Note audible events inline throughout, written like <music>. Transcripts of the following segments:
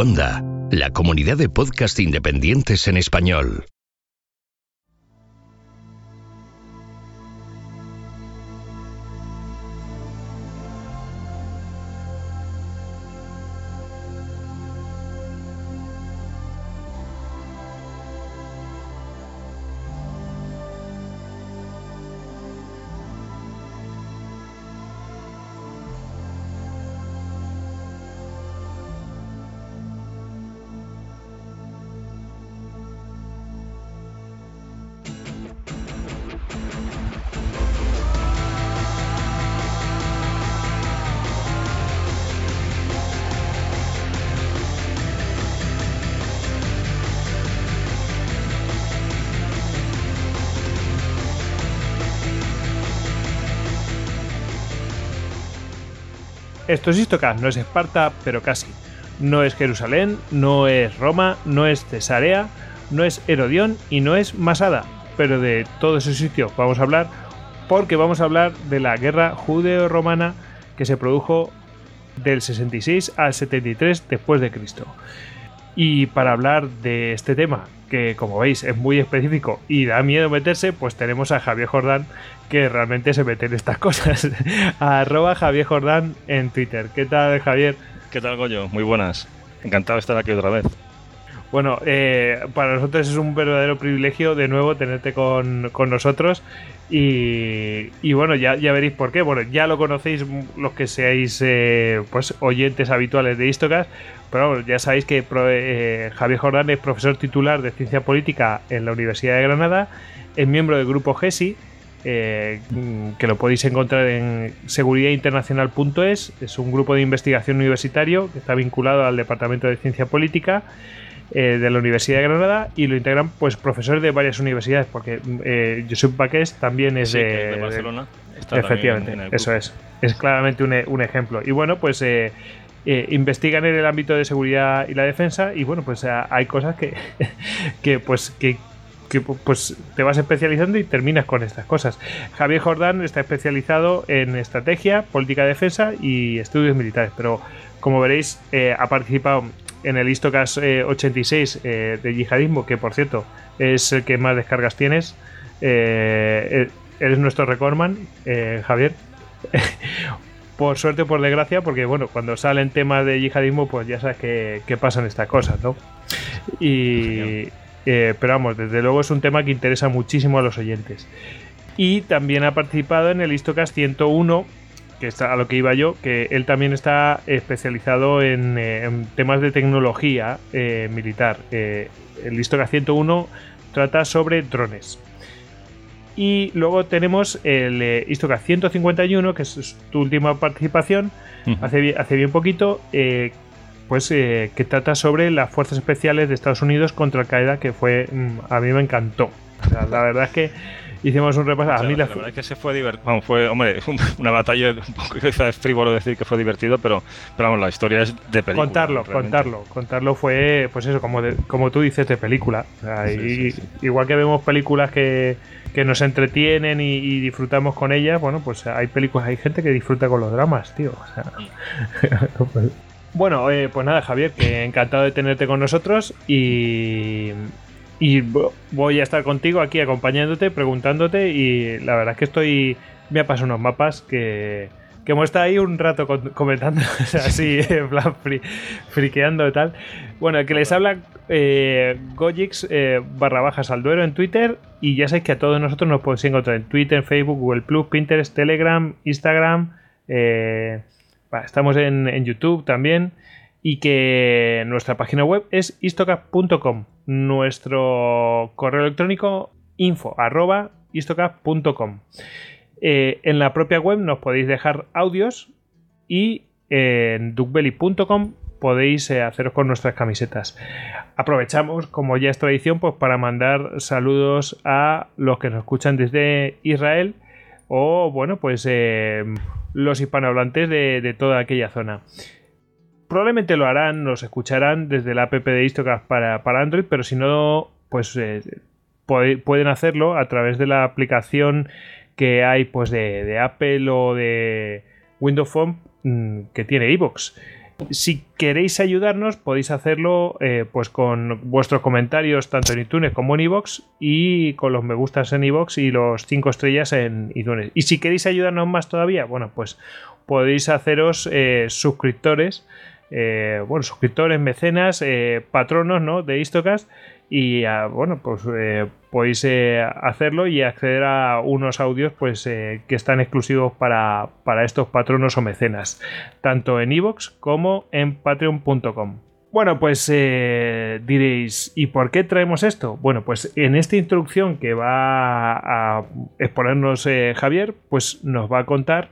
Onda, la comunidad de podcast independientes en español. Esto es Istocas, no es Esparta, pero casi. No es Jerusalén, no es Roma, no es Cesarea, no es Herodión y no es Masada. Pero de todos esos sitios vamos a hablar porque vamos a hablar de la guerra judeo-romana que se produjo del 66 al 73 después de Cristo. Y para hablar de este tema, que como veis es muy específico y da miedo meterse, pues tenemos a Javier Jordán, que realmente se meten estas cosas. <laughs> Arroba Javier Jordán en Twitter. ¿Qué tal, Javier? ¿Qué tal, Goyo? Muy buenas. Encantado de estar aquí otra vez. Bueno, eh, para nosotros es un verdadero privilegio de nuevo tenerte con, nosotros. Y, bueno, ya, veréis por qué. Bueno, ya lo conocéis los que seáis eh, pues oyentes habituales de HistoCas, Pero bueno, ya sabéis que eh, Javier Jordán es profesor titular de Ciencia Política en la Universidad de Granada, es miembro del grupo GESI eh, que lo podéis encontrar en seguridadinternacional.es. Es un grupo de investigación universitario que está vinculado al Departamento de Ciencia Política eh, de la Universidad de Granada y lo integran pues profesores de varias universidades, porque eh, Josep Baqués también es, de, Barcelona. efectivamente, eso es. Es claramente un, ejemplo. Y bueno, pues... Eh, investigan en el ámbito de seguridad y la defensa y bueno pues hay cosas que, <laughs> que pues que que pues te vas especializando y terminas con estas cosas. Javier Jordán está especializado en estrategia, política de defensa y estudios militares, pero como veréis eh, ha participado en el Istocas 86 eh, eh, de yihadismo, que por cierto es el que más descargas tienes. eres nuestro recordman, Javier. <laughs> por suerte o por desgracia, porque bueno, cuando salen temas de yihadismo, pues ya sabes que, pasan estas cosas, ¿no? Y, eh, pero vamos, desde luego es un tema que interesa muchísimo a los oyentes. Y también ha participado en el Histocast 101, que está a lo que iba yo, que él también está especializado en, eh, temas de tecnología eh, militar. el Histocast 101 trata sobre drones. Y luego tenemos el Istocas 151, que es tu última participación, hace, hace, bien poquito, eh, que trata sobre las fuerzas especiales de Estados Unidos contra Al-Qaeda, que fue. Mm, a mí me encantó. la verdad es que hicimos un repaso. mí la, verdad es que se fue divertido. fue, hombre, <laughs> una batalla un poco frívolo decir que fue divertido, pero, pero vamos, la historia es de película. Contarlo, contarlo. Contarlo fue, pues eso, como, como tú dices, de película. y, Igual que vemos películas que, que nos entretienen y, disfrutamos con ellas, bueno, pues hay películas, hay gente que disfruta con los dramas, tío. O sea, mm. <laughs> pues bueno, eh, pues nada, Javier, que encantado de tenerte con nosotros y, y voy a estar contigo aquí acompañándote, preguntándote y la verdad es que estoy... Me ha pasado unos mapas que, que hemos estado ahí un rato comentando, <laughs> así, en plan, friqueando y tal. Bueno, que les habla eh, Gojix eh, barra bajas al duero en Twitter. Y ya sabéis que a todos nosotros nos podéis encontrar en Twitter, Facebook, Google Plus, Pinterest, Telegram, Instagram. Eh, Estamos en, YouTube también y que nuestra página web es istocap.com. Nuestro correo electrónico info eh, en la propia web nos podéis dejar audios y en duckbelly.com podéis eh, haceros con nuestras camisetas. Aprovechamos, como ya es tradición, pues para mandar saludos a los que nos escuchan desde Israel o, bueno, pues eh, los hispanohablantes de, toda aquella zona. Probablemente lo harán, los escucharán desde la app de Histocast para, para Android, pero si no, pues eh, pueden hacerlo a través de la aplicación que hay pues de, Apple o de Windows Phone mm, que tiene iBox. Si queréis ayudarnos, podéis hacerlo eh, pues con vuestros comentarios tanto en iTunes como en iBox y con los me gustas en iBox y los 5 estrellas en iTunes. Y si queréis ayudarnos más todavía, bueno, pues podéis haceros eh, suscriptores, eh, bueno, suscriptores, mecenas, patronos, ¿no? De Istocast y ah, bueno, pues eh, podéis eh, hacerlo y acceder a unos audios pues eh, que están exclusivos para, estos patronos o mecenas, tanto en iVoox como en patreon.com. Bueno, pues diréis, ¿y por qué traemos esto? Bueno, pues en esta introducción que va a exponernos Javier, pues nos va a contar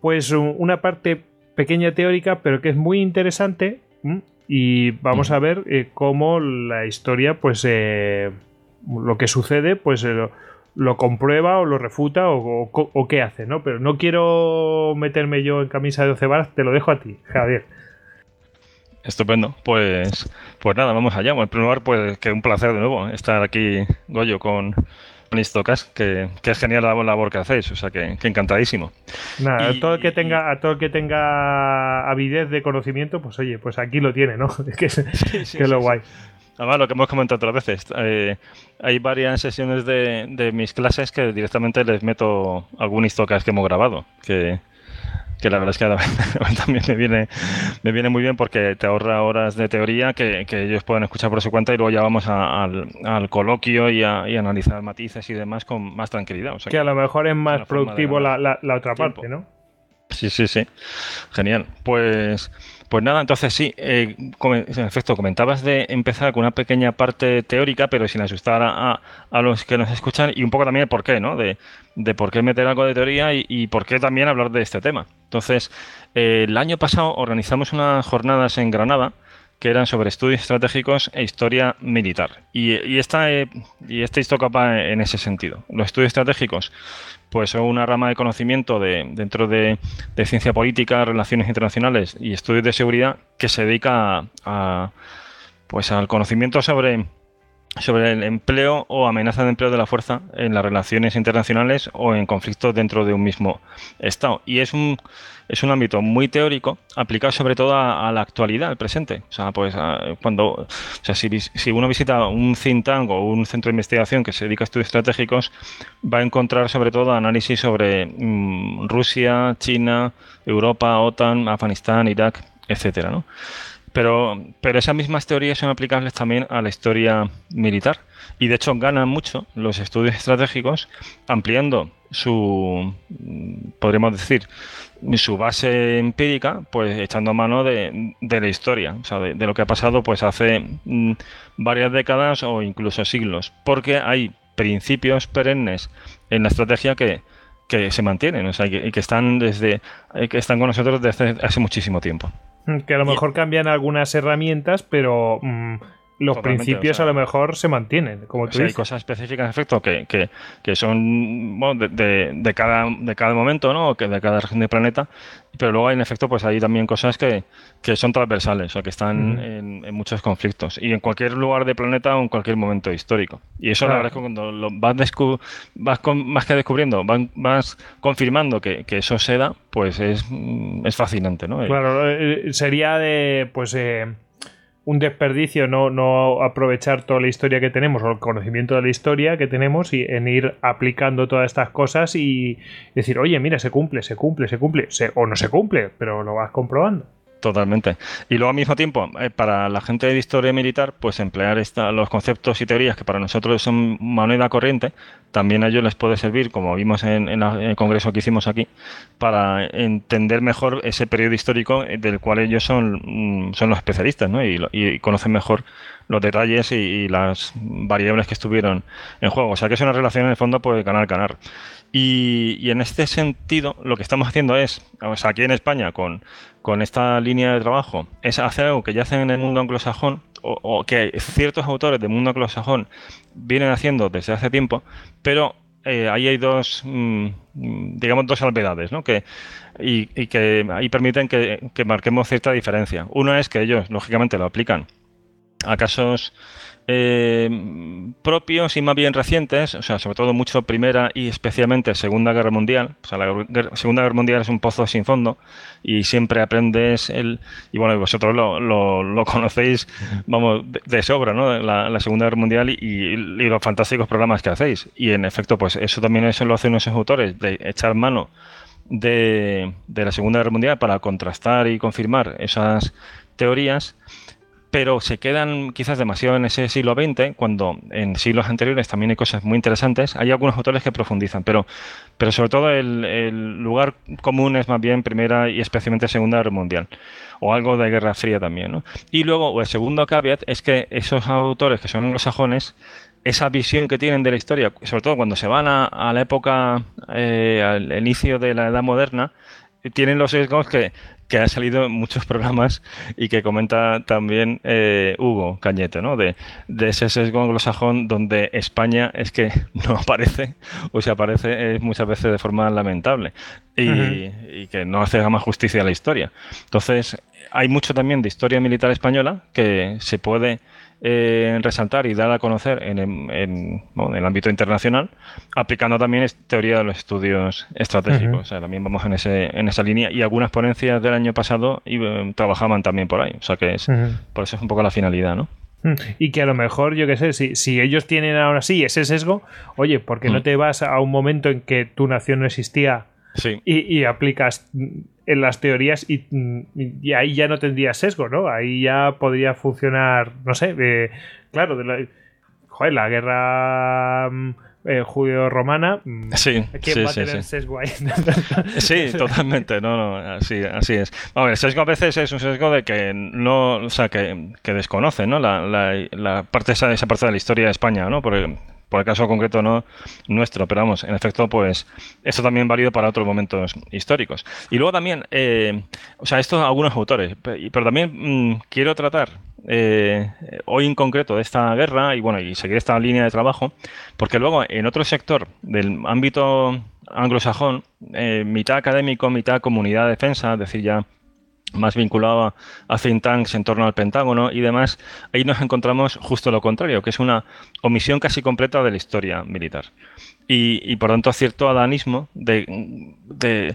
pues una parte pequeña teórica, pero que es muy interesante y vamos a ver eh, cómo la historia, pues eh, lo que sucede, pues eh, lo, comprueba o lo refuta o, qué hace, ¿no? Pero no quiero meterme yo en camisa de 12 varas, te lo dejo a ti, Javier. Estupendo, pues, pues nada, vamos allá. En primer lugar, pues que un placer de nuevo estar aquí, Goyo, con, que, es genial la labor que hacéis, o sea que, encantadísimo. a todo el que tenga, a avidez de conocimiento, pues oye, pues aquí lo tiene, ¿no? <laughs> que es, lo guay. Además, lo que hemos comentado otras veces, eh, hay varias sesiones de, mis clases que directamente les meto algún histocast que hemos grabado, que, que la verdad es que <laughs> también me viene, me viene muy bien porque te ahorra horas de teoría que, ellos pueden escuchar por su cuenta y luego ya vamos al, coloquio y a, analizar matices y demás con más tranquilidad. que a lo mejor es más productivo la, otra parte, ¿no? Sí, sí, sí. Genial. Pues... Pues nada, entonces sí, eh, en efecto, comentabas de empezar con una pequeña parte teórica, pero sin asustar a, los que nos escuchan y un poco también el por qué, ¿no? De, de por qué meter algo de teoría y, por qué también hablar de este tema. Entonces, eh, el año pasado organizamos unas jornadas en Granada que eran sobre estudios estratégicos e historia militar. Y, esta, eh, y este en ese sentido. Los estudios estratégicos pues son una rama de conocimiento de, dentro de, ciencia política, relaciones internacionales y estudios de seguridad que se dedica a, pues al conocimiento sobre sobre el empleo o amenaza de empleo de la fuerza en las relaciones internacionales o en conflictos dentro de un mismo Estado. Y es un, es un ámbito muy teórico, aplicado sobre todo a, la actualidad, al presente. O sea, pues ah, cuando, o sea, si, si, uno visita un think tank o un centro de investigación que se dedica a estudios estratégicos, va a encontrar sobre todo análisis sobre mm, Rusia, China, Europa, OTAN, Afganistán, Irak, etcétera, ¿no? Pero, pero esas mismas teorías son aplicables también a la historia militar. Y de hecho ganan mucho los estudios estratégicos ampliando su, podríamos decir, su base empírica, pues echando mano de, la historia, de, lo que ha pasado pues hace mm, varias décadas o incluso siglos, porque hay principios perennes en la estrategia que, se mantienen, o sea, y que, están desde, eh, que están con nosotros desde hace muchísimo tiempo. Que a lo mejor cambian algunas herramientas, pero... Mm, los principios a lo mejor se mantienen, como tú dices. Hay cosas específicas, en efecto, que, son bueno, de, cada, de cada momento, ¿no? O que de cada región del planeta, pero luego hay, en efecto, pues hay también cosas que, son transversales, o sea, que están en, muchos conflictos, y en cualquier lugar del planeta o en cualquier momento histórico. Y eso, la verdad, es cuando vas, vas con, más que descubriendo, vas, confirmando que, eso se da, pues es, es fascinante, ¿no? Claro, eh, sería de, pues... Eh, un desperdicio no, no aprovechar toda la historia que tenemos o el conocimiento de la historia que tenemos y en ir aplicando todas estas cosas y decir, oye, mira, se cumple, se cumple, se cumple, o no se cumple, pero lo vas comprobando. Totalmente. Y luego al mismo tiempo, eh, para la gente de historia militar, pues emplear esta, los conceptos y teorías que para nosotros son moneda corriente, también a ellos les puede servir, como vimos en, el congreso que hicimos aquí, para entender mejor ese periodo histórico del cual ellos son, mm, son los especialistas ¿no? y, conocen mejor los detalles y, las variables que estuvieron en juego. O sea que es una relación en el fondo, pues ganar-ganar. Y, en este sentido, lo que estamos haciendo es, o aquí en España, con, esta línea de trabajo, es hacer algo que ya hacen en el mundo anglosajón, o, que ciertos autores del mundo anglosajón vienen haciendo desde hace tiempo, pero eh, ahí hay dos, mm, digamos, dos salvedades, ¿no? Que, y, que ahí permiten que, marquemos cierta diferencia. Uno es que ellos, lógicamente, lo aplican a casos eh, propios y más bien recientes, o sea, sobre todo mucho Primera y especialmente Segunda Guerra Mundial. la Segunda Guerra Mundial es un pozo sin fondo y siempre aprendes el... Y bueno, vosotros lo, lo, conocéis, vamos, de, sobra, ¿no? La, Segunda Guerra Mundial y, los fantásticos programas que hacéis. Y en efecto, pues eso también eso lo hacen los autores, de echar mano de, de la Segunda Guerra Mundial para contrastar y confirmar esas teorías pero se quedan quizás demasiado en ese siglo XX, cuando en siglos anteriores también hay cosas muy interesantes. Hay algunos autores que profundizan, pero, pero sobre todo el, lugar común es más bien Primera y especialmente Segunda Guerra Mundial, o algo de Guerra Fría también. Y luego, el segundo caveat es que esos autores que son sajones, esa visión que tienen de la historia, sobre todo cuando se van a, la época, eh, al inicio de la Edad Moderna, eh, tienen los riesgos que que ha salido en muchos programas y que comenta también eh, Hugo Cañete, De, ese sesgo anglosajón donde España es que <laughs> no aparece, o se aparece muchas veces de forma lamentable y, y que no hace más justicia a la historia. Entonces, hay mucho también de historia militar española que se puede eh, resaltar y dar a conocer en, el ámbito internacional, aplicando también teoría de los estudios estratégicos. O sea, también vamos en, esa línea y algunas ponencias del año pasado eh, trabajaban también por ahí. O sea, que por eso es un poco la finalidad, ¿no? Mm. Y que a lo mejor, yo qué sé, si, si, ellos tienen ahora sí ese sesgo, oye, porque no mm. te vas a un momento en que tu nación no existía y, aplicas en las teorías y, ahí ya no tendría sesgo, ¿no? Ahí ya podría funcionar, no sé, eh, claro, la, guerra... Mm, eh, judío-romana, sí, sí, sí, sí. totalmente, no, no, así, es. A ver, el sesgo a veces es un sesgo de que no, o sea, que, que desconocen, ¿no? La, parte, esa, esa parte de la historia de España, ¿no? Porque por el caso concreto no nuestro, pero vamos, en efecto, pues esto también válido para otros momentos históricos. Y luego también, eh, o sea, esto algunos autores, pero también mm, quiero tratar eh, hoy en concreto de esta guerra y bueno, y seguir esta línea de trabajo, porque luego en otro sector del ámbito anglosajón, eh, mitad académico, mitad comunidad de defensa, es decir, ya más vinculado a think tanks en torno al Pentágono y demás, ahí nos encontramos justo lo contrario, que es una omisión casi completa de la historia militar y, y, por tanto cierto adanismo de, de,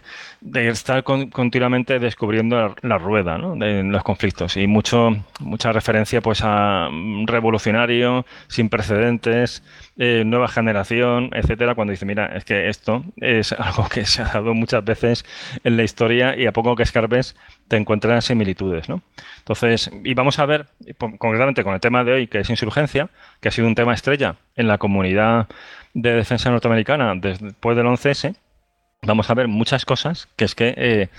estar continuamente descubriendo la, rueda ¿no? de los conflictos y mucho mucha referencia pues a mm, revolucionario sin precedentes eh, nueva generación etcétera cuando dice mira es que esto es <laughs> algo que se ha dado muchas veces en la historia y a poco que escarbes te encuentras similitudes ¿no? entonces y vamos a ver concretamente con el tema de hoy que es insurgencia que ha sido un tema estrella en la comunidad de defensa norteamericana después del 11S, vamos a ver muchas cosas que es que, eh,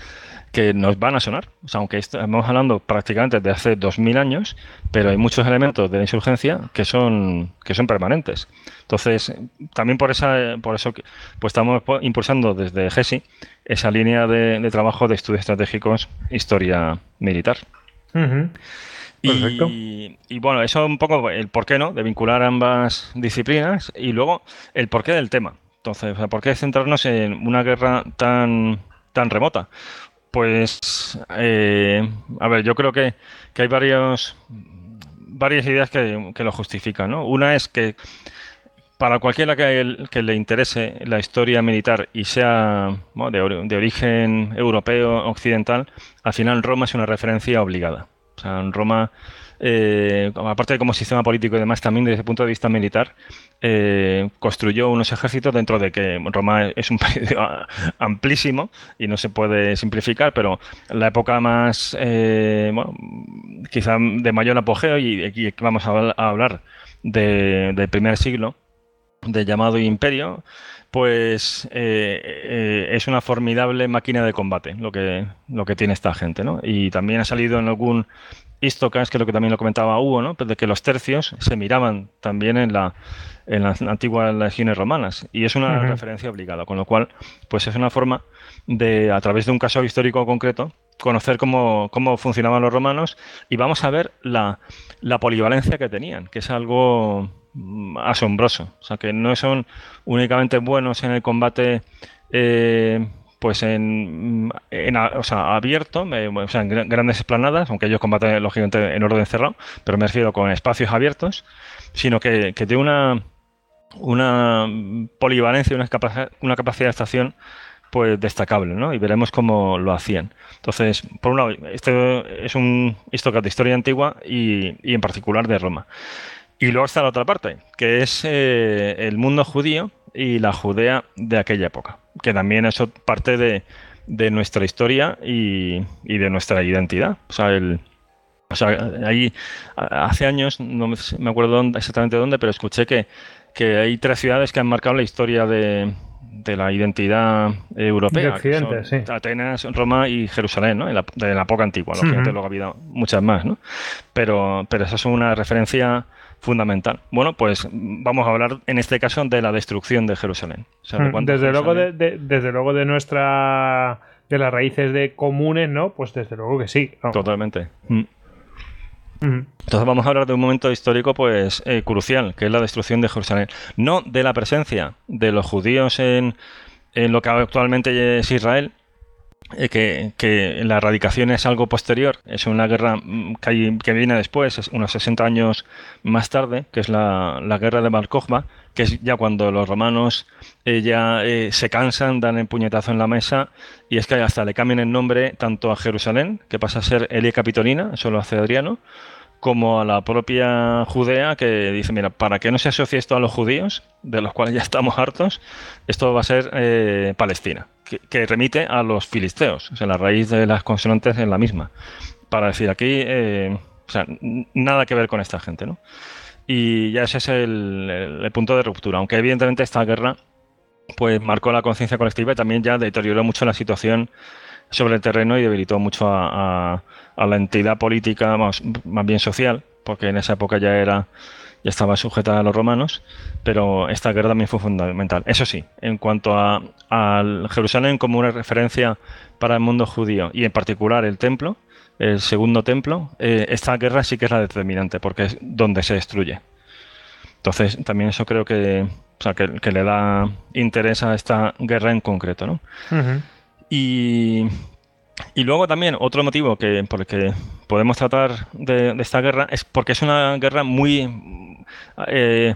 que nos van a sonar. O sea, aunque estamos hablando prácticamente de hace 2000 años, pero hay muchos elementos de la insurgencia que son, que son permanentes. Entonces, también por, esa, por eso pues estamos impulsando desde GESI esa línea de, trabajo de estudios estratégicos, historia militar. Y, bueno, eso es un poco el porqué, ¿no? De vincular ambas disciplinas y luego el porqué del tema. Entonces, ¿por qué centrarnos en una guerra tan, tan remota? Pues, eh, a ver, yo creo que, hay varios, varias ideas que, lo justifican, Una es que para cualquiera que, le interese la historia militar y sea de, de origen europeo, occidental, al final Roma es una referencia obligada. Roma, eh, aparte de como sistema político y demás, también desde el punto de vista militar, eh, construyó unos ejércitos dentro de que Roma es un <laughs> país amplísimo y no se puede simplificar, pero la época más, eh, quizá de mayor apogeo, y aquí vamos a hablar del primer siglo, del llamado imperio, pues eh, eh, es una formidable máquina de combate lo que, lo que tiene esta gente, ¿no? Y también ha salido en algún histocast, que es lo que también lo comentaba Hugo, ¿no? de que los tercios se miraban también en, la, en las antiguas legiones romanas. Y es una referencia obligada, con lo cual, pues es una forma de, a través de un caso histórico concreto, conocer cómo, cómo funcionaban los romanos y vamos a ver la, la polivalencia que tenían, que es algo Mm, asombroso. O sea, que no son únicamente buenos en el combate, eh, pues en, abierto, en grandes esplanadas, aunque ellos combaten lógicamente en orden cerrado, pero me refiero con espacios abiertos, sino que, que tiene una, una polivalencia, una, capacidad, una capacidad de estación pues destacable, Y veremos cómo lo hacían. Entonces, por un lado, esto es un esto de historia antigua y, y en particular de Roma. Y luego está la otra parte, que es eh, el mundo judío y la Judea de aquella época, que también es parte de, nuestra historia y, de nuestra identidad. O sea, el, o sea, ahí hace años, no me acuerdo exactamente dónde, pero escuché que, hay tres ciudades que han marcado la historia de, la identidad europea. Atenas, Roma y Jerusalén, ¿no? de la, época antigua. Luego ha habido muchas más, ¿no? Pero, pero esa es una referencia fundamental. Bueno, pues mm, vamos a hablar en este caso de la destrucción de Jerusalén. Mm, desde, Luego de, desde luego de nuestra de las raíces de comunes, ¿no? Pues desde luego que sí. Totalmente. Mm. Entonces vamos a hablar de un momento histórico pues eh, crucial, que es la destrucción de Jerusalén. No de la presencia de los judíos en, en lo que actualmente es Israel, eh, que, la erradicación es algo posterior, es una guerra mm, que, viene después, unos 60 años más tarde, que es la, guerra de Bar que es ya cuando los romanos eh, ya eh, se cansan, dan el puñetazo en la mesa, y es que hasta le cambian el nombre tanto a Jerusalén, que pasa a ser Elia Capitolina, eso lo hace Adriano, como a la propia Judea, que dice, mira, para que no se asocie esto a los judíos, de los cuales ya estamos hartos, esto va a ser Palestina que, remite a los filisteos. O sea, la raíz de las consonantes es la misma. Para decir aquí, eh, o sea, nada que ver con esta gente, ¿no? Y ya ese es el, punto de ruptura. Aunque evidentemente esta guerra pues marcó la conciencia colectiva y también ya deterioró mucho la situación sobre el terreno y debilitó mucho a, la entidad política, más, bien social, porque en esa época ya era ya estaba sujeta a los romanos, pero esta guerra también fue fundamental. Eso sí, en cuanto a, Jerusalén como una referencia para el mundo judío y en particular el templo, el segundo templo, eh, esta guerra sí que es la determinante porque es donde se destruye. Entonces, también eso creo que, sea, que, le da interés a esta guerra en concreto. ¿no? Y y luego también otro motivo que, por el que podemos tratar de, esta guerra es porque es una guerra muy... Eh,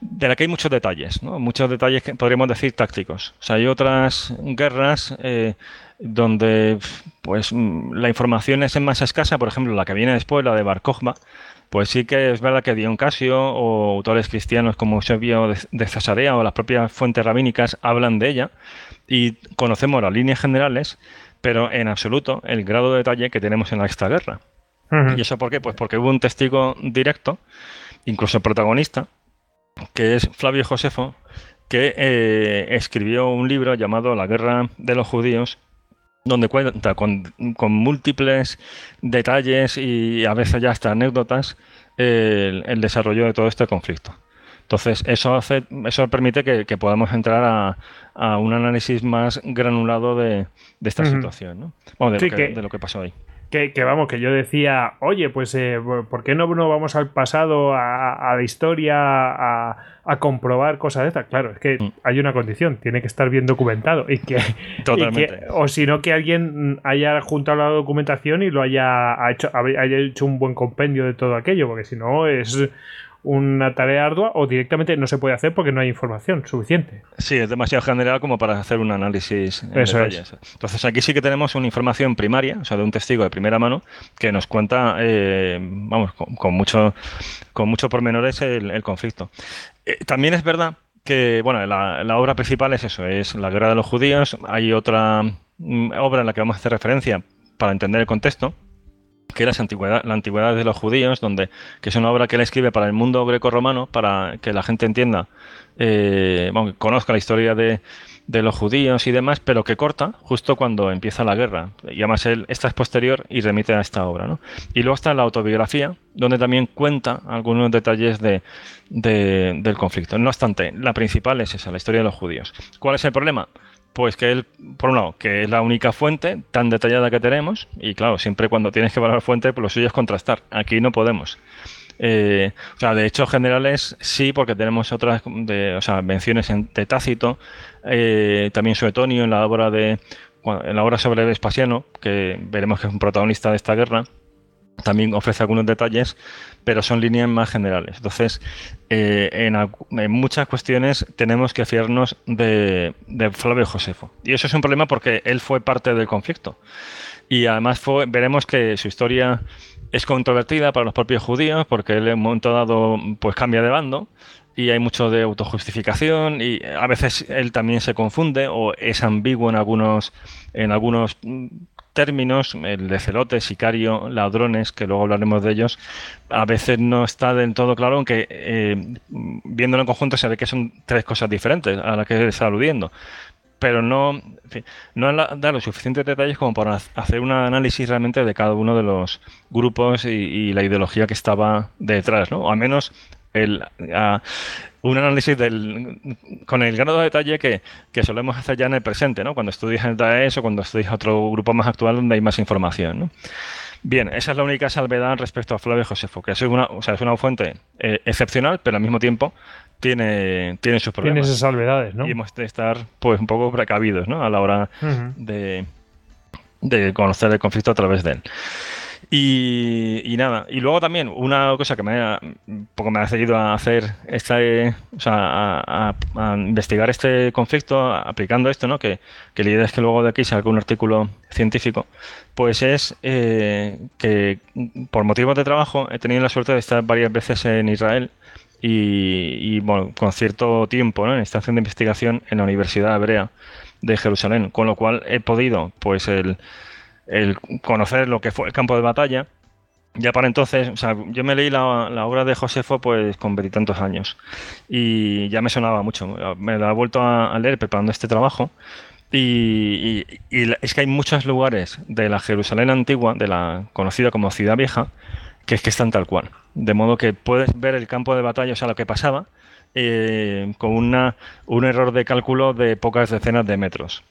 de la que hay muchos detalles, muchos detalles que podríamos decir tácticos. hay otras guerras eh, donde pues, mm, la información es más escasa, por ejemplo, la que viene después, la de Bar pues sí que es verdad que Dion Casio o autores cristianos como Eusebio de Cesarea o las propias fuentes rabínicas hablan de ella y conocemos las líneas generales, pero en absoluto el grado de detalle que tenemos en la guerra. ¿Y eso por qué? Pues porque hubo un testigo directo, incluso protagonista, que es Flavio Josefo, que eh, escribió un libro llamado La guerra de los judíos, donde cuenta con, múltiples detalles y a veces ya hasta anécdotas eh, el desarrollo de todo este conflicto. Entonces, eso, eso permite que, podamos entrar a, un análisis más granulado de, esta situación, ¿no? de, lo que, pasó ahí. Que, vamos, que yo decía, oye, pues, eh, ¿por qué no, no, vamos al pasado, a, la historia, a, comprobar cosas de estas? Claro, es que mm. hay una condición, tiene que estar bien documentado. <laughs> Y que, Totalmente. o si no, que alguien haya juntado la documentación y lo haya hecho un buen compendio de todo aquello, porque si no, es una tarea ardua o directamente no se puede hacer porque no hay información suficiente. Sí, es demasiado general como para hacer un análisis. Entonces aquí sí que tenemos una información primaria, o sea, de un testigo de primera mano que nos cuenta, eh, vamos, con, mucho, con mucho pormenores el, conflicto. Eh, también es verdad que, bueno, la obra principal es eso, es la guerra de los judíos. Hay otra mm, obra en la que vamos a hacer referencia para entender el contexto, que es antigüedad, la antigüedad de los judíos, donde, que es una obra que él escribe para el mundo greco-romano, para que la gente entienda, eh, conozca la historia de, los judíos y demás, pero que corta justo cuando empieza la guerra. Y además él, esta es posterior y remite a esta obra. ¿no? Y luego está la autobiografía, donde también cuenta algunos detalles del conflicto. No obstante, la principal es esa, la historia de los judíos. ¿Cuál es el problema? Pues que él, por un lado, que es la única fuente tan detallada que tenemos, y claro, siempre cuando tienes que valorar fuente, pues lo suyo es contrastar. Aquí no podemos. Eh, o sea, de hechos generales sí, porque tenemos otras o sea, menciones en, de Tácito, eh, también Suetonio en la obra de en la obra sobre Vespasiano, que veremos que es un protagonista de esta guerra, también ofrece algunos detalles, pero son líneas más generales. Entonces, eh, en, muchas cuestiones tenemos que fiarnos de, Flavio Josefo. Y eso es un problema porque él fue parte del conflicto. Y además fue, veremos que su historia es controvertida para los propios judíos porque él en un momento dado pues cambia de bando y hay mucho de autojustificación y a veces él también se confunde o es ambiguo en algunos en algunos mm, términos, el de celote, sicario, ladrones, que luego hablaremos de ellos, a veces no está del todo claro, aunque eh, viéndolo en conjunto se ve que son tres cosas diferentes a las que se está aludiendo. Pero no, no da los suficientes detalles como para hacer un análisis realmente de cada uno de los grupos y, la ideología que estaba detrás, ¿no? O al menos el, un análisis con el grado de detalle que, solemos hacer ya en el presente, ¿no? cuando estudias el DAES o cuando estudias otro grupo más actual donde hay más información. ¿no? Bien, esa es la única salvedad respecto a Flavio Josefo, que es una, o sea, es una fuente eh, excepcional, pero al mismo tiempo tiene, tiene sus problemas. Tiene sus salvedades, ¿no? Y hemos de estar pues un poco precavidos ¿no? a la hora de, de conocer el conflicto a través de él. Y, nada, y luego también una cosa que me ha, poco me ha a hacer, esta, eh, o sea, a, investigar este conflicto aplicando esto, ¿no? que, la idea es que luego de aquí salga un artículo científico, pues es eh, que por motivos de trabajo he tenido la suerte de estar varias veces en Israel y, con cierto tiempo en estación de investigación en la Universidad Hebrea de Jerusalén, con lo cual he podido, pues el el conocer lo que fue el campo de batalla. Ya para entonces, yo me leí la, obra de Josefo pues con veintitantos años y ya me sonaba mucho. Me la he vuelto a, leer preparando este trabajo y, es que hay muchos lugares de la Jerusalén antigua, de la conocida como Ciudad Vieja, que es que están tal cual. De modo que puedes ver el campo de batalla, o sea, lo que pasaba, eh, con una, un error de cálculo de pocas decenas de metros.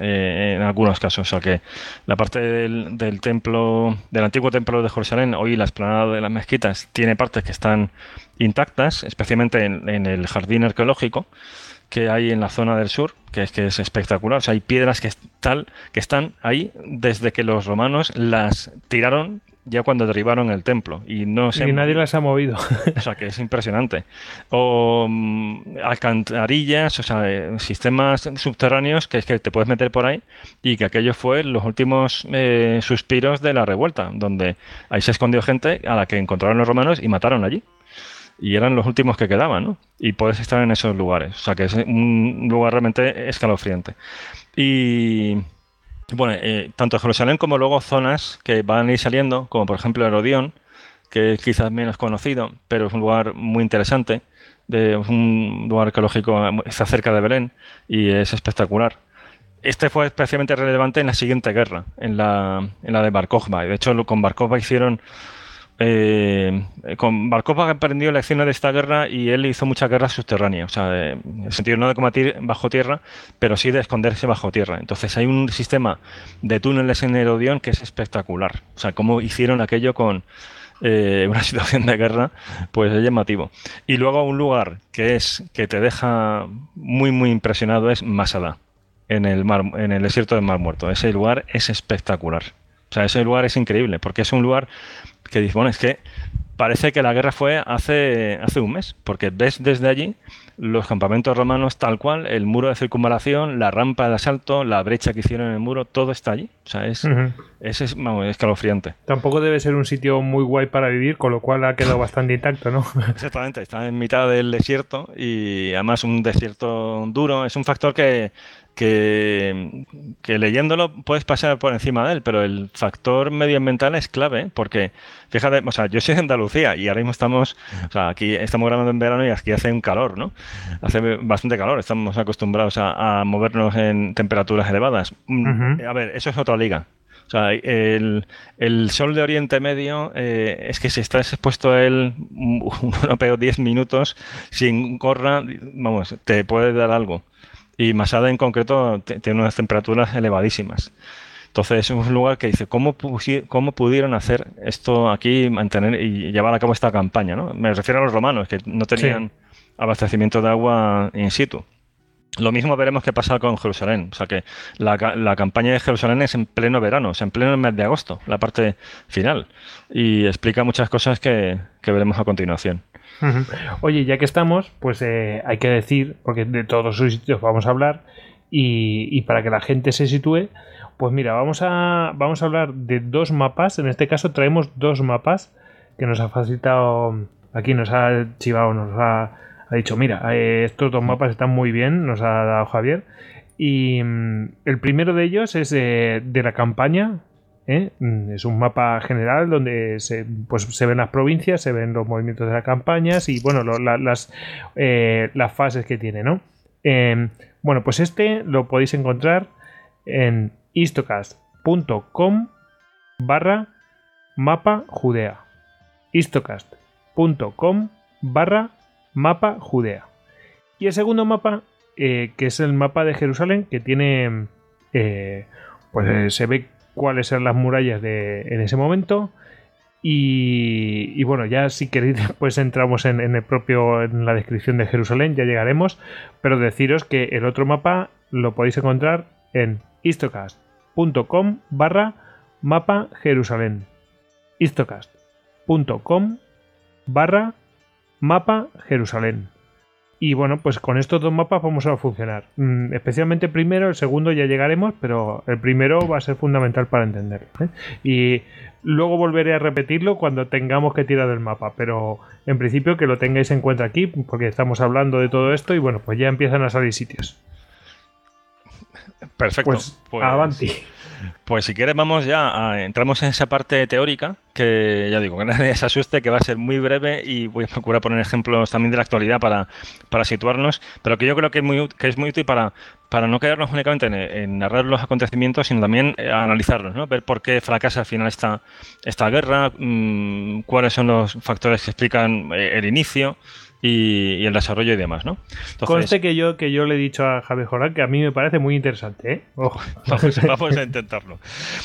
Eh, en algunos casos. O sea que la parte del, templo, del antiguo templo de Jerusalén, hoy la explanada de las mezquitas, tiene partes que están intactas, especialmente en, el jardín arqueológico que hay en la zona del sur, que es que es espectacular. O sea, hay piedras que, tal, que están ahí desde que los romanos las tiraron ya cuando derribaron el templo y no nadie las ha movido. <laughs> O sea, que es impresionante. O mm, alcantarillas, o sea, eh, sistemas subterráneos que es que te puedes meter por ahí y que aquello fue los últimos eh, suspiros de la revuelta, donde ahí se escondió gente a la que encontraron los romanos y mataron allí. Y eran los últimos que quedaban, ¿no? Y puedes estar en esos lugares. O sea, que es un lugar realmente escalofriante. Y bueno, eh, tanto Jerusalén como luego zonas que van a ir saliendo, como por ejemplo el Herodión, que es quizás menos conocido, pero es un lugar muy interesante, de, es un lugar arqueológico, está cerca de Belén y es espectacular. Este fue especialmente relevante en la siguiente guerra, en la, de Bar De hecho, con Bar hicieron eh, con Barkov aprendió lecciones de esta guerra y él hizo muchas guerras subterráneas, o sea, eh, en el sentido no de combatir bajo tierra, pero sí de esconderse bajo tierra. Entonces hay un sistema de túneles en Herodión que es espectacular. O sea, cómo hicieron aquello con eh, una <laughs> situación de guerra, pues es llamativo. Y luego un lugar que es que te deja muy muy impresionado es Masada, en el en el desierto del Mar Muerto. Ese lugar es espectacular. O sea, ese lugar es increíble porque es un lugar que dice, bueno, es que parece que la guerra fue hace, hace un mes, porque ves desde allí los campamentos romanos tal cual, el muro de circunvalación, la rampa de asalto, la brecha que hicieron en el muro, todo está allí. O sea, es, es, escalofriante. Tampoco debe ser un sitio muy guay para vivir, con lo cual ha quedado <laughs> bastante intacto, ¿no? Exactamente, está en mitad del desierto y además un desierto duro. Es un factor que que, leyéndolo puedes pasar por encima de él, pero el factor medioambiental es clave, ¿eh? porque fíjate, o sea, yo soy de Andalucía y ahora mismo estamos, o sea, aquí estamos grabando en verano y aquí hace un calor, ¿no? Hace bastante calor, estamos acostumbrados a, movernos en temperaturas elevadas. Mm, a ver, eso es otra liga. O sea, el, el, sol de Oriente Medio eh, es que si estás expuesto a él, un europeo, 10 minutos sin gorra, vamos, te puede dar algo. Y Masada en concreto tiene unas temperaturas elevadísimas. Entonces es un lugar que dice, ¿cómo, ¿cómo pudieron hacer esto aquí mantener y llevar a cabo esta campaña? ¿no? Me refiero a los romanos, que no tenían abastecimiento de agua in situ. Lo mismo veremos qué pasa con Jerusalén. O sea que la, campaña de Jerusalén es en pleno verano, es en pleno mes de agosto, la parte final. Y explica muchas cosas que veremos a continuación. Oye, ya que estamos, pues eh, hay que decir, porque de todos sus sitios vamos a hablar, y, para que la gente se sitúe, pues mira, vamos a, vamos a hablar de dos mapas, en este caso traemos dos mapas que nos ha facilitado, aquí nos ha chivado, nos ha, dicho, mira, eh, estos dos mapas están muy bien, nos ha dado Javier, y mm, el primero de ellos es eh, de la campaña, ¿eh? Mm, es un mapa general donde pues, se, ven las provincias, se ven los movimientos de las campañas y bueno, las, eh, las fases que tiene, ¿no? Em, bueno, pues este lo podéis encontrar en istocast.com barra mapa judea. istocast.com barra mapa judea. Y el segundo mapa, eh, que es el mapa de Jerusalén, que tiene... pues se ve cuáles eran las murallas de, en ese momento. Y, bueno, ya si queréis, <laughs> después entramos en, en, el propio, en la descripción de Jerusalén, ya llegaremos. Pero deciros que el otro mapa lo podéis encontrar en istocast.com barra mapa Jerusalén. histocast.com barra mapa Jerusalén. Y bueno, pues con estos dos mapas vamos a funcionar. Mm, especialmente primero, el segundo ya llegaremos, pero el primero va a ser fundamental para entenderlo. ¿eh? Y luego volveré a repetirlo cuando tengamos que tirar del mapa, pero en principio que lo tengáis en cuenta aquí, porque estamos hablando de todo esto y bueno, pues ya empiezan a salir sitios. Perfecto. pues... pues avanti. Pues si quieres vamos ya, entramos en esa parte teórica, que ya digo, que <laughs> nadie se asuste, que va a ser muy breve y voy a procurar poner ejemplos también de la actualidad para, situarnos, pero que yo creo que es muy, que es muy útil para, no quedarnos únicamente en, narrar los acontecimientos, sino también eh, analizarlos, ¿no? ver por qué fracasa al final esta, esta guerra, mm, cuáles son los factores que explican eh, el inicio y, el desarrollo y demás, ¿no? Entonces, Conste que yo, que yo le he dicho a Javier Jorán que a mí me parece muy interesante, ¿eh? <laughs> Vamos, a intentarlo.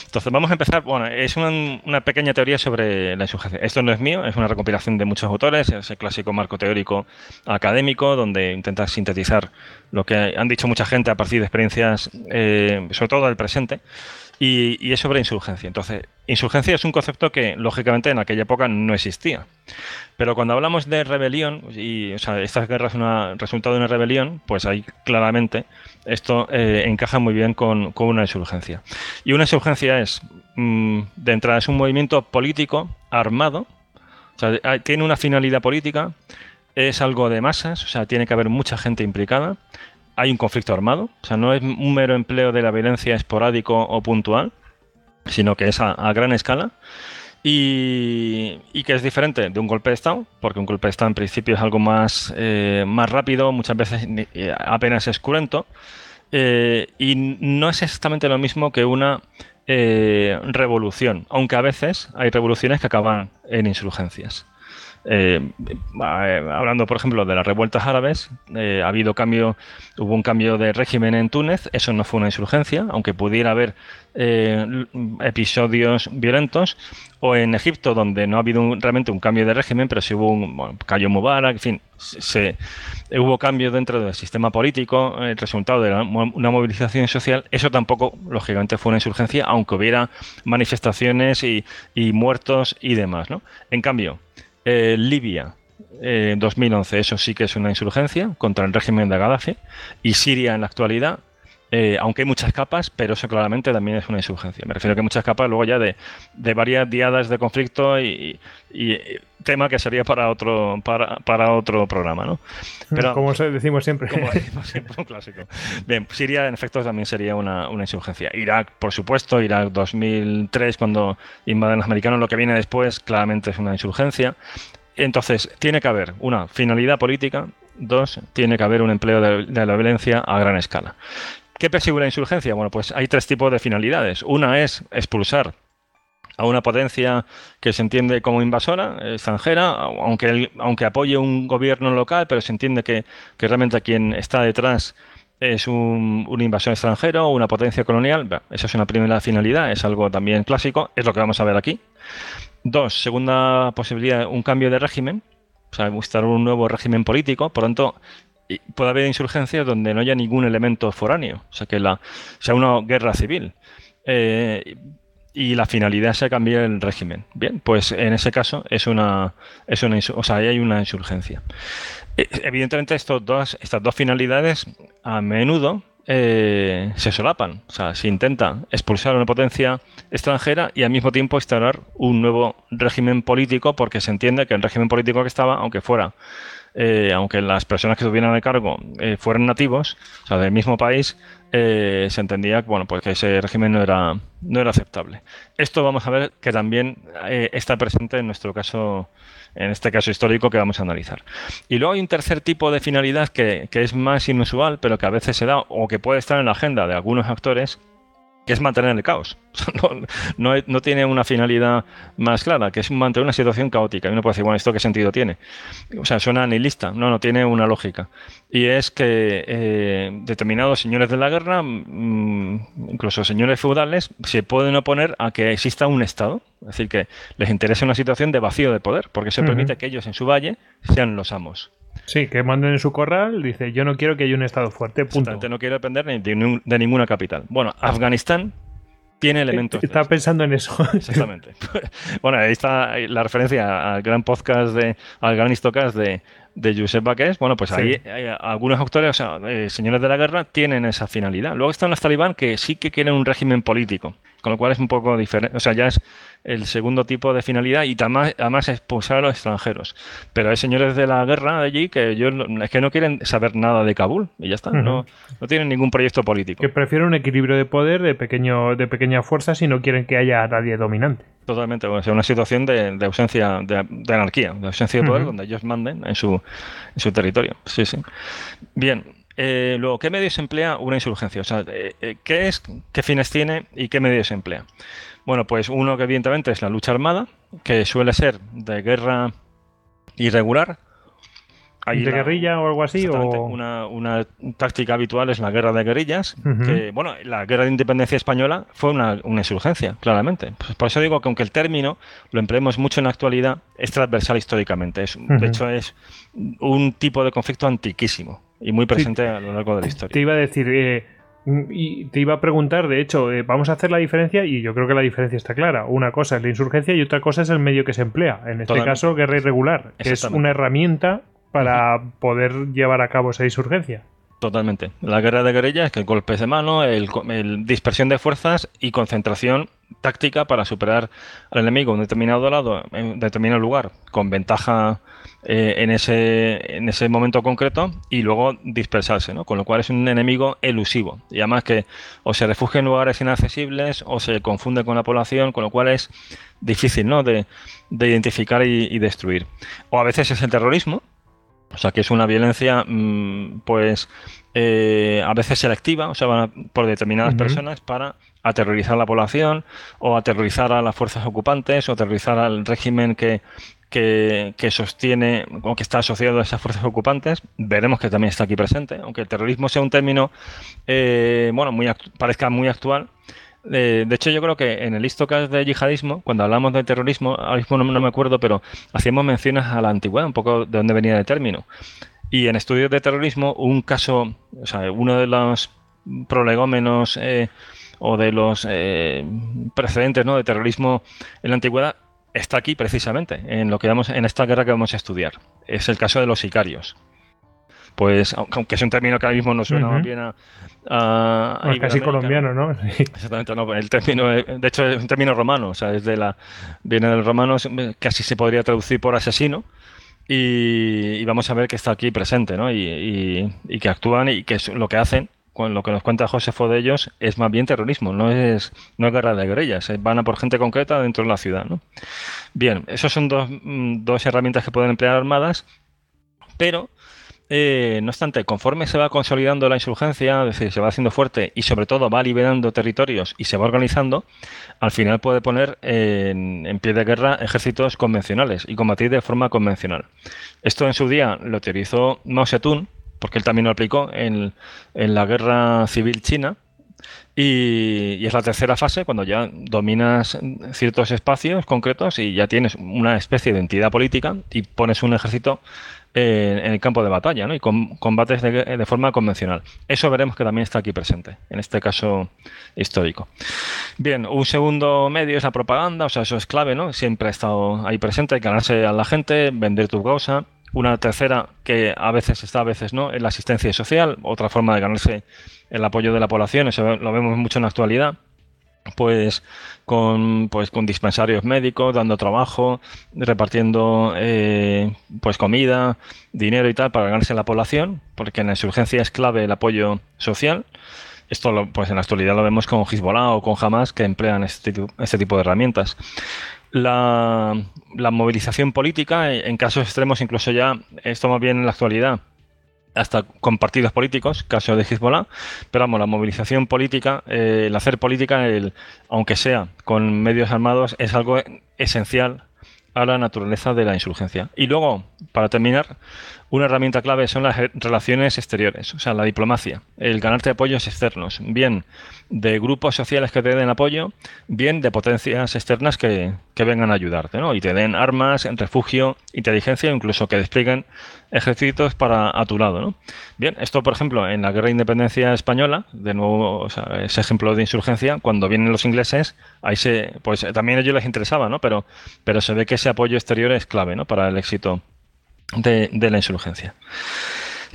Entonces vamos a empezar, bueno, es una, pequeña teoría sobre la insurgencia. Esto no es mío, es una recopilación de muchos autores, es el clásico marco teórico académico donde intenta sintetizar lo que han dicho mucha gente a partir de experiencias, eh, sobre todo del presente, y, y es sobre insurgencia. Entonces, Insurgencia es un concepto que, lógicamente, en aquella época no existía. Pero cuando hablamos de rebelión, y o sea, esta guerra es resultado de una rebelión, pues ahí claramente esto eh, encaja muy bien con, una insurgencia. Y una insurgencia es, mm, de entrada, es un movimiento político armado, tiene una finalidad política, es algo de masas, o sea, tiene que haber mucha gente implicada, hay un conflicto armado, o sea, no es un mero empleo de la violencia esporádico o puntual, sino que es a, gran escala. Y, que es diferente de un golpe de Estado, porque un golpe de Estado en principio es algo más, eh, más rápido, muchas veces eh, apenas es eh, y no es exactamente lo mismo que una revolución, aunque a veces hay revoluciones que acaban en insurgencias. Eh, eh, hablando, por ejemplo, de las revueltas árabes, eh, ha habido cambio, hubo un cambio de régimen en Túnez, eso no fue una insurgencia, aunque pudiera haber episodios violentos, o en Egipto, donde no ha habido realmente un cambio de régimen, pero sí hubo un cayó Mubarak, en fin, hubo cambio dentro del sistema político, el resultado de una movilización social, eso tampoco, lógicamente, fue una insurgencia, aunque hubiera manifestaciones y, y muertos y demás. ¿no? En cambio, eh, Libia, eh, en 2011, eso sí que es una insurgencia contra el régimen de Gaddafi. Y Siria en la actualidad, eh, aunque hay muchas capas, pero eso claramente también es una insurgencia. Me refiero a que muchas capas luego ya de, varias diadas de conflicto y, tema que sería para otro, para, otro programa, ¿no? Mm, pero, como decimos siempre. Como decimos siempre, un clásico. Bien, pues Siria en efecto también sería una, insurgencia. Irak, por supuesto, Irak 2003, cuando invaden los americanos, lo que viene después claramente es una insurgencia. Entonces, tiene que haber una finalidad política, dos, tiene que haber un empleo de, la violencia a gran escala. ¿Qué persigue la insurgencia? Bueno, pues hay tres tipos de finalidades. Una es expulsar a una potencia que se entiende como invasora, extranjera, aunque, aunque apoye un gobierno local, pero se entiende que, que realmente quien está detrás es un, una invasión extranjera o una potencia colonial. esa es una primera finalidad, es algo también clásico, es lo que vamos a ver aquí. Dos, segunda posibilidad, un cambio de régimen, o sea, buscar un nuevo régimen político. Por tanto, puede haber insurgencias donde no haya ningún elemento foráneo, o sea, que la, sea una guerra civil. Eh, y la finalidad sea cambiar el régimen. Bien, pues en ese caso es una, es una o sea, hay una insurgencia. Eh, evidentemente dos, estas dos finalidades a menudo eh, se solapan. O sea, se intenta expulsar una potencia extranjera y al mismo tiempo instaurar un nuevo régimen político porque se entiende que el régimen político que estaba, aunque fuera eh, aunque las personas que tuvieran el cargo eh, fueran nativos, o sea, del mismo país, eh, se entendía bueno, pues que ese régimen no era, no era aceptable. Esto vamos a ver que también está presente en nuestro caso, en este caso histórico que vamos a analizar. Y luego hay un tercer tipo de finalidad que, que es más inusual, pero que a veces se da o que puede estar en la agenda de algunos actores, que es mantener el caos. <laughs> No, tiene una finalidad más clara, que es mantener una situación caótica. Y uno puede decir, bueno, ¿esto qué sentido tiene? O sea, suena nihilista, no, no tiene una lógica. Y es que eh, determinados señores de la guerra, mm, incluso señores feudales, se pueden oponer a que exista un Estado. Es decir, que les interesa una situación de vacío de poder, porque se permite que ellos en su valle sean los amos. Sí, que manden en su corral, dice, yo no quiero que haya un Estado fuerte, punto. No quiero depender de, ninguna capital. Bueno, Afganistán tiene elementos. Estaba pensando en eso. <laughs> Exactamente. <laughs> bueno, ahí está la referencia al gran podcast de, al gran histocast de, de Josep Baqués, bueno, pues ahí hay eh, algunos autores, o sea, eh, señores de la guerra, tienen esa finalidad. Luego están los talibán que sí que quieren un régimen político, con lo cual es un poco diferente, o sea, ya es el segundo tipo de finalidad y además, además expulsar a los extranjeros. Pero hay señores de la guerra allí que yo, es que no quieren saber nada de Kabul y ya está, no, no tienen ningún proyecto político. Que prefieren un equilibrio de poder de, pequeño, de pequeña fuerza si no quieren que haya nadie dominante. Totalmente, o sea, una situación de, ausencia, de, anarquía, de ausencia de poder, donde ellos manden en su, en su territorio. Sí, sí. Bien, eh, luego, ¿qué medios emplea una insurgencia? O sea, eh, eh, ¿qué es, qué fines tiene y qué medios emplea? Bueno, pues uno que evidentemente es la lucha armada, que suele ser de guerra irregular, guerrilla o algo así? Una, táctica habitual es la guerra de guerrillas. bueno, la guerra de independencia española fue una, insurgencia, claramente. Pues por eso digo que aunque el término lo empleemos mucho en la actualidad, es transversal históricamente. Es, De hecho, es un tipo de conflicto antiquísimo y muy presente a lo largo de la historia. Te iba a decir... Eh, y te iba a preguntar, de hecho, eh, vamos a hacer la diferencia y yo creo que la diferencia está clara. Una cosa es la insurgencia y otra cosa es el medio que se emplea. En este caso, guerra irregular, que es una herramienta para poder llevar a cabo esa insurgencia. Totalmente. La guerra de es que el golpes de mano, el, dispersión de fuerzas y concentración táctica para superar al enemigo en determinado lado, en determinado lugar, con ventaja eh, en, ese, en ese momento concreto y luego dispersarse, ¿no? Con lo cual es un enemigo elusivo. Y además que o se refugia en lugares inaccesibles o se confunde con la población, con lo cual es difícil, ¿no? De, identificar y destruir. O a veces es el terrorismo, o sea, que es una violencia, mm, pues, eh, a veces selectiva, o sea, por determinadas personas para aterrorizar a la población o aterrorizar a las fuerzas ocupantes o aterrorizar al régimen que, sostiene o que está asociado a esas fuerzas ocupantes. Veremos que también está aquí presente, aunque el terrorismo sea un término, eh, bueno, parezca muy actual eh, de hecho, yo creo que en el histocast de yihadismo, cuando hablamos de terrorismo, ahora mismo no, me acuerdo, pero hacíamos menciones a la antigüedad, un poco de dónde venía el término. Y en estudios de terrorismo, un caso, o sea, uno de los prolegómenos eh, o de los eh, precedentes de terrorismo en la antigüedad está aquí precisamente, en lo que vamos, en esta guerra que vamos a estudiar. Es el caso de los sicarios pues aunque es un término que ahora mismo no suena bien a... casi colombiano, ¿no? <laughs> Exactamente, no, el término, de hecho es un término romano, o sea, de la, viene del romano, casi se podría traducir por asesino. Y, vamos a ver que está aquí presente, ¿no? Y, que actúan y que lo que hacen con lo que nos cuenta Josefo de ellos es más bien terrorismo, no es, no es guerra de guerrillas, eh, van a por gente concreta dentro de la ciudad. ¿no? Bien, esas son dos, mm, dos, herramientas que pueden emplear armadas, pero eh, no obstante, conforme se va consolidando la insurgencia, es decir, se va haciendo fuerte y sobre todo va liberando territorios y se va organizando, al final puede poner en, pie de guerra ejércitos convencionales y combatir de forma convencional. Esto en su día lo teorizó Mao Zedong, porque él también lo aplicó en la guerra civil china, y, es la tercera fase, cuando ya dominas ciertos espacios concretos y ya tienes una especie de entidad política y pones un ejército eh, en el campo de batalla y combates de, de, forma convencional. Eso veremos que también está aquí presente, en este caso histórico. Bien, un segundo medio es la propaganda, o sea, eso es clave, ¿no? Siempre ha estado ahí presente, ganarse a la gente, vender tu causa. Una tercera que a veces está, a veces no, es la asistencia social, otra forma de ganarse el apoyo de la población, eso lo vemos mucho en la actualidad pues con, pues con dispensarios médicos, dando trabajo, repartiendo eh, pues comida, dinero y tal para ganarse la población, porque en la insurgencia es clave el apoyo social. Esto pues en la actualidad lo vemos con Hezbollah o con Hamas que emplean este tipo este de herramientas la, movilización política, eh, en casos extremos incluso ya esto más bien en la actualidad, hasta con partidos políticos, caso de Hezbollah, pero vamos, la movilización política, eh, el hacer política, aunque sea con medios armados, es algo esencial a la naturaleza de la insurgencia. Y luego, para terminar, una herramienta clave son las relaciones exteriores, o sea, la diplomacia, el ganarte apoyos externos, bien de grupos sociales que te den apoyo, bien de potencias externas que, que vengan a ayudarte, ¿no? Y te den armas, refugio, inteligencia, incluso que desplieguen ejércitos para a tu lado, ¿no? Bien, esto, por ejemplo, en la Guerra de Independencia Española, de nuevo, o sea, ese ejemplo de insurgencia, cuando vienen los ingleses, ahí se, pues también ellos les interesaba, ¿no? Pero, pero se ve que ese apoyo exterior es clave, ¿no? Para el éxito de, la insurgencia.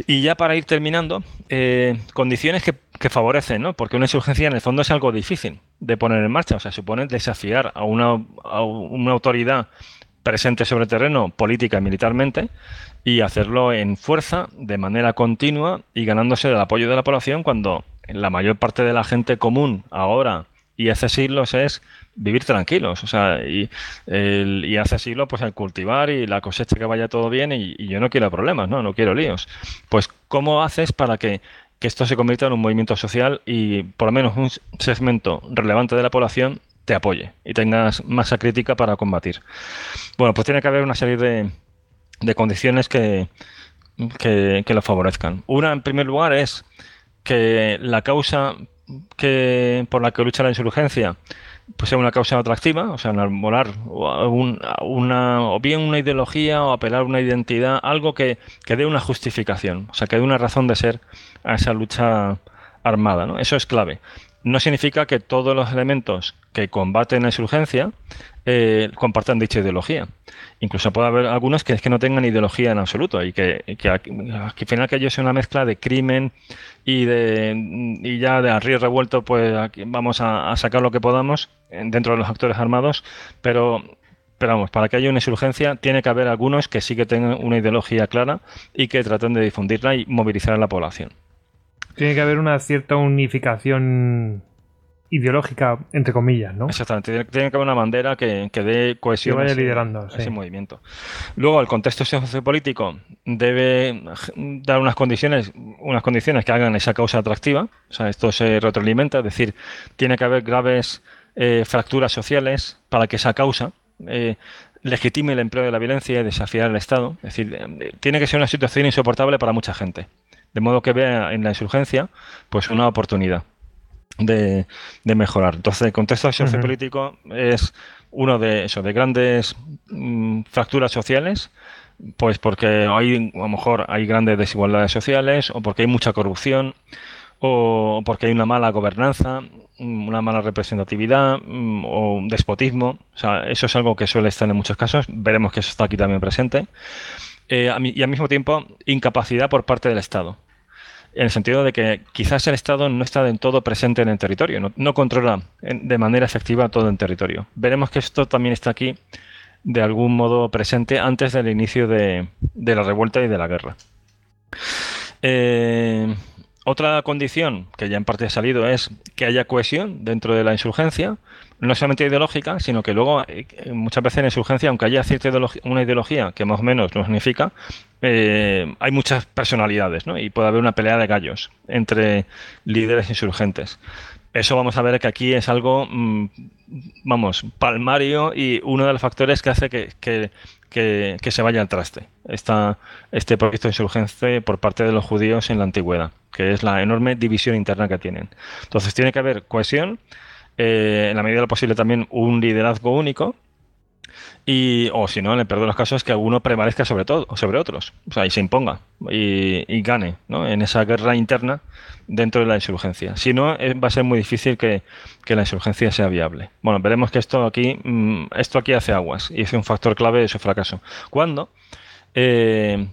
Y ya para ir terminando, eh, condiciones que, favorecen, ¿no? Porque una insurgencia en el fondo es algo difícil de poner en marcha, o sea, supone desafiar a una, a una autoridad presente sobre terreno política y militarmente y hacerlo en fuerza, de manera continua y ganándose el apoyo de la población cuando la mayor parte de la gente común ahora y hace siglos es vivir tranquilos, o sea, y, el, y hace siglo pues al cultivar y la cosecha que vaya todo bien y, yo no quiero problemas, ¿no? No quiero líos. Pues, ¿cómo haces para que, que esto se convierta en un movimiento social y por lo menos un segmento relevante de la población te apoye y tengas masa crítica para combatir? Bueno, pues tiene que haber una serie de, de condiciones que, que, que lo favorezcan. Una, en primer lugar, es que la causa que, por la que lucha la insurgencia pues sea una causa atractiva, o sea, enarbolar una, o bien una ideología o apelar a una identidad, algo que, dé una justificación, o sea, que dé una razón de ser a esa lucha armada, ¿no? Eso es clave. No significa que todos los elementos que combaten la insurgencia eh, compartan dicha ideología. Incluso puede haber algunos que que no tengan ideología en absoluto y que, que, al final que ellos sea una mezcla de crimen, y, de, y ya de arriba revuelto pues aquí vamos a, sacar lo que podamos eh, dentro de los actores armados, pero, pero vamos, para que haya una insurgencia tiene que haber algunos que sí que tengan una ideología clara y que traten de difundirla y movilizar a la población. Tiene que haber una cierta unificación ideológica, entre comillas, ¿no? Exactamente, tiene, que haber una bandera que, que dé cohesión. a ese, movimiento. Luego, el contexto sociopolítico debe dar unas condiciones, unas condiciones que hagan esa causa atractiva. O sea, esto se retroalimenta, es decir, tiene que haber graves eh, fracturas sociales para que esa causa. Eh, legitime el empleo de la violencia y desafiar al Estado. Es decir, eh, tiene que ser una situación insoportable para mucha gente. De modo que vea en la insurgencia pues una oportunidad de, mejorar. Entonces, el contexto sociopolítico es uno de eso, de grandes mm, fracturas sociales, pues porque hay, a lo mejor hay grandes desigualdades sociales, o porque hay mucha corrupción, o porque hay una mala gobernanza, mm, una mala representatividad, mm, o un despotismo. O sea, eso es algo que suele estar en muchos casos. Veremos que eso está aquí también presente. Eh, y al mismo tiempo, incapacidad por parte del Estado en el sentido de que quizás el Estado no está del todo presente en el territorio, no, controla de manera efectiva todo el territorio. Veremos que esto también está aquí de algún modo presente antes del inicio de, de la revuelta y de la guerra. Eh, otra condición que ya en parte ha salido es que haya cohesión dentro de la insurgencia no solamente ideológica, sino que luego eh, eh, muchas veces en insurgencia, aunque haya cierta una ideología que más o menos lo significa, eh, hay muchas personalidades, ¿no? Y puede haber una pelea de gallos entre líderes insurgentes. Eso vamos a ver que aquí es algo, mm, vamos, palmario y uno de los factores que hace que, se vaya al traste esta, este proyecto insurgente por parte de los judíos en la antigüedad, que es la enorme división interna que tienen. Entonces tiene que haber cohesión, eh, en la medida de lo posible también un liderazgo único. Y, o si no, en el peor de los casos, que alguno prevalezca sobre, todo, sobre otros, o sea, y se imponga y, gane ¿no? en esa guerra interna dentro de la insurgencia. Si no, eh, va a ser muy difícil que, que la insurgencia sea viable. Bueno, veremos que esto aquí, mm, esto aquí hace aguas y es un factor clave de su fracaso. Cuando eh,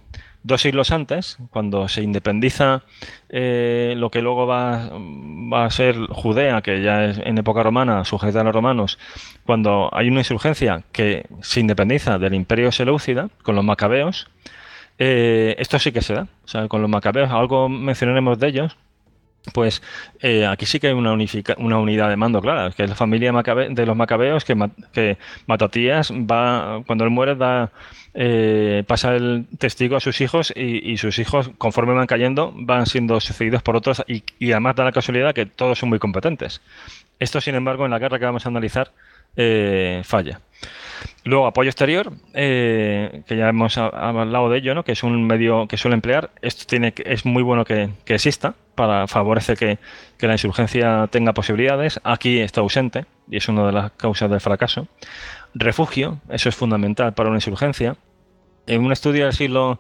dos siglos antes, cuando se independiza eh, lo que luego va, a ser Judea, que ya es en época romana, sujeta a los romanos, cuando hay una insurgencia que se independiza del imperio seleucida con los macabeos, eh, esto sí que se da. O sea, con los macabeos, algo mencionaremos de ellos, pues eh, aquí sí que hay una, unidad de mando clara, que es la familia de los macabeos que, Matatías va, cuando él muere, da, eh, pasa el testigo a sus hijos y, sus hijos, conforme van cayendo, van siendo sucedidos por otros y, además da la casualidad que todos son muy competentes. Esto, sin embargo, en la guerra que vamos a analizar, eh, falla. Luego, apoyo exterior, eh, que ya hemos hablado de ello, ¿no? que es un medio que suele emplear. Esto tiene, es muy bueno que, exista, para favorecer que, la insurgencia tenga posibilidades. Aquí está ausente y es una de las causas del fracaso. Refugio, eso es fundamental para una insurgencia. En un estudio del siglo,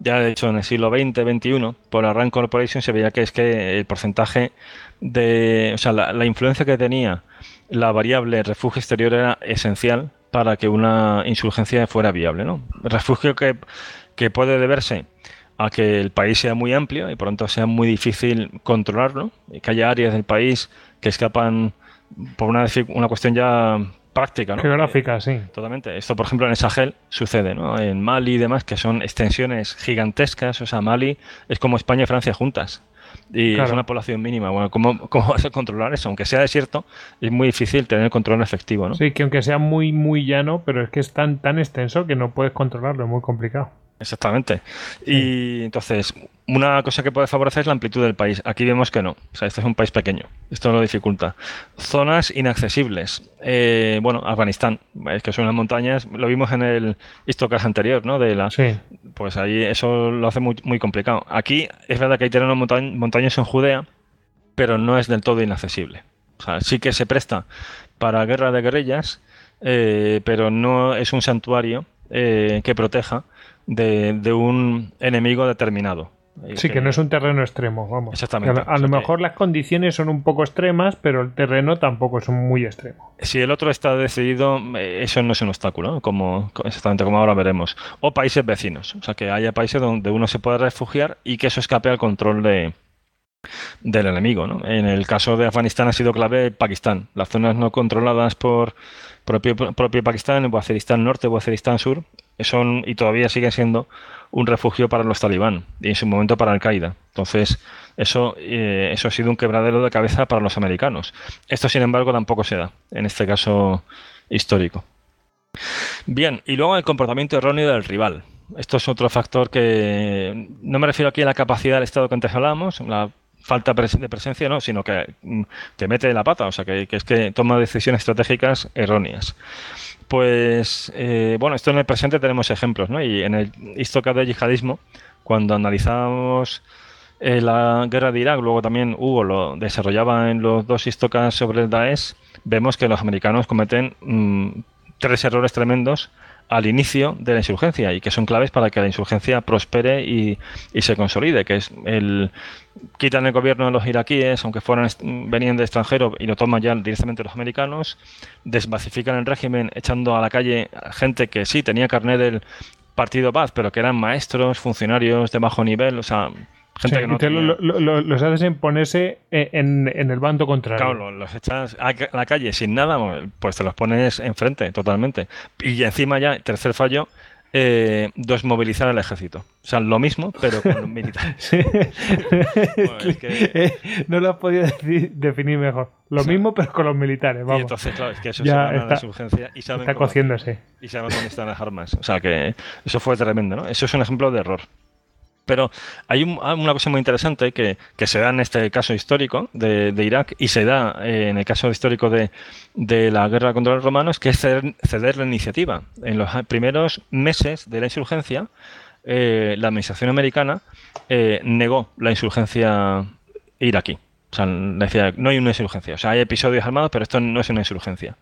ya hecho en el siglo XX, XXI, por la Corporation se veía que es que el porcentaje de, o sea, la influencia que tenía la variable refugio exterior era esencial para que una insurgencia fuera viable. ¿no? Refugio que, puede deberse a que el país sea muy amplio y por lo tanto sea muy difícil controlarlo, y que haya áreas del país que escapan por una, cuestión ya práctica, Geográfica, eh, sí. Totalmente. Esto, por ejemplo, en el Sahel sucede, ¿no? En Mali y demás, que son extensiones gigantescas. O sea, Mali es como España y Francia juntas y es una población mínima. Bueno, ¿cómo, ¿cómo, vas a controlar eso? Aunque sea desierto, es muy difícil tener control efectivo, ¿no? Sí, que aunque sea muy, muy llano, pero es que es tan, tan extenso que no puedes controlarlo, es muy complicado. Exactamente. Y entonces, una cosa que puede favorecer es la amplitud del país. Aquí vemos que no. O sea, este es un país pequeño. Esto lo dificulta. Zonas inaccesibles. Eh, bueno, Afganistán. Es que son las montañas. Lo vimos en el histocast anterior, ¿no? De la, Pues ahí eso lo hace muy, complicado. Aquí es verdad que hay terrenos monta en Judea, pero no es del todo inaccesible. O sea, sí que se presta para guerra de guerrillas, eh, pero no es un santuario eh, que proteja de, un enemigo determinado. Sí, que, no es un terreno extremo, vamos. Exactamente. A, lo mejor las condiciones son un poco extremas, pero el terreno tampoco es muy extremo. Si el otro está decidido, eh, eso no es un obstáculo, como exactamente como ahora veremos. O países vecinos, o sea, que haya países donde uno se pueda refugiar y que eso escape al control de, del enemigo. ¿no? En el caso de Afganistán ha sido clave Pakistán. Las zonas no controladas por propio, propio Pakistán, Waziristán Norte, Waziristán Sur, son y todavía siguen siendo un refugio para los talibán y en su momento para Al-Qaeda. Entonces, eso, eh, eso ha sido un quebradero de cabeza para los americanos. Esto, sin embargo, tampoco se da en este caso histórico. Bien, y luego el comportamiento erróneo del rival. Esto es otro factor que no me refiero aquí a la capacidad del Estado que antes hablábamos, la falta de presencia, no, sino que mm, te mete la pata, o sea, que, es que toma decisiones estratégicas erróneas. Pues, eh, bueno, esto en el presente tenemos ejemplos, ¿no? Y en el histórico del yihadismo, cuando analizamos eh, la guerra de Irak, luego también Hugo lo desarrollaba en los dos histocas sobre el Daesh, vemos que los americanos cometen mm, tres errores tremendos al inicio de la insurgencia y que son claves para que la insurgencia prospere y, y se consolide, que es el quitan el gobierno de los iraquíes, aunque fueran venían de extranjero y lo toman ya directamente los americanos, desbacifican el régimen echando a la calle gente que sí tenía carnet del partido Paz, pero que eran maestros, funcionarios de bajo nivel, o sea, te los haces en ponerse en, el bando contrario. Claro, los echas a la calle sin nada, pues te los pones enfrente totalmente. Y encima ya, tercer fallo, eh, desmovilizar al ejército. O sea, lo mismo, pero con los militares. <laughs> <laughs> Eh, no lo has podido definir mejor. Lo mismo, pero con los militares. Vamos. Y entonces, claro, es que eso ya se está, y saben está cociéndose. Y saben dónde están las armas. O sea, que eso fue tremendo, ¿no? Eso es un ejemplo de error. Pero hay ah, una cosa muy interesante que, se da en este caso histórico de, Irak y se da eh, en el caso histórico de, la guerra contra los romanos, que es ceder, la iniciativa. En los primeros meses de la insurgencia, eh, la administración americana eh, negó la insurgencia iraquí. O sea, decía, no hay una insurgencia. O sea, hay episodios armados, pero esto no es una insurgencia.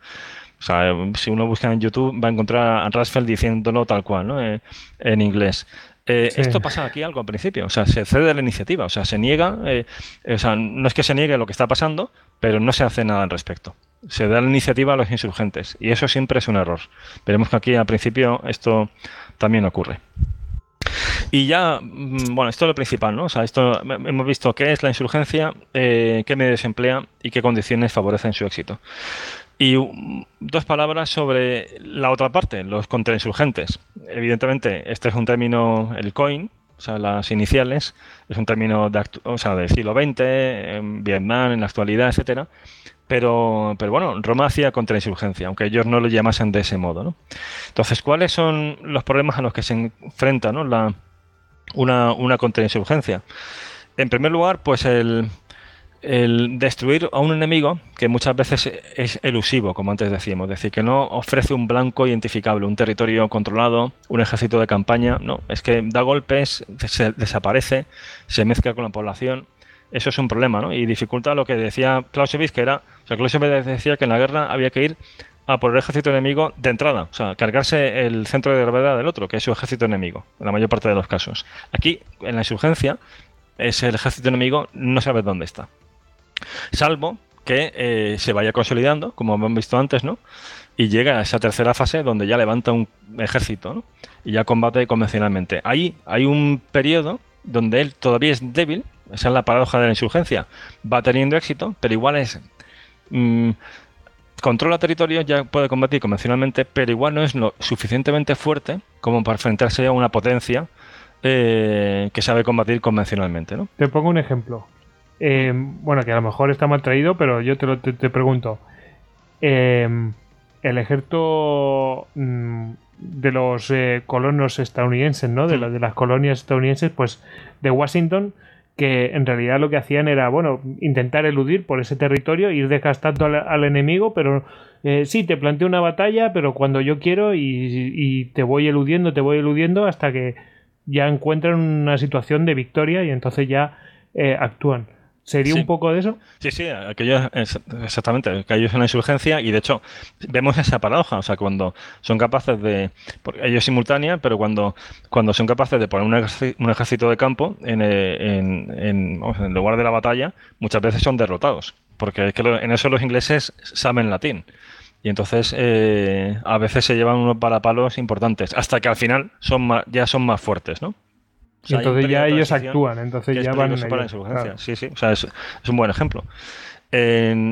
O sea, si uno busca en YouTube va a encontrar a Rasfeld diciéndolo tal cual, ¿no? en inglés. Eh, esto pasa aquí algo al principio, o sea, se cede la iniciativa, o sea, se niega, eh, o sea, no es que se niegue lo que está pasando, pero no se hace nada al respecto. Se da la iniciativa a los insurgentes y eso siempre es un error. Veremos que aquí al principio esto también ocurre. Y ya, mm, bueno, esto es lo principal, ¿no? O sea, esto hemos visto qué es la insurgencia, eh, qué medios emplea y qué condiciones favorecen su éxito. Y dos palabras sobre la otra parte, los contrainsurgentes. Evidentemente, este es un término, el coin, o sea, las iniciales, es un término de o del siglo XX, en Vietnam, en la actualidad, etcétera. Pero, pero bueno, Roma hacía contrainsurgencia, aunque ellos no lo llamasen de ese modo. Entonces, ¿cuáles son los problemas a los que se enfrenta la, una, una contrainsurgencia? En primer lugar, pues el, el destruir a un enemigo que muchas veces es elusivo, como antes decíamos, es decir, que no ofrece un blanco identificable, un territorio controlado, un ejército de campaña, no, es que da golpes, se desaparece, se mezcla con la población, eso es un problema, ¿no? Y dificulta lo que decía Clausewitz, que era, o sea, Clausewitz decía que en la guerra había que ir a por el ejército enemigo de entrada, o sea, cargarse el centro de gravedad del otro, que es su ejército enemigo, en la mayor parte de los casos. Aquí, en la insurgencia, es el ejército enemigo, no sabes dónde está. Salvo que eh, se vaya consolidando, como hemos visto antes, ¿no? Y llega a esa tercera fase donde ya levanta un ejército, Y ya combate convencionalmente. Ahí hay un periodo donde él todavía es débil, esa es la paradoja de la insurgencia. Va teniendo éxito, pero igual es. Mm, controla territorio, ya puede combatir convencionalmente, pero igual no es lo suficientemente fuerte como para enfrentarse a una potencia eh, que sabe combatir convencionalmente. ¿no? Te pongo un ejemplo. Em, bueno, que a lo mejor está mal traído, pero yo te, lo, te, pregunto. Em, el ejército mm, de los eh, colonos estadounidenses, ¿no? De, las colonias estadounidenses, pues de Washington, que en realidad lo que hacían era, bueno, intentar eludir por ese territorio, ir desgastando al, al enemigo, pero eh, sí, te planteo una batalla, pero cuando yo quiero y, te voy eludiendo, te voy eludiendo hasta que ya encuentran una situación de victoria y entonces ya eh, actúan. ¿Sería un poco de eso? Sí, sí, aquello exactamente, que ellos en la insurgencia y de hecho vemos esa paradoja, o sea, cuando son capaces de, porque ellos simultánea, pero cuando, cuando son capaces de poner un, ejército de campo en, eh, en, el lugar de la batalla, muchas veces son derrotados, porque es que en eso los ingleses saben latín. Y entonces eh, a veces se llevan unos palapalos importantes, hasta que al final son ya son más fuertes, ¿no? entonces ya ellos actúan, entonces ya van. Sí, sí, es, un buen ejemplo.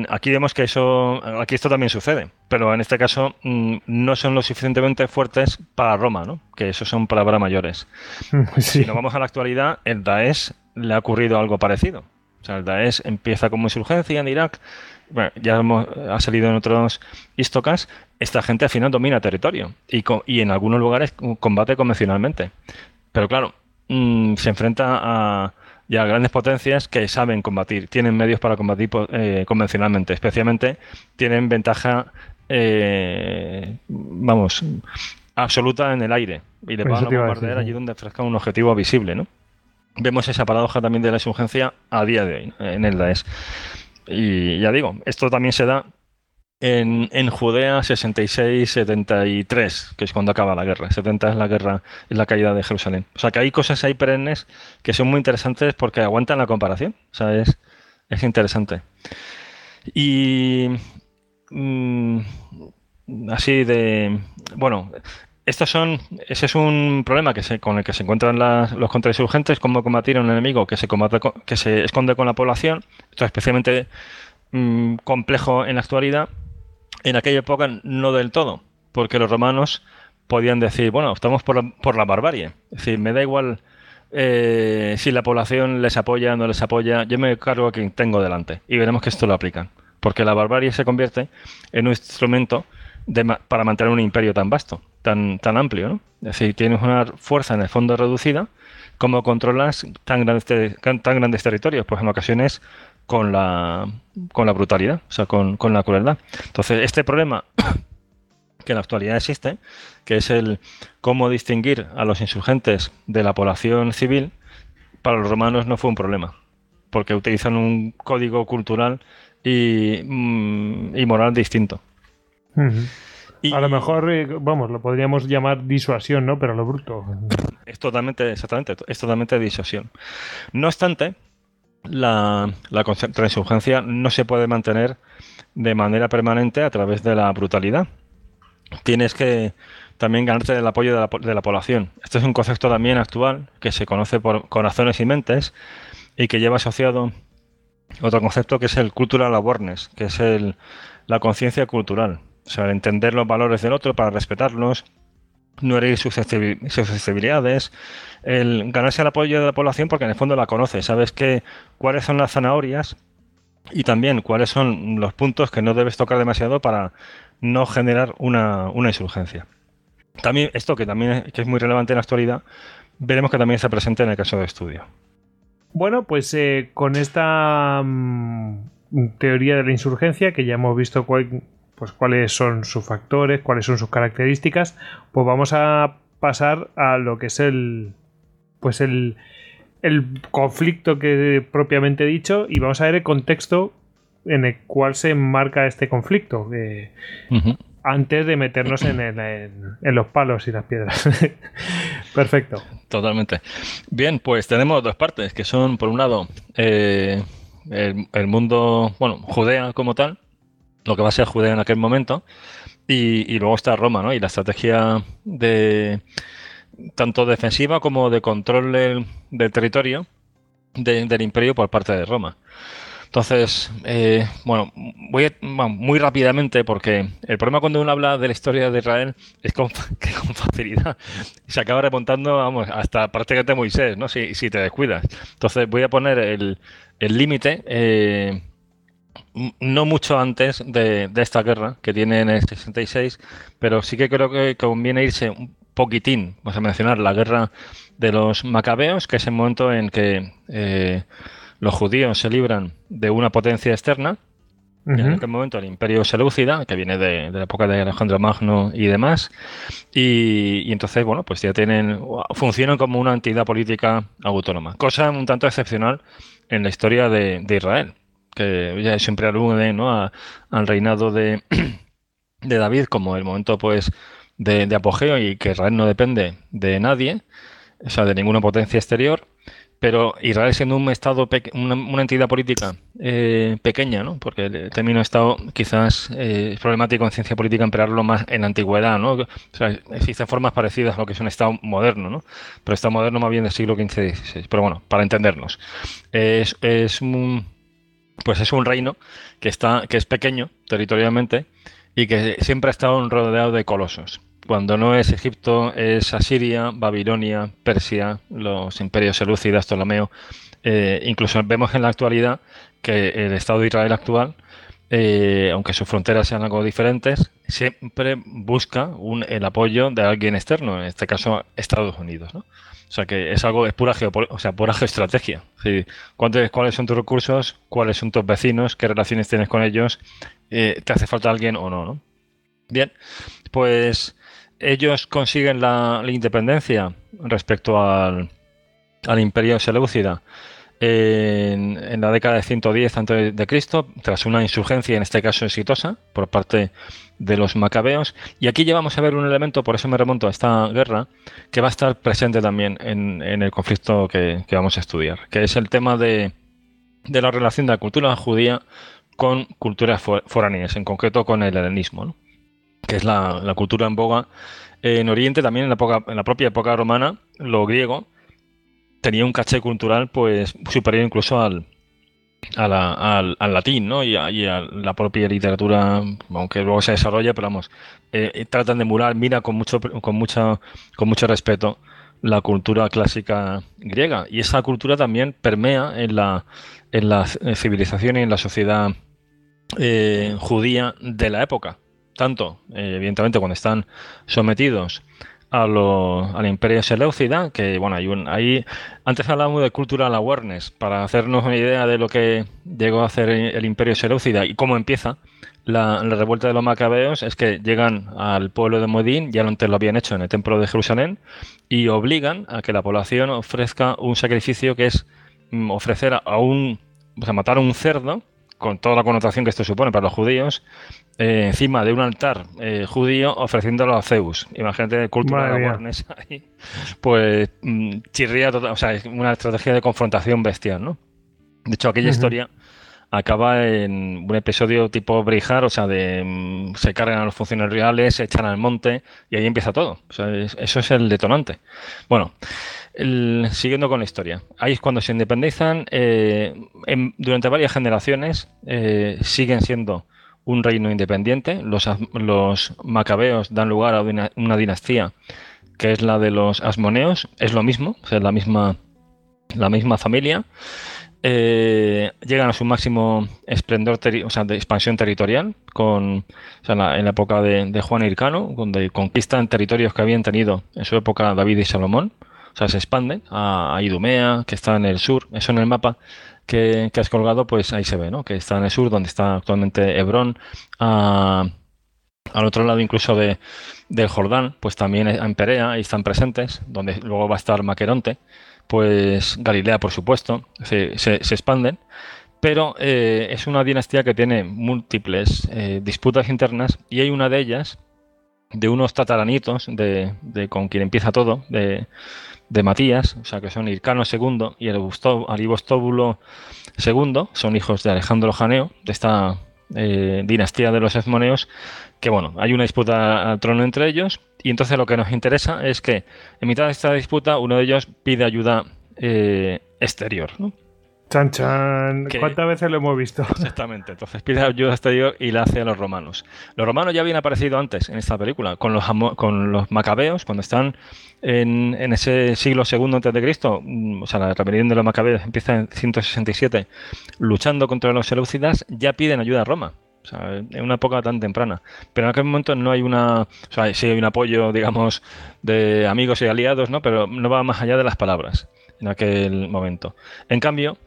aquí vemos que eso, aquí esto también sucede, pero en este caso mm, no son lo suficientemente fuertes para Roma, ¿no? que eso son palabras mayores. <laughs> Si nos vamos a la actualidad, el Daesh le ha ocurrido algo parecido. O sea, el Daesh empieza como insurgencia en Irak, ya ha salido en otros histocas, esta gente al final domina territorio y, y en algunos lugares combate convencionalmente. Pero claro, Mm, se enfrenta a, grandes potencias que saben combatir, tienen medios para combatir pues, eh, convencionalmente, especialmente tienen ventaja, eh, vamos, absoluta en el aire y le van pues a bombardear allí donde ofrezca un objetivo visible, ¿no? Vemos esa paradoja también de la insurgencia a día de hoy en el DAES. Y ya digo, esto también se da en, Judea 66-73, que es cuando acaba la guerra. 70 es la guerra, es la caída de Jerusalén. O sea que hay cosas ahí perennes que son muy interesantes porque aguantan la comparación. O sea, es, interesante. Y mm, así de... Bueno, estos son, ese es un problema que con el que se encuentran los los urgentes, cómo combatir a un enemigo que se, combate, que se esconde con la población. Esto es especialmente mm, complejo en la actualidad en aquella época no del todo, porque los romanos podían decir, bueno, estamos por la, por la barbarie. Es decir, me da igual eh, si la población les apoya o no les apoya, yo me cargo a quien tengo delante y veremos que esto lo aplican. Porque la barbarie se convierte en un instrumento para mantener un imperio tan vasto, tan, tan amplio. Es decir, tienes una fuerza en el fondo reducida, como controlas tan grandes, tan grandes territorios? Pues en ocasiones con la, con la brutalidad, o sea, con, la crueldad. Entonces, este problema <coughs> que en la actualidad existe, que es el cómo distinguir a los insurgentes de la población civil, para los romanos no fue un problema, porque utilizan un código cultural y, mm, moral distinto. a lo mejor, eh, vamos, lo podríamos llamar disuasión, ¿no? Pero lo bruto. Es totalmente, exactamente, es totalmente disuasión. No obstante, la, la no se puede mantener de manera permanente a través de la brutalidad. Tienes que también ganarte el apoyo de la, población. Este es un concepto también actual que se conoce por corazones y mentes y que lleva asociado otro concepto que es el cultural awareness, que es la conciencia cultural. O sea, entender los valores del otro para respetarlos, no herir sus susceptibilidades, el ganarse el apoyo de la población porque en el fondo la conoces, sabes cuáles son las zanahorias y también cuáles son los puntos que no debes tocar demasiado para no generar una, insurgencia. También esto que también es, muy relevante en la actualidad, veremos que también está presente en el caso de estudio. Bueno, pues eh, con esta mm, teoría de la insurgencia, que ya hemos visto cuál, pues, cuáles son sus factores, cuáles son sus características, pues vamos a pasar a lo que es el, pues el, conflicto que propiamente dicho y vamos a ver el contexto en el cual se enmarca este conflicto antes de meternos en, en, los palos y las piedras. <laughs> Perfecto. Totalmente. Bien, pues tenemos dos partes que son, por un lado, eh, el, mundo, bueno, Judea como tal, lo que va a ser Judea en aquel momento, y, y luego está Roma, ¿no? Y la estrategia de tanto defensiva como de control del, territorio del imperio por parte de Roma. Entonces, eh, bueno, voy a, muy rápidamente porque el problema cuando uno habla de la historia de Israel es con, <laughs> que con facilidad se acaba remontando, vamos, hasta prácticamente Moisés, ¿no? Si, si te descuidas. Entonces voy a poner el límite, eh, no mucho antes de, esta guerra que tiene en el 66, pero sí que creo que conviene irse poquitín, vamos a mencionar la guerra de los macabeos, que es el momento en que eh, los judíos se libran de una potencia externa. En aquel momento el imperio selúcida, que viene de, la época de Alejandro Magno y demás, y, entonces, bueno, pues ya tienen, funcionan como una entidad política autónoma, cosa un tanto excepcional en la historia de, Israel, que ya siempre alude ¿no? al reinado de, <clears throat> de David como el momento, pues, de, apogeo y que Israel no depende de nadie, o sea, de ninguna potencia exterior, pero Israel siendo un estado una, entidad política eh, pequeña, ¿no? Porque el término Estado quizás eh, es problemático en ciencia política emplearlo más en la antigüedad, ¿no? O sea, existen formas parecidas a lo que es un Estado moderno, ¿no? Pero Estado moderno más bien del siglo XV-XVI. Pero bueno, para entendernos, es, es un, pues es un reino que está que es pequeño territorialmente y que siempre ha estado rodeado de colosos. Cuando no es Egipto, es Asiria, Babilonia, Persia, los imperios selúcidas, Ptolomeo. Eh, incluso vemos en la actualidad que el Estado de Israel actual, eh, aunque sus fronteras sean algo diferentes, siempre busca el apoyo de alguien externo, en este caso Estados Unidos. O sea que es algo, es pura, o sea, pura geoestrategia. ¿Cuáles son tus recursos? ¿Cuáles son tus vecinos? ¿Qué relaciones tienes con ellos? Eh, ¿Te hace falta alguien o no? ¿no? Bien, pues ellos consiguen la, independencia respecto al, imperio Seleucida En, la década de 110 a.C., tras una insurgencia, en este caso exitosa, por parte de los macabeos. Y aquí llevamos a ver un elemento, por eso me remonto a esta guerra, que va a estar presente también en, el conflicto que, vamos a estudiar, que es el tema de, la relación de la cultura judía con culturas foráneas, en concreto con el helenismo. ¿no? que es la, cultura en boga en Oriente, también en la, en la propia época romana, lo griego tenía un caché cultural pues superior incluso al, al, latín y, a, la propia literatura, aunque luego se desarrolla, pero vamos, eh, eh, tratan de murar, mira con mucho, con, mucha, con mucho respeto la cultura clásica griega. Y esa cultura también permea en la, en la eh, civilización y en la sociedad judía de la época tanto, eh, evidentemente, cuando están sometidos a, lo, al imperio seleucida, que bueno, hay un, ahí antes hablábamos de cultural awareness, para hacernos una idea de lo que llegó a hacer el imperio seleucida y cómo empieza la, la revuelta de los macabeos, es que llegan al pueblo de Modín, ya antes lo habían hecho en el templo de Jerusalén, y obligan a que la población ofrezca un sacrificio que es mm, ofrecer a un, o sea, matar a un cerdo, con toda la connotación que esto supone para los judíos, eh, encima de un altar eh, judío ofreciéndolo a Zeus. Imagínate el culto de la ahí. Pues mm, chirría tota, o sea, es una estrategia de confrontación bestial, ¿no? De hecho, aquella historia acaba en un episodio tipo Brijar, o sea, de mm, se cargan a los funcionarios reales, se echan al monte y ahí empieza todo. O sea, eso es el detonante. Bueno, siguiendo con la historia. Ahí es cuando se independizan. Eh, durante varias generaciones siguen siendo un reino independiente. Los, los macabeos dan lugar a una, dinastía que es la de los asmoneos. Es lo mismo, es la misma, la misma familia. Eh, llegan a su máximo esplendor de expansión territorial con, en, la, época de, Juan Hircano, donde conquistan territorios que habían tenido en su época David y Salomón. O sea, se expanden a, a Idumea, que está en el sur. Eso en el mapa que, has colgado, pues ahí se ve, ¿no? Que está en el sur, donde está actualmente Hebrón, ah, al otro lado incluso de, del Jordán, pues también en Perea, ahí están presentes, donde luego va a estar Maqueronte, pues Galilea, por supuesto, se, expanden pero eh, es una dinastía que tiene múltiples eh, disputas internas y hay una de ellas de unos tataranitos de con quien empieza todo, de, de Matías, o sea que son Ircano II y el Aribostóbulo II, son hijos de Alejandro Janeo, de esta eh, dinastía de los Esmoneos, que bueno, hay una disputa al trono entre ellos, y entonces lo que nos interesa es que en mitad de esta disputa uno de ellos pide ayuda eh, exterior, ¿no? Chan chan. ¿Cuántas veces lo hemos visto? <laughs> Exactamente. Entonces pide ayuda a y la hace a los romanos. Los romanos ya habían aparecido antes en esta película, con los, con los macabeos, cuando están en, ese siglo segundo antes de Cristo, mm, o sea, la rebelión de los macabeos empieza en 167, luchando contra los selúcidas, ya piden ayuda a Roma. O sea, en una época tan temprana. Pero en aquel momento no hay una. O sea, sí hay un apoyo, digamos, de amigos y aliados, ¿no? Pero no va más allá de las palabras en aquel momento. En cambio,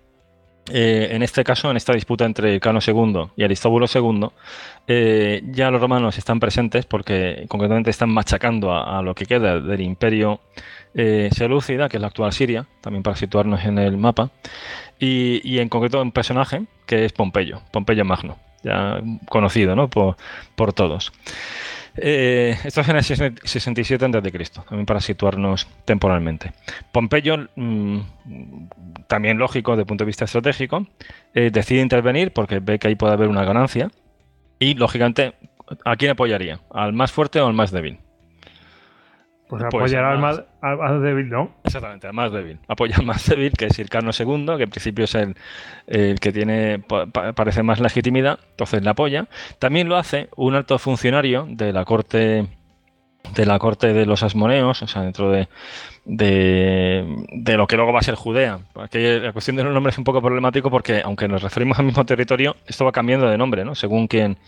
eh, en este caso, en esta disputa entre Cano II y Aristóbulo II, eh, ya los romanos están presentes porque concretamente están machacando a, lo que queda del imperio eh, Selúcida, que es la actual Siria, también para situarnos en el mapa, y, en concreto un personaje que es Pompeyo, Pompeyo Magno, ya conocido por todos. Eh, esto es en el 67 a.C., también para situarnos temporalmente. Pompeyo, mm, también lógico desde el punto de vista estratégico, eh, decide intervenir porque ve que ahí puede haber una ganancia y, lógicamente, ¿a quién apoyaría? ¿Al más fuerte o al más débil? Pues apoyar al, más, débil, ¿no? Exactamente, al más débil. Apoya al más débil, que es Carlos II, que en principio es el, que tiene parece más legitimidad, entonces le apoya. También lo hace un alto funcionario de la corte de la corte de los asmoneos, o sea, dentro de, de, lo que luego va a ser Judea. Aquí la cuestión de los nombres es un poco problemático porque, aunque nos referimos al mismo territorio, esto va cambiando de nombre, ¿no? Según quien,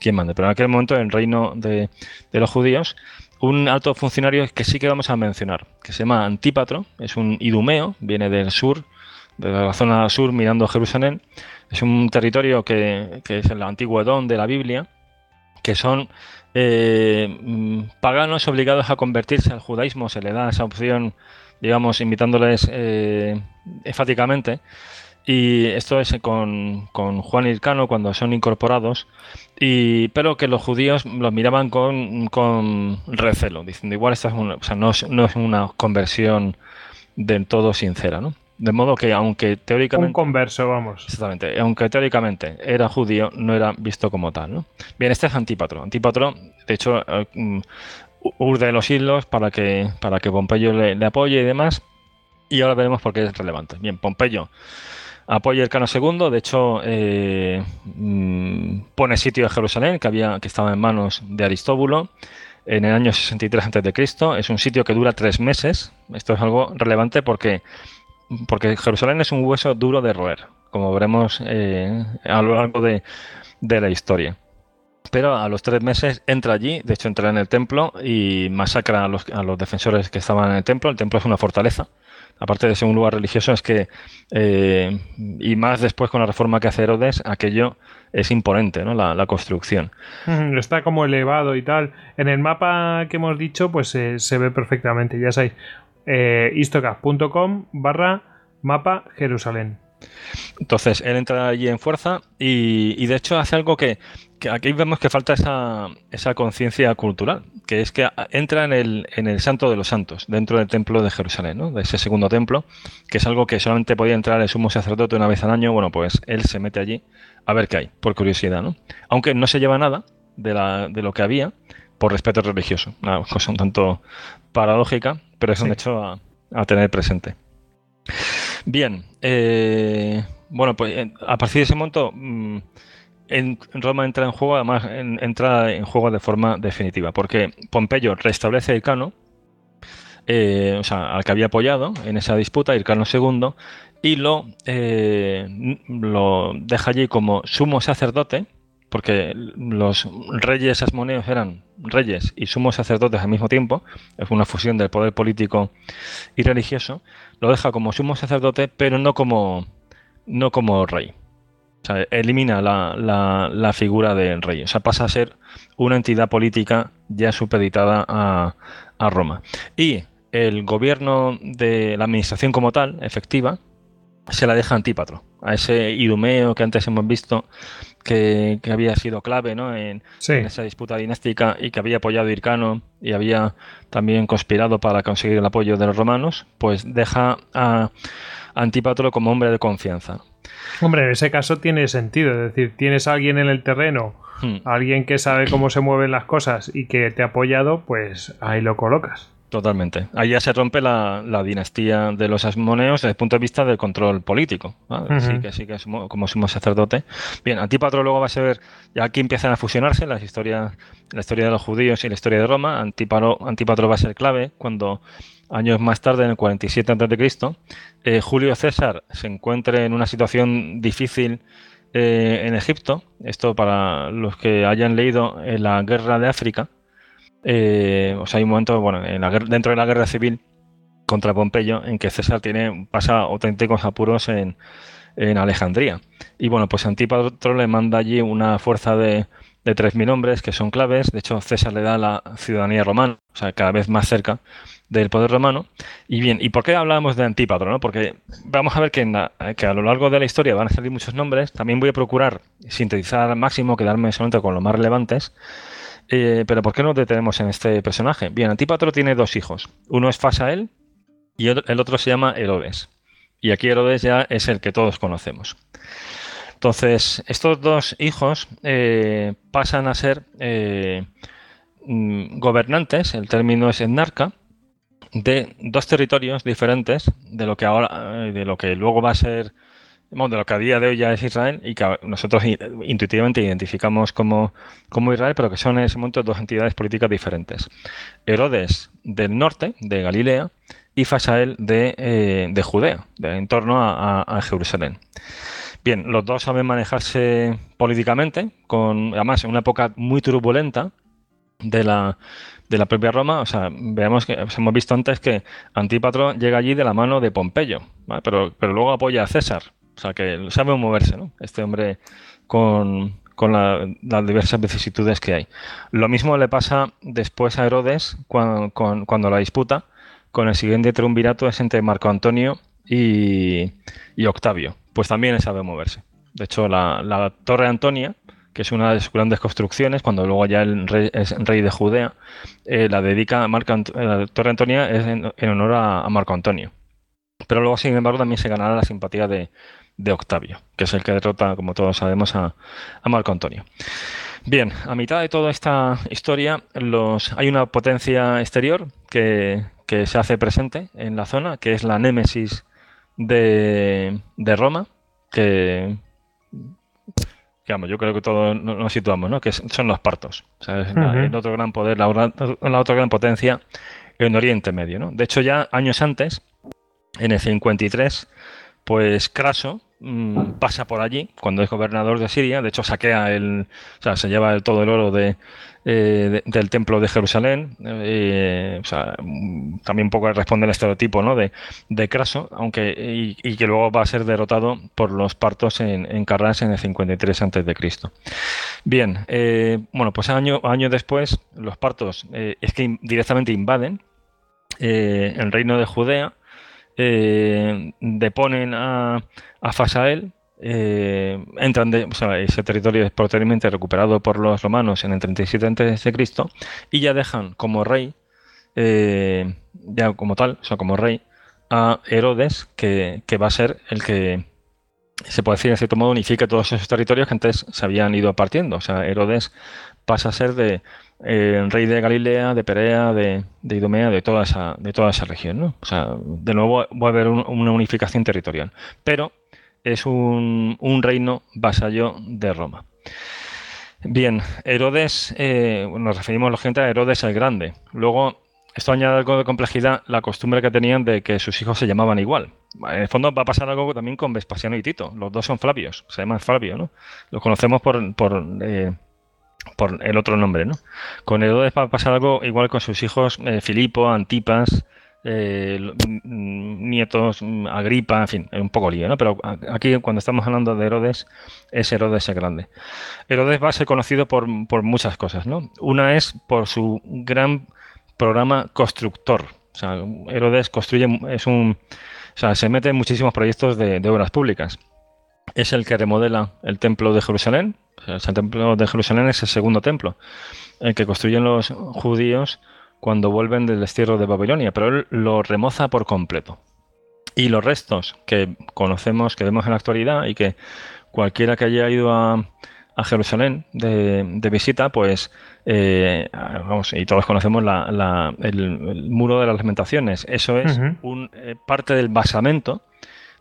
quien mande. Pero en aquel momento, en el reino de, de los judíos, un alto funcionario que sí que vamos a mencionar, que se llama Antípatro, es un idumeo, viene del sur, de la zona sur mirando Jerusalén. Es un territorio que, es el antiguo Edón de la Biblia, que son eh, paganos obligados a convertirse al judaísmo, se le da esa opción, digamos, invitándoles eh, enfáticamente y esto es con, con Juan Cano cuando son incorporados, y, pero que los judíos los miraban con, con recelo, diciendo igual esta es sea, no, es, no, es, una conversión del todo sincera, ¿no? De modo que aunque teóricamente... converso, vamos. Exactamente, aunque teóricamente era judío, no era visto como tal, ¿no? Bien, este es Antípatro. Antípatro, de hecho, eh, urde los hilos para que, para que Pompeyo le, le apoye y demás, y ahora veremos por qué es relevante. Bien, Pompeyo apoya el Cano II. De hecho, eh, mm, pone sitio a Jerusalén, que, había, que estaba en manos de Aristóbulo en el año 63 a.C. Es un sitio que dura tres meses. Esto es algo relevante porque, porque Jerusalén es un hueso duro de roer, como veremos eh, a lo largo de, la historia. Pero a los tres meses entra allí, de hecho entra en el templo y masacra a los, a los defensores que estaban en el templo. El templo es una fortaleza aparte de ser un lugar religioso, es que, eh, y más después con la reforma que hace Herodes, aquello es imponente, ¿no? La, construcción. Está como elevado y tal. En el mapa que hemos dicho, pues eh, se ve perfectamente, ya sabéis, eh, barra mapa Jerusalén. Entonces, él entra allí en fuerza y, de hecho hace algo que aquí vemos que falta esa, conciencia cultural, que es que entra en el, santo de los santos, dentro del templo de Jerusalén, ¿no? de ese segundo templo, que es algo que solamente podía entrar el sumo sacerdote una vez al año. Bueno, pues él se mete allí a ver qué hay, por curiosidad. Aunque no se lleva nada de, lo que había, por respeto religioso. Una cosa un tanto paradójica, pero es un hecho a, tener presente. Bien, eh, bueno, pues eh, a partir de ese momento... Mm, en Roma entra en juego, además en juego de forma definitiva, porque Pompeyo restablece a Ircano eh, o sea, al que había apoyado en esa disputa, Ircano II, y lo, eh, lo deja allí como sumo sacerdote, porque los reyes asmoneos eran reyes y sumo sacerdotes al mismo tiempo, es una fusión del poder político y religioso, lo deja como sumo sacerdote, pero no como, no como rey elimina la, la, figura del rey. O sea, pasa a ser una entidad política ya supeditada a, Roma. Y el gobierno de la administración como tal, efectiva, se la deja Antípatro, a ese idumeo que antes hemos visto que, que había sido clave ¿no? en, en, esa disputa dinástica y que había apoyado a Hircano y había también conspirado para conseguir el apoyo de los romanos, pues deja a Antípatro como hombre de confianza. Hombre, en ese caso tiene sentido. Es decir, tienes a alguien en el terreno, hmm. alguien que sabe cómo se mueven las cosas y que te ha apoyado, pues ahí lo colocas. Totalmente. Ahí ya se rompe la, dinastía de los asmoneos desde el punto de vista del control político. Así que que como sumo sacerdote. Bien, Antípatro luego va a ser, ya aquí empiezan a fusionarse las historias, la historia de los judíos y la historia de Roma. Antípatro, Antípatro va a ser clave cuando años más tarde, en el 47 a.C., eh, Julio César se encuentra en una situación difícil eh, en Egipto. Esto para los que hayan leído en eh, la Guerra de África. o sea, hay un momento, bueno, dentro de la Guerra Civil contra Pompeyo, en que César tiene, pasa auténticos apuros en, Alejandría. Y bueno, pues Antípatro le manda allí una fuerza de, de 3.000 hombres que son claves. De hecho, César le da la ciudadanía romana, o sea, cada vez más cerca del poder romano. Y bien, ¿y por qué hablábamos de Antípatro? ¿no? Porque vamos a ver que, a lo largo de la historia van a salir muchos nombres. También voy a procurar sintetizar al máximo, quedarme solamente con los más relevantes. Eh, pero ¿por qué nos detenemos en este personaje? Bien, Antípatro tiene dos hijos. Uno es Fasael y el otro se llama Herodes. Y aquí Herodes ya es el que todos conocemos. Entonces, estos dos hijos eh, pasan a ser eh, mm, gobernantes, el término es enarca de dos territorios diferentes de lo que ahora, eh, de lo que luego va a ser, de lo que a día de hoy ya es Israel y que nosotros intuitivamente identificamos como, como Israel, pero que son en ese momento dos entidades políticas diferentes. Herodes del norte, de Galilea, y Fasael de, eh, de Judea, de, en torno a, a Jerusalén. Bien, los dos saben manejarse políticamente, con además en una época muy turbulenta de la, de la propia Roma, o sea, veamos que hemos visto antes que Antípatro llega allí de la mano de Pompeyo, pero, luego apoya a César, o sea, que sabe moverse, ¿no? Este hombre con, las diversas vicisitudes que hay. Lo mismo le pasa después a Herodes cuando, la disputa, con el siguiente triunvirato es entre Marco Antonio y, Octavio, pues también sabe moverse. De hecho, la Torre Antonia, que es una de sus grandes construcciones, cuando luego ya el rey, es rey de Judea, eh, la dedica a Marco eh, la Torre Antonia es en, honor a, Marco Antonio. Pero luego, sin embargo, también se ganará la simpatía de, Octavio, que es el que derrota, como todos sabemos, a, a Marco Antonio. Bien, a mitad de toda esta historia los, hay una potencia exterior que, se hace presente en la zona, que es la némesis de, de Roma, que, digamos, yo creo que todos nos situamos, ¿no? Que son los partos. ¿sabes? El otro gran poder, la, otra gran potencia en Oriente Medio, ¿no? De hecho, ya años antes, en el 53, pues Craso mm, pasa por allí cuando es gobernador de Siria. De hecho, saquea el, o sea, se lleva todo el oro de, eh, del templo de Jerusalén. Eh, también un poco responde al estereotipo ¿no? de, de Craso, aunque y, que luego va a ser derrotado por los partos en, en Carras en el 53 a.C. Bien, eh, bueno, pues año, después los partos es que directamente invaden el reino de Judea, deponen a, a Fasael, eh, entran de, ese territorio es posteriormente recuperado por los romanos en el 37 a.C. y ya dejan como rey, eh, ya como tal, o sea, como rey, a Herodes, que, va a ser el que se puede decir, en cierto modo, unifique todos esos territorios que antes se habían ido partiendo. O sea, Herodes pasa a ser de eh, rey de Galilea, de Perea, de, de, Idomea, de toda esa, de toda esa región, O sea, de nuevo va a haber una unificación territorial. Pero es un, reino vasallo de Roma. Bien, Herodes, eh, nos referimos gente a Herodes el Grande. Luego, esto añade algo de complejidad, la costumbre que tenían de que sus hijos se llamaban igual. En el fondo va a pasar algo también con Vespasiano y Tito. Los dos son Flavios, se llaman Flavio, ¿no? Los conocemos por, por, eh, por el otro nombre, ¿no? Con Herodes va a pasar algo igual con sus hijos eh, Filipo, Antipas, eh, nietos, mm, Agripa, en fin, un poco lío, ¿no? Pero aquí cuando estamos hablando de Herodes, es Herodes el Grande. Herodes va a ser conocido por, muchas cosas, ¿no? Una es por su gran programa constructor. Herodes construye, es un, se mete en muchísimos proyectos de, obras públicas. Es el que remodela el templo de Jerusalén. el templo de Jerusalén es el segundo templo, el que construyen los judíos cuando vuelven del destierro de Babilonia, pero él lo remoza por completo. Y los restos que conocemos, que vemos en la actualidad y que cualquiera que haya ido a, Jerusalén de, visita, pues eh, vamos, y todos conocemos el, muro de las lamentaciones. Eso es eh, parte del basamento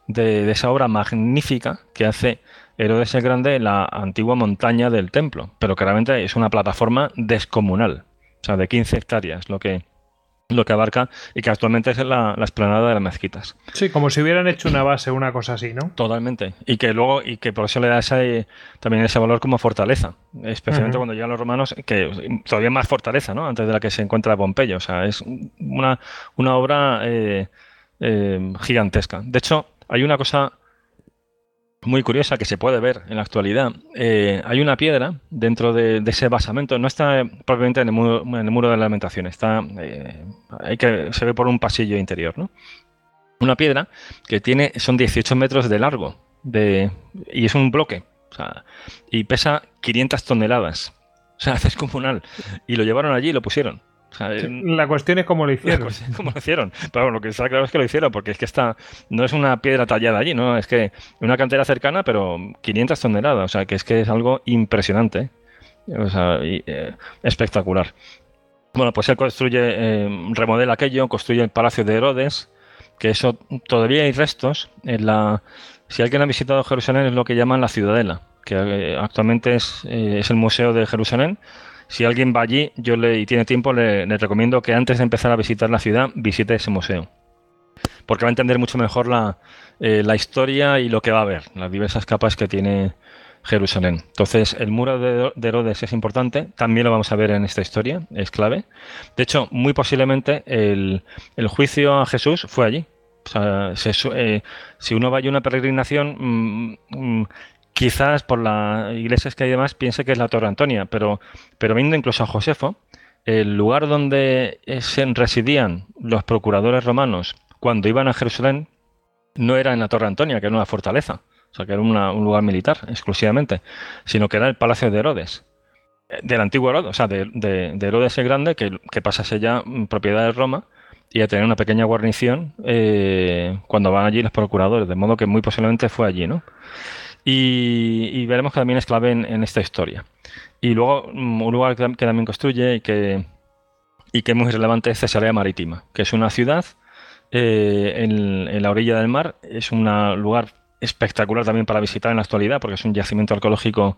de, esa obra magnífica que hace Herodes el Grande la antigua montaña del templo, pero claramente es una plataforma descomunal o sea, de 15 hectáreas, lo que, lo que abarca y que actualmente es la, la esplanada de las mezquitas. Sí, como si hubieran hecho una base, una cosa así, ¿no? Totalmente. Y que luego, y que por eso le da ese, eh, también ese valor como fortaleza, especialmente cuando llegan los romanos, que todavía más fortaleza, ¿no? Antes de la que se encuentra Pompeya. O sea, es una, una obra eh, eh, gigantesca. De hecho, hay una cosa muy curiosa que se puede ver en la actualidad. Eh, hay una piedra dentro de, ese basamento, no está propiamente en el muro, de la alimentación, está, eh, hay que, se ve por un pasillo interior. ¿no? Una piedra que tiene, son 18 metros de largo de, y es un bloque y pesa 500 toneladas. <laughs> O sea, es comunal. Y lo llevaron allí y lo pusieron. La cuestión es cómo lo hicieron. ¿Cómo lo hicieron? Pero lo que está claro es que lo hicieron, porque es que está, no es una piedra tallada allí, ¿no? Es que una cantera cercana, pero 500 toneladas. O sea, que es que es algo impresionante. ¿eh? Eh, espectacular. Bueno, pues él construye, eh, remodela aquello, construye el Palacio de Herodes, que eso todavía hay restos. En la, si alguien ha visitado Jerusalén es lo que llaman la Ciudadela, que actualmente es, es el Museo de Jerusalén si alguien va allí yo le, y tiene tiempo, le, recomiendo que antes de empezar a visitar la ciudad, visite ese museo. Porque va a entender mucho mejor la, eh, historia y lo que va a ver, las diversas capas que tiene Jerusalén. Entonces, el muro de Herodes es importante, también lo vamos a ver en esta historia, es clave. De hecho, muy posiblemente el, juicio a Jesús fue allí. O sea, eh, si uno va a una peregrinación, mm, mm, quizás por las iglesias que hay demás piense que es la Torre Antonia, pero, pero viendo incluso a Josefo, el lugar donde eh, se residían los procuradores romanos cuando iban a Jerusalén no era en la Torre Antonia, que era una fortaleza, o sea, que era un lugar militar exclusivamente, sino que era el Palacio de Herodes, eh, del antiguo Herodes, o sea, de, de, Herodes el Grande, que, pasase ya mm, propiedad de Roma y a tener una pequeña guarnición eh, cuando van allí los procuradores, de modo que muy posiblemente fue allí, ¿no? Y, veremos que también es clave en, esta historia. Y luego, un lugar que, también construye y que, y que es muy relevante es Cesarea Marítima, que es una ciudad eh, en, la orilla del mar. Es un lugar espectacular también para visitar en la actualidad, porque es un yacimiento arqueológico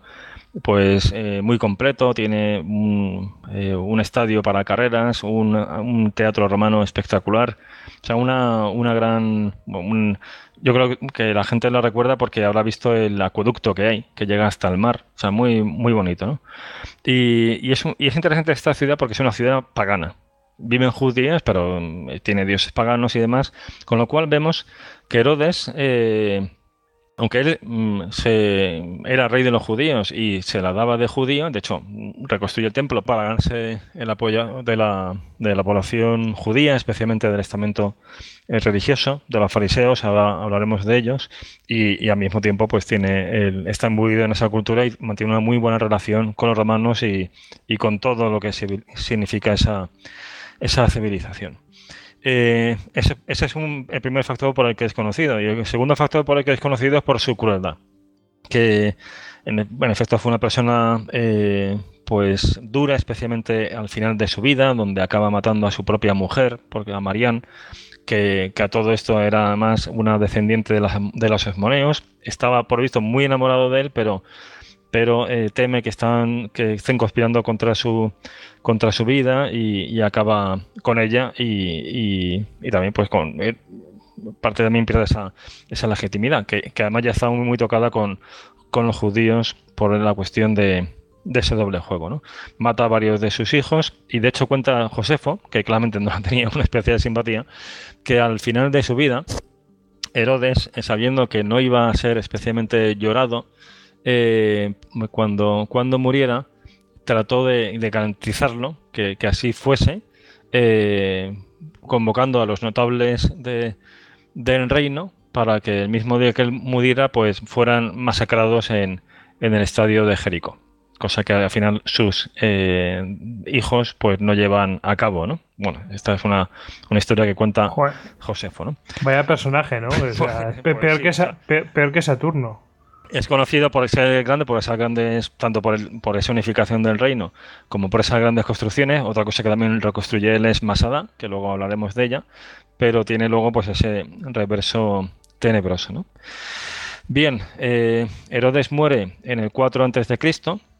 pues eh, muy completo, tiene un, eh, estadio para carreras, un, teatro romano espectacular, o sea, una, una gran... Yo creo que la gente lo recuerda porque habrá visto el acueducto que hay, que llega hasta el mar. O sea, muy, muy bonito, ¿no? Y, es, interesante esta ciudad porque es una ciudad pagana. Viven judías, pero mm, tiene dioses paganos y demás. Con lo cual vemos que Herodes eh, aunque él mm, se, era rey de los judíos y se la daba de judío, de hecho, mm, reconstruye el templo para ganarse el apoyo de la, de la población judía, especialmente del estamento eh, religioso, de los fariseos, ahora hablaremos de ellos, y, al mismo tiempo pues tiene está imbuido en esa cultura y mantiene una muy buena relación con los romanos y, y con todo lo que significa esa, esa civilización. Eh, ese, es un, el primer factor por el que es conocido. Y el segundo factor por el que es conocido es por su crueldad. Que en, efecto fue una persona eh, pues dura, especialmente al final de su vida, donde acaba matando a su propia mujer, porque a Marianne, que, a todo esto era más una descendiente de, de los Esmoneos. Estaba por visto muy enamorado de él, pero pero eh, teme que están, que estén conspirando contra su, contra su vida y, acaba con ella y, también pues con... Eh, parte también pierde esa, legitimidad, que, además ya está muy, tocada con, los judíos por la cuestión de, ese doble juego. ¿no? Mata a varios de sus hijos y de hecho cuenta Josefo, que claramente no <laughs> tenía una especie de simpatía, que al final de su vida, Herodes, eh, sabiendo que no iba a ser especialmente llorado, eh, cuando, cuando muriera, trató de, garantizarlo, que, así fuese, eh, convocando a los notables del reino para que el mismo día que él muriera, pues fueran masacrados en, el estadio de Jericó. Cosa que al final sus eh, hijos pues no llevan a cabo, ¿no? Bueno, esta es una, historia que cuenta Josefo, ¿no? Vaya personaje, ¿no? peor, que peor que Saturno es conocido por ser grande, por esas grandes, tanto por, por, esa unificación del reino como por esas grandes construcciones. Otra cosa que también reconstruye él es Masada, que luego hablaremos de ella, pero tiene luego pues ese reverso tenebroso. ¿no? Bien, eh, Herodes muere en el 4 a.C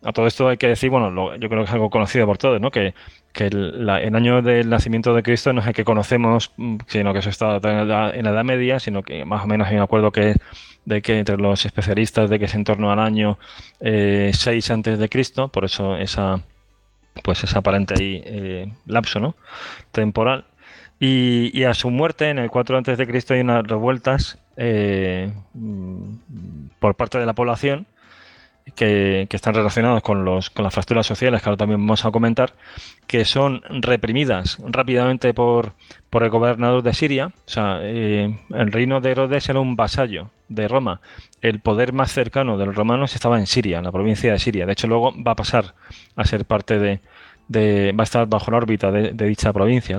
a todo esto hay que decir, bueno, yo creo que es algo conocido por todos, ¿no? Que, el, año del nacimiento de Cristo no es el que conocemos, mm, sino que eso está en la, Edad Media, sino que más o menos hay un acuerdo que es de que entre los especialistas de que es en torno al año 6 eh, antes de Cristo, por eso esa pues ese aparente ahí, eh, lapso ¿no? temporal. Y, a su muerte, en el 4 antes de Cristo, hay unas revueltas eh, mm, por parte de la población que, están relacionados con, los, con las fracturas sociales, que ahora también vamos a comentar, que son reprimidas rápidamente por, por el gobernador de Siria. O sea, eh, el reino de Herodes era un vasallo de Roma. El poder más cercano de los romanos estaba en Siria, en la provincia de Siria. De hecho, luego va a pasar a ser parte de. va a estar bajo la órbita de, dicha provincia,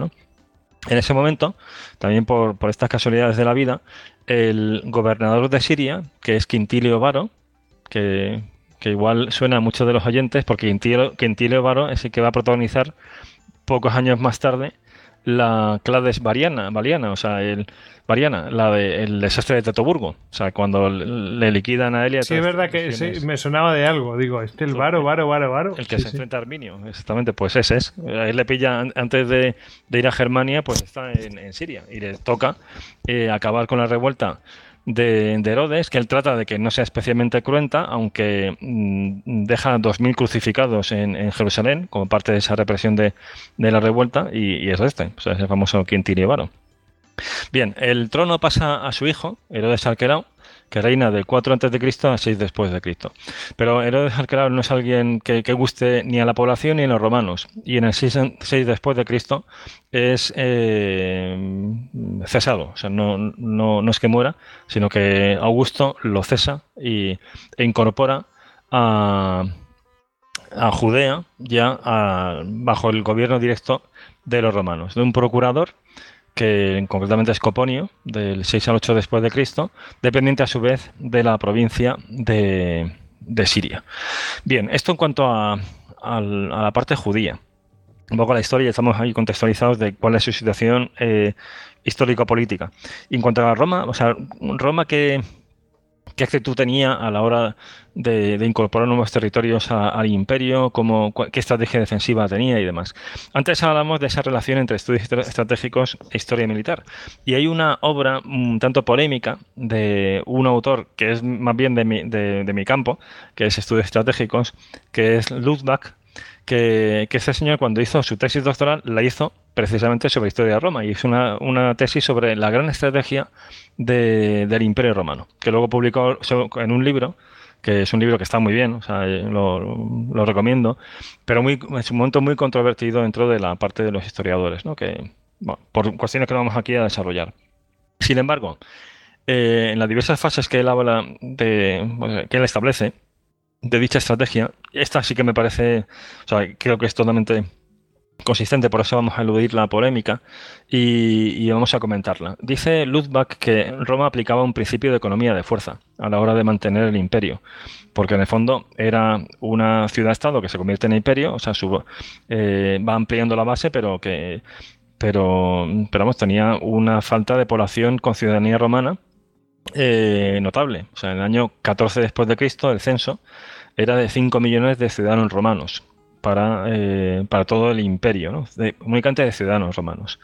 En ese momento, también por, por estas casualidades de la vida, el gobernador de Siria, que es Quintilio Varo, que que igual suena a muchos de los oyentes, porque Quintilio Varo es el que va a protagonizar pocos años más tarde la Clades Variana, Variana, o sea, el Variana, la del desastre de Tetoburgo, o sea, cuando le liquidan a Elia. Sí, es verdad que me sonaba de algo, digo, este el Varo, Varo, Varo, Varo. El que se enfrenta a Arminio, exactamente, pues ese es. Él le pilla antes de, ir a Germania, pues está en, Siria y le toca eh, acabar con la revuelta de, Herodes, que él trata de que no sea especialmente cruenta, aunque mm, deja 2.000 crucificados en, Jerusalén como parte de esa represión de, la revuelta y, es este, el famoso quintilievaro. Bien, el trono pasa a su hijo, Herodes Arquerao, que reina de 4 antes de Cristo a 6 después de Cristo. Pero Herodes claro, no es alguien que, guste ni a la población ni a los romanos. Y en el 6, después de Cristo es eh, cesado. O sea, no, es que muera, sino que Augusto lo cesa y, e incorpora a, Judea ya bajo el gobierno directo de los romanos, de un procurador que concretamente es Coponio, del 6 al 8 después de Cristo, dependiente a su vez de la provincia de, Siria. Bien, esto en cuanto a, la parte judía. Un poco la historia, estamos ahí contextualizados de cuál es su situación eh, histórico-política. En cuanto a Roma, o sea, Roma que qué actitud tenía a la hora de, incorporar nuevos territorios al imperio, cómo, qué estrategia defensiva tenía y demás. Antes hablamos de esa relación entre estudios estratégicos e historia militar. Y hay una obra un tanto polémica de un autor que es más bien de mi, mi campo, que es estudios estratégicos, que es Ludwig que, que, ese señor cuando hizo su tesis doctoral la hizo precisamente sobre historia de Roma y hizo una, una tesis sobre la gran estrategia de, del imperio romano, que luego publicó en un libro que es un libro que está muy bien, o sea, eh, lo, recomiendo, pero muy, es un momento muy controvertido dentro de la parte de los historiadores, ¿no? que, por cuestiones que no vamos aquí a desarrollar. Sin embargo, eh, en las diversas fases que él habla de, que él establece, de dicha estrategia. Esta sí que me parece, o sea, creo que es totalmente consistente, por eso vamos a eludir la polémica y, vamos a comentarla. Dice Ludbach que Roma aplicaba un principio de economía de fuerza a la hora de mantener el imperio, porque en el fondo era una ciudad-estado que se convierte en imperio, o sea, su, eh, va ampliando la base, pero que pero, pero tenía una falta de población con ciudadanía romana eh, notable. O sea, en el año 14 después de Cristo, el censo, era de 5 millones de ciudadanos romanos eh, para, todo el imperio, ¿no? de, de ciudadanos romanos.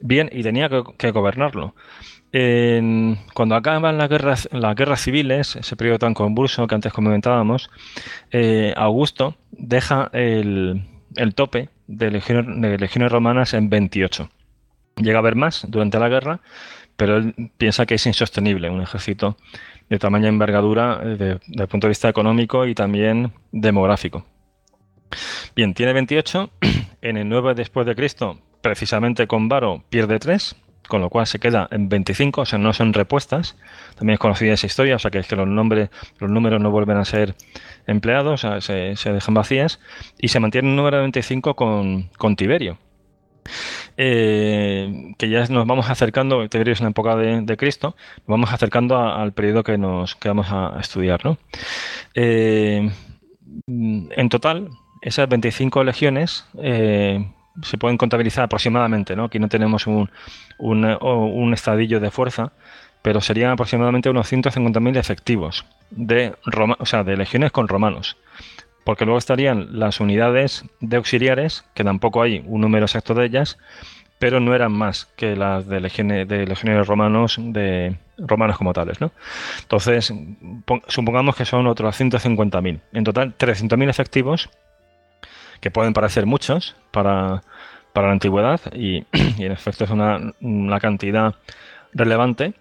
Bien, y tenía que, gobernarlo. cuando acaban las guerras, las guerras civiles, ese periodo tan convulso que antes comentábamos, eh, Augusto deja el, tope de legiones, de legiones, romanas en 28. Llega a haber más durante la guerra, pero él piensa que es insostenible un ejército de tamaño y e envergadura eh, desde el punto de vista económico y también demográfico. Bien, tiene 28, <clears throat> en el 9 después de Cristo, precisamente con Varo, pierde 3, con lo cual se queda en 25, o sea, no son repuestas. También es conocida esa historia, o sea, que es que los, nombres, los números no vuelven a ser empleados, o sea, se, dejan vacías, y se mantiene el número 25 con, con Tiberio eh, que ya nos vamos acercando, te en la época de, Cristo, nos vamos acercando al periodo que nos que vamos a, estudiar. Eh, en total, esas 25 legiones eh, se pueden contabilizar aproximadamente, aquí no tenemos un, estadillo de fuerza, pero serían aproximadamente unos 150.000 efectivos de, o sea, de legiones con romanos porque luego estarían las unidades de auxiliares, que tampoco hay un número exacto de ellas, pero no eran más que las de, legiones de legionarios romanos, de romanos como tales, ¿no? Entonces, supongamos que son otros 150.000, en total 300.000 efectivos, que pueden parecer muchos para, la antigüedad <clears throat> y, en efecto es una, cantidad relevante,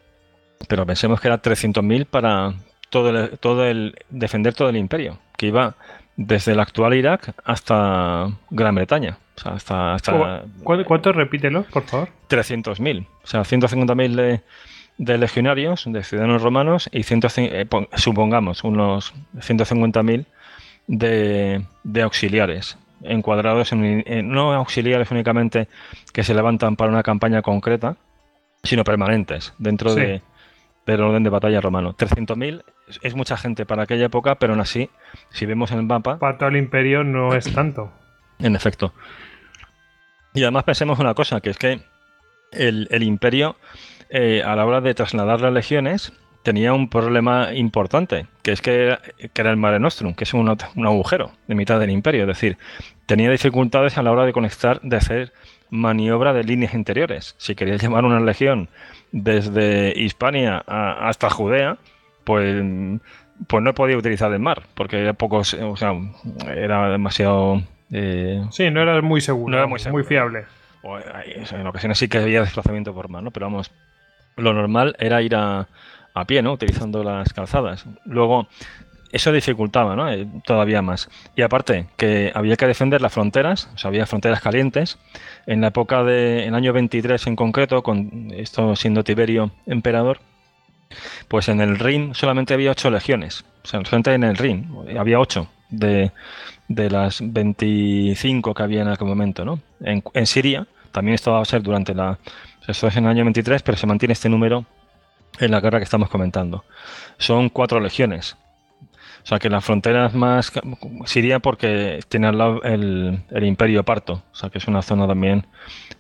pero pensemos que era 300.000 para todo todo el defender todo el imperio, que iba desde el actual Irak hasta Gran Bretaña. O sea, hasta, hasta ¿Cuánto, ¿Cuánto, repítelo, por favor? 300.000. O sea, 150.000 de, de, legionarios, de ciudadanos romanos y 100, eh, supongamos unos 150.000 de, de auxiliares encuadrados en, no auxiliares únicamente que se levantan para una campaña concreta, sino permanentes dentro de del orden de batalla romano. 300.000 es mucha gente para aquella época, pero aún así, si vemos en el mapa... Para todo el imperio no es <coughs> tanto. En efecto. Y además pensemos una cosa, que es que el, imperio, eh, a la hora de trasladar las legiones, tenía un problema importante, que es que era, el Mare Nostrum, que es un, agujero de mitad del imperio. Es decir, tenía dificultades a la hora de conectar, de hacer maniobra de líneas interiores. Si querías llamar una legión desde Hispania hasta Judea, pues, pues no podía utilizar el mar, porque era era demasiado... Eh, sí, no era muy seguro, no era muy, fiable. Pues, en ocasiones sí que había desplazamiento por mar, ¿no? Pero vamos, lo normal era ir a, a pie, ¿no? Utilizando las calzadas. Luego, eso dificultaba ¿no? Eh, todavía más. Y aparte, que había que defender las fronteras, o sea, había fronteras calientes. En la época del de, año 23 en concreto, con esto siendo Tiberio emperador, pues en el Rin solamente había ocho legiones. O sea, solamente en el Rin había ocho de, las 25 que había en aquel momento. ¿no? En, Siria, también esto va a ser durante la... Esto es en el año 23, pero se mantiene este número en la guerra que estamos comentando. Son cuatro legiones o sea, que las fronteras más. Siria, porque tiene el, Imperio Parto, o sea, que es una zona también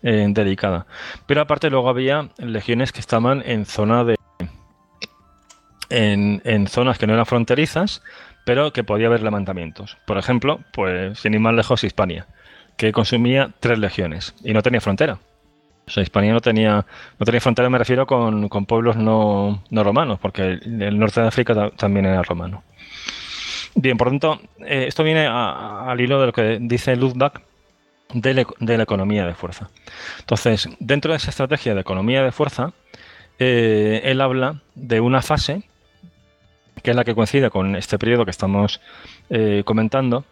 eh, dedicada. Pero aparte, luego había legiones que estaban en zona de. En, zonas que no eran fronterizas, pero que podía haber levantamientos. Por ejemplo, pues sin ir más lejos, Hispania, que consumía tres legiones y no tenía frontera. O sea, Hispania no tenía, no tenía frontera, me refiero con, pueblos no, romanos, porque el norte de África también era romano. Bien, por tanto, eh, esto viene al hilo de lo que dice Ludwig de, la economía de fuerza. Entonces, dentro de esa estrategia de economía de fuerza, eh, él habla de una fase que es la que coincide con este periodo que estamos eh, comentando,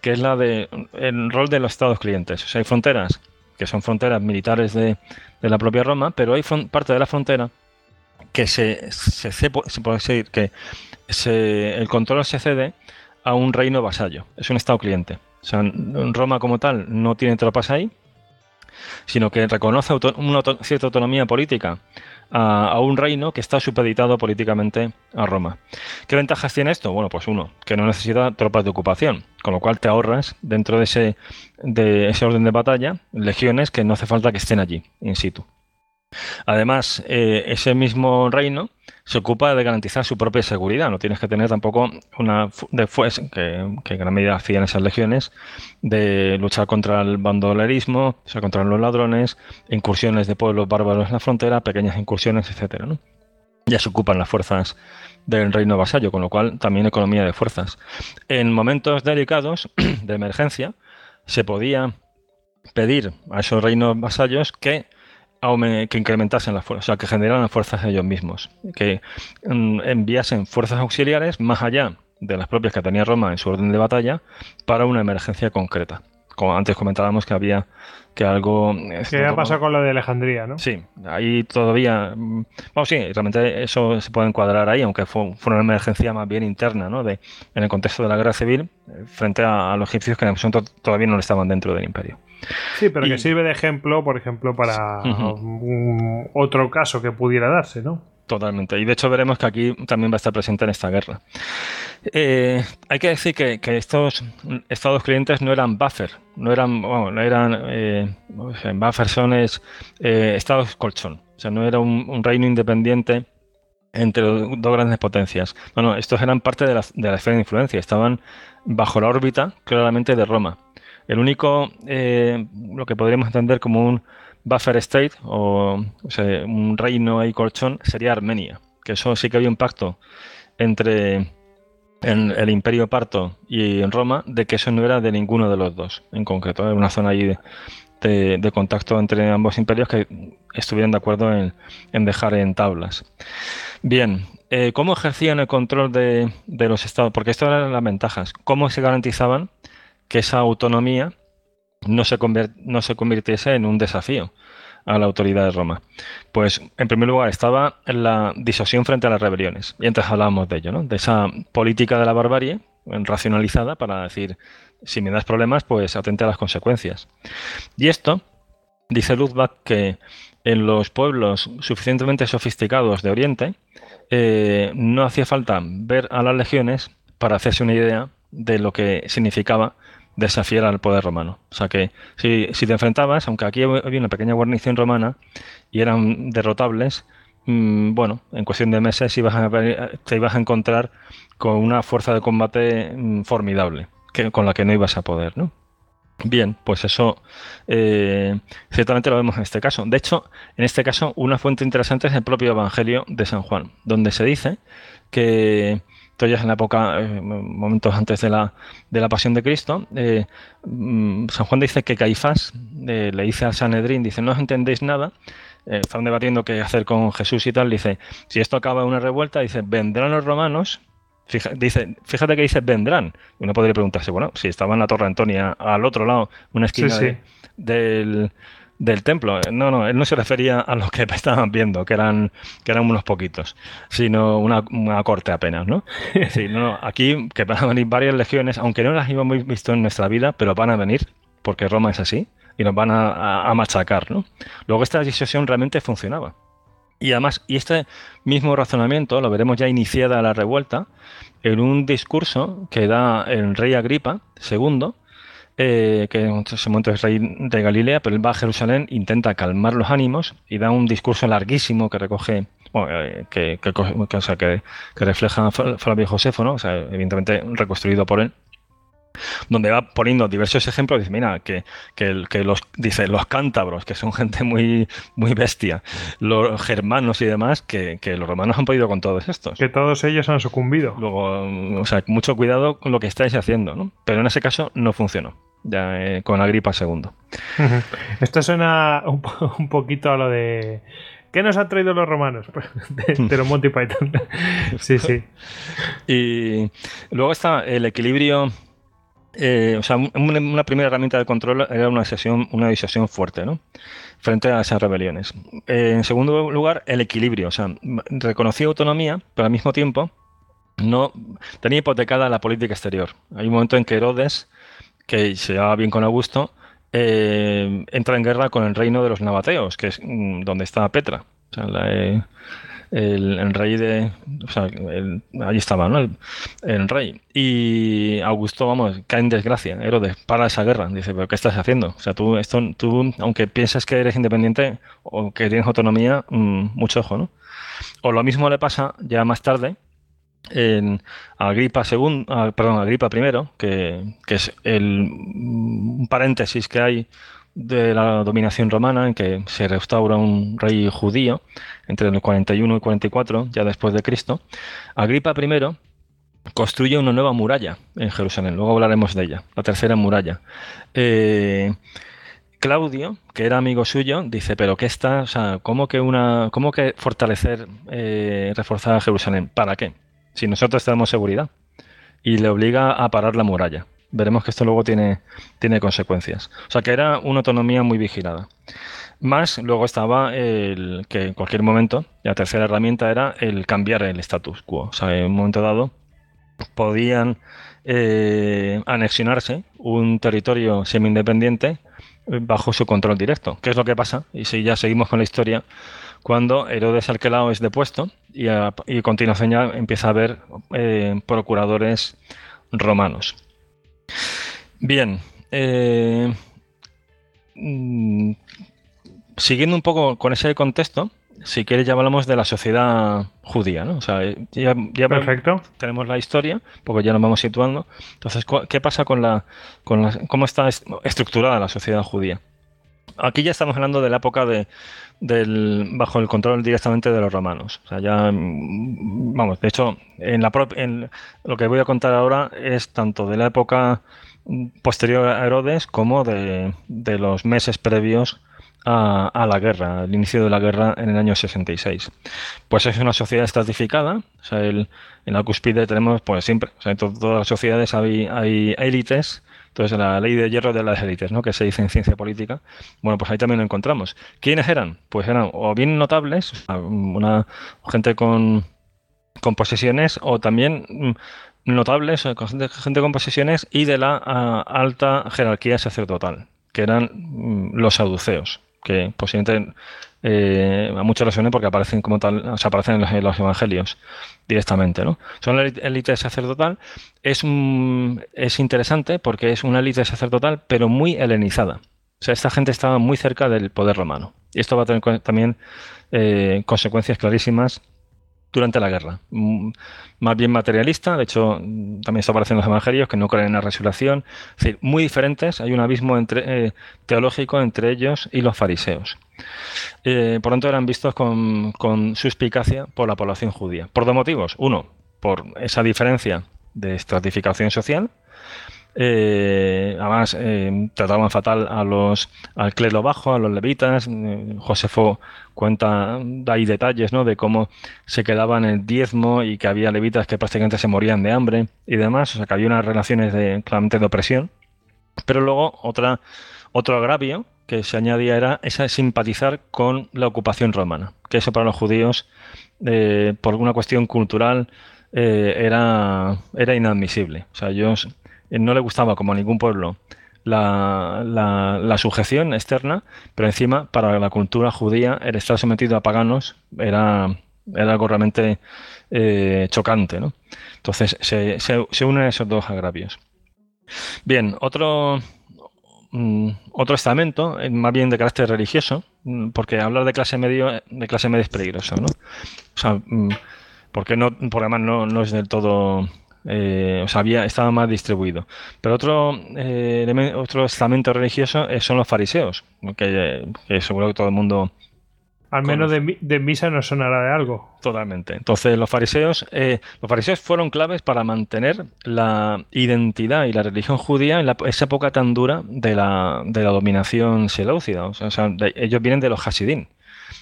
que es la de el rol de los estados clientes. O sea, hay fronteras que son fronteras militares de, de la propia Roma, pero hay parte de la frontera que se, se puede decir que el control se cede a un reino vasallo, es un estado cliente. Roma como tal no tiene tropas ahí, sino que reconoce una cierta autonomía política a, un reino que está supeditado políticamente a Roma. ¿Qué ventajas tiene esto? Bueno, pues uno, que no necesita tropas de ocupación, con lo cual te ahorras dentro de ese, orden de batalla legiones que no hace falta que estén allí, in situ. Además, eh, ese mismo reino se ocupa de garantizar su propia seguridad. No tienes que tener tampoco una fuerza, que, en gran medida hacían esas legiones, de luchar contra el bandolerismo, o sea, contra los ladrones, incursiones de pueblos bárbaros en la frontera, pequeñas incursiones, etcétera. Ya se ocupan las fuerzas del reino vasallo, con lo cual también economía de fuerzas. En momentos delicados <clears throat> de emergencia se podía pedir a esos reinos vasallos que Ah, que incrementasen las fuerzas, o sea, que generaran fuerzas ellos mismos, que mm, enviasen fuerzas auxiliares más allá de las propias que tenía Roma en su orden de batalla para una emergencia concreta. Como antes comentábamos que había que algo... Mm, ¿Qué ha pasado con lo de Alejandría, no? Sí, ahí todavía... Mm, vamos, sí, realmente eso se puede encuadrar ahí, aunque fue, una emergencia más bien interna, ¿no? De, en el contexto de la guerra civil, eh, frente a, los egipcios que en el momento todavía no estaban dentro del imperio. Sí, pero que sirve de ejemplo, por ejemplo, para otro caso que pudiera darse, ¿no? Totalmente. Y de hecho veremos que aquí también va a estar presente en esta guerra. Eh, hay que decir que, estos, estados clientes no eran buffer, no eran, no eran eh, buffer son eh, estados colchón. O sea, no era un, reino independiente entre dos grandes potencias. Bueno, estos eran parte de la, de la esfera de influencia, estaban bajo la órbita claramente de Roma. El único, eh, lo que podríamos entender como un buffer state o, un reino ahí colchón sería Armenia, que eso sí que había un pacto entre en el Imperio Parto y Roma de que eso no era de ninguno de los dos en concreto, era ¿eh? una zona ahí de, contacto entre ambos imperios que estuvieran de acuerdo en, dejar en tablas. Bien, eh, ¿cómo ejercían el control de, los estados? Porque esto eran las ventajas. ¿Cómo se garantizaban que esa autonomía no se, no se convirtiese en un desafío a la autoridad de Roma? Pues, en primer lugar, estaba la disosión frente a las rebeliones. Y antes hablábamos de ello, ¿no? De esa política de la barbarie racionalizada para decir, si me das problemas, pues atente a las consecuencias. Y esto, dice Ludbach, que en los pueblos suficientemente sofisticados de Oriente, eh, no hacía falta ver a las legiones para hacerse una idea de lo que significaba desafiar al poder romano. O sea que si, te enfrentabas, aunque aquí había una pequeña guarnición romana y eran derrotables, mm, bueno, en cuestión de meses ibas a, te ibas a encontrar con una fuerza de combate mm, formidable, que, con la que no ibas a poder, ¿no? Bien, pues eso eh, ciertamente lo vemos en este caso. De hecho, en este caso, una fuente interesante es el propio Evangelio de San Juan, donde se dice que esto ya en la época, eh, momentos antes de la, pasión de Cristo, eh, mm, San Juan dice que Caifás eh, le dice a Sanedrín, dice, no entendéis nada, están debatiendo qué hacer con Jesús y tal, dice, si esto acaba en una revuelta, dice, vendrán los romanos, fíjate, dice, fíjate que dice, vendrán. Y uno podría preguntarse, bueno, si estaba en la Torre Antonia, al otro lado, una esquina del del templo. No, no, él no se refería a los que <laughs> estaban viendo, que eran, que eran unos poquitos, sino una, corte apenas, ¿no? aquí que van a venir varias legiones, aunque no las hemos visto en nuestra vida, pero van a venir, porque Roma es así, y nos van a, machacar, ¿no? Luego esta decisión realmente funcionaba. Y además, y este mismo razonamiento lo veremos ya iniciada la revuelta en un discurso que da el rey Agripa II, eh, que ese momento es rey de Galilea, pero él va a Jerusalén, intenta calmar los ánimos y da un discurso larguísimo que recoge, eh, que, o refleja Flavio Josefo, ¿no? o sea, evidentemente reconstruido por él donde va poniendo diversos ejemplos, dice, mira, que, los, dice, los cántabros, que son gente muy, muy bestia, los germanos y demás, que, los romanos han podido con todos estos. Que todos ellos han sucumbido. Luego, o sea, mucho cuidado con lo que estáis haciendo, ¿no? Pero en ese caso no funcionó. Eh, con la gripa segundo. <laughs> Esto suena un, poquito a lo de ¿Qué nos han traído los romanos? <laughs> de, los Monty Python. <laughs> sí, sí. Y luego está el equilibrio. Eh, o sea, una, primera herramienta de control era una, sesión, una fuerte, ¿no? Frente a esas rebeliones. Eh, en segundo lugar, el equilibrio. O sea, reconocía autonomía, pero al mismo tiempo no tenía hipotecada la política exterior. Hay un momento en que Herodes que se va bien con Augusto, eh, entra en guerra con el reino de los nabateos, que es mm, donde está Petra. Eh, el, rey de. O estaba, ¿no? El, rey. Y Augusto, vamos, cae en desgracia. Herodes, para esa guerra. Dice, ¿pero qué estás haciendo? O sea, tú, esto, tú aunque piensas que eres independiente o que tienes autonomía, mm, mucho ojo, ¿no? O lo mismo le pasa ya más tarde en Agripa Agripa I, que, es un paréntesis que hay de la dominación romana en que se restaura un rey judío entre el 41 y 44, ya después de Cristo, Agripa I construye una nueva muralla en Jerusalén, luego hablaremos de ella, la tercera muralla. Eh, Claudio, que era amigo suyo, dice, pero ¿qué está? O ¿cómo que, una, cómo que fortalecer, eh, reforzar Jerusalén? ¿Para qué? si nosotros tenemos seguridad y le obliga a parar la muralla. Veremos que esto luego tiene, tiene consecuencias. O sea que era una autonomía muy vigilada. Más luego estaba el que en cualquier momento, la tercera herramienta era el cambiar el status quo. O sea, en un momento dado podían eh, anexionarse un territorio semi-independiente eh, bajo su control directo. ¿Qué es lo que pasa? Y si ya seguimos con la historia, cuando Herodes Arquelao es depuesto y a, y continuación ya empieza a haber eh, procuradores romanos. Bien, eh, mm, siguiendo un poco con ese contexto, si quieres ya hablamos de la sociedad judía, ¿no? ya, Perfecto. tenemos la historia, porque ya nos vamos situando. Entonces, ¿qué pasa con con la, cómo está estructurada la sociedad judía? Aquí ya estamos hablando de la época de, bajo el control directamente de los romanos. ya, mm, vamos, de hecho, en la lo que voy a contar ahora es tanto de la época posterior a Herodes como de, los meses previos a, la guerra, al inicio de la guerra en el año 66. Pues es una sociedad estratificada, en la cúspide tenemos, pues siempre, en todas las sociedades hay, hay élites entonces, la ley de hierro de las élites, ¿no? que se dice en ciencia política, bueno, pues ahí también lo encontramos. ¿Quiénes eran? Pues eran o bien notables, una gente con, con posesiones, o también mm, notables, gente con posesiones y de la ah, alta jerarquía sacerdotal, que eran mm, los saduceos, que posiblemente eh, a muchas los porque aparecen como tal, o aparecen en los, evangelios directamente, ¿no? Son la élite sacerdotal, es, es interesante porque es una élite sacerdotal, pero muy helenizada. O sea, esta gente estaba muy cerca del poder romano. Y esto va a tener también eh, consecuencias clarísimas durante la guerra, mm, más bien materialista, de hecho mm, también se aparecen los evangelios que no creen en la resurrección, es decir, muy diferentes, hay un abismo entre, eh, teológico entre ellos y los fariseos. Eh, por lo tanto eran vistos con, con suspicacia por la población judía, por dos motivos. Uno, por esa diferencia de estratificación social, eh, además, eh, trataban fatal a los, al clero bajo, a los levitas. Eh, Josefo cuenta, ahí detalles ¿no? de cómo se quedaban el diezmo y que había levitas que prácticamente se morían de hambre y demás. O sea, que había unas relaciones de, claramente de opresión. Pero luego otra, otro agravio que se añadía era esa simpatizar con la ocupación romana, que eso para los judíos, por una cuestión cultural, era, era inadmisible. O sea, ellos eh, no le gustaba, como a ningún pueblo, la, la, sujeción externa, pero encima para la cultura judía el estar sometido a paganos era, era algo realmente eh, chocante. Entonces se, se, unen esos dos agravios. Bien, otro, mm, otro estamento, eh, más bien de carácter religioso, mm, porque hablar de clase de clase media es peligroso, ¿no? Mm, porque no, por además no, no es del todo eh, había, estaba más distribuido. Pero otro, eh, otro estamento religioso eh, son los fariseos, que, seguro que todo el mundo... Al menos de, de, misa nos sonará de algo. Totalmente. Entonces, los fariseos, eh, los fariseos fueron claves para mantener la identidad y la religión judía en esa época tan dura de la, de la dominación siláucida O sea, ellos vienen de los hasidín.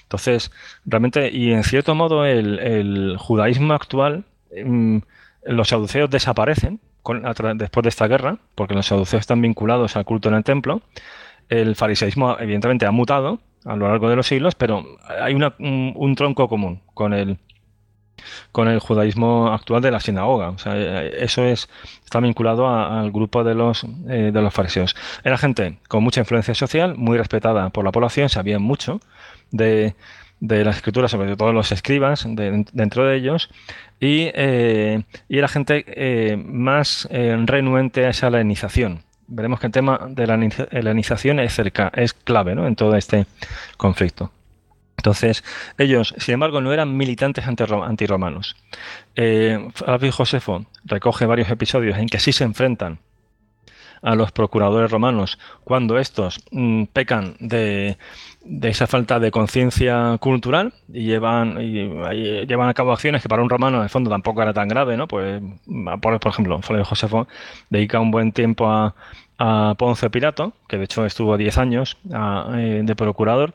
Entonces, realmente, y en cierto modo, el, judaísmo actual. Mm, los saduceos desaparecen después de esta guerra, porque los saduceos están vinculados al culto en el templo. El fariseísmo, evidentemente, ha mutado a lo largo de los siglos, pero hay un, tronco común con el, con el judaísmo actual de la sinagoga. O sea, eh, eso es, está vinculado al grupo de los, eh, de los fariseos. Era gente con mucha influencia social, muy respetada por la población, sabían mucho de de la escritura, sobre todo los escribas, dentro de ellos, y, eh, y la gente eh, más eh, renuente a esa helenización. Veremos que el tema de la helenización es, cerca, es clave en todo este conflicto. Entonces, ellos, sin embargo, no eran militantes antiromanos. Eh, Fabio Josefo recoge varios episodios en que sí se enfrentan a los procuradores romanos cuando estos mm, pecan de, esa falta de conciencia cultural y llevan, y, llevan a cabo acciones que para un romano en el fondo tampoco era tan grave, ¿no? Pues, mm, por, ejemplo, Flavio Josefo dedica un buen tiempo a, a Poncio Pilato, que de hecho estuvo 10 años eh, de procurador,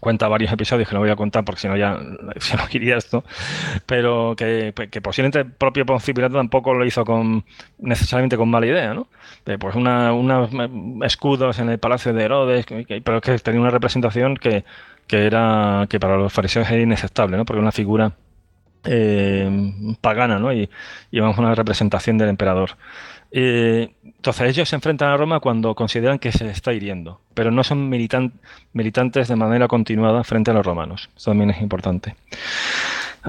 cuenta varios episodios que no voy a contar porque si no ya <laughs> se nos esto, pero que, que posiblemente el propio Ponzi tampoco lo hizo con necesariamente con mala idea, ¿no? pues unos eh, escudos en el palacio de Herodes, pero es que tenía una representación que, era que para los fariseos era inaceptable, ¿no? Porque una figura eh, pagana, ¿no? Y, iba una representación del emperador. Eh, entonces ellos se enfrentan a Roma cuando consideran que se está hiriendo, pero no son militantes de manera continuada frente a los romanos. Eso también es importante.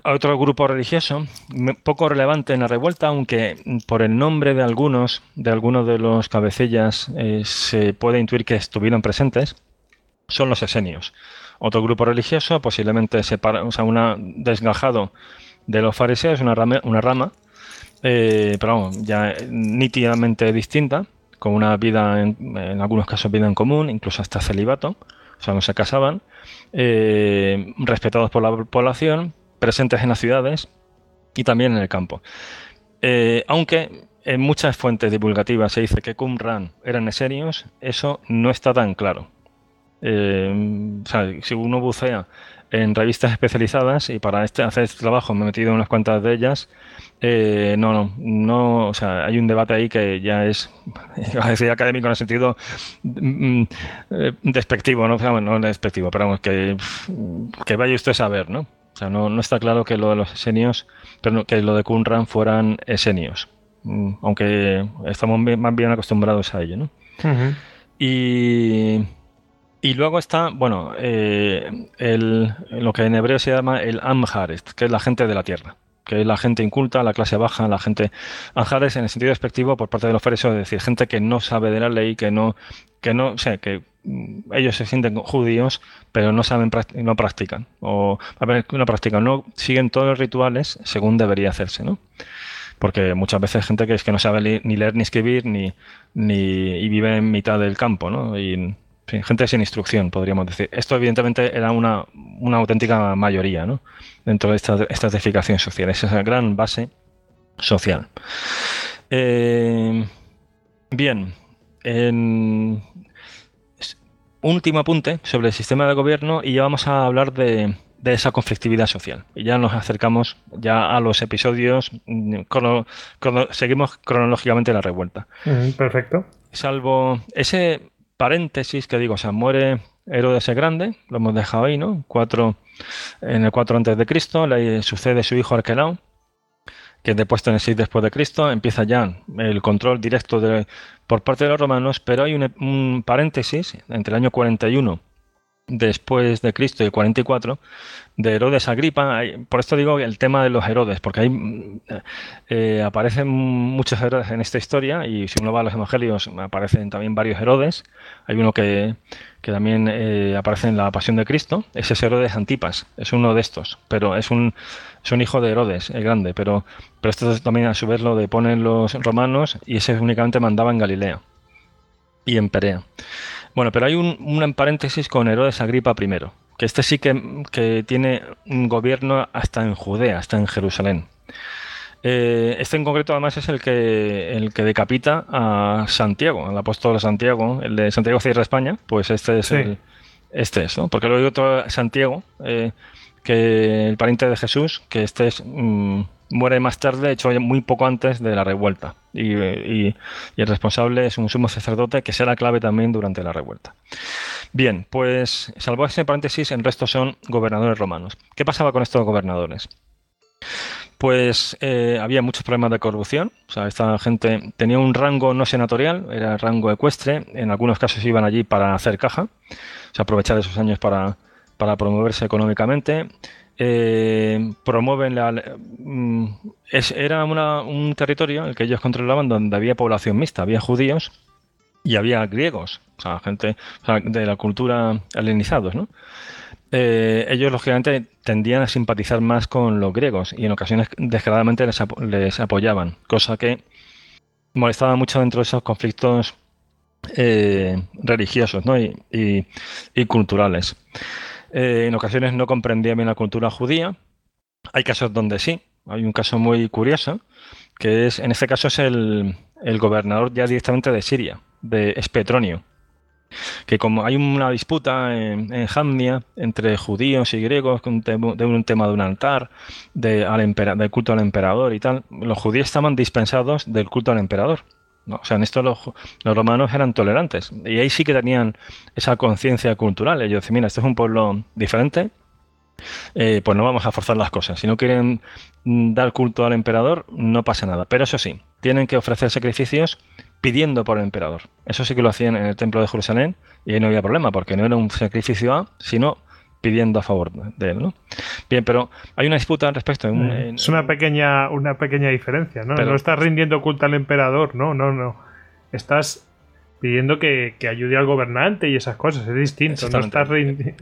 Otro grupo religioso, poco relevante en la revuelta, aunque por el nombre de algunos, de algunos de los cabecillas, eh, se puede intuir que estuvieron presentes, son los esenios. Otro grupo religioso, posiblemente separa, o una, desgajado de los fariseos, una rama, una rama eh, pero vamos, ya nítidamente distinta, con una vida, en, algunos casos vida en común, incluso hasta celibato, o sea, no se casaban, eh, respetados por la población, presentes en las ciudades y también en el campo. Eh, aunque en muchas fuentes divulgativas se dice que Qumran eran esenios, eso no está tan claro. o sea, si uno bucea en revistas especializadas y para este, hacer este trabajo me he metido en unas cuantas de ellas. Eh, no, no, no, o sea, hay un debate ahí que ya es, decir <laughs> académico en el sentido mm, eh, despectivo, ¿no? no despectivo, pero vamos, que, que vaya usted a saber, ¿no? O sea, no, no está claro que lo de los esenios, pero que lo de Kunran fueran esenios, eh, mm, aunque estamos más bien acostumbrados a ello, ¿no? Y y luego está, bueno, eh, lo que en hebreo se llama el Amharest, que es la gente de la tierra, que es la gente inculta, la clase baja, la gente. Amharest en el sentido respectivo, por parte de los fariseos, es decir, gente que no sabe de la ley, que no, que no, sé que mm, ellos se sienten judíos, pero no saben, no practican, o no practican, no siguen todos los rituales según debería hacerse, ¿no? porque muchas veces gente que es que no sabe ni leer ni escribir ni, ni y vive en mitad del campo, ¿no? Sí, gente sin instrucción, podríamos decir. Esto, evidentemente, era una, auténtica mayoría ¿no? dentro de esta estratificación social. Esa es la gran base social. Eh, bien. último apunte sobre el sistema de gobierno y ya vamos a hablar de, esa conflictividad social. Y ya nos acercamos ya a los episodios, mm, seguimos cronológicamente la revuelta. Perfecto. Salvo ese paréntesis que digo, o sea, muere Herodes el Grande, lo hemos dejado ahí, ¿no? Cuatro, en el 4 antes de Cristo, le sucede su hijo Arquelao, que es depuesto en el 6 después de Cristo, empieza ya el control directo por parte de los romanos, pero hay un, paréntesis entre el año 41 después de Cristo y el 44 de Herodes Agripa. Por esto digo el tema de los Herodes, porque hay eh, aparecen muchos Herodes en esta historia y si uno va a los Evangelios aparecen también varios Herodes. Hay uno que, también eh, aparece en la Pasión de Cristo. Ese es Herodes Antipas, es uno de estos, pero es un, hijo de Herodes, el grande. Pero, pero esto también a su vez lo deponen los romanos y ese únicamente mandaba en Galilea y en Perea. Bueno, pero hay un, un paréntesis con Herodes Agripa primero que este sí que, que, tiene un gobierno hasta en Judea, hasta en Jerusalén. Eh, este en concreto además es el que, el que decapita a Santiago, al apóstol Santiago, el de Santiago cierra España, pues este es este es, ¿no? Porque luego hay otro Santiago, eh, que el pariente de Jesús, que este es... Mm, muere más tarde, de hecho muy poco antes de la revuelta. Y, el responsable es un sumo sacerdote que será clave también durante la revuelta. Bien, pues salvo ese paréntesis, el resto son gobernadores romanos. ¿Qué pasaba con estos gobernadores? Pues eh, había muchos problemas de corrupción. O sea, esta gente tenía un rango no senatorial, era rango ecuestre. En algunos casos iban allí para hacer caja, o sea, aprovechar esos años para, para promoverse económicamente. Eh, promueven la... Mm, era un territorio el que ellos controlaban donde había población mixta, había judíos y había griegos, o sea, gente de la cultura helenizados, eh, ellos lógicamente tendían a simpatizar más con los griegos y en ocasiones desgraciadamente les, apoyaban, cosa que molestaba mucho dentro de esos conflictos eh, religiosos y culturales. Eh, en ocasiones no comprendía bien la cultura judía. Hay casos donde sí. Hay un caso muy curioso, que es, en este caso es el, el gobernador ya directamente de Siria, de Espetronio, que como hay una disputa en, Jamnia entre judíos y griegos de un tema de un altar, de, al del culto al emperador y tal, los judíos estaban dispensados del culto al emperador. O sea, en esto los, romanos eran tolerantes y ahí sí que tenían esa conciencia cultural. Ellos decían, mira, este es un pueblo diferente, eh, pues no vamos a forzar las cosas. Si no quieren mm, dar culto al emperador, no pasa nada. Pero eso sí, tienen que ofrecer sacrificios pidiendo por el emperador. Eso sí que lo hacían en el templo de Jerusalén y ahí no había problema porque no era un sacrificio A, sino pidiendo a favor de él, ¿no? Bien, pero hay una disputa al respecto. Eh, es una pequeña, una pequeña diferencia, ¿no? no estás rindiendo culto al emperador, ¿no? No, no. Estás pidiendo que, que, ayude al gobernante y esas cosas, es distinto. No estás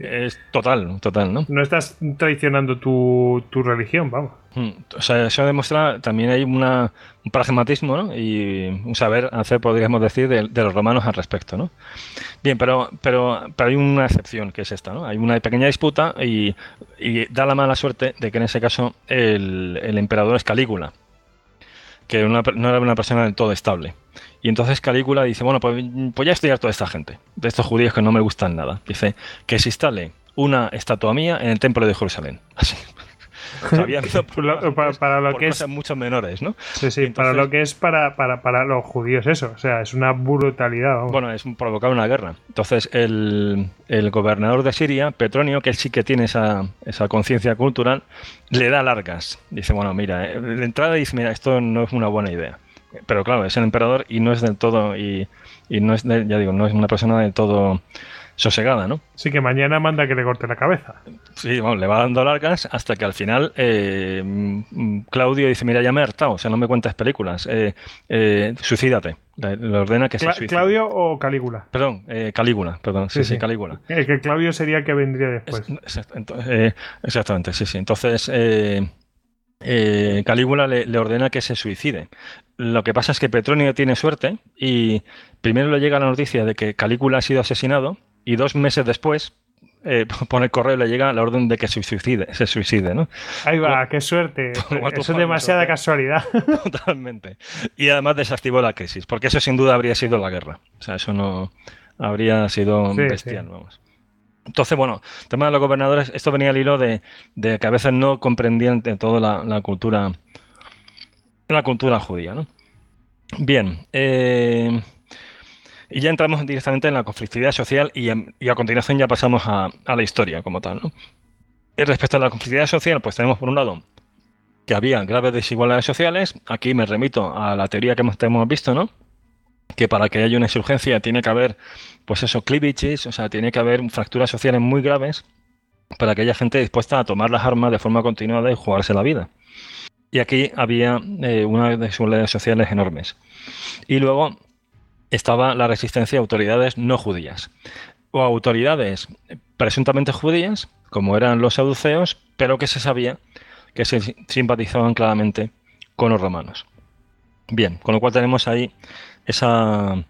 Es total, total, ¿no? No estás traicionando tu, tu religión, vamos. Hmm, o sea, eso demuestra también hay una, un pragmatismo y un saber hacer, podríamos decir, de, de, los romanos al respecto. ¿no? Bien, pero, pero, pero hay una excepción que es esta. ¿no? Hay una pequeña disputa y, y da la mala suerte de que en ese caso el, el emperador es Calígula que no era una persona del todo estable. Y entonces Calígula dice, bueno, pues, pues ya estoy toda esta gente, de estos judíos que no me gustan nada. Dice, que se instale una estatua mía en el templo de Jerusalén. Así. <laughs> <laughs> para, lo que es mucho menores, Sí, sí, para lo que es para, para, los judíos eso, o sea, es una brutalidad. Bueno, es provocar una guerra. Entonces, el, gobernador de Siria, Petronio, que sí que tiene esa, esa conciencia cultural, le da largas. Dice, bueno, mira, la eh, entrada dice, mira, esto no es una buena idea. Pero claro, es el emperador y no es del todo, y, no es, ya digo, no es una persona del todo sosegada, ¿no? Sí, que mañana manda que le corte la cabeza. Sí, bueno, le va dando largas hasta que al final eh, Claudio dice, mira, ya me he hartado, o sea, no me cuentas películas, eh, eh, suicídate. Le, ordena que se suicide. ¿Claudio o Calígula? Perdón, Calígula, perdón, sí, sí, Calígula. El que Claudio sería que vendría después. exactamente, sí, sí. Entonces... Calígula le, le, ordena que se suicide. Lo que pasa es que Petronio tiene suerte y primero le llega la noticia de que Calígula ha sido asesinado y dos meses después eh, <laughs> por el correo le llega la orden de que se suicide, se suicide, ¿no? Ahí va, qué suerte. <laughs> Eso es demasiada casualidad. <laughs> Totalmente. Y además desactivó la crisis, porque eso sin duda habría sido la guerra. O sea, eso no habría sido bestial, vamos. Entonces, bueno, el tema de los gobernadores, esto venía al hilo de, que a veces no comprendían de toda la, la, cultura la cultura judía, ¿no? Bien, eh, y ya entramos directamente en la conflictividad social y, a continuación ya pasamos a, la historia como tal. ¿no? Y respecto a la conflictividad social, pues tenemos por un lado que había graves desigualdades sociales. Aquí me remito a la teoría que hemos, hemos visto, ¿no? Que para que haya una insurgencia tiene que haber, pues eso, cleavages, o sea, tiene que haber fracturas sociales muy graves para que haya gente dispuesta a tomar las armas de forma continuada y jugarse la vida. Y aquí había eh, unas desigualdades sociales enormes. Y luego estaba la resistencia a autoridades no judías o autoridades presuntamente judías, como eran los saduceos, pero que se sabía que se simpatizaban claramente con los romanos. Bien, con lo cual tenemos ahí esa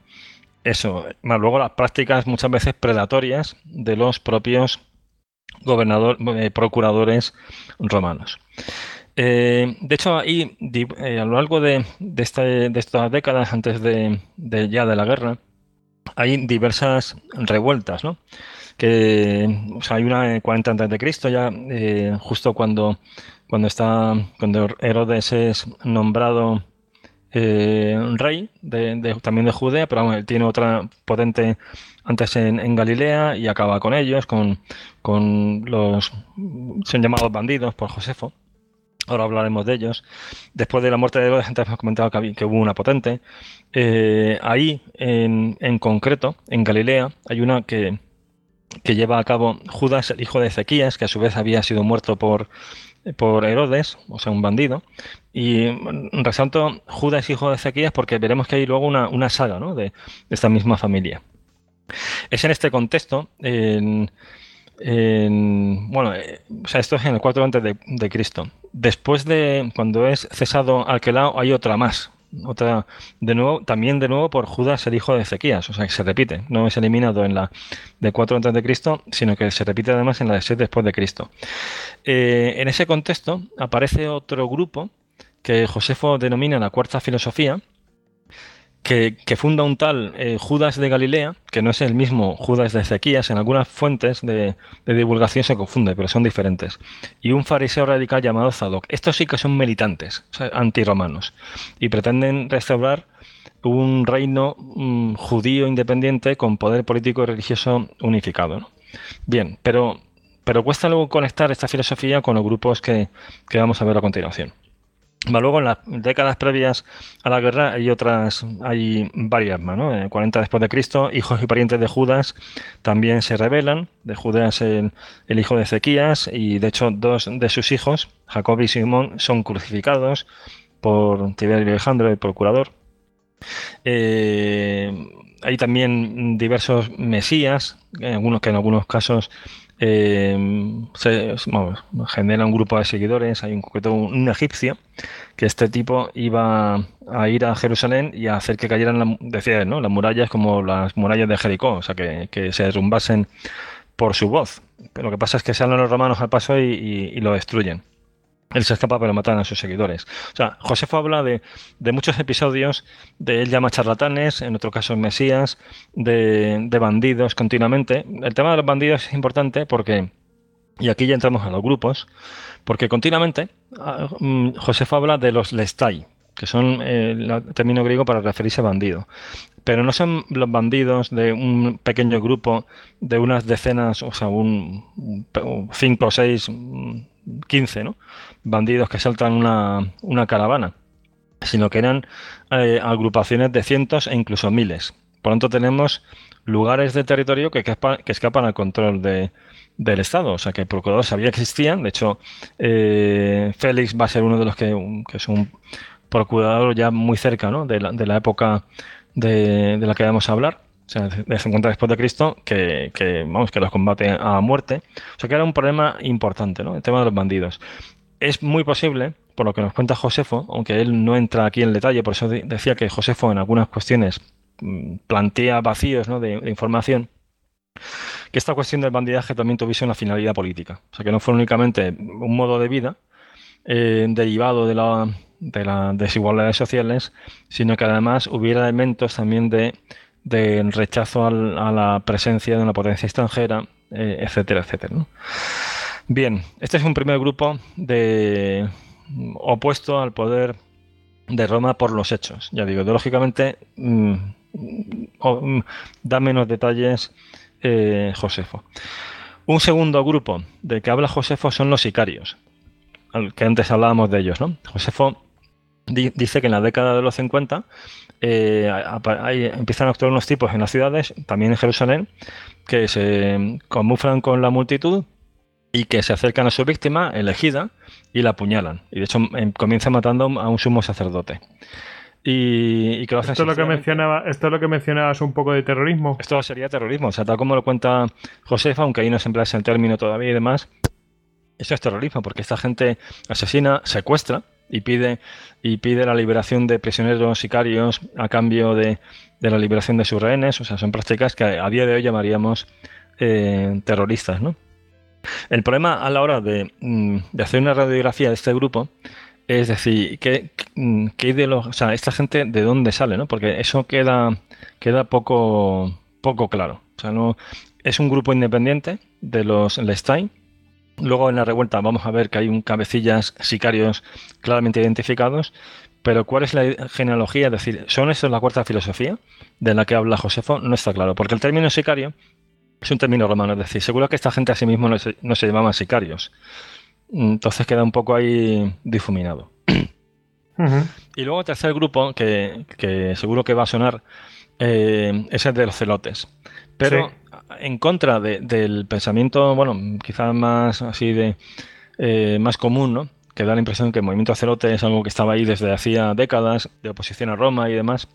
eso, más luego las prácticas muchas veces predatorias de los propios eh, procuradores romanos. Eh, de hecho, ahí, eh, a lo largo de, este, estas décadas, antes de, ya de la guerra, hay diversas revueltas, ¿no? Que, hay una eh, en 40 antes de Cristo, ya justo cuando, cuando, está, cuando Herodes es nombrado rey, de, también de Judea, pero tiene otra potente antes en, Galilea y acaba con ellos, con, con los, son llamados bandidos por Josefo. Ahora hablaremos de ellos. Después de la muerte de Herodes, <laughs> antes hemos comentado que, hubo una potente. Eh, ahí, en, concreto, en Galilea, hay una que, lleva a cabo Judas, el hijo de Ezequías, que a su vez había sido muerto por, por Herodes, o sea, un bandido. Y resalto Judas, hijo de Ezequías, porque veremos que hay luego una, saga de, esta misma familia. Es en este contexto. bueno, eh, o sea, esto es en el 4 antes de, de Cristo después de cuando es cesado Alquelao, hay otra más. Otra, de nuevo, también de nuevo por Judas, el hijo de Ezequías. O sea, que se repite. No es eliminado en la de 4 antes de Cristo, sino que se repite además en la de 6 después de Cristo. Eh, en ese contexto aparece otro grupo que Josefo denomina la cuarta filosofía, que, funda un tal eh, Judas de Galilea, que no es el mismo Judas de Ezequías, en algunas fuentes de, divulgación se confunde, pero son diferentes, y un fariseo radical llamado Zadok. Estos sí que son militantes, o antiromanos, y pretenden restaurar un reino mm, judío independiente con poder político y religioso unificado. Bien, pero, pero cuesta luego conectar esta filosofía con los grupos que, que vamos a ver a continuación. Luego, en las décadas previas a la guerra hay otras, hay varias más, ¿no? 40 eh, después de Cristo, hijos y parientes de Judas también se rebelan, de Judas el, hijo de Ezequías, y de hecho dos de sus hijos, Jacob y Simón, son crucificados por Tiberio y Alejandro, el procurador. Eh, hay también diversos mesías, eh, algunos que en algunos casos eh, se, genera un grupo de seguidores, hay un un, egipcio, que este tipo iba a ir a Jerusalén y a hacer que cayeran decía, las murallas como las murallas de Jericó, o sea, que, se derrumbasen por su voz. pero Lo que pasa es que salen los romanos al paso y lo destruyen él se escapa para matar a sus seguidores. O sea, Josefo habla de, muchos episodios de él llama charlatanes, en otro caso mesías, de, bandidos continuamente. El tema de los bandidos es importante porque, y aquí ya entramos a los grupos, porque continuamente ah, mm, Josefo habla de los lestai, que son eh, el término griego para referirse a bandido. Pero no son los bandidos de un pequeño grupo de unas decenas, o sea, un 5 o 6 15, ¿no? bandidos que saltan una, una caravana, sino que eran eh, agrupaciones de cientos e incluso miles. Por lo tanto, tenemos lugares de territorio que, escapan, al control de, del Estado. O sea, que el procurador sabía que existían. De hecho, eh, Félix va a ser uno de los que, que es un procurador ya muy cerca de, la, época de, la que vamos a hablar. O sea, de 50 después de Cristo, que, que, vamos, que los combate a muerte. O sea, que era un problema importante, ¿no? El tema de los bandidos es muy posible, por lo que nos cuenta Josefo, aunque él no entra aquí en detalle, por eso decía que Josefo en algunas cuestiones mm, plantea vacíos de, información, que esta cuestión del bandidaje también tuviese una finalidad política. O sea, que no fue únicamente un modo de vida eh, derivado de, las desigualdades sociales, sino que además hubiera elementos también de, rechazo a la presencia de una potencia extranjera, eh, etcétera, etcétera. Bien, este es un primer grupo de opuesto al poder de Roma por los hechos. Ya digo, ideológicamente mm, mm, da menos detalles eh, Josefo. Un segundo grupo del que habla Josefo son los sicarios, al que antes hablábamos de ellos. ¿no? Josefo dice que en la década de los 50 eh, empiezan a actuar unos tipos en las ciudades, también en Jerusalén, que se camuflan con la multitud y que se acercan a su víctima elegida y la apuñalan. Y de hecho em, comienza matando a un sumo sacerdote. Y, esto, es lo que mencionaba, esto es lo que mencionabas un poco de terrorismo. Esto sería terrorismo, o sea, tal como lo cuenta Josefa, aunque ahí no se emplea el término todavía y demás, eso es terrorismo, porque esta gente asesina, secuestra y pide, y pide la liberación de prisioneros sicarios a cambio de, la liberación de sus rehenes. O sea, son prácticas que a día de hoy llamaríamos eh, terroristas, ¿no? El problema a la hora mm, de, hacer una radiografía de este grupo es decir, ¿qué, mm, qué ideología, o sea, esta gente de dónde sale, ¿no? Porque eso queda, queda poco, poco claro. O sea, no, es un grupo independiente de los Lestein. Luego en la revuelta vamos a ver que hay un cabecillas sicarios claramente identificados. Pero ¿cuál es la genealogía? Es decir, ¿son estos la cuarta filosofía de la que habla Josefo? No está claro, porque el término sicario es un término romano, es decir, seguro que esta gente a sí mismo no se, llamaba sicarios. Entonces queda un poco ahí difuminado. <clears throat> Y luego el tercer grupo, que, seguro que va a sonar, eh, es el de los celotes. Pero en contra del pensamiento, bueno, quizás más así de eh, más común, ¿no? Que da la impresión que el movimiento celote es algo que estaba ahí desde hacía décadas, de oposición a Roma y demás.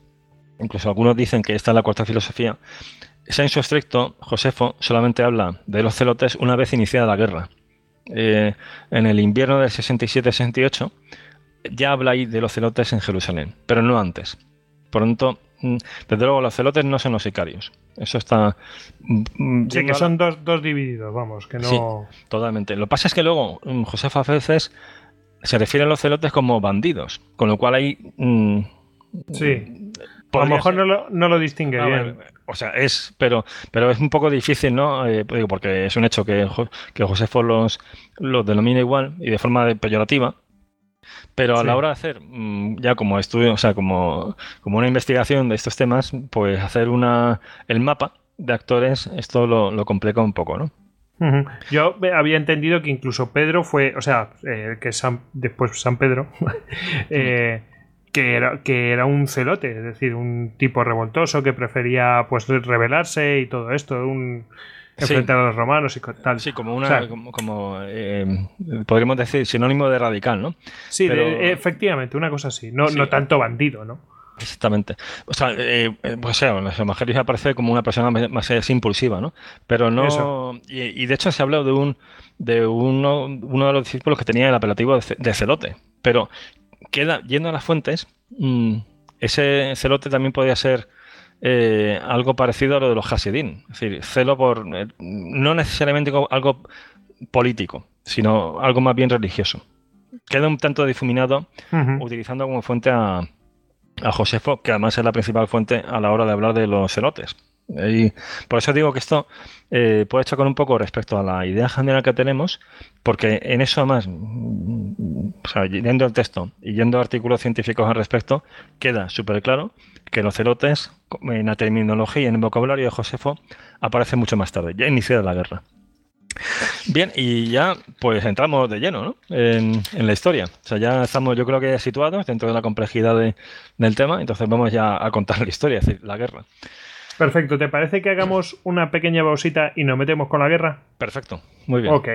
Incluso algunos dicen que esta es la cuarta filosofía su estricto, Josefo solamente habla de los celotes una vez iniciada la guerra. Eh, en el invierno del 67-68 ya habla ahí de los celotes en Jerusalén, pero no antes. Por lo tanto, mm, desde luego los celotes no son los sicarios. Eso está... Mm, mm, sí, que son dos, dos, divididos, vamos, que no... Sí, totalmente. Lo que pasa es que luego Josefo a veces se refiere a los celotes como bandidos, con lo cual ahí... sí. A lo mejor no lo, no lo, distingue ah, bien. O sea, es, pero, pero es un poco difícil, ¿no? Eh, pues porque es un hecho que, que Josefo los, los denomina igual y de forma peyorativa. Pero a la hora de hacer, mm, ya como estudio, o sea, como, como una investigación de estos temas, pues hacer una el mapa de actores, esto lo, lo complica un poco, ¿no? Yo había entendido que incluso Pedro fue, o sea, eh, que después San Pedro, <laughs> eh, que era, que era un celote, es decir, un tipo revoltoso que prefería pues rebelarse y todo esto, un enfrentar a los romanos y tal. Sí, como una, como, eh, podríamos decir, sinónimo de radical, ¿no? Sí, efectivamente, una cosa así, no, tanto bandido, ¿no? Exactamente. O sea, eh, pues sea, aparece como una persona más, eh, impulsiva, ¿no? Pero no. Y, de hecho se ha hablado de un de uno, uno de los discípulos que tenía el apelativo de celote. Pero queda, yendo a las fuentes, mm, ese celote también podría ser eh, algo parecido a lo de los Hasidín. Es decir, celo por. Eh, no necesariamente algo político, sino algo más bien religioso. Queda un tanto difuminado utilizando como fuente a, a Josefo, que además es la principal fuente a la hora de hablar de los celotes por eso digo que esto eh, puede chocar un poco respecto a la idea general que tenemos, porque en eso más, mm, o sea, yendo al texto y yendo a artículos científicos al respecto, queda súper claro que los celotes, en la terminología y en el vocabulario de Josefo, aparecen mucho más tarde, ya iniciada la guerra. Bien, y ya pues entramos de lleno ¿no? en, la historia. O sea, ya estamos yo creo que situados dentro de la complejidad del tema, entonces vamos ya a contar la historia, es decir, la guerra. Perfecto, ¿te parece que hagamos una pequeña pausita y nos metemos con la guerra? Perfecto, muy bien. Ok.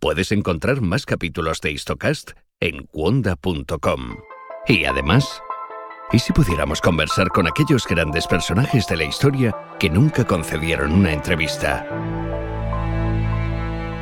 Puedes encontrar más capítulos de Histocast en cuonda.com. Y además, ¿Y si pudiéramos conversar con aquellos grandes personajes de la historia que nunca concedieron una entrevista?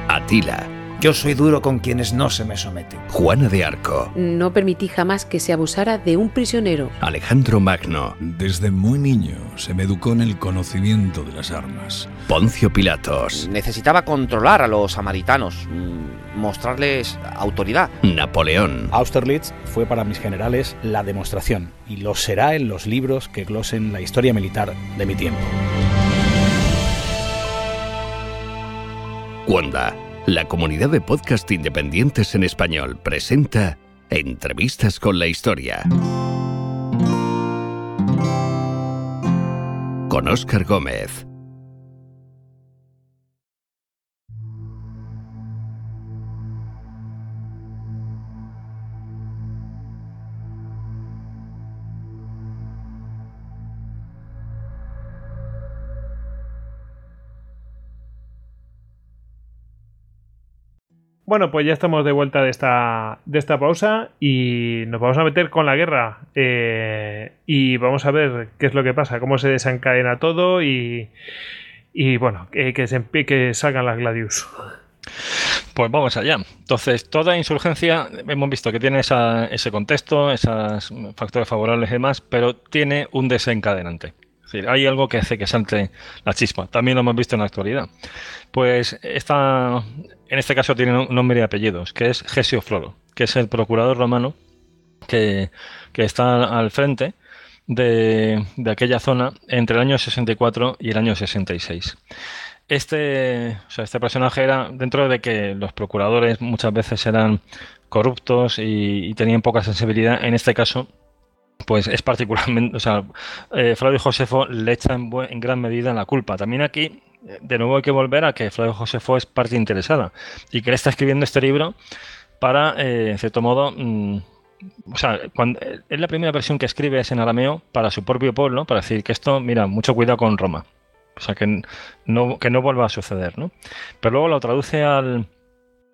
Atila yo soy duro con quienes no se me someten. Juana de Arco. No permití jamás que se abusara de un prisionero. Alejandro Magno. Desde muy niño se me educó en el conocimiento de las armas. Poncio Pilatos. Necesitaba controlar a los samaritanos, mm, mostrarles autoridad. Napoleón. Austerlitz fue para mis generales la demostración y lo será en los libros que glosen la historia militar de mi tiempo. Wanda la comunidad de podcast independientes en español presenta Entrevistas con la Historia. Con Óscar Gómez. Bueno, pues ya estamos de vuelta de esta, de esta pausa y nos vamos a meter con la guerra eh, y vamos a ver qué es lo que pasa, cómo se desencadena todo y, y bueno, que, que, se, que salgan las Gladius. Pues vamos allá. Entonces, toda insurgencia, hemos visto que tiene ese contexto, esos factores favorables y demás, pero tiene un desencadenante. Es decir, hay algo que hace que salte la chispa. También lo hemos visto en la actualidad. Pues esta, en este caso tiene un nombre y apellidos, que es Gesio Floro, que es el procurador romano que, está al frente de, aquella zona entre el año 64 y el año 66. Este, este personaje era, dentro de que los procuradores muchas veces eran corruptos y, tenían poca sensibilidad, en este caso pues es particularmente, o sea, eh, y Josefo le echan en, gran medida la culpa. También aquí de nuevo hay que volver a que Flavio Josefo es parte interesada y que él está escribiendo este libro para, eh, en cierto modo, mm, o sea, cuando, eh, es la primera versión que escribe es en arameo para su propio pueblo, para decir que esto, mira, mucho cuidado con Roma. O sea, que no, que no vuelva a suceder, ¿no? Pero luego lo traduce al.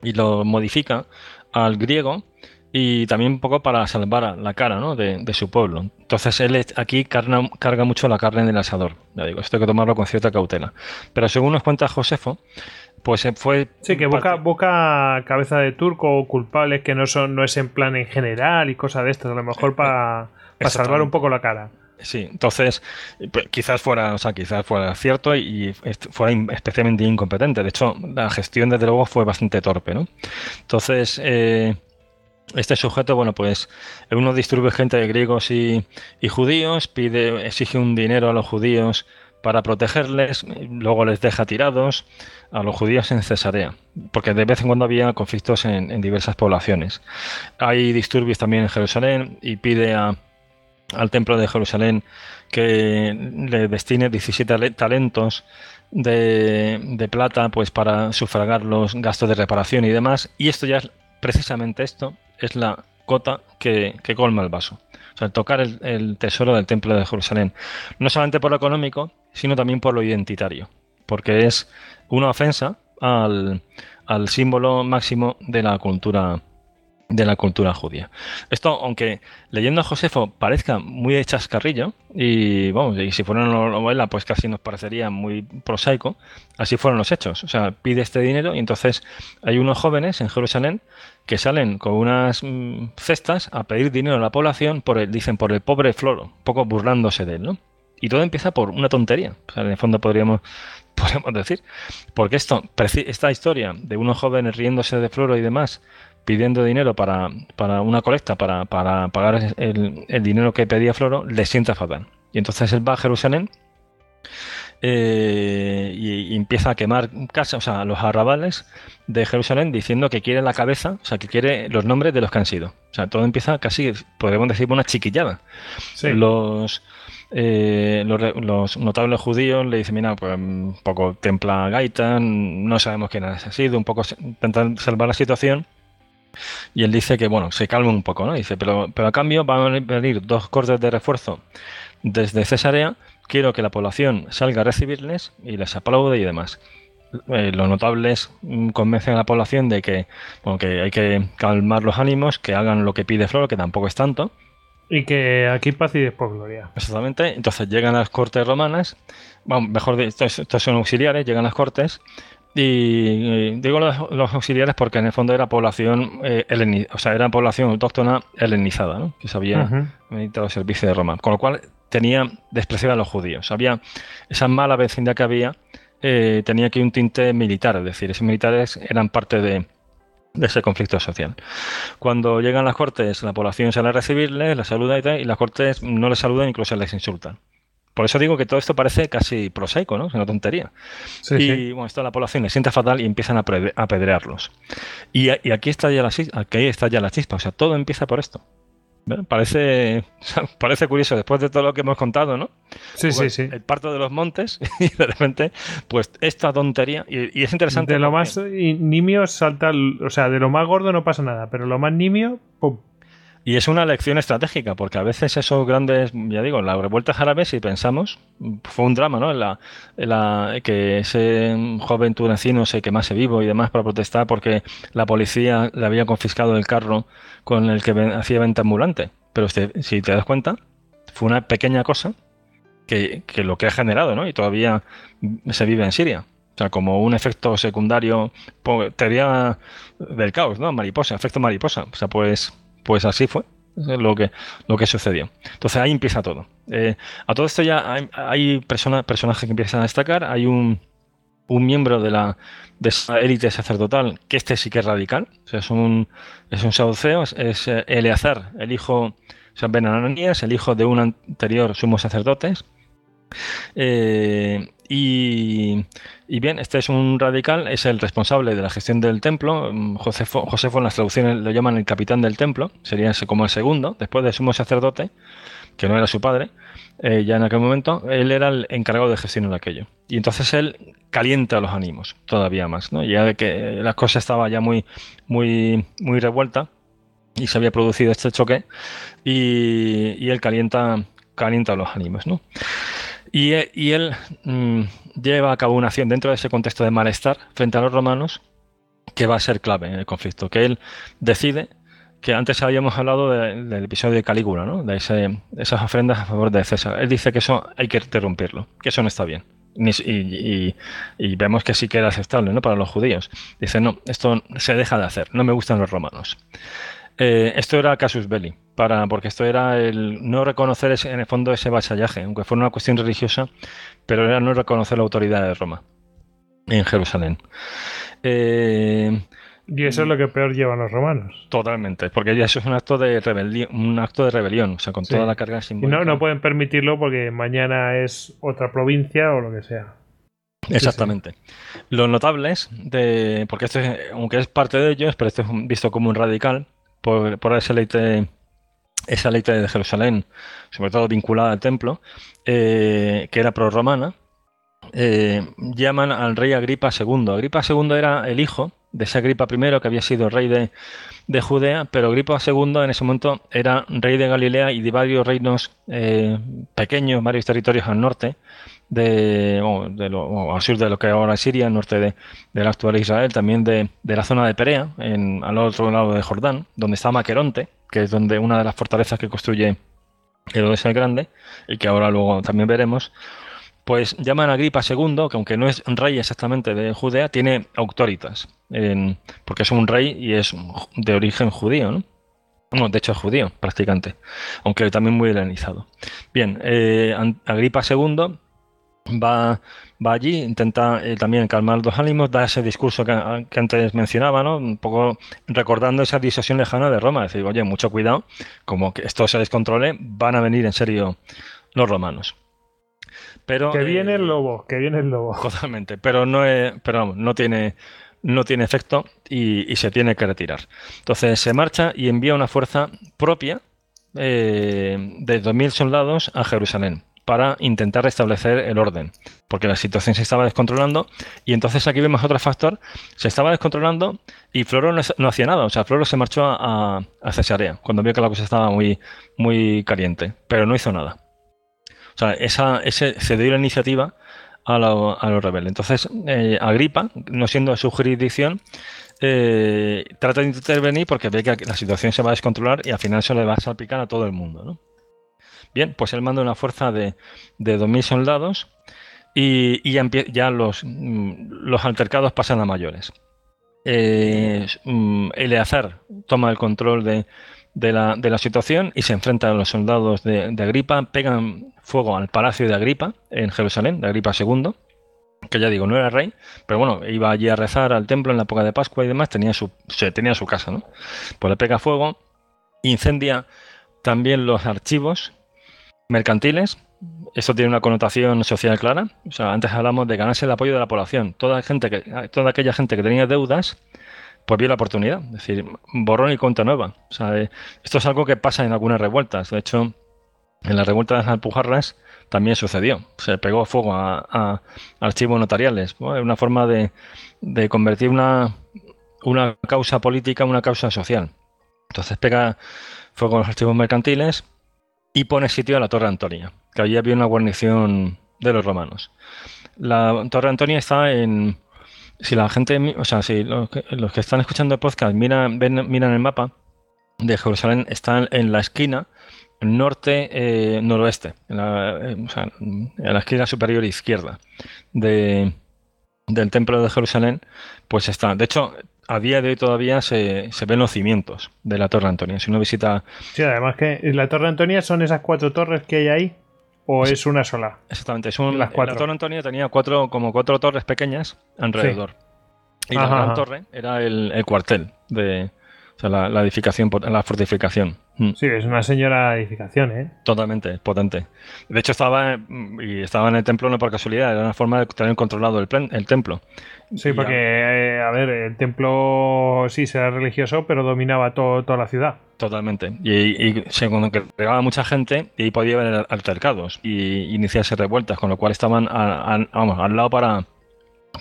y lo modifica al griego y también un poco para salvar la cara ¿no? de, su pueblo. Entonces él aquí carga mucho la carne en el asador. Ya digo, esto hay que tomarlo con cierta cautela. Pero según nos cuenta Josefo, pues eh, fue... Sí, que busca, cabeza de turco o culpables que no, son, no es en plan en general y cosas de estas, a lo mejor para salvar un poco la cara. Sí, entonces pues, quizás fuera, o sea, quizás fuera cierto y, fuera especialmente incompetente. De hecho, la gestión desde luego fue bastante torpe, ¿no? Entonces, eh, este sujeto, bueno, pues uno disturbe gente de griegos y, judíos, pide, exige un dinero a los judíos para protegerles, luego les deja tirados a los judíos en Cesarea, porque de vez en cuando había conflictos en, diversas poblaciones. Hay disturbios también en Jerusalén y pide a, al templo de Jerusalén que le destine 17 talentos de, de plata pues para sufragar los gastos de reparación y demás. Y esto ya es precisamente esto es la cota que, colma el vaso. O sea, tocar el, tesoro del templo de Jerusalén. No solamente por lo económico, sino también por lo identitario, porque es una ofensa al, símbolo máximo de la cultura de la cultura judía. Esto, aunque leyendo a Josefo parezca muy chascarrillo, y vamos, y si fuera una novela, pues casi nos parecería muy prosaico, así fueron los hechos. O sea, pide este dinero y entonces hay unos jóvenes en Jerusalén que salen con unas mm, cestas a pedir dinero a la población por el, dicen, por el pobre Floro, un poco burlándose de él, ¿no? Y todo empieza por una tontería. en el fondo podríamos, <laughs> decir. Porque esto, esta historia de unos jóvenes riéndose de Floro y demás, pidiendo dinero para, para una colecta, para, para pagar el, el, dinero que pedía Floro, le sienta fatal. Y entonces él va a Jerusalén eh, y, empieza a quemar casas, o sea, los arrabales de Jerusalén diciendo que quiere la cabeza, o sea, que quiere los nombres de los que han sido. O sea, todo empieza casi, podemos decir, una chiquillada. Los, eh, los, notables judíos le dicen, mira, pues mm, un poco templa gaita, no sabemos quién ha sido, un poco intentan salvar la situación. Y él dice que, bueno, se calma un poco, ¿no? Dice, pero, pero a cambio van a venir dos cortes de refuerzo desde Cesarea quiero que la población salga a recibirles y les aplaude y demás. Eh, los notables mm, convencen a la población de que, hay que calmar los ánimos, que hagan lo que pide Floro, que tampoco es tanto. Y que aquí paz y después gloria. Exactamente. Entonces llegan las cortes romanas, bueno, mejor dicho, estos, son auxiliares, llegan las cortes. Y digo los, auxiliares porque en el fondo era población eh, o sea, era población autóctona helenizada, que se había los servicios de Roma. Con lo cual tenía, despreciar a los judíos. Había esa mala vecindad que había, eh, tenía aquí un tinte militar, es decir, esos militares eran parte de, ese conflicto social. Cuando llegan las cortes, la población sale a recibirles, la saluda y tal, y las cortes no les saludan, incluso les insultan. Por eso digo que todo esto parece casi prosaico, ¿no? Es una tontería. y bueno, esto la población le sienta fatal y empiezan a apedrearlos. Y, y aquí, está ya la, aquí está ya la chispa, o sea, todo empieza por esto parece, <laughs> parece curioso, después de todo lo que hemos contado, ¿no? Sí, pues sí, sí. El parto de los montes <laughs> y de repente, pues esta tontería. Y, es interesante. De lo más nimio salta, o sea, de lo más gordo no pasa nada, pero lo más nimio, ¡pum! Y es una lección estratégica, porque a veces esos grandes, ya digo, la revuelta árabes, si pensamos, fue un drama, ¿no? la, la, que ese joven tunecino se quemase vivo y demás para protestar porque la policía le había confiscado el carro con el que hacía venta ambulante. Pero si te das cuenta, fue una pequeña cosa que, que lo que ha generado, ¿no? Y todavía se vive en Siria. O sea, como un efecto secundario, teoría del caos, ¿no? Mariposa, efecto mariposa. O sea, pues pues así fue eh, lo que, lo que sucedió. Entonces ahí empieza todo. Eh, a todo esto ya hay, personajes que empiezan a destacar. Hay un, un miembro de la esa élite sacerdotal, que este sí que es radical. es un, es es, eh, Eleazar, el hijo el hijo de un anterior sumo sacerdote. Eh, y, bien, este es un radical, es el responsable de la gestión del templo. Mm, Josefo, Josefo en las traducciones lo llaman el capitán del templo, sería como el segundo, después del sumo sacerdote, que no era su padre, eh, ya en aquel momento, él era el encargado de gestionar aquello. Y entonces él calienta los ánimos todavía más, ¿no? ya que la cosa estaba ya muy, muy, muy revuelta y se había producido este choque, y, y él calienta, calienta los ánimos. ¿no? Eh, y, él mm, lleva a cabo una acción dentro de ese contexto de malestar frente a los romanos que va a ser clave en el conflicto, que él decide que antes habíamos hablado del episodio de Calígula, ¿no? de esas ofrendas a favor de César. Él dice que eso hay que interrumpirlo, que eso no está bien. Y, y, vemos que sí que era aceptable ¿no? para los judíos. Dice, no, esto se deja de hacer, no me gustan los romanos. Eh, esto era casus belli, para, porque esto era el no reconocer en el fondo ese vasallaje, aunque fuera una cuestión religiosa, pero era no reconocer la autoridad de Roma en Jerusalén. Eh, y eso es lo que peor llevan los romanos. Totalmente, porque eso es un acto de rebelión, un acto de rebelión, o sea, con toda la carga simbólica. no, pueden permitirlo porque mañana es otra provincia o lo que sea. Exactamente. Los notables de, porque esto aunque es parte de ellos, pero esto es visto como un radical, por, esa ley de, esa de Jerusalén, sobre todo vinculada al templo, eh, que era prorromana, eh, llaman al rey Agripa II. Agripa II era el hijo de ese Agripa I que había sido rey de, Judea, pero Agripa II en ese momento era rey de Galilea y de varios reinos eh, pequeños, varios territorios al norte de, al sur de lo que ahora es Siria, al norte del actual Israel, también de, la zona de Perea, al otro lado de Jordán, donde está Maqueronte, que es donde una de las fortalezas que construye Herodes el Grande, y que ahora luego también veremos, pues llaman a Agripa II, que aunque no es rey exactamente de Judea, tiene autoritas, porque es un rey y es de origen judío, ¿no? de hecho es judío, practicante, aunque también muy helenizado. Bien, eh, Agripa II va, allí, intenta eh, también calmar los ánimos, da ese discurso que, antes mencionaba, Un poco recordando esa disuasión lejana de Roma, decir, oye, mucho cuidado, como que esto se descontrole, van a venir en serio los romanos. que viene el eh, lobo, que viene el lobo. Totalmente, pero no, pero no tiene no tiene efecto y, se tiene que retirar. Entonces se marcha y envía una fuerza propia eh, de 2.000 soldados a Jerusalén para intentar restablecer el orden, porque la situación se estaba descontrolando y entonces aquí vemos otro factor, se estaba descontrolando y Floro no, hacía nada, o sea, Floro se marchó a, Cesarea cuando vio que la cosa estaba muy, muy caliente, pero no hizo nada. O sea, se dio la iniciativa a, los rebeldes. Entonces, eh, Agripa, no siendo su jurisdicción, eh, trata de intervenir porque ve que la situación se va a descontrolar y al final se le va a salpicar a todo el mundo, ¿no? Bien, pues él manda una fuerza de, de 2.000 soldados y, ya, los, mm, los, altercados pasan a mayores. Eh, mm, Eleazar toma el control de, la, situación y se enfrenta a los soldados de, Agripa, pegan fuego al palacio de Agripa en Jerusalén, de Agripa II que ya digo, no era rey, pero bueno, iba allí a rezar al templo en la época de Pascua y demás, tenía su, tenía su casa, ¿no? Pues le pega fuego, incendia también los archivos mercantiles. Esto tiene una connotación social clara. O sea, antes hablamos de ganarse el apoyo de la población. Toda, gente que, toda aquella gente que tenía deudas, pues vio la oportunidad. Es decir, borrón y cuenta nueva. O sea, eh, esto es algo que pasa en algunas revueltas. De hecho, en la revuelta de las Alpujarras también sucedió. Se pegó fuego a, archivos notariales. es Una forma de, convertir una, una causa política en una causa social. Entonces pega fuego a los archivos mercantiles y pone sitio a la Torre Antonia, que allí había una guarnición de los romanos. La Torre Antonia está en. Si la gente, o sea, si los que, están escuchando el podcast miran, miran el mapa de Jerusalén, está en la esquina norte-noroeste, eh, en, eh, en, la esquina superior izquierda del Templo de Jerusalén, pues está. De hecho, a día de hoy todavía se, ven los cimientos de la Torre Antonia. Si uno visita. Sí, además que la Torre Antonia son esas cuatro torres que hay ahí. ¿O es una sola? Exactamente, son las cuatro. La Torre Antonia tenía cuatro, como cuatro torres pequeñas alrededor. Y la gran torre era el, cuartel de o sea, la edificación, la fortificación. Mm. Sí, es una señora edificación, ¿eh? Totalmente, potente. De hecho, estaba, y estaba en el templo no por casualidad, era una forma de tener controlado el, el templo. Sí, porque, eh, a ver, el templo sí era religioso, pero dominaba toda la ciudad. Totalmente. Y, y que llegaba mucha gente y podía haber altercados y iniciarse revueltas, con lo cual estaban vamos, al lado para,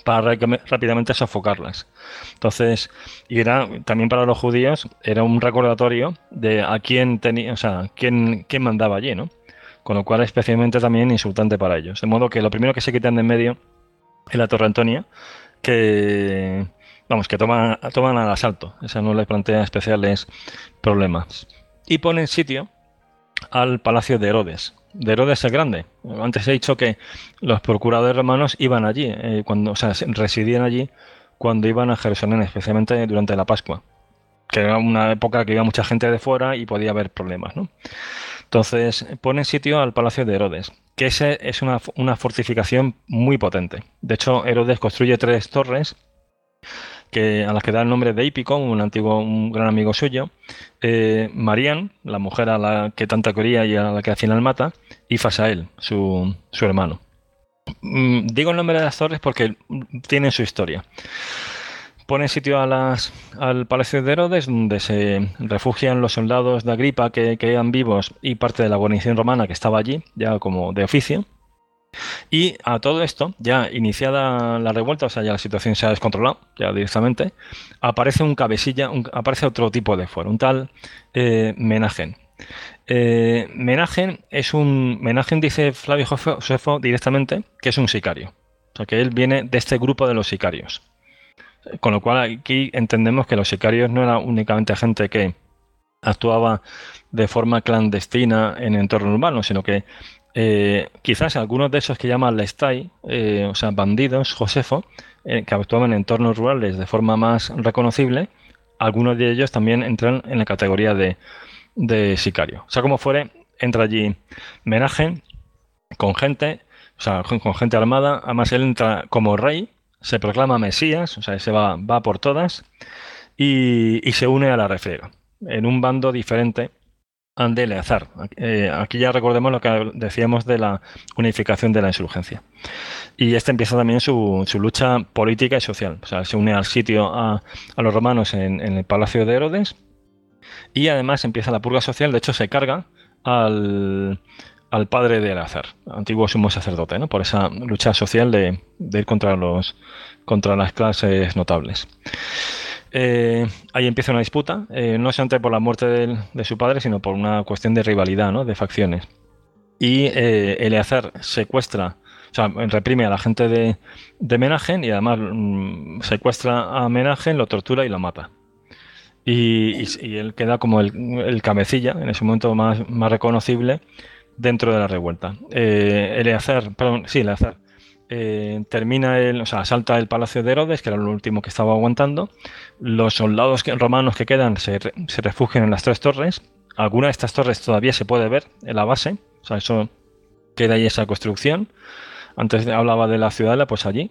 para rápidamente sofocarlas. Entonces, y era también para los judíos, era un recordatorio de a quién tenía, o sea, mandaba allí, ¿no? Con lo cual, especialmente también insultante para ellos. De modo que lo primero que se quitan de en medio es la Torre Antonia, que vamos, que toman, al asalto. Esa no les plantea especiales problemas. Y ponen sitio al palacio de Herodes, de Herodes es Grande. Antes he dicho que los procuradores romanos iban allí, eh, cuando, o sea, residían allí cuando iban a Jerusalén, especialmente durante la Pascua, que era una época que iba mucha gente de fuera y podía haber problemas. ¿no? Entonces ponen sitio al palacio de Herodes, que ese es una fortificación muy potente. De hecho, Herodes construye tres torres a las que da el nombre de Hipicón, un antiguo, un gran amigo suyo, eh, Marian, la mujer a la que tanta quería y a la que al final mata, y Fasael, su, su hermano. Mm, digo el nombre de las torres porque tienen su historia. Pone sitio a las, al palacio de Herodes, donde se refugian los soldados de Agripa que quedan vivos y parte de la guarnición romana que estaba allí, ya como de oficio. Y a todo esto, ya iniciada la revuelta, o sea, ya la situación se ha descontrolado, ya directamente, aparece un cabecilla, aparece otro tipo de fuero, un tal eh, Menagen. Eh, Menagen es un. Menagen dice Flavio Josefo directamente que es un sicario. O sea, que él viene de este grupo de los sicarios. Con lo cual aquí entendemos que los sicarios no eran únicamente gente que actuaba de forma clandestina en entorno urbano, sino que eh, quizás algunos de esos que llaman Lestai, eh, o sea, bandidos, Josefo, eh, que actuaban en entornos rurales de forma más reconocible, algunos de ellos también entran en la categoría de, de sicario. O sea, como fuere, entra allí Menaje con gente, o sea, con gente armada. Además, él entra como rey, se proclama Mesías, o sea, se va, va por todas y, y se une a la refriega en un bando diferente de Eleazar. Eh, aquí ya recordemos lo que decíamos de la unificación de la insurgencia. Y este empieza también su, lucha política y social. O sea, se une al sitio a, los romanos en, el palacio de Herodes y además empieza la purga social. De hecho, se carga al, padre de Eleazar, antiguo sumo sacerdote, ¿no? por esa lucha social de, de ir contra, los, contra las clases notables. Eh, ahí empieza una disputa, eh, no solamente por la muerte de, su padre, sino por una cuestión de rivalidad, de facciones. Y eh, Eleazar secuestra, o sea, reprime a la gente de, Menagen y además mm, secuestra a Menagen, lo tortura y lo mata. Y, él queda como el, cabecilla, en ese momento más, más reconocible, dentro de la revuelta. Eh, Eleazar, perdón, sí, Eleazar eh, termina el, o sea, salta el palacio de Herodes, que era lo último que estaba aguantando. Los soldados romanos que quedan se, refugian en las tres torres. Alguna de estas torres todavía se puede ver en la base, o sea, eso queda ahí esa construcción. Antes hablaba de la ciudadela, pues allí.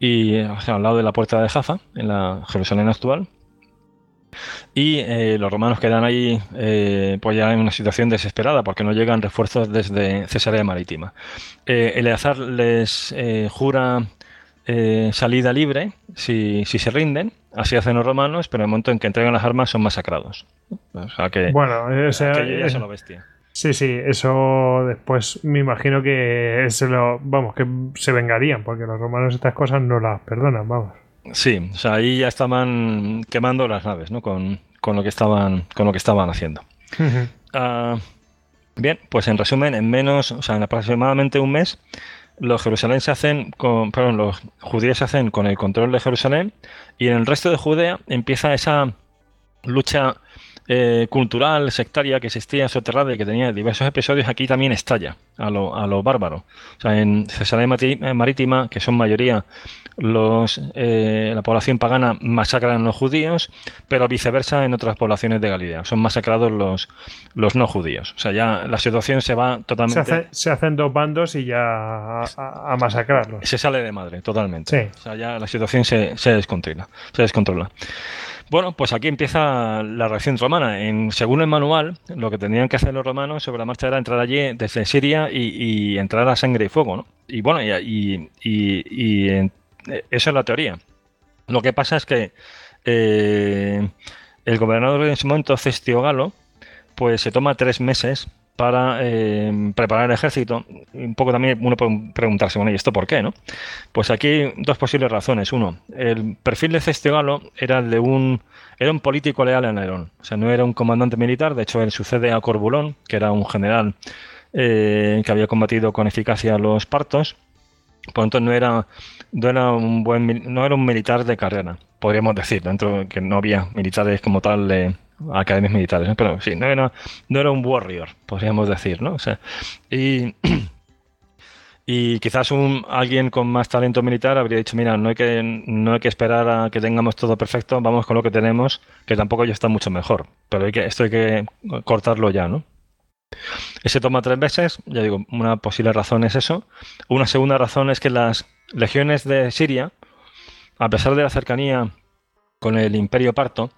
Y al lado de la puerta de Jaffa, en la Jerusalén actual. Y eh, los romanos quedan ahí eh, pues ya en una situación desesperada porque no llegan refuerzos desde Cesarea Marítima. Eh, Eleazar les jura salida libre si, se rinden. Así hacen los romanos, pero en el momento en que entregan las armas son masacrados. O sea que. Bueno, es bestia. Sí, sí, eso después me imagino que se lo. Vamos, que se vengarían, porque los romanos estas cosas no las perdonan, vamos. Sí, o sea, ahí ya estaban quemando las naves, ¿no? Con, con lo que estaban, con lo que estaban haciendo. Ah, bien, pues en resumen, en menos, o sea, en aproximadamente un mes, los hacen con, perdón, los judíos se hacen con el control de Jerusalén y en el resto de Judea empieza esa lucha eh, cultural sectaria que existía soterrada y que tenía diversos episodios, aquí también estalla a los lo bárbaro O sea, en Cesarea eh, Marítima, que son mayoría los, eh, la población pagana, masacran a los judíos, pero viceversa en otras poblaciones de Galilea. Son masacrados los, los no judíos. O sea, ya la situación se va totalmente. Se, hacen dos bandos y ya a, masacrarlos. Se sale de madre, totalmente. O sea, ya la situación se, se descontrola. Se descontrola. Bueno, pues aquí empieza la reacción romana. En, según el manual, lo que tenían que hacer los romanos sobre la marcha era entrar allí desde Siria y, entrar a sangre y fuego, ¿no? Y bueno, y, y, eh, es la teoría. Lo que pasa es que eh, el gobernador de ese momento, Cestio Galo, pues se toma tres meses para eh, preparar el ejército. Un poco también uno puede preguntarse, bueno, ¿y esto por qué? No? Pues aquí dos posibles razones. Uno, el perfil de Cestegalo era de un, era un político leal a Nerón. O sea, no era un comandante militar, de hecho él sucede a Corbulón, que era un general eh, que había combatido con eficacia los partos. Por lo tanto, no era, un buen no era un militar de carrera, podríamos decir, dentro que no había militares como tal academias militares, pero sí, no era, un warrior, podríamos decir, ¿no? O sea, y, <clears throat> y quizás un, alguien con más talento militar habría dicho, mira, no hay, que, no hay que esperar a que tengamos todo perfecto, vamos con lo que tenemos, que tampoco ya está mucho mejor, pero hay que, esto hay que cortarlo ya, ¿no? Ese toma tres veces, ya digo, una posible razón es eso. Una segunda razón es que las legiones de Siria, a pesar de la cercanía con el imperio parto,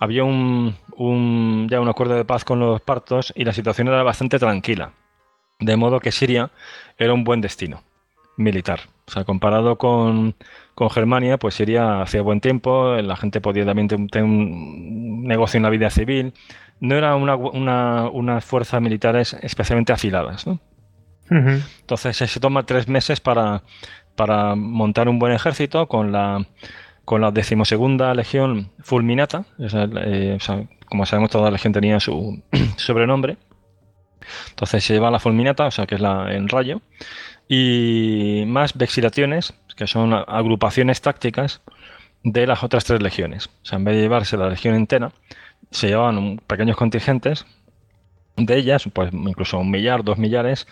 había un, un, ya un acuerdo de paz con los partos y la situación era bastante tranquila. De modo que Siria era un buen destino militar. O sea, comparado con, Germania, pues Siria hacía buen tiempo, la gente podía también tener un negocio en la vida civil. No eran una, una, unas fuerzas militares especialmente afiladas. ¿no? Entonces se toma tres meses para, para montar un buen ejército con la, con la decimosegunda legión fulminata, eh, o sea, como sabemos, toda la legión tenía su <clears throat> sobrenombre. Entonces se lleva la fulminata, o sea, que es la en rayo, y más vexilaciones, que son agrupaciones tácticas de las otras tres legiones. O sea, en vez de llevarse la legión entera, se llevaban pequeños contingentes de ellas, pues incluso un millar, dos millares,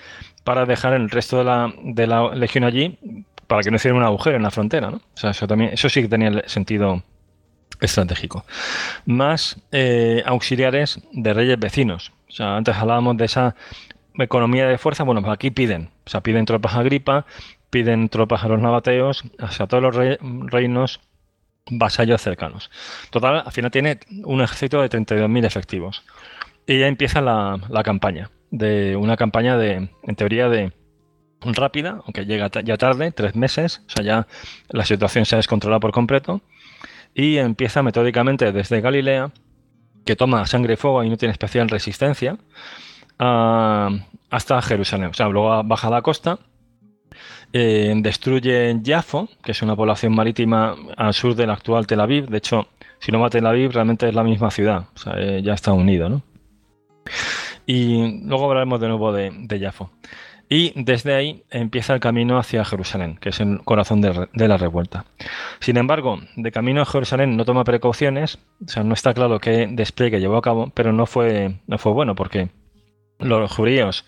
para dejar el resto de la, de la legión allí para que no hicieran un agujero en la frontera, ¿no? O sea, eso también, eso sí que tenía sentido estratégico. Más eh, auxiliares de reyes vecinos. O sea, antes hablábamos de esa economía de fuerza. Bueno, pues aquí piden. O sea, piden tropas a Gripa piden tropas a los nabateos, hacia todos los reinos vasallos cercanos. Total, al final tiene un ejército de 32.000 efectivos. Y ya empieza la, campaña. De una campaña de, en teoría, de rápida, aunque llega ya tarde, tres meses. O sea, ya la situación se ha descontrolado por completo y empieza metódicamente desde Galilea, que toma sangre y fuego y no tiene especial resistencia, ah, hasta Jerusalén. O sea, luego baja la costa, eh, destruye Jafo, que es una población marítima al sur del actual Tel Aviv. De hecho, si no va a Tel Aviv, realmente es la misma ciudad. Eh, ya está unido, ¿no? Y luego hablaremos de nuevo de, de Jafo. Y desde ahí empieza el camino hacia Jerusalén, que es el corazón de, la revuelta. Sin embargo, de camino a Jerusalén no toma precauciones, o sea, no está claro qué despliegue llevó a cabo, pero no fue, no fue bueno porque los judíos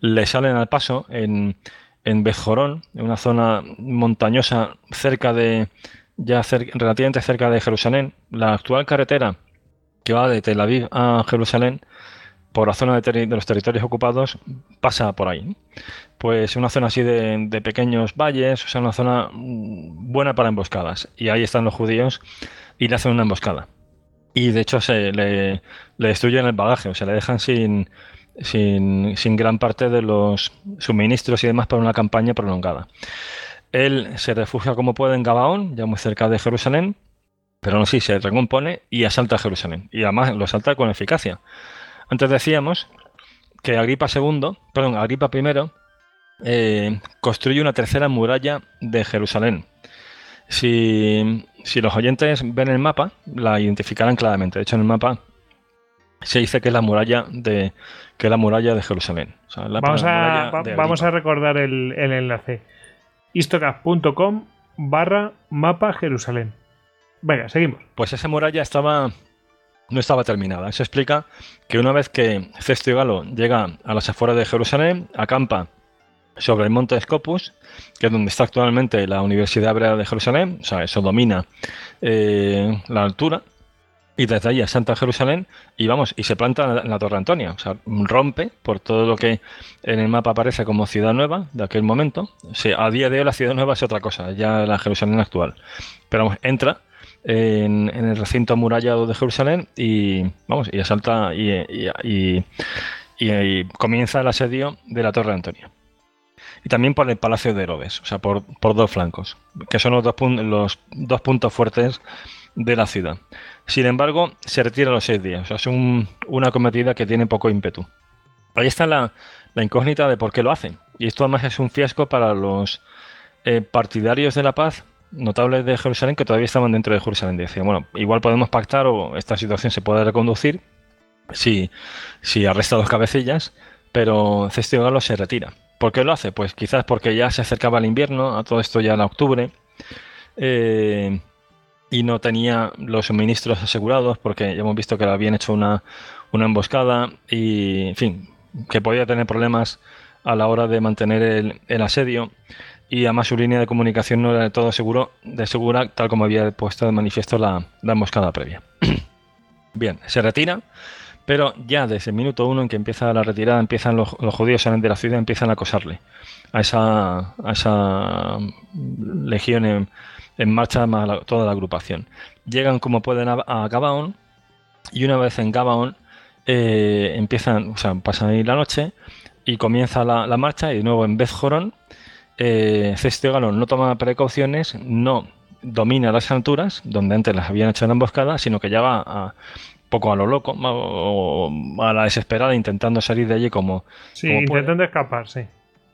le salen al paso en, en Bejorón, en una zona montañosa cerca de, ya relativamente cerca de Jerusalén. La actual carretera que va de Tel Aviv a Jerusalén por la zona de, los territorios ocupados pasa por ahí. Pues una zona así de, pequeños valles, o sea, una zona mm, buena para emboscadas. Y ahí están los judíos y le hacen una emboscada. Y de hecho se le, destruyen el bagaje, o sea, le dejan sin, sin, gran parte de los suministros y demás para una campaña prolongada. Él se refugia como puede en Gabaón, ya muy cerca de Jerusalén, pero no sí, se recompone y asalta Jerusalén. Y además lo asalta con eficacia. Antes decíamos que Agripa II, perdón, Agripa I, eh, construye una tercera muralla de Jerusalén. Si, los oyentes ven el mapa, la identificarán claramente. De hecho, en el mapa se dice que es la muralla de, que la muralla de Jerusalén. vamos, a, recordar el, el enlace. istocap.com barra mapa Jerusalén. Venga, seguimos. Pues esa muralla estaba no estaba terminada. Eso explica que una vez que y Galo llega a las afueras de Jerusalén, acampa sobre el monte Scopus, que es donde está actualmente la Universidad Hebrea de Jerusalén, o sea, eso domina eh, la altura, y desde ahí a Santa Jerusalén, y vamos, y se planta en la, Torre Antonia, o sea, rompe por todo lo que en el mapa aparece como Ciudad Nueva de aquel momento. sea, a día de hoy la Ciudad Nueva es otra cosa, ya la Jerusalén actual. Pero vamos, entra en, el recinto amurallado de Jerusalén y, y asalta y, comienza el asedio de la Torre de Antonio y también por el Palacio de Herodes, o sea, por, dos flancos, que son los dos, los dos, puntos fuertes de la ciudad. Sin embargo, se retira los seis días, o sea, es una cometida que tiene poco ímpetu. Ahí está la, incógnita de por qué lo hacen, y esto además es un fiasco para los eh, partidarios de la paz notables de Jerusalén que todavía estaban dentro de Jerusalén. Decía bueno, igual podemos pactar o esta situación se puede reconducir si, si arresta dos cabecillas, pero Cestio se retira. ¿Por qué lo hace? Pues quizás porque ya se acercaba el invierno, a todo esto ya en octubre, eh, y no tenía los suministros asegurados porque ya hemos visto que le habían hecho una, emboscada y, en fin, que podía tener problemas a la hora de mantener el, el asedio y además su línea de comunicación no era de todo seguro, de segura, tal como había puesto de manifiesto la, la emboscada previa. <clears throat> Bien, se retira, pero ya desde el minuto uno en que empieza la retirada, empiezan los, judíos salen de la ciudad, empiezan a acosarle a esa, esa mm, legión en, marcha, más toda la agrupación. Llegan como pueden a, Gabaon, y una vez en Gabaón eh, empiezan, o sea, pasan ahí la noche y comienza la, marcha y de nuevo en Bezjorón eh, no toma precauciones, no domina las alturas, donde antes las habían hecho en la emboscada, sino que ya poco a lo loco, o a la desesperada, intentando salir de allí como. intentando escapar,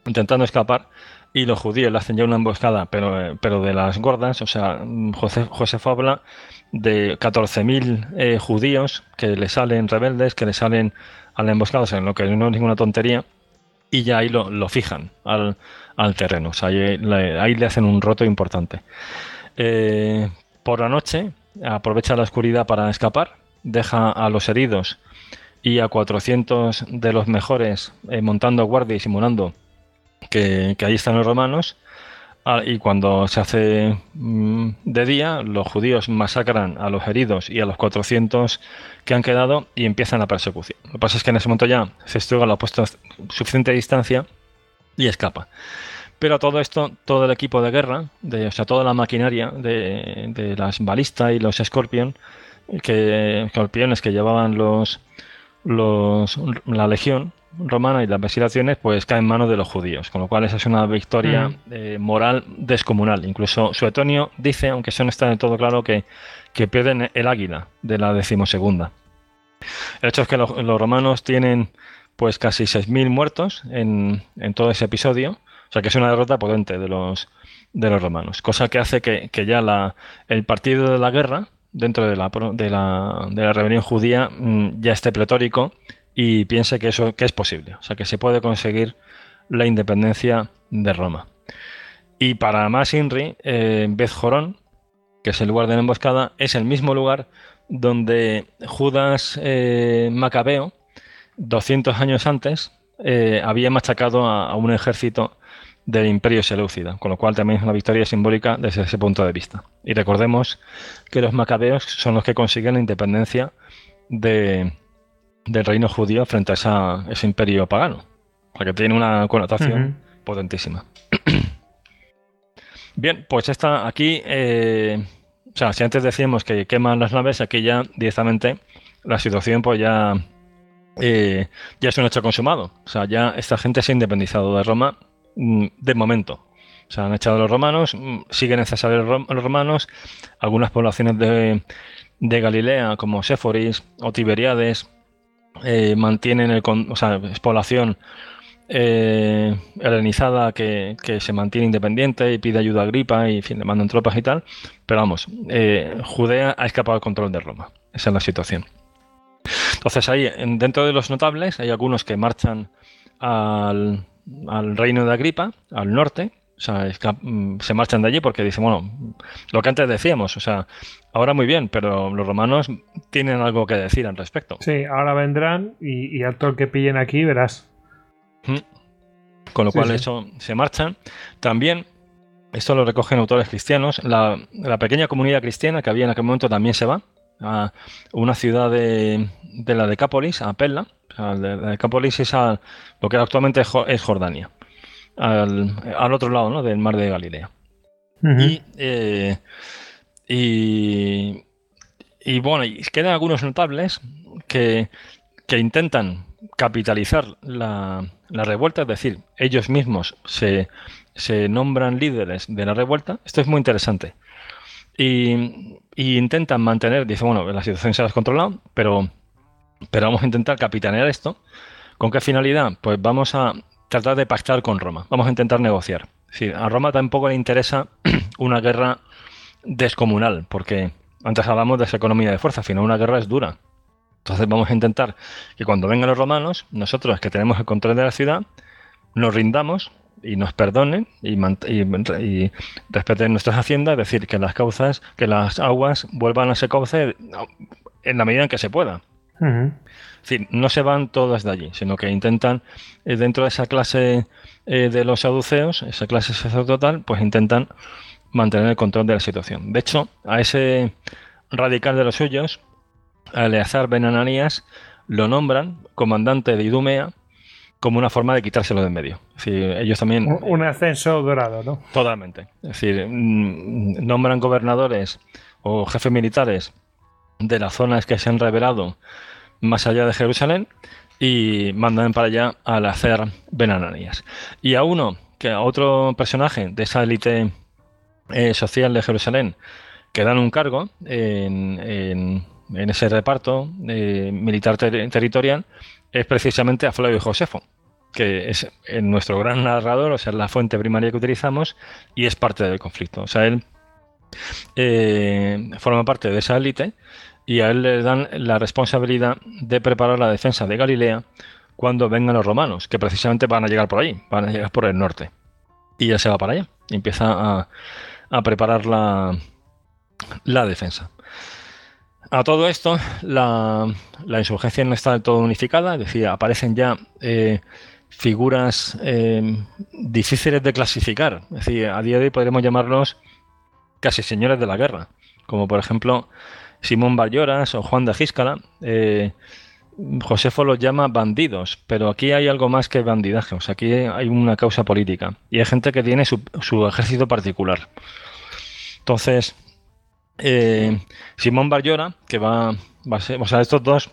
Intentando escapar. Y los judíos le hacen ya una emboscada, pero, eh, de las gordas. O sea, José, Josefa habla de 14.000 eh, judíos que le salen rebeldes, que le salen a la emboscada, o lo que no es ninguna tontería y ya ahí lo, fijan al, terreno. ahí le, hacen un roto importante. Eh, por la noche aprovecha la oscuridad para escapar, deja a los heridos y a 400 de los mejores eh, montando guardia y simulando que, que ahí están los romanos Ah, y cuando se hace mm, de día, los judíos masacran a los heridos y a los 400 que han quedado y empiezan la persecución. Lo que pasa es que en ese momento ya se lo ha puesto a suficiente distancia y escapa. Pero todo esto, todo el equipo de guerra, de, o sea, toda la maquinaria de, las balistas y los que, escorpiones que llevaban los, los, la legión, romana y las vacilaciones pues caen en manos de los judíos, con lo cual esa es una victoria eh, moral descomunal. Incluso Suetonio dice, aunque eso no está del todo claro, que, pierden el águila de la decimosegunda. El hecho es que los, romanos tienen pues casi 6.000 muertos en, en, todo ese episodio, o sea que es una derrota potente de los, de los romanos, cosa que hace que, ya la, el partido de la guerra dentro de la, de la, de la rebelión judía mm, ya esté pletórico y piense que eso es posible, o sea, que se puede conseguir la independencia de Roma. Y para más Inri, eh, jorón que es el lugar de la emboscada, es el mismo lugar donde Judas eh, Macabeo, 200 años antes, eh, había machacado a, un ejército del imperio Seleucida con lo cual también es una victoria simbólica desde ese punto de vista. Y recordemos que los macabeos son los que consiguen la independencia de, del reino judío frente a ese imperio pagano, o que tiene una connotación potentísima. <clears throat> Bien, pues esta aquí, eh, o sea, si antes decíamos que queman las naves, aquí ya directamente la situación pues ya, eh, ya es un hecho consumado. O sea, ya esta gente se ha independizado de Roma mm, de momento. O sea, han echado los romanos, mm, siguen en los romanos, algunas poblaciones de, de Galilea como Seforis... o Tiberiades eh, mantienen el, o sea, es población eh, helenizada que, se mantiene independiente y pide ayuda a Agripa y fin, le mandan tropas y tal. Pero vamos, eh, Judea ha escapado al control de Roma. Esa es la situación. Entonces, ahí, dentro de los notables, hay algunos que marchan al reino de Agripa, al norte, o sea, mm, se marchan de allí porque dicen, bueno, lo que antes decíamos, o sea, ahora muy bien, pero los romanos tienen algo que decir al respecto. Sí, ahora vendrán y, al que pillen aquí verás. Con lo cual eso se marchan. También, esto lo recogen autores cristianos, la, pequeña comunidad cristiana que había en aquel momento también se va a una ciudad de, de la Decápolis, a Pella O la Decápolis es a, lo que actualmente es Jordania al, otro lado del mar de Galilea. Eh, y, bueno, y quedan algunos notables que, intentan capitalizar la, revuelta, es decir, ellos mismos se, nombran líderes de la revuelta. Esto es muy interesante. Y, intentan mantener, dice, bueno, la situación se ha descontrolado pero, pero vamos a intentar capitanear esto. ¿Con qué finalidad? Pues vamos a tratar de pactar con Roma. Vamos a intentar negociar. a Roma tampoco le interesa <clears throat> una guerra descomunal, porque antes hablamos de esa economía de fuerza, al una guerra es dura. Entonces vamos a intentar que cuando vengan los romanos, nosotros que tenemos el control de la ciudad, nos rindamos y nos perdonen y, respeten nuestras haciendas, es decir, que las causas, que las aguas vuelvan a ese cauce en la medida en que se pueda. Es decir, no se van todas de allí, sino que intentan, eh, dentro de esa clase eh, de los saduceos, esa clase sacerdotal, pues intentan mantener el control de la situación. De hecho, a ese radical de los suyos, a Eleazar lo nombran comandante de Idumea como una forma de quitárselo de en medio. ellos también... Un, un ascenso dorado, ¿no? Totalmente. Es decir, mm, nombran gobernadores o jefes militares de las zonas que se han revelado más allá de Jerusalén y mandan para allá al hacer Benananías. Y a uno, que a otro personaje de esa élite eh, social de Jerusalén, que dan un cargo en, ese reparto eh, militar territorial, es precisamente a Flavio Josefo, que es en nuestro gran narrador, o sea, la fuente primaria que utilizamos, y es parte del conflicto. O sea, él eh, forma parte de esa élite y a él le dan la responsabilidad de preparar la defensa de Galilea cuando vengan los romanos, que precisamente van a llegar por ahí, van a llegar por el norte. Y ya se va para allá, empieza a, preparar la, defensa. A todo esto, la, insurgencia no está del todo unificada, es decir, aparecen ya eh, figuras eh, difíciles de clasificar, es decir, a día de hoy podríamos llamarlos casi señores de la guerra, como por ejemplo Simón Bayora, o Juan de Gíscala. Eh, Josefo los llama bandidos, pero aquí hay algo más que bandidaje, o sea, aquí hay una causa política y hay gente que tiene su, ejército particular. Entonces, eh, Simón Barllora, que va, a ser, o sea, estos dos,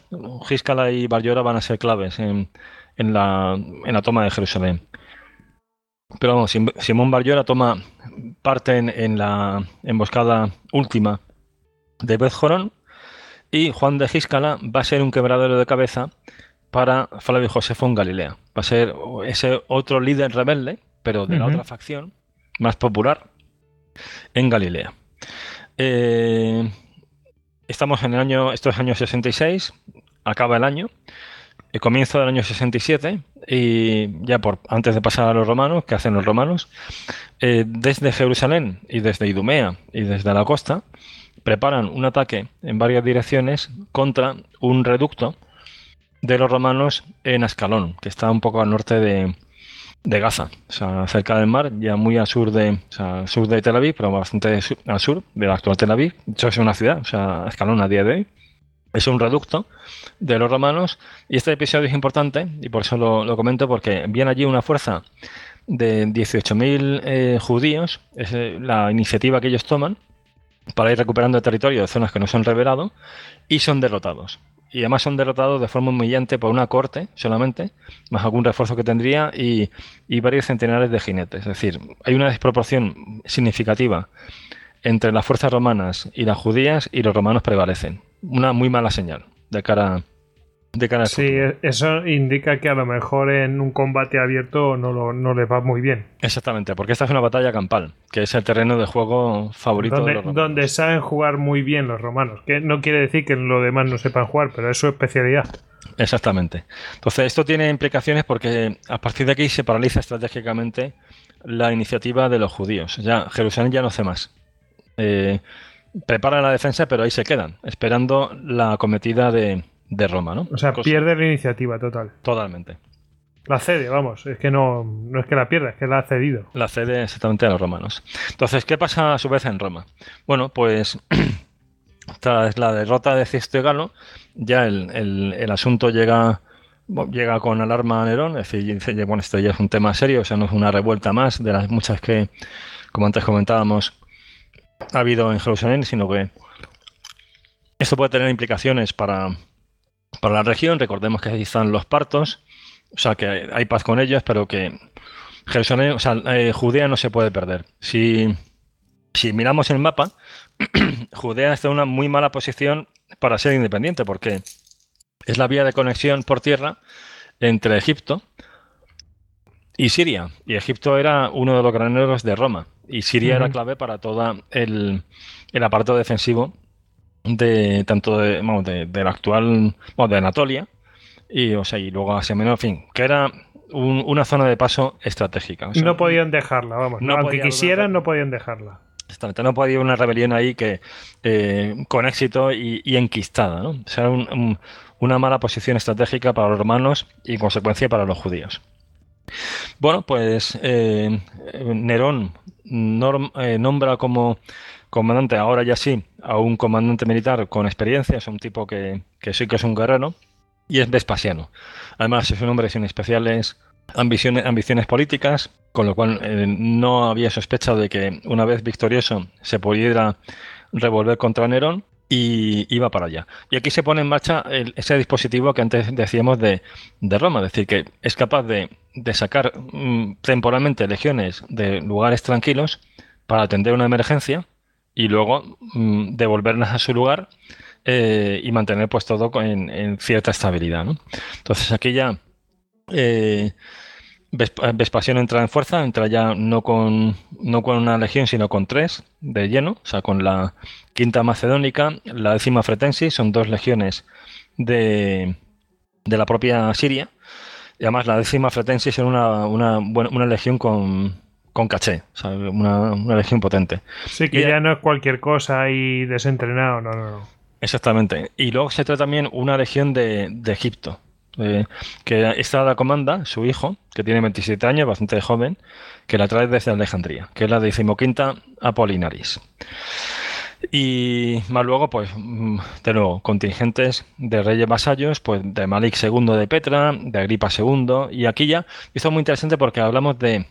Gíscala y Barllora, van a ser claves en, la, toma de Jerusalén. Pero vamos, Simón Barllora toma parte en la emboscada última de Beth Jorón y Juan de Giscala va a ser un quebradero de cabeza para Flavio en Galilea. Va a ser ese otro líder rebelde, pero de la otra facción, más popular, en Galilea. Eh, estamos en el año, esto es año 66, acaba el año, el eh, comienzo del año 67, y ya por antes de pasar a los romanos, ¿qué hacen los romanos? Eh, desde Jerusalén y desde Idumea y desde la costa, preparan un ataque en varias direcciones contra un reducto de los romanos en Ascalón, que está un poco al norte de, Gaza, o sea, cerca del mar, ya muy al sur de, sur de Tel Aviv, pero bastante al sur de la actual Tel Aviv. De hecho, es una ciudad, o sea, Ascalón a día de hoy. Es un reducto de los romanos y este episodio es importante y por eso lo, comento porque viene allí una fuerza de 18.000 eh, judíos, es eh, la iniciativa que ellos toman, para ir recuperando el territorio de zonas que no se han revelado y son derrotados. Y además son derrotados de forma humillante por una corte solamente, más algún refuerzo que tendría y, y varios centenares de jinetes. Es decir, hay una desproporción significativa entre las fuerzas romanas y las judías y los romanos prevalecen. Una muy mala señal de cara a Sí, e-, eso indica que a lo mejor en un combate abierto no, les va muy bien. Exactamente, porque esta es una batalla campal, que es el terreno de juego favorito donde, de los romanos. Donde saben jugar muy bien los romanos, que no quiere decir que los demás no sepan jugar, pero es su especialidad. Exactamente. Entonces, esto tiene implicaciones porque a partir de aquí se paraliza estratégicamente la iniciativa de los judíos. Ya Jerusalén ya no hace más. Eh, Prepara la defensa, pero ahí se quedan, esperando la cometida de, de Roma, ¿no? O sea, pierde la iniciativa total. Totalmente. La cede, vamos, es que no, es que la pierda, es que la ha cedido. La cede exactamente a los romanos. Entonces, ¿qué pasa a su vez en Roma? Bueno, pues <clears throat> tras la derrota de Cisto Galo, ya el, asunto llega, llega con alarma a Nerón, es decir, bueno, esto ya es un tema serio, o sea, no es una revuelta más de las muchas que, como antes comentábamos, ha habido en Jerusalén, sino que esto puede tener implicaciones para para la región. Recordemos que están los partos, o sea que hay paz con ellos, pero que eh, Judea no se puede perder. Si, miramos el mapa, <clears throat> Judea está en una muy mala posición para ser independiente, porque es la vía de conexión por tierra entre Egipto y Siria. Y Egipto era uno de los graneros de Roma. Y Siria era clave para todo el, el aparato defensivo de tanto de, de, la actual, de Anatolia, y, o sea, y luego hacia Menor, en fin, que era una zona de paso estratégica. no podían dejarla, vamos, aunque quisieran, no podían dejarla. Exactamente, no podía haber una rebelión ahí que eh, con éxito y, enquistada, ¿no? O sea, una mala posición estratégica para los romanos y en consecuencia para los judíos. Bueno, pues eh, Nerón eh, nombra como comandante, ahora ya sí, a un comandante militar con experiencia, es un tipo que, que sí que es un guerrero, y es Vespasiano. Además, es un hombre sin especiales ambiciones, ambiciones políticas, con lo cual eh, no había sospechado de que una vez victorioso se pudiera revolver contra Nerón y iba para allá. Y aquí se pone en marcha ese dispositivo que antes decíamos de, Roma, es decir, que es capaz de, sacar mm, temporalmente legiones de lugares tranquilos para atender una emergencia y luego mm, devolverlas a su lugar eh, y mantener pues todo en, cierta estabilidad. Entonces aquí ya eh, Vespasión entra en fuerza, entra ya no con, con una legión, sino con tres de lleno, o sea, con la quinta macedónica, la décima fretensis, son dos legiones de, la propia Siria. Y además la décima fretensis es una, una, una legión con, con caché, una, legión potente. Sí, que ya no es cualquier cosa y desentrenado, no, no, no. Exactamente. Y luego se trae también una legión de, Egipto, que está la comanda, su hijo, que tiene 27 años, bastante joven, que la trae desde Alejandría, que es la decimoquinta Apolinaris. Y más luego, pues, mm, de nuevo, contingentes de reyes vasallos, pues de Malik II de Petra, de Agripa II, y aquí ya, esto es muy interesante porque hablamos de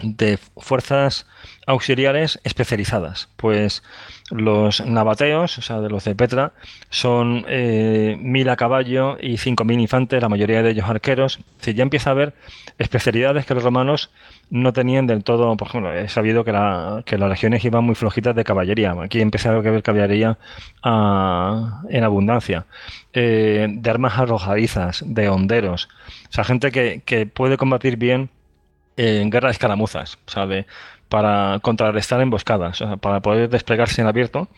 de fuerzas auxiliares especializadas. Pues los nabateos, o sea, de los de Petra, son eh, mil a caballo y cinco mil infantes, la mayoría de ellos arqueros. ya empieza a haber especialidades que los romanos no tenían del todo, por ejemplo, he sabido que, las legiones iban muy flojitas de caballería. Aquí empieza a haber caballería ah, en abundancia. Eh, de armas arrojadizas, de honderos. O sea, gente que puede combatir bien en guerra de escaramuzas, para contrarrestar emboscadas, para poder desplegarse en abierto,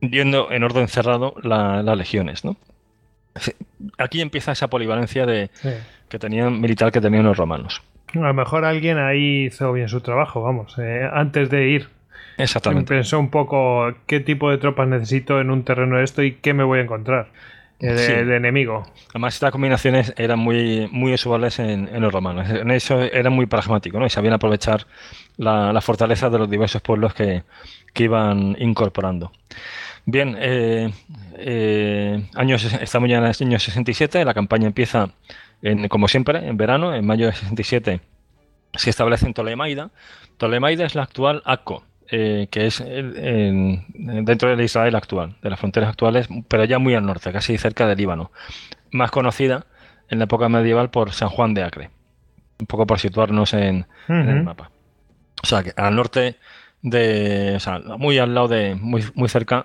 yendo en orden cerrado las legiones, ¿no? Aquí empieza esa polivalencia de, que tenían, militar que tenían los romanos. A lo mejor alguien ahí hizo bien su trabajo, vamos, eh, antes de ir. Exactamente. Pensó un poco qué tipo de tropas necesito en un terreno de esto y qué me voy a encontrar. Eh, de, enemigo. Además, estas combinaciones eran muy, muy usuales en, los romanos. En eso era muy pragmático ¿no? Y sabían aprovechar la, fortaleza de los diversos pueblos que, iban incorporando. Bien, eh, eh años, estamos ya en el año 67, la campaña empieza, como siempre, en verano, en mayo de 67 se establece en Tolemaida. Tolemaida es la actual ACO, eh, que es dentro del Israel actual, de las fronteras actuales, pero ya muy al norte, casi cerca del Líbano. Más conocida en la época medieval por San Juan de Acre. Un poco por situarnos en, el mapa. O sea, que al norte de. O sea, muy al lado de. Muy, muy cerca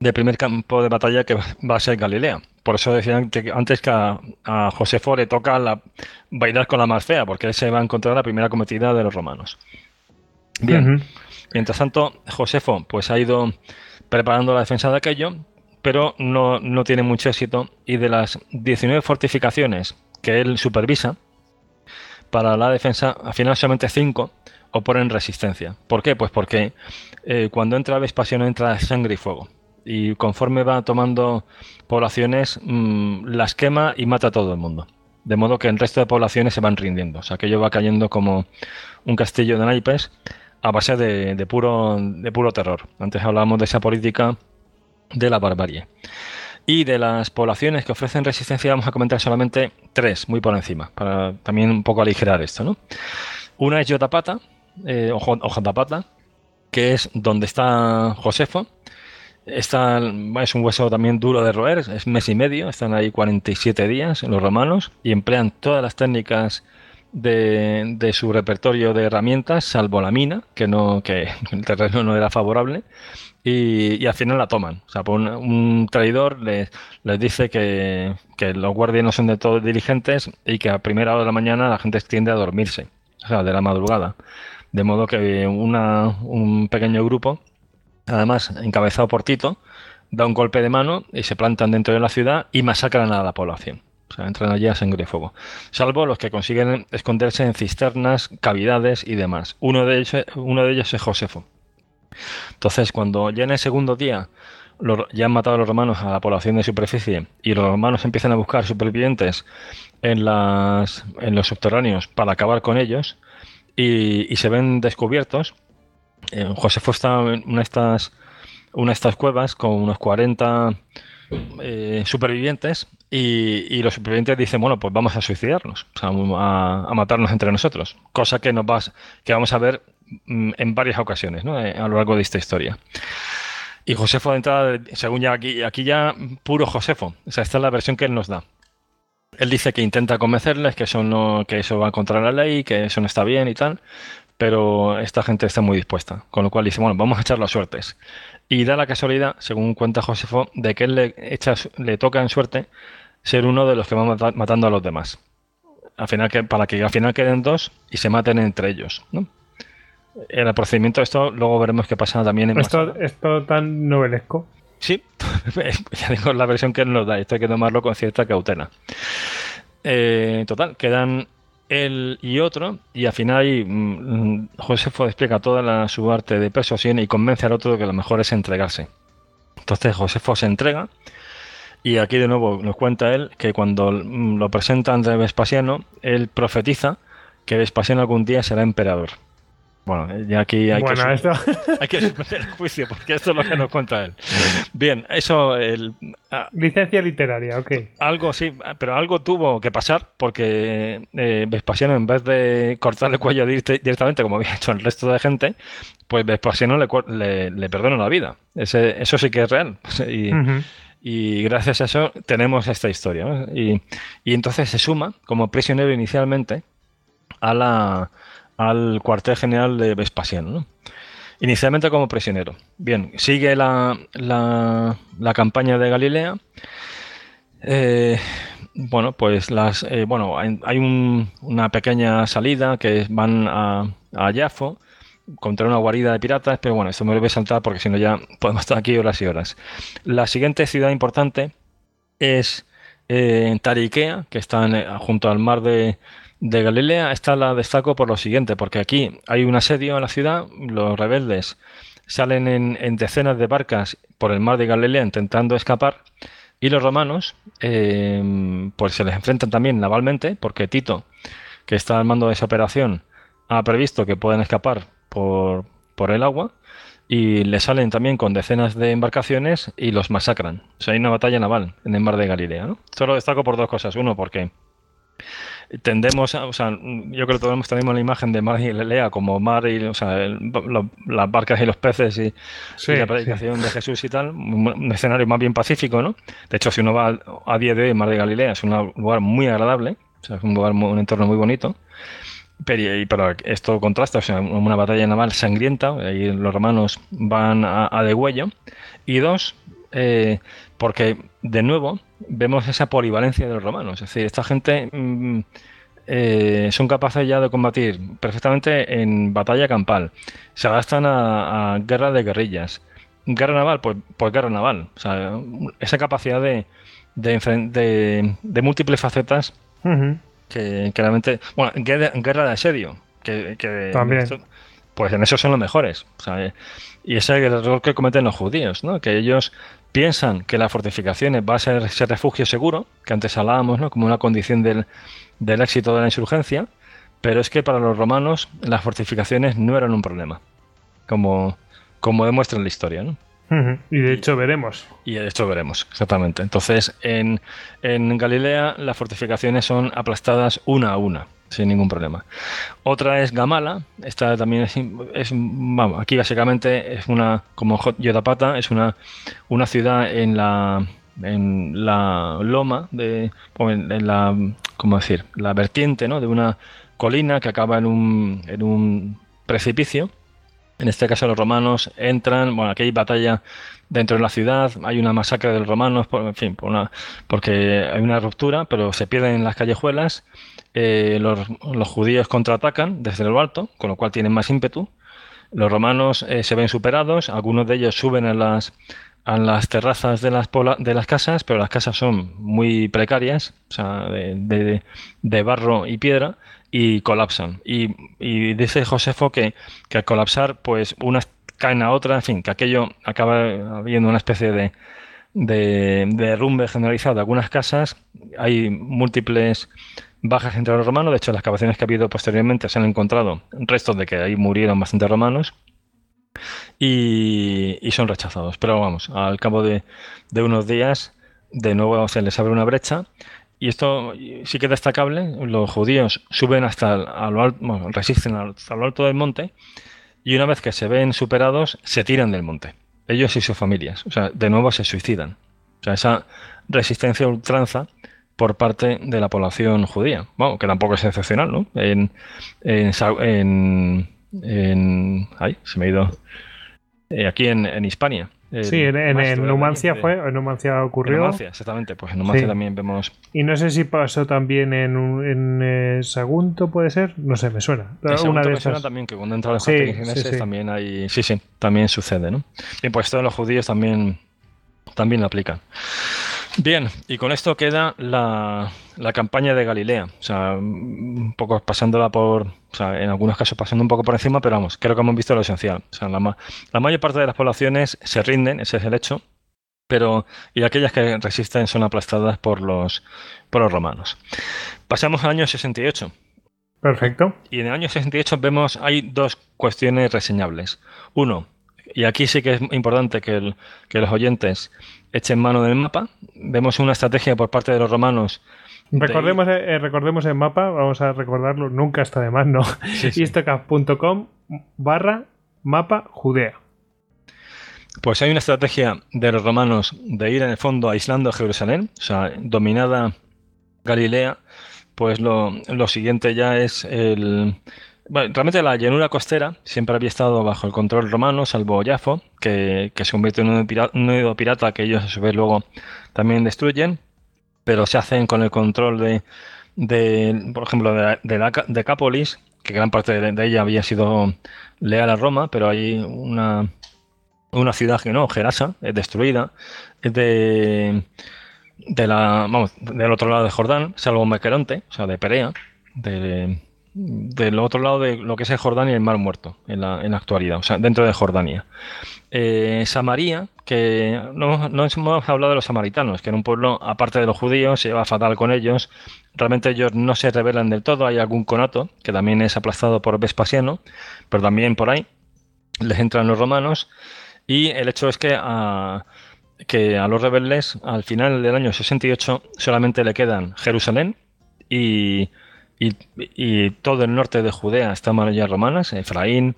del primer campo de batalla que va a ser Galilea. Por eso decían que antes que a, Josefo le toca la, bailar con la más fea, porque él se va a encontrar la primera cometida de los romanos. Bien. Mientras tanto, Josefo pues ha ido preparando la defensa de aquello, pero no, no tiene mucho éxito. Y de las 19 fortificaciones que él supervisa para la defensa, al final solamente 5 oponen resistencia. ¿Por qué? Pues porque eh, cuando entra Vespasión entra sangre y fuego. Y conforme va tomando poblaciones, mm, las quema y mata a todo el mundo. De modo que el resto de poblaciones se van rindiendo. O sea, aquello va cayendo como un castillo de naipes a base de, puro, terror. Antes hablábamos de esa política de la barbarie. Y de las poblaciones que ofrecen resistencia vamos a comentar solamente tres, muy por encima, para también un poco aligerar esto. Una es Yotapata, eh, o Jotapata, que es donde está Josefo. Está, es un hueso también duro de roer, es mes y medio, están ahí 47 días los romanos y emplean todas las técnicas de, su repertorio de herramientas, salvo la mina, que no que <laughs> el terreno no era favorable, y, al final la toman. O sea, pues un, traidor les, dice que, los guardias no son de todos diligentes y que a primera hora de la mañana la gente tiende a dormirse, o sea, de la madrugada. De modo que un pequeño grupo, además encabezado por Tito, da un golpe de mano y se plantan dentro de la ciudad y masacran a la población. O sea, entran allí a sangre y fuego. Salvo los que consiguen esconderse en cisternas, cavidades y demás. Uno de ellos, de es Josefo. Entonces, cuando ya en el segundo día ya han matado a los romanos a la población de superficie y los romanos empiezan a buscar supervivientes en, las, en los subterráneos para acabar con ellos y, se ven descubiertos, eh, Josefo está en una de estas, cuevas con unos 40 eh, supervivientes y, los supervivientes dicen, bueno, pues vamos a suicidarnos, o sea, a, matarnos entre nosotros, cosa que, nos va, que vamos a ver mm, en varias ocasiones ¿no? Eh, a lo largo de esta historia. Y Josefo de entrada, según ya aquí, aquí ya puro Josefo, o sea, esta es la versión que él nos da. Él dice que intenta convencerles que eso, no, que eso va contra la ley, que eso no está bien y tal, pero esta gente está muy dispuesta, con lo cual dice, bueno, vamos a echar las suertes. Y da la casualidad, según cuenta Josefo, de que él le, echa, le toca en suerte ser uno de los que van matando a los demás. Al final que, para que al final queden dos y se maten entre ellos, en El procedimiento de esto luego veremos qué pasa también en Esto, esto tan novelesco. Sí, <laughs> ya digo la versión que nos da, esto hay que tomarlo con cierta cautela. Eh, total, quedan él y otro, y al final ahí, mm, Josefo explica toda la, su arte de persuasión y convence al otro de que lo mejor es entregarse. Entonces Josefo se entrega y aquí de nuevo nos cuenta él que cuando mm, lo presenta ante Vespasiano, él profetiza que Vespasiano algún día será emperador. Bueno, eh, ya aquí hay, bueno, que, esto... <laughs> hay que el juicio porque esto es lo que nos cuenta él. Bien, eso... El, ah, Licencia literaria, ok. Algo sí, pero algo tuvo que pasar porque eh, Vespasiano en vez de cortarle el cuello directamente como había hecho el resto de gente, pues Vespasiano le, le, perdona la vida. eso sí que es real. <laughs> Y, y gracias a eso tenemos esta historia. Y, entonces se suma como prisionero inicialmente a la, al cuartel general de Vespasiano. Inicialmente como prisionero. Bien, sigue la, la, la campaña de Galilea. Eh, bueno, pues las, eh, bueno, hay, un, una pequeña salida que van a, a Jafo contra una guarida de piratas, pero bueno, esto me lo voy a saltar porque si no ya podemos estar aquí horas y horas. La siguiente ciudad importante es eh, Tariquea, que está eh, junto al mar de, Galilea. Esta la destaco por lo siguiente, porque aquí hay un asedio a la ciudad, los rebeldes salen en, decenas de barcas por el mar de Galilea intentando escapar. Y los romanos, eh, pues se les enfrentan también navalmente, porque Tito, que está al mando de esa operación, ha previsto que puedan escapar por, por el agua y le salen también con decenas de embarcaciones y los masacran. O sea, hay una batalla naval en el mar de Galilea. ¿no? Esto lo destaco por dos cosas. Uno, porque tendemos a, o sea, yo creo que todos tenemos la imagen de mar y Galilea como mar y, las barcas y los peces y, la predicación de Jesús y tal, un, escenario más bien pacífico, ¿no? De hecho, si uno va a, día de hoy, Mar de Galilea es un lugar muy agradable, o sea, es un lugar, un entorno muy bonito. Pero, esto contrasta, o sea, una batalla naval sangrienta, ahí los romanos van a, a degüello. Y dos, eh, porque de nuevo vemos esa polivalencia de los romanos. Es decir, esta gente mm, eh, son capaces ya de combatir perfectamente en batalla campal. Se gastan a, guerra de guerrillas. Guerra naval, pues, pues, guerra naval. O sea, esa capacidad de, múltiples facetas que, realmente. Bueno, guerra, de asedio. Que, pues en eso son los mejores. Y ese es el error que cometen los judíos, ¿no? Que ellos piensan que las fortificaciones va a ser ese refugio seguro, que antes hablábamos, ¿no? Como una condición del, éxito de la insurgencia. Pero es que para los romanos las fortificaciones no eran un problema. Como, como demuestra la historia, ¿no? Y de hecho veremos. Y de hecho veremos, exactamente. Entonces, en, en, Galilea las fortificaciones son aplastadas una a una, sin ningún problema. Otra es Gamala, esta también es, vamos, aquí básicamente es una, como Yodapata, es una, una ciudad en la en la loma de o en, la cómo decir la vertiente ¿no? de una colina que acaba en un, en un precipicio en este caso los romanos entran, bueno, aquí hay batalla dentro de la ciudad, hay una masacre de los romanos, en fin, porque hay una ruptura, pero se pierden en las callejuelas, eh, los, judíos contraatacan desde lo alto, con lo cual tienen más ímpetu, los romanos eh, se ven superados, algunos de ellos suben a las, terrazas de las, de las casas, pero las casas son muy precarias, o sea, de barro y piedra, y colapsan. Y, dice Josefo que, al colapsar, pues unas caen a otra, en fin, que aquello acaba habiendo una especie de, derrumbe generalizado de algunas casas. Hay múltiples bajas entre los romanos, de hecho, en las excavaciones que ha habido posteriormente se han encontrado restos de que ahí murieron bastantes romanos. Y, son rechazados. Pero vamos, al cabo de, de unos días, de nuevo se les abre una brecha y esto sí que es destacable, los judíos suben hasta resisten hasta lo alto del monte y una vez que se ven superados, se tiran del monte, ellos y sus familias, o sea, de nuevo se suicidan. O sea, esa resistencia ultranza por parte de la población judía, bueno, que tampoco es excepcional, ¿no? En, en, en, se me ha ido, eh, aquí en, en Hispania sí, en, Numancia fue, en Numancia ocurrió. En Numancia, exactamente, pues en Numancia también vemos. Y no sé si pasó también en, eh, Sagunto, puede ser, no sé, me suena. Una me también que cuando entran los sí, sí, también sí, también sucede, ¿no? Bien, pues esto de los judíos también, también lo aplican. Bien, y con esto queda la campaña de Galilea, o sea, un poco pasándola por, en algunos casos pasando un poco por encima, pero vamos, creo que hemos visto lo esencial. la, mayor parte de las poblaciones se rinden, ese es el hecho, pero y aquellas que resisten son aplastadas por los, por los romanos. Pasamos al año 68. Perfecto. Y en el año 68 vemos, hay dos cuestiones reseñables. Uno, y aquí sí que es importante que, que los oyentes echen mano del mapa, vemos una estrategia por parte de los romanos Recordemos, eh, recordemos el mapa, vamos a recordarlo, nunca está de más, ¿no? Sí, barra mapa Judea. Pues hay una estrategia de los romanos de ir en el fondo aislando Jerusalén, o sea, dominada Galilea, pues lo, siguiente ya es el... realmente la llanura costera siempre había estado bajo el control romano, salvo Jafo, que, se convierte en un nudo pirata que ellos a su vez luego también destruyen pero se hacen con el control de, por ejemplo, de, que gran parte de, ella había sido leal a Roma, pero hay una, una ciudad que no, Gerasa, es destruida, es de, la, vamos, del otro lado de Jordán, salvo Mequeronte, o sea, de Perea, de, del otro lado de lo que es el Jordania y el Mar Muerto en la, actualidad, o sea, dentro de Jordania. Eh, Samaria, que no, no, hemos hablado de los samaritanos, que era un pueblo, aparte de los judíos, se lleva fatal con ellos. Realmente ellos no se rebelan del todo, hay algún conato que también es aplastado por Vespasiano, pero también por ahí les entran los romanos. Y el hecho es que que a los rebeldes, al final del año 68, solamente le quedan Jerusalén y y, todo el norte de Judea está en romanas, Efraín,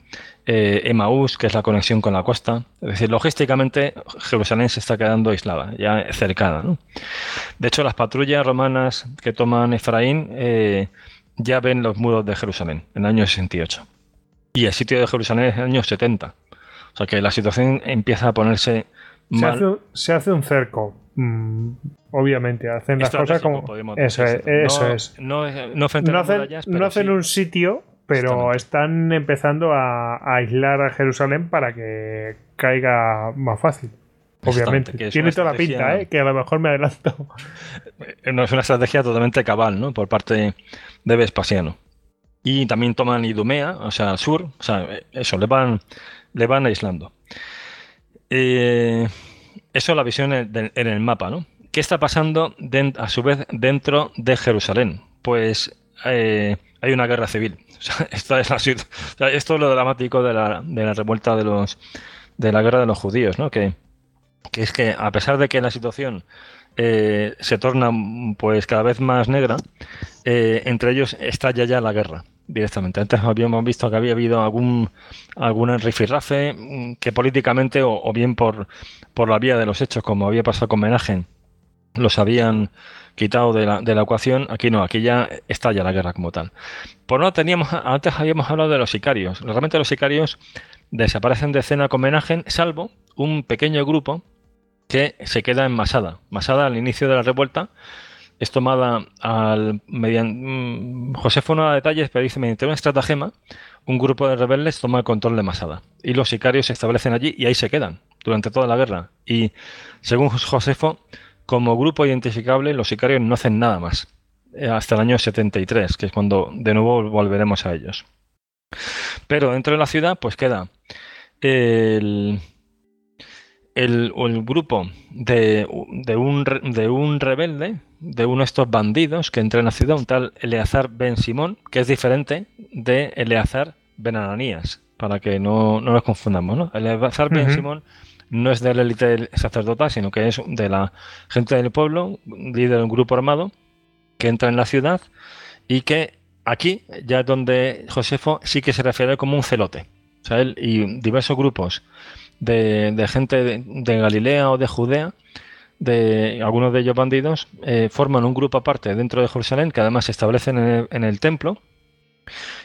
eh, Emaús, que es la conexión con la costa. Es decir, logísticamente Jerusalén se está quedando aislada, ya cercada. De hecho, las patrullas romanas que toman Efraín eh, ya ven los muros de Jerusalén en el año 68. Y el sitio de Jerusalén es el año 70. O sea que la situación empieza a ponerse... se hace un cerco Mm, obviamente hacen las cosas como eso es, eso no, es. No, hacen, un sitio pero están empezando a, aislar a Jerusalén para que caiga más fácil obviamente tiene toda la pinta ¿eh? que a lo mejor me adelanto <laughs> eh, no es una estrategia totalmente cabal no por parte de Vespasiano y también toman Idumea o sea al sur o sea eh, eso le van le van aislando eh, eso es la visión en, el mapa, ¿no? ¿Qué está pasando a su vez dentro de Jerusalén? Pues eh, hay una guerra civil. <laughs> esto, es esto es lo dramático de la, revuelta de los de la guerra de los judíos, ¿no? Que, es que a pesar de que la situación eh, se torna pues cada vez más negra, eh, entre ellos estalla ya la guerra directamente. Antes habíamos visto que había habido algún, algún rifirrafe mm, que políticamente o, bien por, por, la vía de los hechos, como había pasado con Menagen, los habían quitado de la, de la ecuación. Aquí no, aquí ya estalla la guerra como tal. Por no teníamos, antes habíamos hablado de los sicarios. Realmente los sicarios desaparecen de escena con Menagen, salvo un pequeño grupo que se queda en Masada. Masada al inicio de la revuelta es tomada al mediante mm, Josefo no da detalles, pero dice mediante una estratagema, un grupo de rebeldes toma el control de Masada y los sicarios se establecen allí y ahí se quedan durante toda la guerra. Y según Josefo, como grupo identificable, los sicarios no hacen nada más eh, hasta el año 73, que es cuando de nuevo volveremos a ellos. Pero dentro de la ciudad, pues queda el, el, grupo de, de, un, de un rebelde de uno de estos bandidos que entra en la Ciudad, un tal Eleazar Ben Simón, que es diferente de Eleazar Ben Ananías, para que no, nos confundamos. ¿no? Eleazar Ben Simón no es de la élite sacerdotal sino que es de la gente del pueblo, líder de un grupo armado, que entra en la ciudad y que aquí ya es donde Josefo sí que se refiere como un celote. y diversos grupos de, gente de Galilea o de Judea de algunos de ellos bandidos, eh, forman un grupo aparte dentro de Jerusalén que además se establecen en el, templo.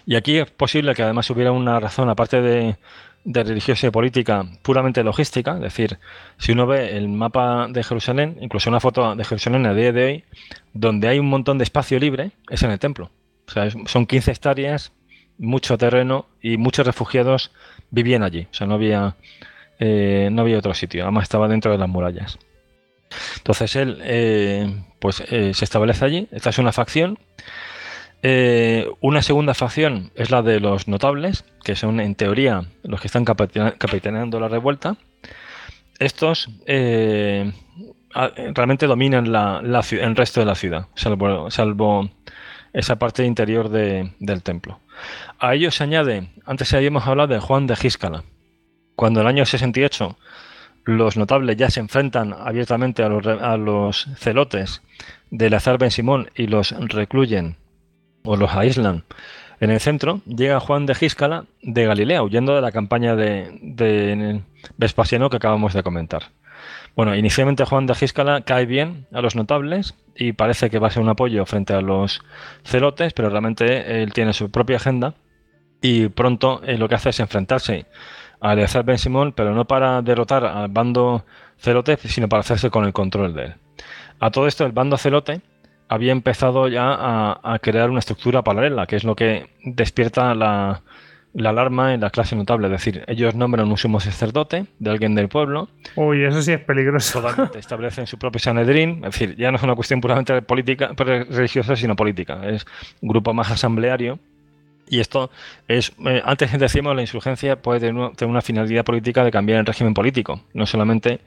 Y aquí es posible que además hubiera una razón, aparte de, religiosa y política puramente logística, es decir, si uno ve el mapa de Jerusalén, incluso una foto de Jerusalén a día de hoy, donde hay un montón de espacio libre, es en el templo. son 15 hectáreas, mucho terreno y muchos refugiados vivían allí. O sea, no había, eh, no había otro sitio, además estaba dentro de las murallas. Entonces él eh, pues, eh, se establece allí, esta es una facción. Eh, una segunda facción es la de los notables, que son en teoría los que están capitaneando la revuelta. Estos realmente dominan el resto de la ciudad, salvo, esa parte interior del templo. A ellos se añade, antes habíamos hablado de Juan de Gíscala. Cuando en el año 68 los notables ya se enfrentan abiertamente a los, celotes de Lazar Ben Simón y los recluyen o los aíslan. En el centro llega Juan de Gíscala de Galilea, huyendo de la campaña de, de Vespasiano que acabamos de comentar. Bueno, inicialmente Juan de Gíscala cae bien a los notables y parece que va a ser un apoyo frente a los celotes, pero realmente él tiene su propia agenda y pronto eh, lo que hace es enfrentarse a Eleazar Ben Simón, pero no para derrotar al bando celote, sino para hacerse con el control de él. A todo esto, el bando celote había empezado ya a, crear una estructura paralela, que es lo que despierta la, alarma en la clase notable. Es decir, ellos nombran un sumo sacerdote de alguien del pueblo. Uy, eso sí es peligroso. establecen su propio Sanedrín. Es decir, ya no es una cuestión puramente política, religiosa, sino política. Es un grupo más asambleario y esto es, eh, antes decíamos, la insurgencia puede tener una, finalidad política de cambiar el régimen político, no solamente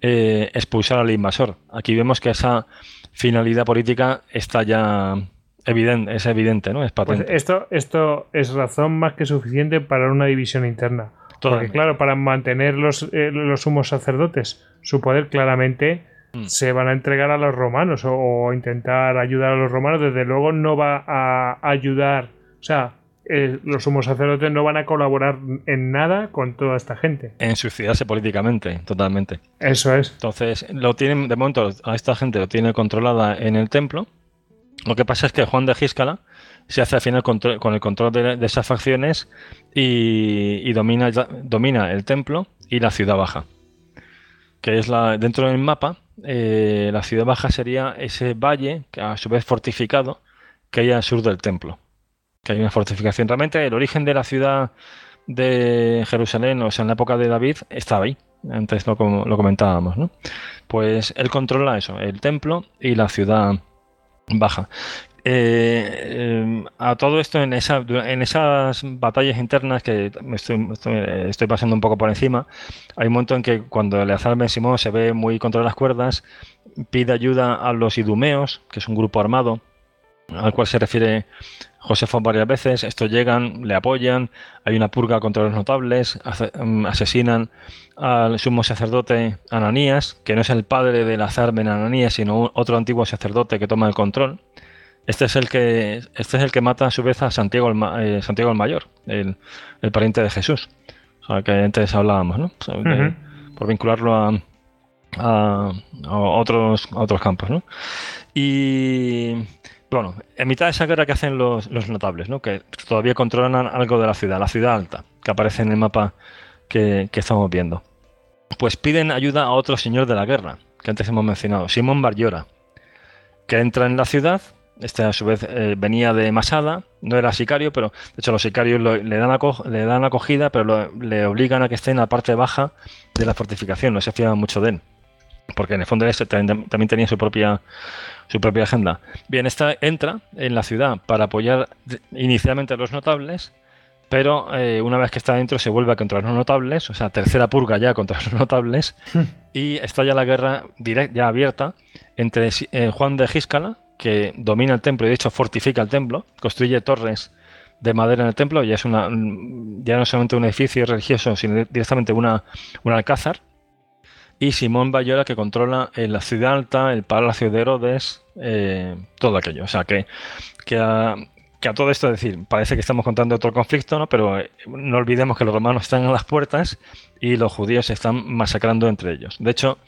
eh, expulsar al invasor. Aquí vemos que esa finalidad política está ya evidente, es evidente, ¿no? Es pues patente. esto, esto es razón más que suficiente para una división interna. Porque claro, para mantener los, eh, los sumos sacerdotes su poder claramente mm. se van a entregar a los romanos o, intentar ayudar a los romanos, desde luego no va a ayudar o sea, eh, los sumos sacerdotes no van a colaborar en nada con toda esta gente. En suicidarse políticamente, totalmente. Eso es. Entonces, lo tienen, de momento, a esta gente lo tiene controlada en el templo. Lo que pasa es que Juan de Giscala se hace al final con el control de, esas facciones y, domina, domina el templo y la ciudad baja. Que es la dentro del mapa, eh, la ciudad baja sería ese valle, a su vez fortificado, que hay al sur del templo que hay una fortificación. Realmente el origen de la ciudad de Jerusalén, o sea, en la época de David, estaba ahí. Antes lo, lo comentábamos, ¿no? Pues él controla eso, el templo y la ciudad baja. Eh, eh, a todo esto en, esa, en esas batallas internas que me estoy, pasando un poco por encima, hay un momento en que cuando Eleazar Ben Simón se ve muy contra las cuerdas, pide ayuda a los idumeos, que es un grupo armado al cual se refiere Josefa varias veces. Estos llegan, le apoyan, hay una purga contra los notables, mm, asesinan al sumo sacerdote Ananías, que no es el padre del azar ben Ananías, sino otro antiguo sacerdote que toma el control. Este es el que, este es el que mata a su vez a Santiago el, eh, Santiago el Mayor, el, pariente de Jesús, o que antes hablábamos, ¿no? Por vincularlo a, a, otros, otros campos, ¿no? Y bueno, en mitad de esa guerra que hacen los, notables, ¿no? que todavía controlan algo de la ciudad, la ciudad alta, que aparece en el mapa que, estamos viendo. Pues piden ayuda a otro señor de la guerra, que antes hemos mencionado, Simón Barllora, que entra en la ciudad este a su vez eh, venía de Masada, no era sicario, pero de hecho los sicarios le, dan le dan acogida, pero le obligan a que esté en la parte baja de la fortificación, no se fiaban mucho de él porque en el fondo este también, tenía su propia, su propia agenda. Bien, esta entra en la ciudad para apoyar inicialmente a los notables, pero eh, una vez que está dentro se vuelve a contra los notables, o sea, tercera purga ya contra <laughs> los notables, hmm. y está ya la guerra ya abierta entre eh, Juan de Gíscala, que domina el templo y de hecho fortifica el templo, construye torres de madera en el templo, ya es una ya no solamente un edificio religioso, sino directamente una, un alcázar, y Simón Bayola que controla en eh, la ciudad alta, el palacio de Herodes, eh, todo aquello. O sea, que, a, todo esto, es decir, parece que estamos contando otro conflicto, ¿no? pero eh, no olvidemos que los romanos están a las puertas y los judíos se están masacrando entre ellos. De hecho,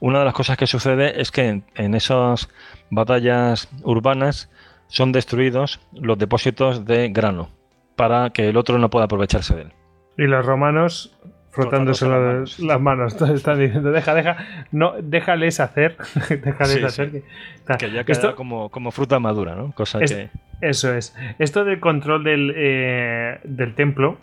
una de las cosas que sucede es que en esas batallas urbanas son destruidos los depósitos de grano para que el otro no pueda aprovecharse de él. Y los romanos frotándose las, manos. están diciendo, deja, deja, no, déjales hacer, <laughs> déjales hacer. Que, ya como, fruta madura, ¿no? Cosa Eso es. Esto del control del, eh, del templo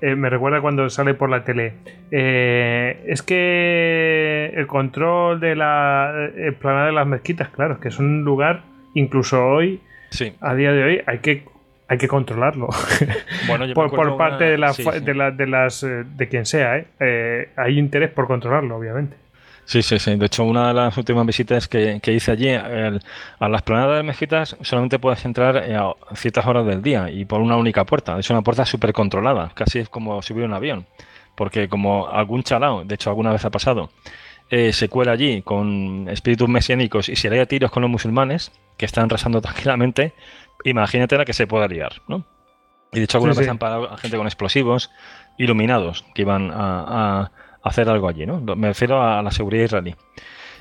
eh, me recuerda cuando sale por la tele. Eh, es que el control de la planada de las mezquitas, claro, que es un lugar, incluso hoy, a día de hoy, hay que hay que controlarlo. <laughs> Bueno, por, parte de, De, las eh, de quien sea, ¿eh? Eh, hay interés por controlarlo, obviamente. Sí, sí, sí. De hecho, una de las últimas visitas que, hice allí, a las planadas de mezquitas solamente puedes entrar a ciertas horas del día y por una única puerta. Es una puerta súper controlada, casi es como subir un avión. Porque como algún chalao, de hecho alguna vez ha pasado, se cuela allí con espíritus mesiánicos y se le da tiros con los musulmanes, que están rezando tranquilamente, imagínate la que se pueda liar, ¿no? Y de hecho algunas sí, veces han parado a gente con explosivos iluminados que iban a, hacer algo allí, ¿no? Me refiero a la seguridad israelí.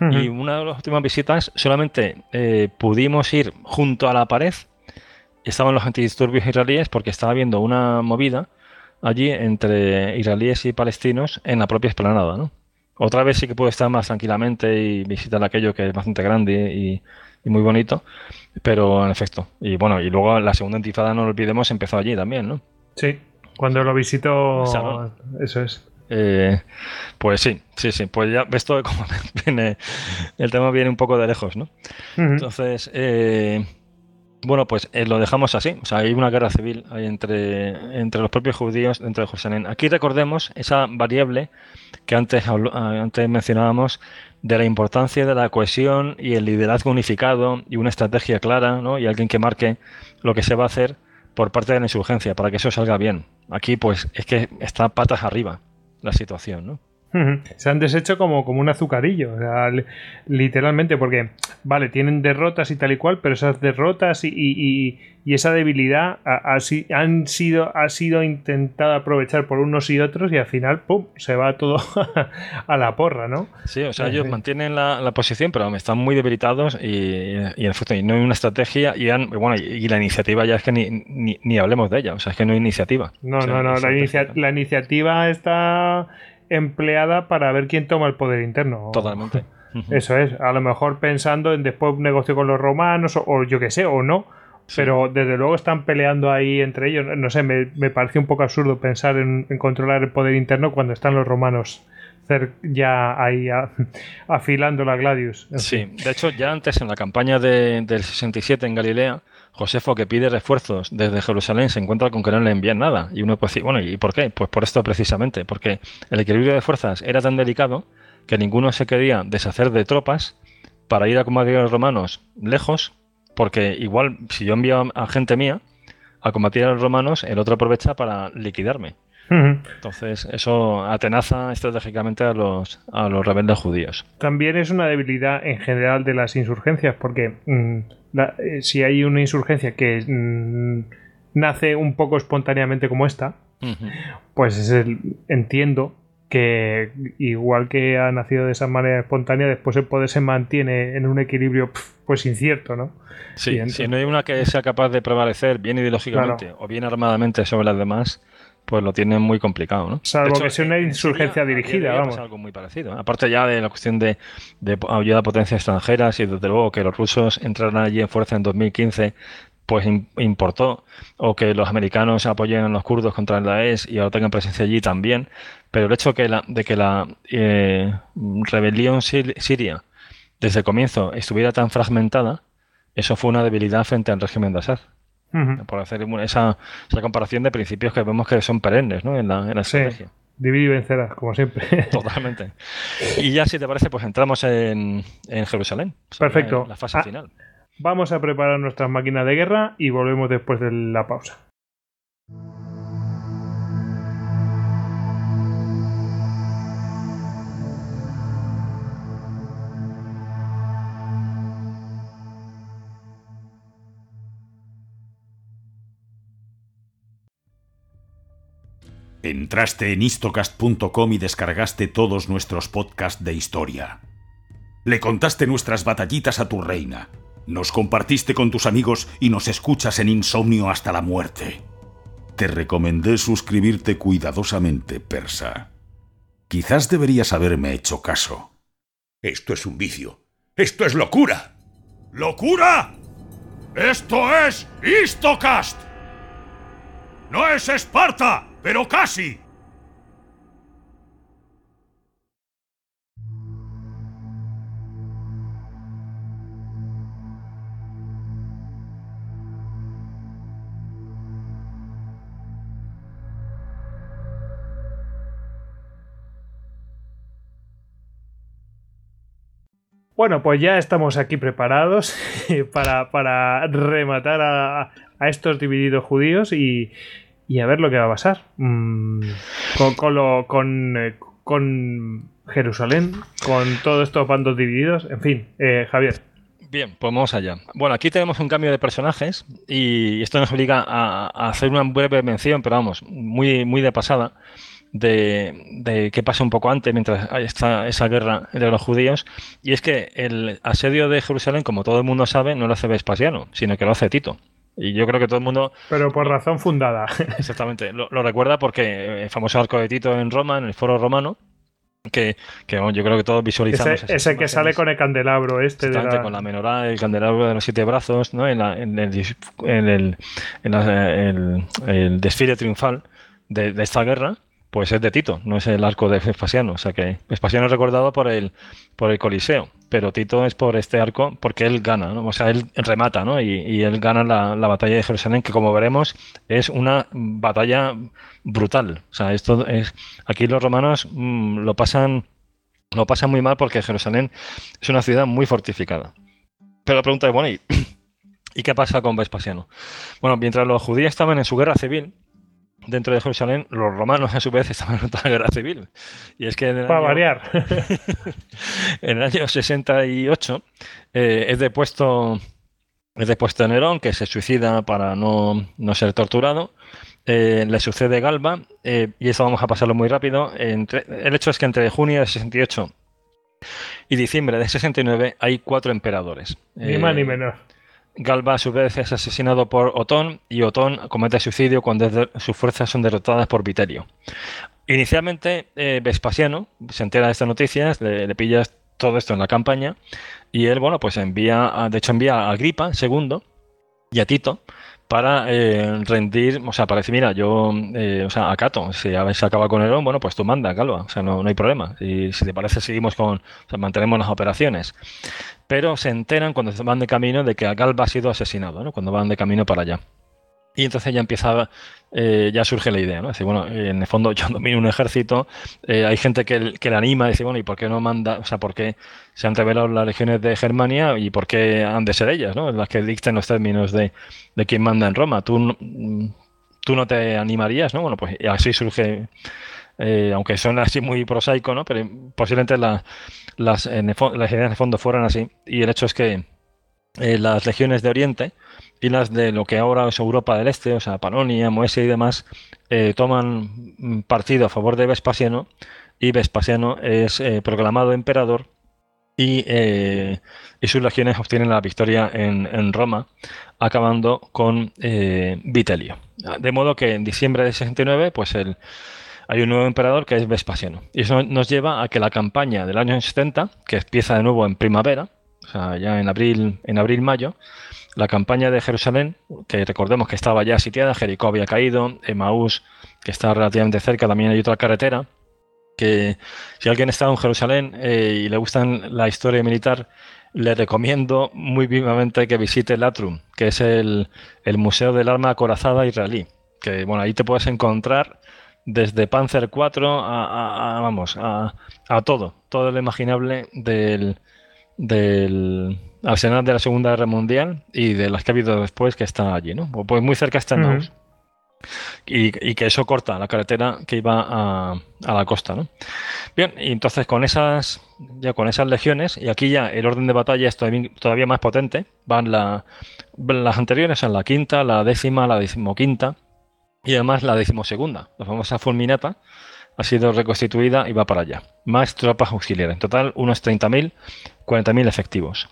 Y una de las últimas visitas solamente eh, pudimos ir junto a la pared. Estaban los antidisturbios israelíes porque estaba habiendo una movida allí entre israelíes y palestinos en la propia esplanada, ¿no? Otra vez sí que puedo estar más tranquilamente y visitar aquello que es bastante grande y, y muy bonito, pero en efecto. Y bueno, y luego la segunda intifada, no lo olvidemos, empezó allí también, ¿no? Sí, cuando lo visito, Eso es. Eh, pues sí, sí, sí. Pues ya ves todo como <laughs> viene. El tema viene un poco de lejos, ¿no? Entonces, eh, bueno, pues eh, lo dejamos así. O sea, hay una guerra civil entre, entre los propios judíos dentro de Jerusalén. Aquí recordemos esa variable que antes, antes mencionábamos de la importancia de la cohesión y el liderazgo unificado y una estrategia clara ¿no? y alguien que marque lo que se va a hacer por parte de la insurgencia para que eso salga bien. Aquí pues es que está patas arriba la situación. ¿no? Se han deshecho como, como un azucarillo, literalmente, porque, vale, tienen derrotas y tal y cual, pero esas derrotas y, esa debilidad han sido, ha sido intentada aprovechar por unos y otros y al final, ¡pum!, se va todo <laughs> a la porra, ¿no? Sí, o sea, eh, ellos mantienen la, posición, pero están muy debilitados y, y no hay una estrategia y, han, bueno, y la iniciativa ya es que ni, ni, hablemos de ella, o sea, es que no hay iniciativa. No, no, no, la iniciativa está empleada para ver quién toma el poder interno. Totalmente. <laughs> Eso es, a lo mejor pensando en después un negocio con los romanos o, yo qué sé, o no. Pero desde luego están peleando ahí entre ellos. No sé, me, me parece un poco absurdo pensar en, controlar el poder interno cuando están los romanos ya ahí <laughs> afilando la Gladius. Sí, de hecho ya antes en la campaña del 67 en Galilea, Josefo, que pide refuerzos desde Jerusalén, se encuentra con que no le envían nada. Y uno puede decir, bueno, ¿y por qué? Pues por esto precisamente, porque el equilibrio de fuerzas era tan delicado que ninguno se quería deshacer de tropas para ir a combatir a los romanos lejos, porque igual si yo envío a gente mía a combatir a los romanos, el otro aprovecha para liquidarme. Entonces, eso atenaza estratégicamente a los, a los rebeldes judíos. También es una debilidad en general de las insurgencias, porque mm, eh, si hay una insurgencia que mm, nace un poco espontáneamente como esta, pues entiendo que igual que ha nacido de esa manera espontánea, después el poder se mantiene en un equilibrio pues incierto, ¿no? Sí, si no hay una que sea capaz de prevalecer bien ideológicamente o bien armadamente sobre las demás, pues lo tienen muy complicado, ¿no? Salvo que sea una insurgencia dirigida, vamos. algo muy parecido. ¿eh? Aparte ya de la cuestión de, ayuda a potencias extranjeras y desde luego que los rusos entraran allí en fuerza en 2015 pues importó, o que los americanos apoyen a los kurdos contra el Daesh y ahora tengan presencia allí también, pero el hecho que la, de que la eh, rebelión siria desde el comienzo estuviera tan fragmentada, eso fue una debilidad frente al régimen de Assad. Por hacer esa, comparación de principios que vemos que son perennes en la, en la estrategia. Dividir y vencerás, como siempre. <laughs> Totalmente. Y ya, si te parece, pues entramos en, Jerusalén. Perfecto. la fase ah, final. Vamos a preparar nuestras máquinas de guerra y volvemos después de la pausa. Entraste en Istocast.com y descargaste todos nuestros podcasts de historia. Le contaste nuestras batallitas a tu reina. Nos compartiste con tus amigos y nos escuchas en insomnio hasta la muerte. Te recomendé suscribirte cuidadosamente, persa. Quizás deberías haberme hecho caso. Esto es un vicio. Esto es locura. ¡Locura! Esto es Istocast. No es Esparta pero casi. Bueno, pues ya estamos aquí preparados <laughs> para, rematar a, estos divididos judíos y, y a ver lo que va a pasar. Mm, eh, con, Jerusalén, con todos estos bandos divididos, en fin, eh, Javier. Bien, pues vamos allá. Bueno, aquí tenemos un cambio de personajes y esto nos obliga a, hacer una breve mención, pero vamos, muy, muy de pasada. De, de, qué pasa un poco antes, mientras está esa guerra de los judíos, y es que el asedio de Jerusalén, como todo el mundo sabe, no lo hace Vespasiano, sino que lo hace Tito. Y yo creo que todo el mundo. Pero por razón fundada. <laughs> Exactamente. Lo, recuerda porque eh, el famoso arco de Tito en Roma, en el foro romano, que, que yo creo que todos visualizamos. Ese, que sale con el candelabro este. De la... Con la menorá, el candelabro de los siete brazos, ¿no? en, el, desfile triunfal de, esta guerra, pues es de Tito, no es el arco de Vespasiano. O sea que Vespasiano es recordado por el, por el Coliseo pero Tito es por este arco porque él gana, o sea, él remata ¿no? y, él gana la, batalla de Jerusalén, que como veremos es una batalla brutal. O sea, esto es, aquí los romanos mm, lo, pasan, lo pasan muy mal porque Jerusalén es una ciudad muy fortificada. Pero la pregunta es, bueno, ¿y, <clears throat> ¿y qué pasa con Vespasiano? Bueno, mientras los judíos estaban en su guerra civil, dentro de Jerusalén, los romanos a su vez estaban en otra guerra civil. Y es que Para variar. <laughs> en el año 68 eh, es depuesto es depuesto Nerón, que se suicida para no, ser torturado. Eh, le sucede Galba, eh, y eso vamos a pasarlo muy rápido. Entre, el hecho es que entre junio de 68 y diciembre de 69 hay cuatro emperadores. Ni más ni menos. Galba a su vez es asesinado por Otón y Otón comete suicidio cuando sus fuerzas son derrotadas por Viterio. Inicialmente eh, Vespasiano se entera de estas noticias, le, le pillas todo esto en la campaña y él, bueno, pues envía, de hecho envía a Agripa segundo y a Tito para eh, rendir, o sea, parece, mira, yo, eh, o sea, acato, si se acaba con Elon, bueno, pues tú manda, Galba, o sea, no, no hay problema. Y si te parece, seguimos con, o sea, mantenemos las operaciones. Pero se enteran cuando van de camino de que Galba ha sido asesinado, ¿no? Cuando van de camino para allá. Y entonces ya empieza, eh, ya surge la idea, ¿no? Es decir, bueno, en el fondo <laughs> yo domino un ejército, eh, hay gente que, que le anima, dice, bueno, ¿y por qué no manda, o sea, por qué se han revelado las legiones de Germania y por qué han de ser ellas, ¿no? Las que dicten los términos de, de quién manda en Roma. Tú, tú no te animarías, ¿no? Bueno, pues así surge eh, aunque son así muy prosaico, ¿no? pero posiblemente las las, en el, las de fondo fueran así. Y el hecho es que las legiones de Oriente y las de lo que ahora es Europa del Este, o sea, Panonia, Moesia y demás, eh, toman partido a favor de Vespasiano y Vespasiano es eh, proclamado emperador y, eh, y, sus legiones obtienen la victoria en, Roma, acabando con Vitelio. De modo que en diciembre de 69, pues el, hay un nuevo emperador que es Vespasiano. Y eso nos lleva a que la campaña del año 70, que empieza de nuevo en primavera, o sea, ya en abril, en abril-mayo, abril mayo la campaña de Jerusalén, que recordemos que estaba ya sitiada, Jericó había caído, Emaús, que está relativamente cerca, también hay otra carretera, que si alguien está en Jerusalén eh, y le gustan la historia militar, le recomiendo muy vivamente que visite el Atrum, que es el, Museo del Arma Acorazada Israelí, que bueno, ahí te puedes encontrar desde Panzer IV a, vamos, a, a, todo, todo lo imaginable del, del Arsenal de la Segunda Guerra Mundial y de las que ha habido después que están allí, ¿no? Pues muy cerca están y, que eso corta la carretera que iba a, la costa, ¿no? Bien, y entonces con esas, ya con esas legiones, y aquí ya el orden de batalla es todavía, más potente, van las anteriores, son la quinta, la décima, la decimoquinta y además la decimosegunda, la famosa fulminata, ha sido reconstituida y va para allá. Más tropas auxiliares. En total, unos 30.000 40.000 efectivos.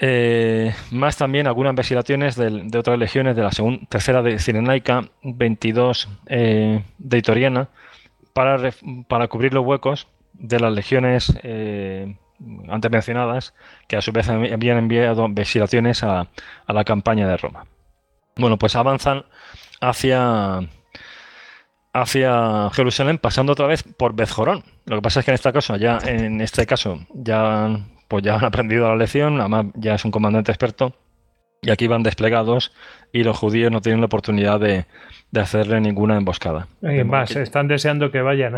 Eh, más también algunas vacilaciones de, otras legiones de la segunda, tercera de Cirenaica, 22 eh, de Itoriana, para, cubrir los huecos de las legiones eh, antes mencionadas, que a su vez habían enviado vacilaciones a la campaña de Roma. Bueno, pues avanzan hacia hacia Jerusalén pasando otra vez por Bezjorón. Lo que pasa es que en esta caso ya en este caso, ya pues ya han aprendido la lección, además ya es un comandante experto y aquí van desplegados y los judíos no tienen la oportunidad de, hacerle ninguna emboscada. Y más, están deseando que vayan.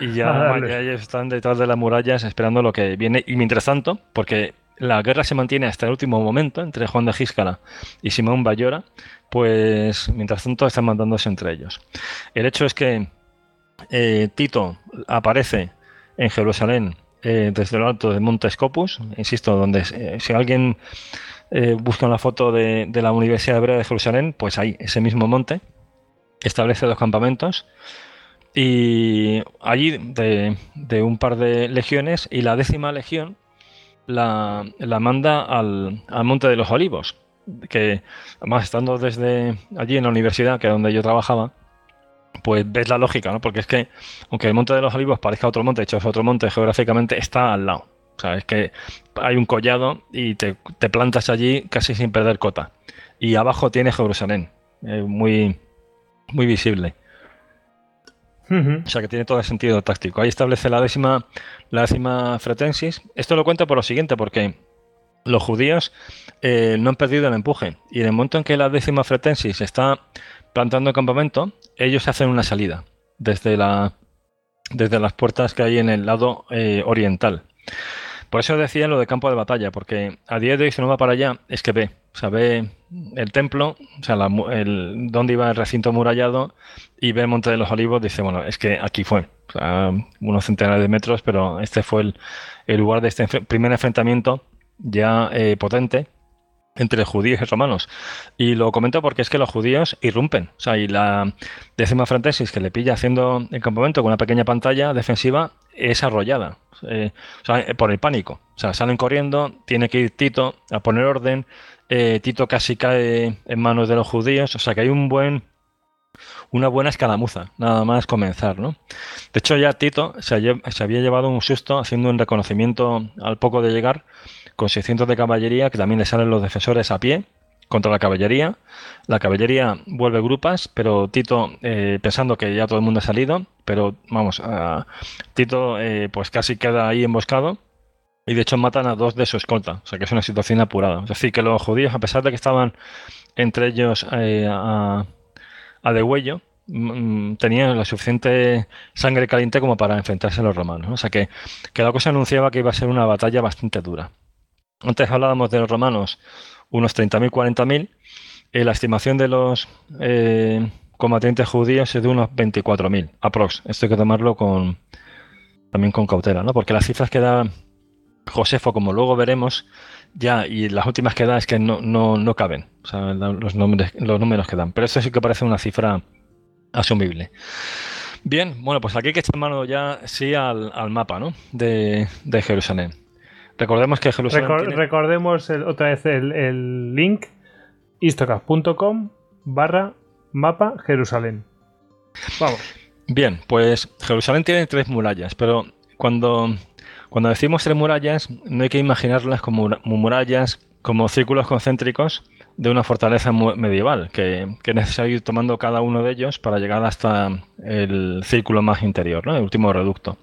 Y, ya, <laughs> están detrás de las murallas esperando lo que viene. Y mientras tanto, porque la guerra se mantiene hasta el último momento entre Juan de Gíscala y Simón Bayora, pues mientras tanto están mandándose entre ellos. El hecho es que eh, Tito aparece en Jerusalén eh, desde lo alto del monte Scopus, insisto, donde eh, si alguien busca una foto de, la Universidad Hebrea de Jerusalén, pues ahí ese mismo monte, establece los campamentos y allí de, un par de legiones y la décima legión la, manda al, al monte de los olivos que además estando desde allí en la universidad, que es donde yo trabajaba, pues ves la lógica, ¿no? Porque es que, aunque el Monte de los Olivos parezca otro monte, hecho es otro monte geográficamente, está al lado. O sea, es que hay un collado y te, plantas allí casi sin perder cota. Y abajo tiene Jerusalén, eh, muy, muy visible. O sea que tiene todo el sentido táctico. Ahí establece la décima, la décima fretensis. Esto lo cuento por lo siguiente, porque los judíos eh, no han perdido el empuje. Y en el momento en que la décima fretensis está plantando el campamento, ellos hacen una salida desde, la, desde las puertas que hay en el lado eh, oriental. Por eso decía lo de campo de batalla, porque a día de hoy si no va para allá es que ve, o sea, ve el templo, o sea, el, dónde iba el recinto murallado y ve el Monte de los Olivos, dice, bueno, es que aquí fue, o sea, unos centenares de metros, pero este fue el, lugar de este primer enfrentamiento ya eh, potente entre judíos y romanos. Y lo comento porque es que los judíos irrumpen. O sea, y la décima frantesis que le pilla haciendo el campamento con una pequeña pantalla defensiva es arrollada eh, o sea, eh, por el pánico. O sea, salen corriendo, tiene que ir Tito a poner orden. Tito casi cae en manos de los judíos. O sea, que hay un buen una buena escalamuza, nada más comenzar, ¿no? De hecho, ya Tito se había llevado un susto haciendo un reconocimiento al poco de llegar con 600 de caballería, que también le salen los defensores a pie contra la caballería. La caballería vuelve grupas, pero Tito, eh, pensando que ya todo el mundo ha salido, pero vamos, ah, Tito eh, pues casi queda ahí emboscado. Y de hecho matan a dos de su escolta, o sea que es una situación apurada. Es decir, que los judíos, a pesar de que estaban entre ellos eh, a, de huello, mm, mm, tenían la suficiente sangre caliente como para enfrentarse a los romanos. O sea que, que la cosa anunciaba que iba a ser una batalla bastante dura. Antes hablábamos de los romanos, unos 30.000, 40.000. la estimación de los eh, combatientes judíos es de unos 24.000, aprox. Esto hay que tomarlo con, también con cautela, ¿no? Porque las cifras que da Josefo, como luego veremos, ya, y las últimas que da es que no, no, no caben, los, nombres, los números que dan. Pero eso sí que parece una cifra asumible. Bien, bueno, pues aquí hay que echar mano ya sí al, mapa, ¿no? de Jerusalén. Recordemos que Jerusalén. Recordemos otra vez el, link: istocast.com barra mapa Jerusalén. Vamos. Bien, pues Jerusalén tiene tres murallas, pero cuando, cuando decimos tres murallas, no hay que imaginarlas como murallas, como círculos concéntricos, de una fortaleza medieval, que, que, es ir tomando cada uno de ellos para llegar hasta el círculo más interior, ¿no? el último reducto.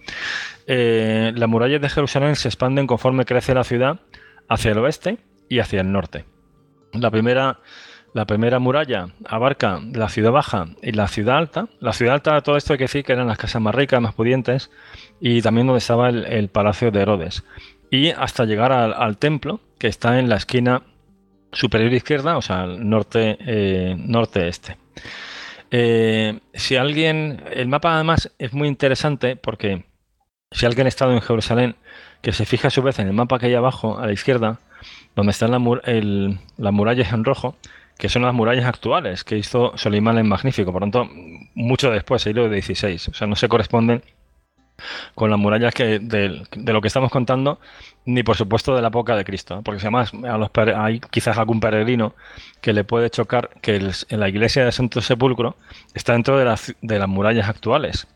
Eh, las murallas de Jerusalén se expanden conforme crece la ciudad hacia el oeste y hacia el norte. La primera, la primera muralla abarca la ciudad baja y la ciudad alta. La ciudad alta, todo esto hay que decir que eran las casas más ricas, más pudientes, y también donde estaba el, palacio de Herodes. Y hasta llegar al, al templo, que está en la esquina superior izquierda, o sea, norte, eh, norte este. Eh, si alguien, el mapa además es muy interesante porque si alguien ha estado en Jerusalén, que se fija a su vez en el mapa que hay abajo a la izquierda, donde están las murallas en rojo, que son las murallas actuales que hizo Solimán el Magnífico, por lo tanto, mucho después, siglo 16, o sea, no se corresponden con las murallas que de, lo que estamos contando, ni por supuesto de la época de Cristo, porque si además hay quizás algún peregrino que le puede chocar que en la iglesia de Santo Sepulcro está dentro de, las murallas actuales.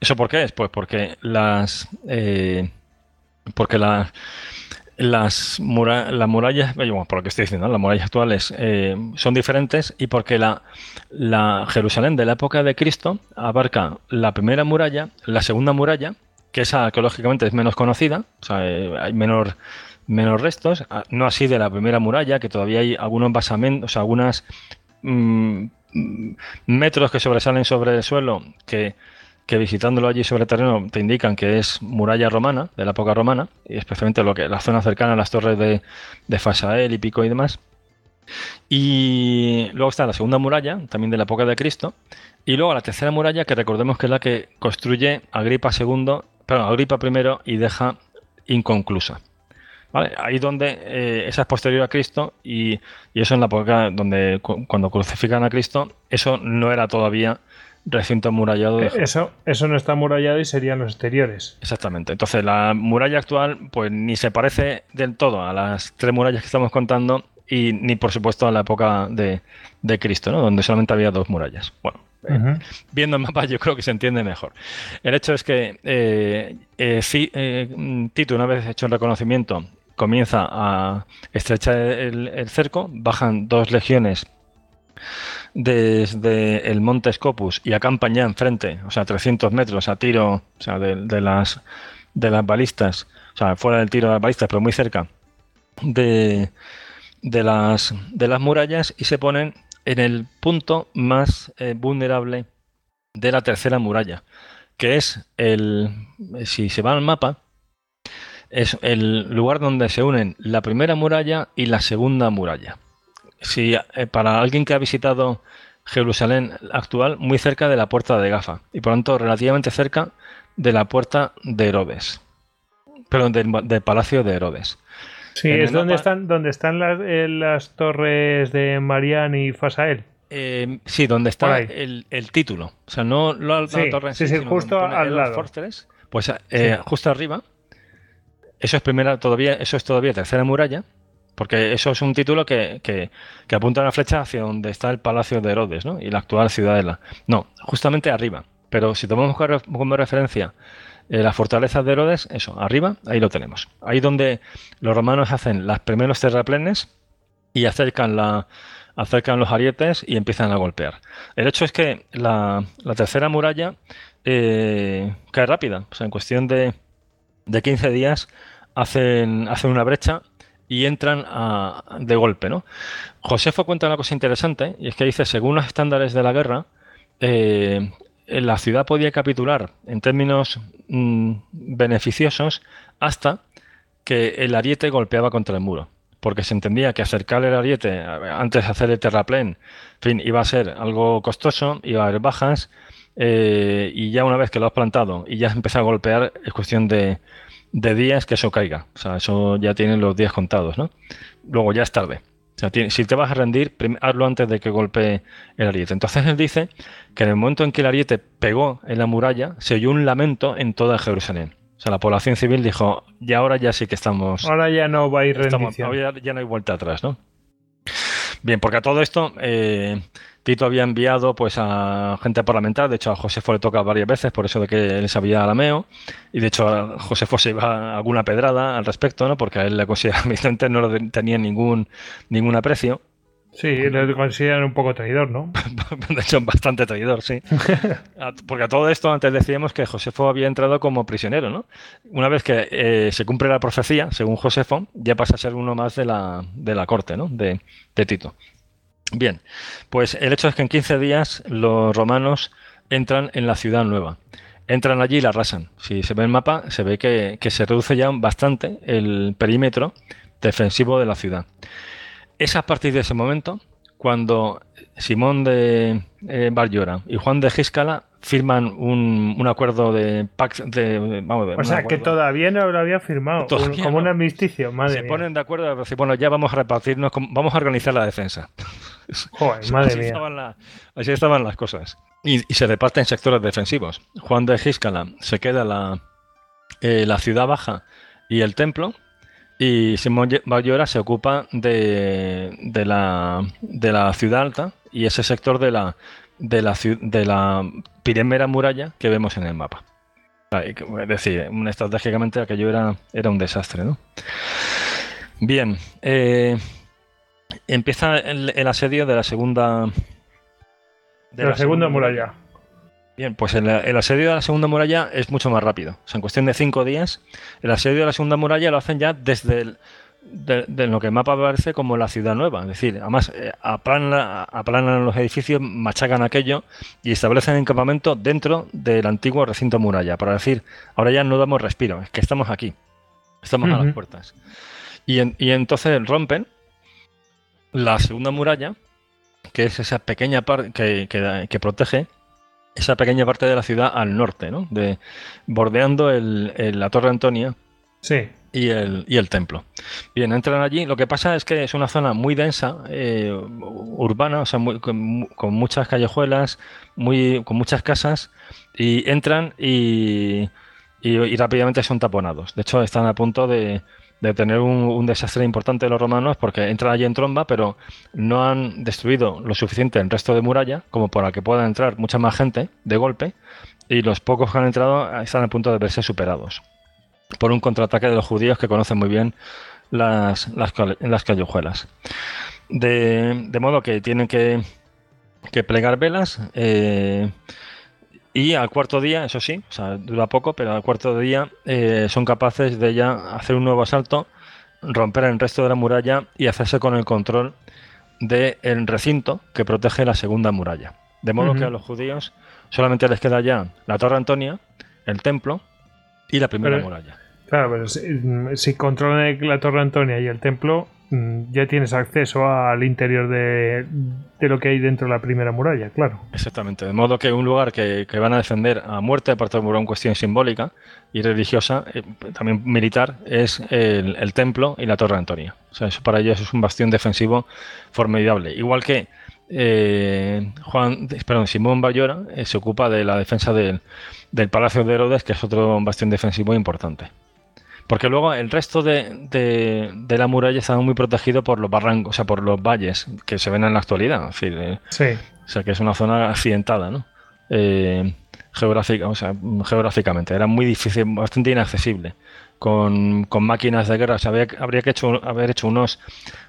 ¿Eso por qué es? Pues porque las... Eh, porque las las murallas, eh, bueno, por lo que estoy diciendo, las murallas actuales eh, son diferentes y porque la, Jerusalén de la época de Cristo abarca la primera muralla, la segunda muralla, que es arqueológicamente es menos conocida, eh, hay menor, menos restos, ah, no así de la primera muralla, que todavía hay algunos basamentos, algunas mm, mm, metros que sobresalen sobre el suelo que visitándolo allí sobre terreno te indican que es muralla romana, de la época romana, y especialmente lo que, la zona cercana a las torres de, de Fasael y Pico y demás. Y luego está la segunda muralla, también de la época de Cristo, y luego la tercera muralla, que recordemos que es la que construye Agripa II, perdón, Agripa I y deja inconclusa. ahí Ahí donde eh, esa es posterior a Cristo y, y, eso en la época donde cuando crucifican a Cristo, eso no era todavía recinto amurallado. E eso, eso no está murallado y serían los exteriores. Exactamente. Entonces, la muralla actual, pues ni se parece del todo a las tres murallas que estamos contando y ni, por supuesto, a la época de, Cristo, ¿no? Donde solamente había dos murallas. Bueno. Eh, viendo el mapa yo creo que se entiende mejor. El hecho es que eh, eh, Tito, una vez hecho el reconocimiento, comienza a estrechar el cerco, bajan dos legiones desde el Monte Scopus y a campaña enfrente, o sea, 300 metros a tiro, de, las, de las balistas, o sea, fuera del tiro de las balistas, pero muy cerca de, de, las, de las murallas y se ponen en el punto más eh, vulnerable de la tercera muralla, que es el, si se va al mapa, es el lugar donde se unen la primera muralla y la segunda muralla. Sí, eh, para alguien que ha visitado Jerusalén actual, muy cerca de la puerta de Gafa, y por lo tanto relativamente cerca de la puerta de Herodes, perdón, del, palacio de Herodes. Sí, es donde están, donde están las, eh, torres de Marian y Fasael. Eh, sí, donde está el, título. O sea, no la, torre en sí, justo al lado. Fortress, pues eh, justo arriba. Eso es primera, todavía, eso es todavía tercera muralla. Porque eso es un título que, apunta una flecha hacia donde está el palacio de Herodes ¿no? y la actual ciudadela. No, justamente arriba. Pero si tomamos como referencia eh, la las fortalezas de Herodes, eso, arriba, ahí lo tenemos. Ahí donde los romanos hacen las primeros terraplenes y acercan, la, acercan los arietes y empiezan a golpear. El hecho es que la, tercera muralla eh, cae rápida. O sea, en cuestión de, de 15 días hacen, hacen una brecha y entran de golpe, ¿no? Josefo cuenta una cosa interesante, y es que dice, según los estándares de la guerra, eh, la ciudad podía capitular en términos mm, beneficiosos hasta que el ariete golpeaba contra el muro, porque se entendía que acercar el ariete antes de hacer el terraplén, en fin, iba a ser algo costoso, iba a haber bajas, eh, y ya una vez que lo has plantado y ya has empezado a golpear, es cuestión de, de días que eso caiga. O sea, eso ya tienen los días contados, ¿no? Luego ya es tarde. O sea, si te vas a rendir, hazlo antes de que golpee el ariete. Entonces él dice que en el momento en que el ariete pegó en la muralla, se oyó un lamento en toda Jerusalén. O sea, la población civil dijo, y ahora ya sí que estamos... Ahora ya no va a ir rendición. ya no hay vuelta atrás, ¿no? Bien, porque a todo esto eh, Tito había enviado pues a gente parlamentaria, de hecho a Josefo le toca varias veces por eso de que él sabía Alameo y de hecho a Josefo se iba alguna pedrada al respecto, ¿no? porque a él le consideraba <laughs> no le tenía ningún, ningún aprecio. Sí, lo consideran un poco traidor, ¿no? <laughs> de hecho, bastante traidor, sí. <laughs> Porque a todo esto antes decíamos que Josefo había entrado como prisionero, ¿no? Una vez que eh, se cumple la profecía, según Josefo, ya pasa a ser uno más de la, de la corte, ¿no? De, Tito. Bien, pues el hecho es que en 15 días los romanos entran en la ciudad nueva entran allí y la arrasan. Si se ve el mapa, se ve que, que, se reduce ya bastante el perímetro defensivo de la ciudad. Es a partir de ese momento cuando Simón de eh, y Juan de Giscala firman un, acuerdo de pacto de, vamos, o sea, que todavía no lo había firmado, como un amnisticio. madre Se ponen de acuerdo y bueno, ya vamos a repartirnos, vamos a organizar la defensa. <laughs> Joder, madre así, mía. Estaban así estaban las cosas. Y, se reparten sectores defensivos. Juan de Giscala se queda la, eh, la ciudad baja y el templo, y Simón Bayora se ocupa de, la, ciudad alta y ese sector de la, de la, de muralla que vemos en el mapa. Es decir, estratégicamente aquello era, un desastre, Bien, eh, empieza el, asedio de la segunda... De la, segunda muralla. Bien, pues el, asedio de la segunda muralla es mucho más rápido. O sea, en cuestión de cinco días, el asedio de la segunda muralla lo hacen ya desde lo que el mapa parece como la ciudad nueva. Es decir, además eh, aplanan los edificios, machacan aquello y establecen el campamento dentro del antiguo recinto muralla. Para decir, ahora ya no damos respiro, es que estamos aquí, estamos a las puertas. Y, entonces rompen la segunda muralla, que es esa pequeña parte que, que protege esa pequeña parte de la ciudad al norte, ¿no? De, bordeando la Torre Antonia sí. y, el, templo. Bien, entran allí. Lo que pasa es que es una zona muy densa, eh, urbana, o sea, con, muchas callejuelas, con muchas casas, y entran y rápidamente son taponados. De hecho, están a punto de, de tener un, desastre importante de los romanos porque entran allí en tromba, pero no han destruido lo suficiente el resto de muralla como para que pueda entrar mucha más gente de golpe y los pocos que han entrado están a punto de verse superados por un contraataque de los judíos que conocen muy bien las, las, callejuelas. De, modo que tienen que, plegar velas. Eh, y al cuarto día, eso sí, dura poco, pero al cuarto día eh, son capaces de ya hacer un nuevo asalto, romper el resto de la muralla y hacerse con el control del el recinto que protege la segunda muralla. De modo que a los judíos solamente les queda ya la Torre Antonia, el templo y la primera muralla. Claro, pero si controlan la Torre Antonia y el templo, Mm, ya tienes acceso al interior de, lo que hay dentro de la primera muralla, claro. Exactamente, de modo que un lugar que, van a defender a muerte, aparte de una cuestión simbólica y religiosa, eh, también militar, es el, templo y la torre de Antonia. O sea, para ellos es un bastión defensivo formidable. Igual que eh, Juan, Simón Bayora eh, se ocupa de la defensa del, del Palacio de Herodes, que es otro bastión defensivo importante. Porque luego el resto de, la muralla estaba muy protegido por los barrancos, o sea, por los valles que se ven en la actualidad. Eh, o sea, que es una zona accidentada, ¿no? Eh, geográfica, o sea, geográficamente. Era muy difícil, bastante inaccesible. Con, máquinas de guerra. O sea, habría que haber hecho unos,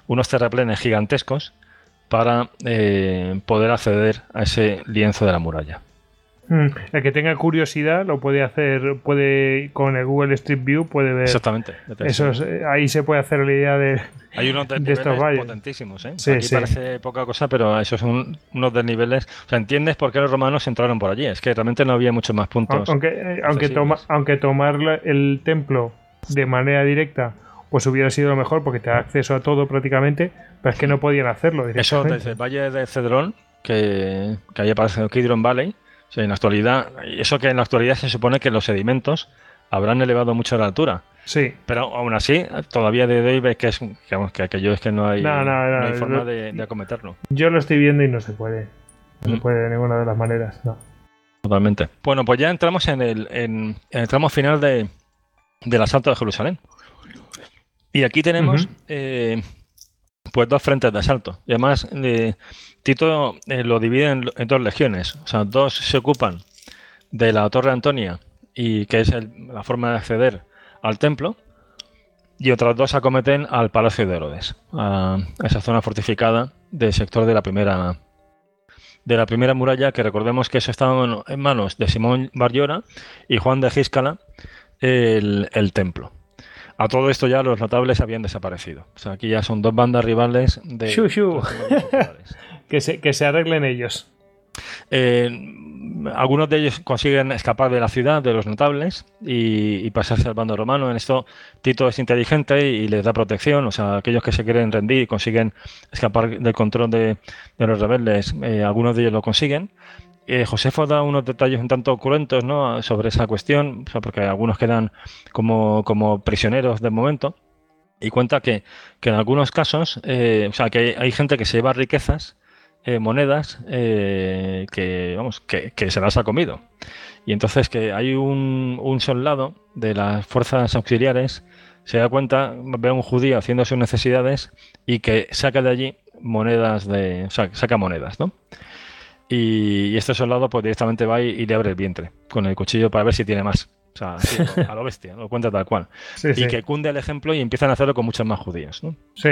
unos terraplenes gigantescos para eh, poder acceder a ese lienzo de la muralla. Mm. El que tenga curiosidad lo puede hacer, puede con el Google Street View puede ver. Exactamente. Eh, ahí se puede hacer la idea de. de estos valles. ¿eh? Sí, Aquí parece poca cosa, pero esos son unos desniveles. O sea, entiendes por qué los romanos entraron por allí. Es que realmente no había muchos más puntos. Aunque, aunque, eh, aunque tomar el templo de manera directa pues hubiera sido lo mejor porque te da acceso a todo prácticamente, pero es que no podían hacerlo. Eso desde el Valle de Cedrón, que, que ahí aparece en Kidron Valley, en la actualidad, eso que en la actualidad se supone que los sedimentos habrán elevado mucho la altura. Sí. Pero aún así, todavía de hoy ves que es, digamos, que aquello es que no hay, forma de, acometerlo. Yo lo estoy viendo y no se puede. No se mm. puede de ninguna de las maneras, Totalmente. Bueno, pues ya entramos en el, tramo final del asalto de Jerusalén. Y aquí tenemos pues dos frentes de asalto. Y además, eh, Tito eh, lo divide en, dos legiones. O sea, dos se ocupan de la Torre Antonia, y que es la forma de acceder al templo, y otras dos acometen al Palacio de Herodes, a, esa zona fortificada del sector de la primera de la primera muralla, que recordemos que eso estaba en manos de Simón Barriora y Juan de Gíscala, el templo. A todo esto ya los notables habían desaparecido. O sea, aquí ya son dos bandas rivales de... Shu, shu. <laughs> que, se, que se arreglen ellos. Eh, algunos de ellos consiguen escapar de la ciudad, de los notables, y, pasarse al bando romano. En esto Tito es inteligente y, les da protección. O sea, aquellos que se quieren rendir y consiguen escapar del control de, los rebeldes, eh, algunos de ellos lo consiguen eh, Josefo da unos detalles un tanto cruentos sobre esa cuestión, o sea, porque algunos quedan como, como prisioneros del momento, y cuenta que, en algunos casos, eh, o sea, que hay, gente que se lleva riquezas, eh, monedas, eh, que, vamos, que, se las ha comido. Y entonces que hay un, soldado de las fuerzas auxiliares, se da cuenta, ve a un judío haciendo sus necesidades y que saca de allí monedas de, saca monedas, ¿no? Y, y este soldado pues directamente va y, le abre el vientre con el cuchillo para ver si tiene más. O sea, <laughs> a lo bestia, lo cuenta tal cual. y que cunde el ejemplo y empiezan a hacerlo con muchas más judías ¿no? Sí.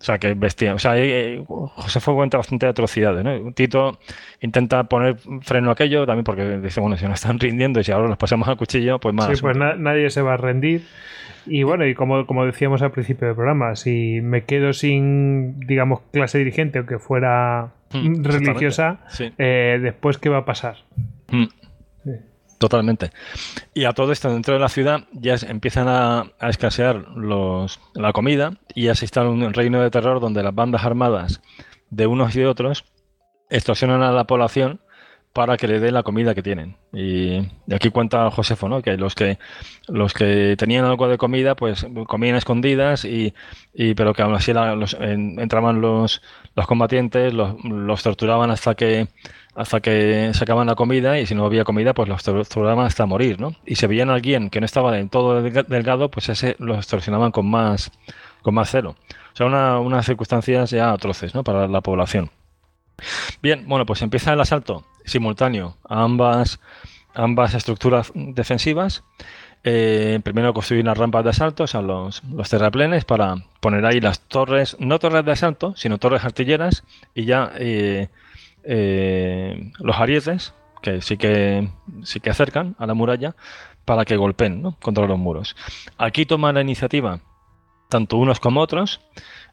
O sea, que vestían. O sea, eh, José fue cuenta bastante de atrocidades, ¿no? Tito intenta poner freno a aquello también porque dice, bueno, si no están rindiendo y si ahora los pasamos al cuchillo, pues más. Sí, pues nadie se va a rendir. Y bueno, y como, como decíamos al principio del programa, si me quedo sin, digamos, clase dirigente, o que fuera mm, religiosa, eh, después, ¿qué va a pasar? Mm. Sí. Totalmente. Y a todo esto, dentro de la ciudad ya empiezan a, escasear los, la comida y ya se instala un reino de terror donde las bandas armadas de unos y de otros extorsionan a la población para que le den la comida que tienen. Y aquí cuenta Josefo, ¿no? Que los que los que tenían algo de comida, pues comían escondidas y, pero que aún así entraban los, los combatientes, los, los torturaban hasta que hasta que sacaban la comida y si no había comida, pues los torturaban hasta morir, ¿no? Y si veían a alguien que no estaba en todo delgado, pues ese los extorsionaban con más, con más celo. O sea, unas circunstancias ya atroces, ¿no? Para la población. Bien, bueno, pues empieza el asalto simultáneo a ambas, ambas estructuras defensivas. Eh, primero construir las rampas de asalto, o sea, los, terraplenes, para poner ahí las torres, no torres de asalto, sino torres artilleras, y ya eh, eh, los arietes, que sí que sí que acercan a la muralla para que golpeen contra los muros. Aquí toman la iniciativa tanto unos como otros.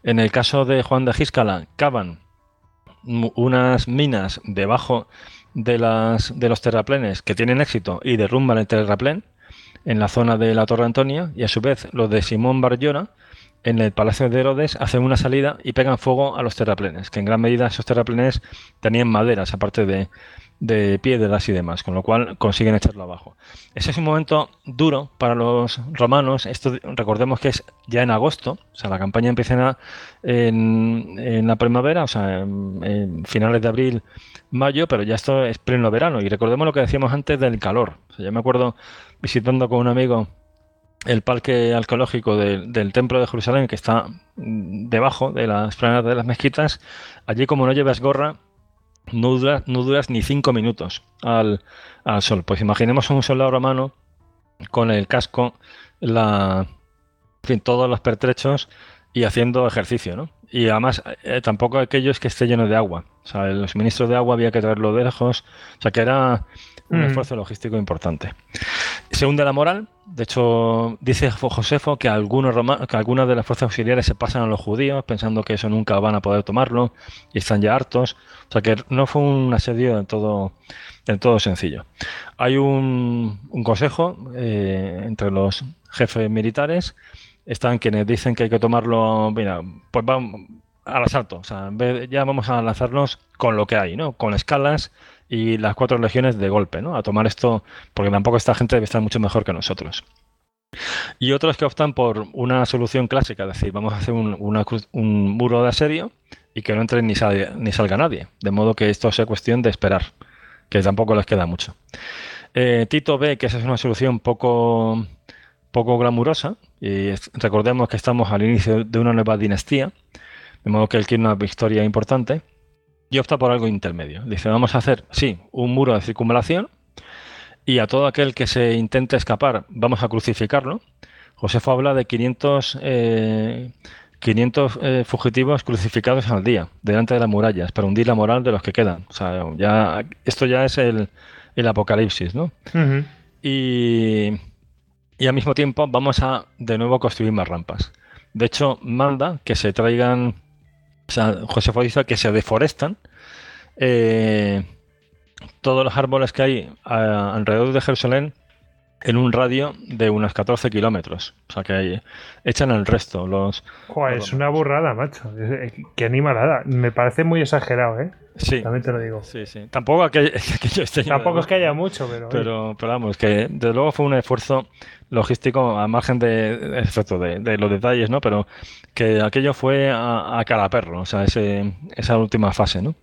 En el caso de Juan de Giscala, cavan unas minas debajo de, las, de los terraplenes que tienen éxito y derrumban el terraplén en la zona de la Torre Antonia y a su vez los de Simón Barllona en el Palacio de Herodes hacen una salida y pegan fuego a los terraplenes, que en gran medida esos terraplenes tenían maderas, aparte de, de piedras y demás, con lo cual consiguen echarlo abajo. Ese es un momento duro para los romanos. Esto recordemos que es ya en agosto, o sea, la campaña empieza en, la primavera, o sea, en, finales de abril, mayo, pero ya esto es pleno verano. Y recordemos lo que decíamos antes del calor. yo me acuerdo visitando con un amigo el parque arqueológico del Templo de Jerusalén, que está debajo de las planas de las mezquitas, allí como no llevas gorra, no duras, ni cinco minutos al, sol. Pues imaginemos un soldado romano con el casco, la, todos los pertrechos y haciendo ejercicio, ¿no? Y además eh, tampoco tampoco aquellos que esté lleno de agua. O sea, los ministros de agua había que traerlo de lejos. O sea, que era un mm. esfuerzo logístico importante. según la moral. De hecho, dice Josefo que, algunos algunas de las fuerzas auxiliares se pasan a los judíos pensando que eso nunca van a poder tomarlo y están ya hartos. O sea que no fue un asedio en todo, en todo sencillo. Hay un, consejo eh, entre los jefes militares. Están quienes dicen que hay que tomarlo, mira, pues vamos, al asalto. ya vamos a lanzarnos con lo que hay, ¿no? Con escalas, y las cuatro legiones de golpe, ¿no? A tomar esto, porque tampoco esta gente debe estar mucho mejor que nosotros. Y otros que optan por una solución clásica, es decir, vamos a hacer un, muro de asedio y que no entre ni, salga, nadie, de modo que esto sea cuestión de esperar, que tampoco les queda mucho. Eh, Tito ve que esa es una solución poco, poco glamurosa, y recordemos que estamos al inicio de una nueva dinastía, de modo que él quiere una victoria importante y opta por algo intermedio. Dice, vamos a hacer, sí, un muro de circunvalación y a todo aquel que se intente escapar vamos a crucificarlo. Josefo habla de 500, eh, eh, fugitivos crucificados al día delante de las murallas para hundir la moral de los que quedan. ya, esto ya es el, apocalipsis, ¿no? y, y al mismo tiempo vamos a de nuevo construir más rampas. De hecho, manda que se traigan José dice que se deforestan. Eh, todos los árboles que hay alrededor de Jerusalén en un radio de unos 14 kilómetros. O sea que echan el resto. Los, es una burrada, macho. Eh, qué animalada. Me parece muy exagerado, ¿eh? Sí. También te lo digo. Sí, sí. Tampoco, <laughs> Tampoco es que haya mucho, pero. Pero, vamos, que desde luego fue un esfuerzo logístico a margen de, de, los detalles, ¿no? Pero que aquello fue a, a perro, o sea, esa última fase, ¿no?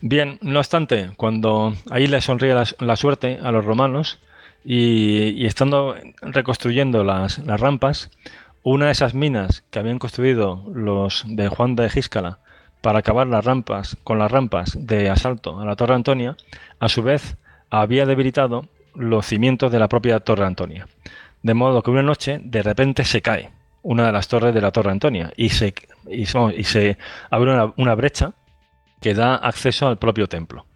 Bien, no obstante, cuando ahí le sonríe la, suerte a los romanos y, estando reconstruyendo las, rampas, una de esas minas que habían construido los de Juan de Gíscala para acabar las rampas con las rampas de asalto a la Torre Antonia, a su vez había debilitado los cimientos de la propia Torre Antonia. De modo que una noche de repente se cae una de las torres de la Torre Antonia y se, abre una, brecha que da acceso al propio templo.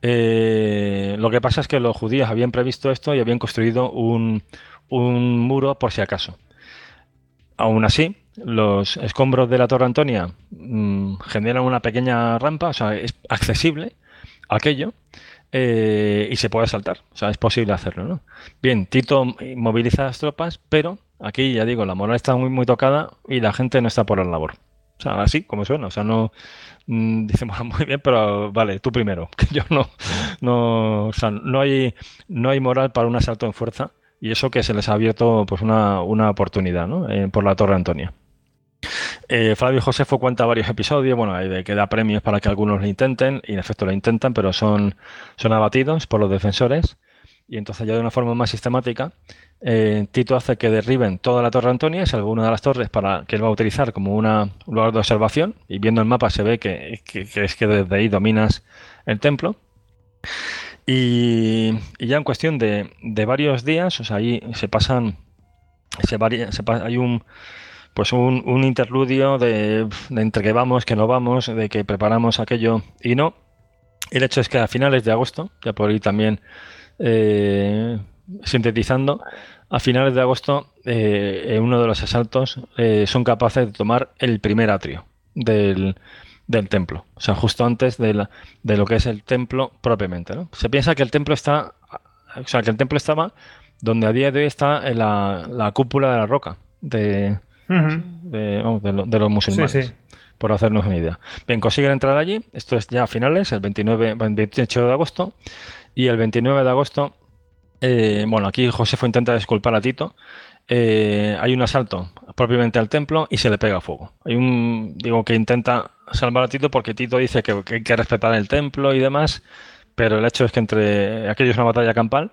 Eh, lo que pasa es que los judíos habían previsto esto y habían construido un, muro por si acaso. Aún así, los escombros de la Torre Antonia mm, generan una pequeña rampa, o sea, es accesible aquello eh, y se puede saltar, o sea, es posible hacerlo. Bien, Tito moviliza las tropas, pero Aquí ya digo, la moral está muy, muy tocada y la gente no está por la labor. O sea, así como suena. O sea, no mm, <laughs> muy bien, pero vale, tú primero. <laughs> Que yo no, no, o sea, no hay, no hay moral para un asalto en fuerza. Y eso que se les ha abierto pues una, oportunidad, eh, por la Torre Antonia. Eh, Flavio fue cuenta varios episodios, bueno, hay de que da premios para que algunos lo intenten, y en efecto lo intentan, pero son, son abatidos por los defensores y entonces ya de una forma más sistemática, eh, Tito hace que derriben toda la Torre Antonia, es alguna de las torres para que él va a utilizar como una, un lugar de observación, y viendo el mapa se ve que, es que desde ahí dominas el templo. Y, ya en cuestión de, varios días, o sea, ahí se pasan, se, hay un, pues un, interludio de, de entre que vamos, que no vamos, de que preparamos aquello y no. El hecho es que a finales de agosto, ya por ahí también eh, sintetizando, a finales de agosto, eh, en uno de los asaltos, eh, son capaces de tomar el primer atrio del, templo. O sea, justo antes de, de, lo que es el templo propiamente. ¿no? Se piensa que el templo está. O sea, que el templo estaba donde a día de hoy está la, cúpula de la roca de, de, los musulmanes. Por hacernos una idea. Bien, consiguen entrar allí. Esto es ya a finales, el 29, 28 de agosto. Y el 29 de agosto, eh, bueno, aquí Josefo intenta disculpar a Tito. Eh, hay un asalto propiamente al templo y se le pega fuego. Hay un, digo, que intenta salvar a Tito porque Tito dice que, hay que respetar el templo y demás, pero el hecho es que entre aquello es una batalla campal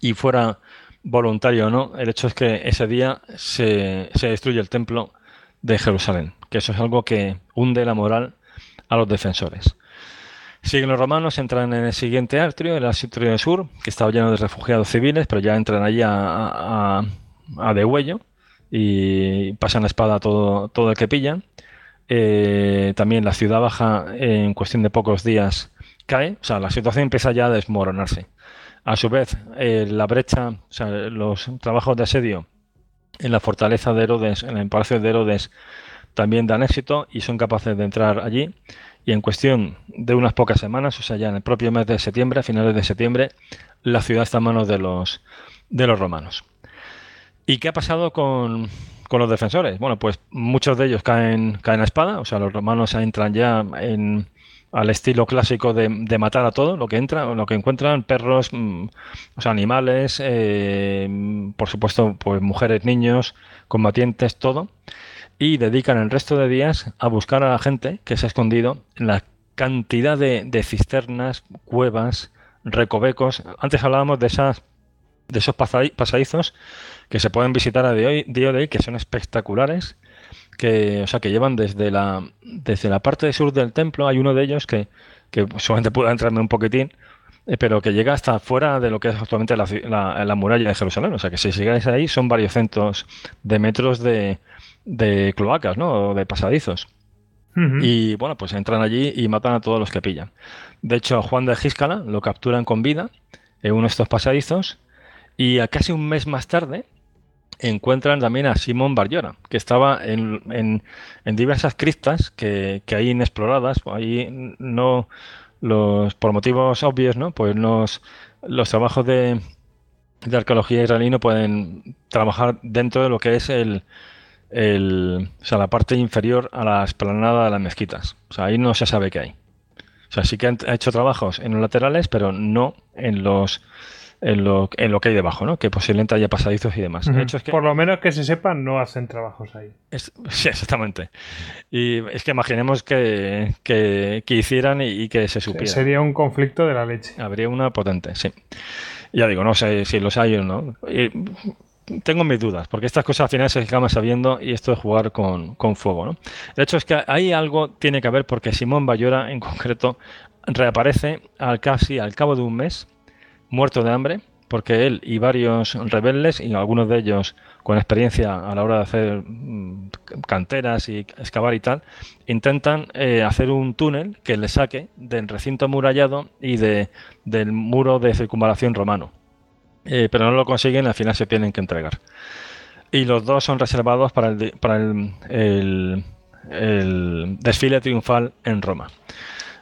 y fuera voluntario o no, el hecho es que ese día se, se destruye el templo de Jerusalén, que eso es algo que hunde la moral a los defensores siguen los romanos entran en el siguiente atrio, el atrio del sur, que estaba lleno de refugiados civiles, pero ya entran allí a, a, y pasan la espada a todo, todo el que pillan. Eh, también la ciudad baja en cuestión de pocos días cae, o sea, la situación empieza ya a desmoronarse. A su vez, eh, la brecha, o sea, los trabajos de asedio en la fortaleza de Herodes, en el palacio de Herodes, también dan éxito y son capaces de entrar allí y en cuestión de unas pocas semanas, o sea, ya en el propio mes de septiembre, a finales de septiembre, la ciudad está en manos de los, de los romanos. ¿Y qué ha pasado con, con los defensores? Bueno, pues muchos de ellos caen, caen a espada, o sea, los romanos entran ya en, al estilo clásico de, matar a todo lo que entra, lo que encuentran, perros, mm, animales, eh, por supuesto, pues mujeres, niños, combatientes, todo y dedican el resto de días a buscar a la gente que se ha escondido en la cantidad de, de cisternas, cuevas, recovecos. Antes hablábamos de esas de esos pasadizos que se pueden visitar a día de hoy, que son espectaculares, que, o sea, que llevan desde la, desde la parte sur del templo, hay uno de ellos que, que solamente puedo entrarme un poquitín, eh, pero que llega hasta fuera de lo que es actualmente la, la, muralla de Jerusalén, o sea que si sigáis ahí son varios centros de metros de, de cloacas, ¿no? de pasadizos. Y bueno, pues entran allí y matan a todos los que pillan. De hecho, Juan de Giscala lo capturan con vida en uno de estos pasadizos. Y a casi un mes más tarde encuentran también a Simón Barriora, que estaba en, en, en diversas criptas que, hay inexploradas. Ahí no, los, por motivos obvios, ¿no? Pues los, los trabajos de, de arqueología israelí no pueden trabajar dentro de lo que es el, el, la parte inferior a la esplanada de las mezquitas. O sea, ahí no se sabe qué hay. O sea, sí que han hecho trabajos en los laterales, pero no en los en lo, en lo que hay debajo, Que posiblemente haya pasadizos y demás. que, Por lo menos que se sepa, no hacen trabajos ahí. <laughs> sí, exactamente. Y es que imaginemos que, que, hicieran y, que se supiera. Sería un conflicto de la leche. Habría una potente, sí. Ya digo, no sé si los hay o no tengo mis dudas, porque estas cosas al final se acaban sabiendo y esto es jugar con, con fuego. ¿no? De hecho, es que ahí algo tiene que haber, porque Simón Bayora en concreto reaparece al casi al cabo de un mes, muerto de hambre, porque él y varios rebeldes, y algunos de ellos con experiencia a la hora de hacer mm, canteras y excavar y tal, intentan eh, hacer un túnel que le saque del recinto amurallado y de, del muro de circunvalación romano. Eh, pero no lo consiguen, al final se tienen que entregar. Y los dos son reservados para el, desfile triunfal en Roma.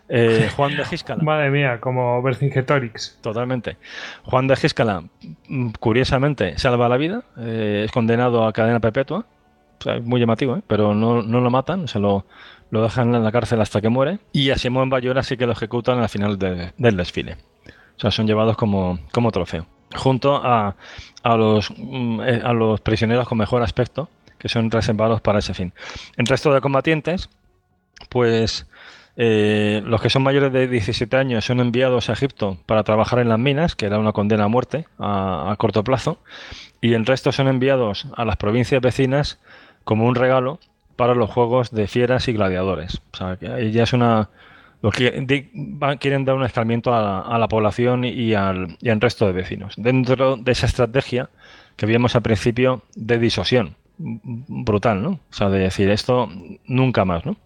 Eh, <laughs> Juan de Giscala. Madre mía, como Vercingetorix. Totalmente. Juan de Giscala, mm, curiosamente, salva la vida, eh, es condenado a cadena perpetua, muy llamativo, ¿eh? pero no, lo matan, lo, dejan en la cárcel hasta que muere. Y a Simón Bayona sí que lo ejecutan al final del desfile. O sea, son llevados como trofeo junto a, a, los, mm, eh, los prisioneros con mejor aspecto, que son reservados para ese fin. El resto de combatientes, pues eh, los que son mayores de 17 años son enviados a Egipto para trabajar en las minas, que era una condena a muerte a, corto plazo, y el resto son enviados a las provincias vecinas como un regalo para los juegos de fieras y gladiadores. O sea, ya es una, los que quieren dar un escalamiento a, la población y al, resto de vecinos. Dentro de esa estrategia que vimos al principio de disosión, brutal, ¿no? O sea, de decir esto nunca más, ¿no?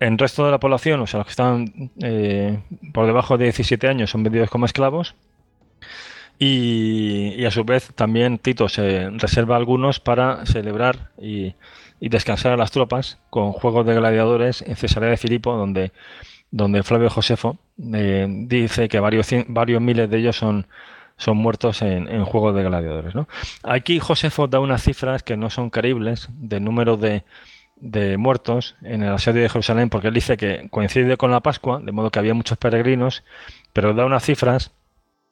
El resto de la población, o sea, los que están eh, por debajo de 17 años son vendidos como esclavos. Y, y a su vez también Tito se reserva algunos para celebrar y, y descansar a las tropas con juegos de gladiadores en Cesarea de Filipo, donde donde Flavio Josefo eh, dice que varios, varios miles de ellos son, son muertos en, en juegos de gladiadores. Aquí Josefo da unas cifras que no son creíbles del número de, muertos en el asedio de Jerusalén, porque él dice que coincide con la Pascua, de modo que había muchos peregrinos, pero da unas cifras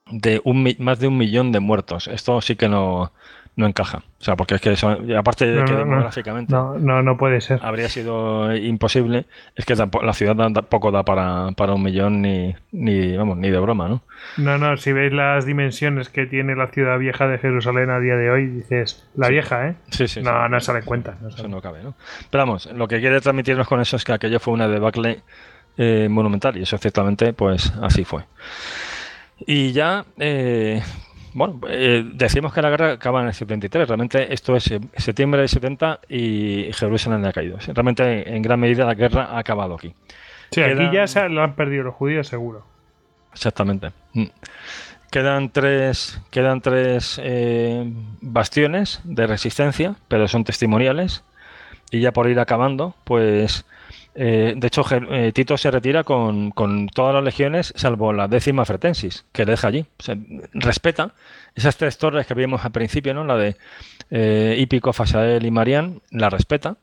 de un, más de un millón de muertos. Esto sí que no, no encaja. O sea, porque es que aparte de que no, demográficamente no, puede ser. habría sido imposible, es que tampoco, la ciudad tampoco da para, un millón ni, vamos, ni de broma, ¿no? No, no, si veis las dimensiones que tiene la ciudad vieja de Jerusalén a día de hoy, dices, la vieja, ¿eh? Sí, sí. No, sí. no sale en cuenta. Eso no cabe, ¿no? Pero vamos, lo que quiere transmitirnos con eso es que aquello fue una debacle eh, monumental y eso ciertamente, pues así fue. Y ya, eh, bueno, eh, decimos que la guerra acaba en el 73. Realmente esto es septiembre del 70 y Jerusalén ha caído. Realmente en gran medida la guerra ha acabado aquí. Sí, aquí ya se lo han perdido los judíos, seguro. Exactamente. Mm. Quedan tres, quedan tres eh, bastiones de resistencia, pero son testimoniales. Y ya por ir acabando, pues eh, de hecho, eh, Tito se retira con, todas las legiones, salvo la décima Fretensis, que deja allí. respeta esas tres torres que vimos al principio, ¿no? La de eh, Hípico, Fasael y Marián, la respeta,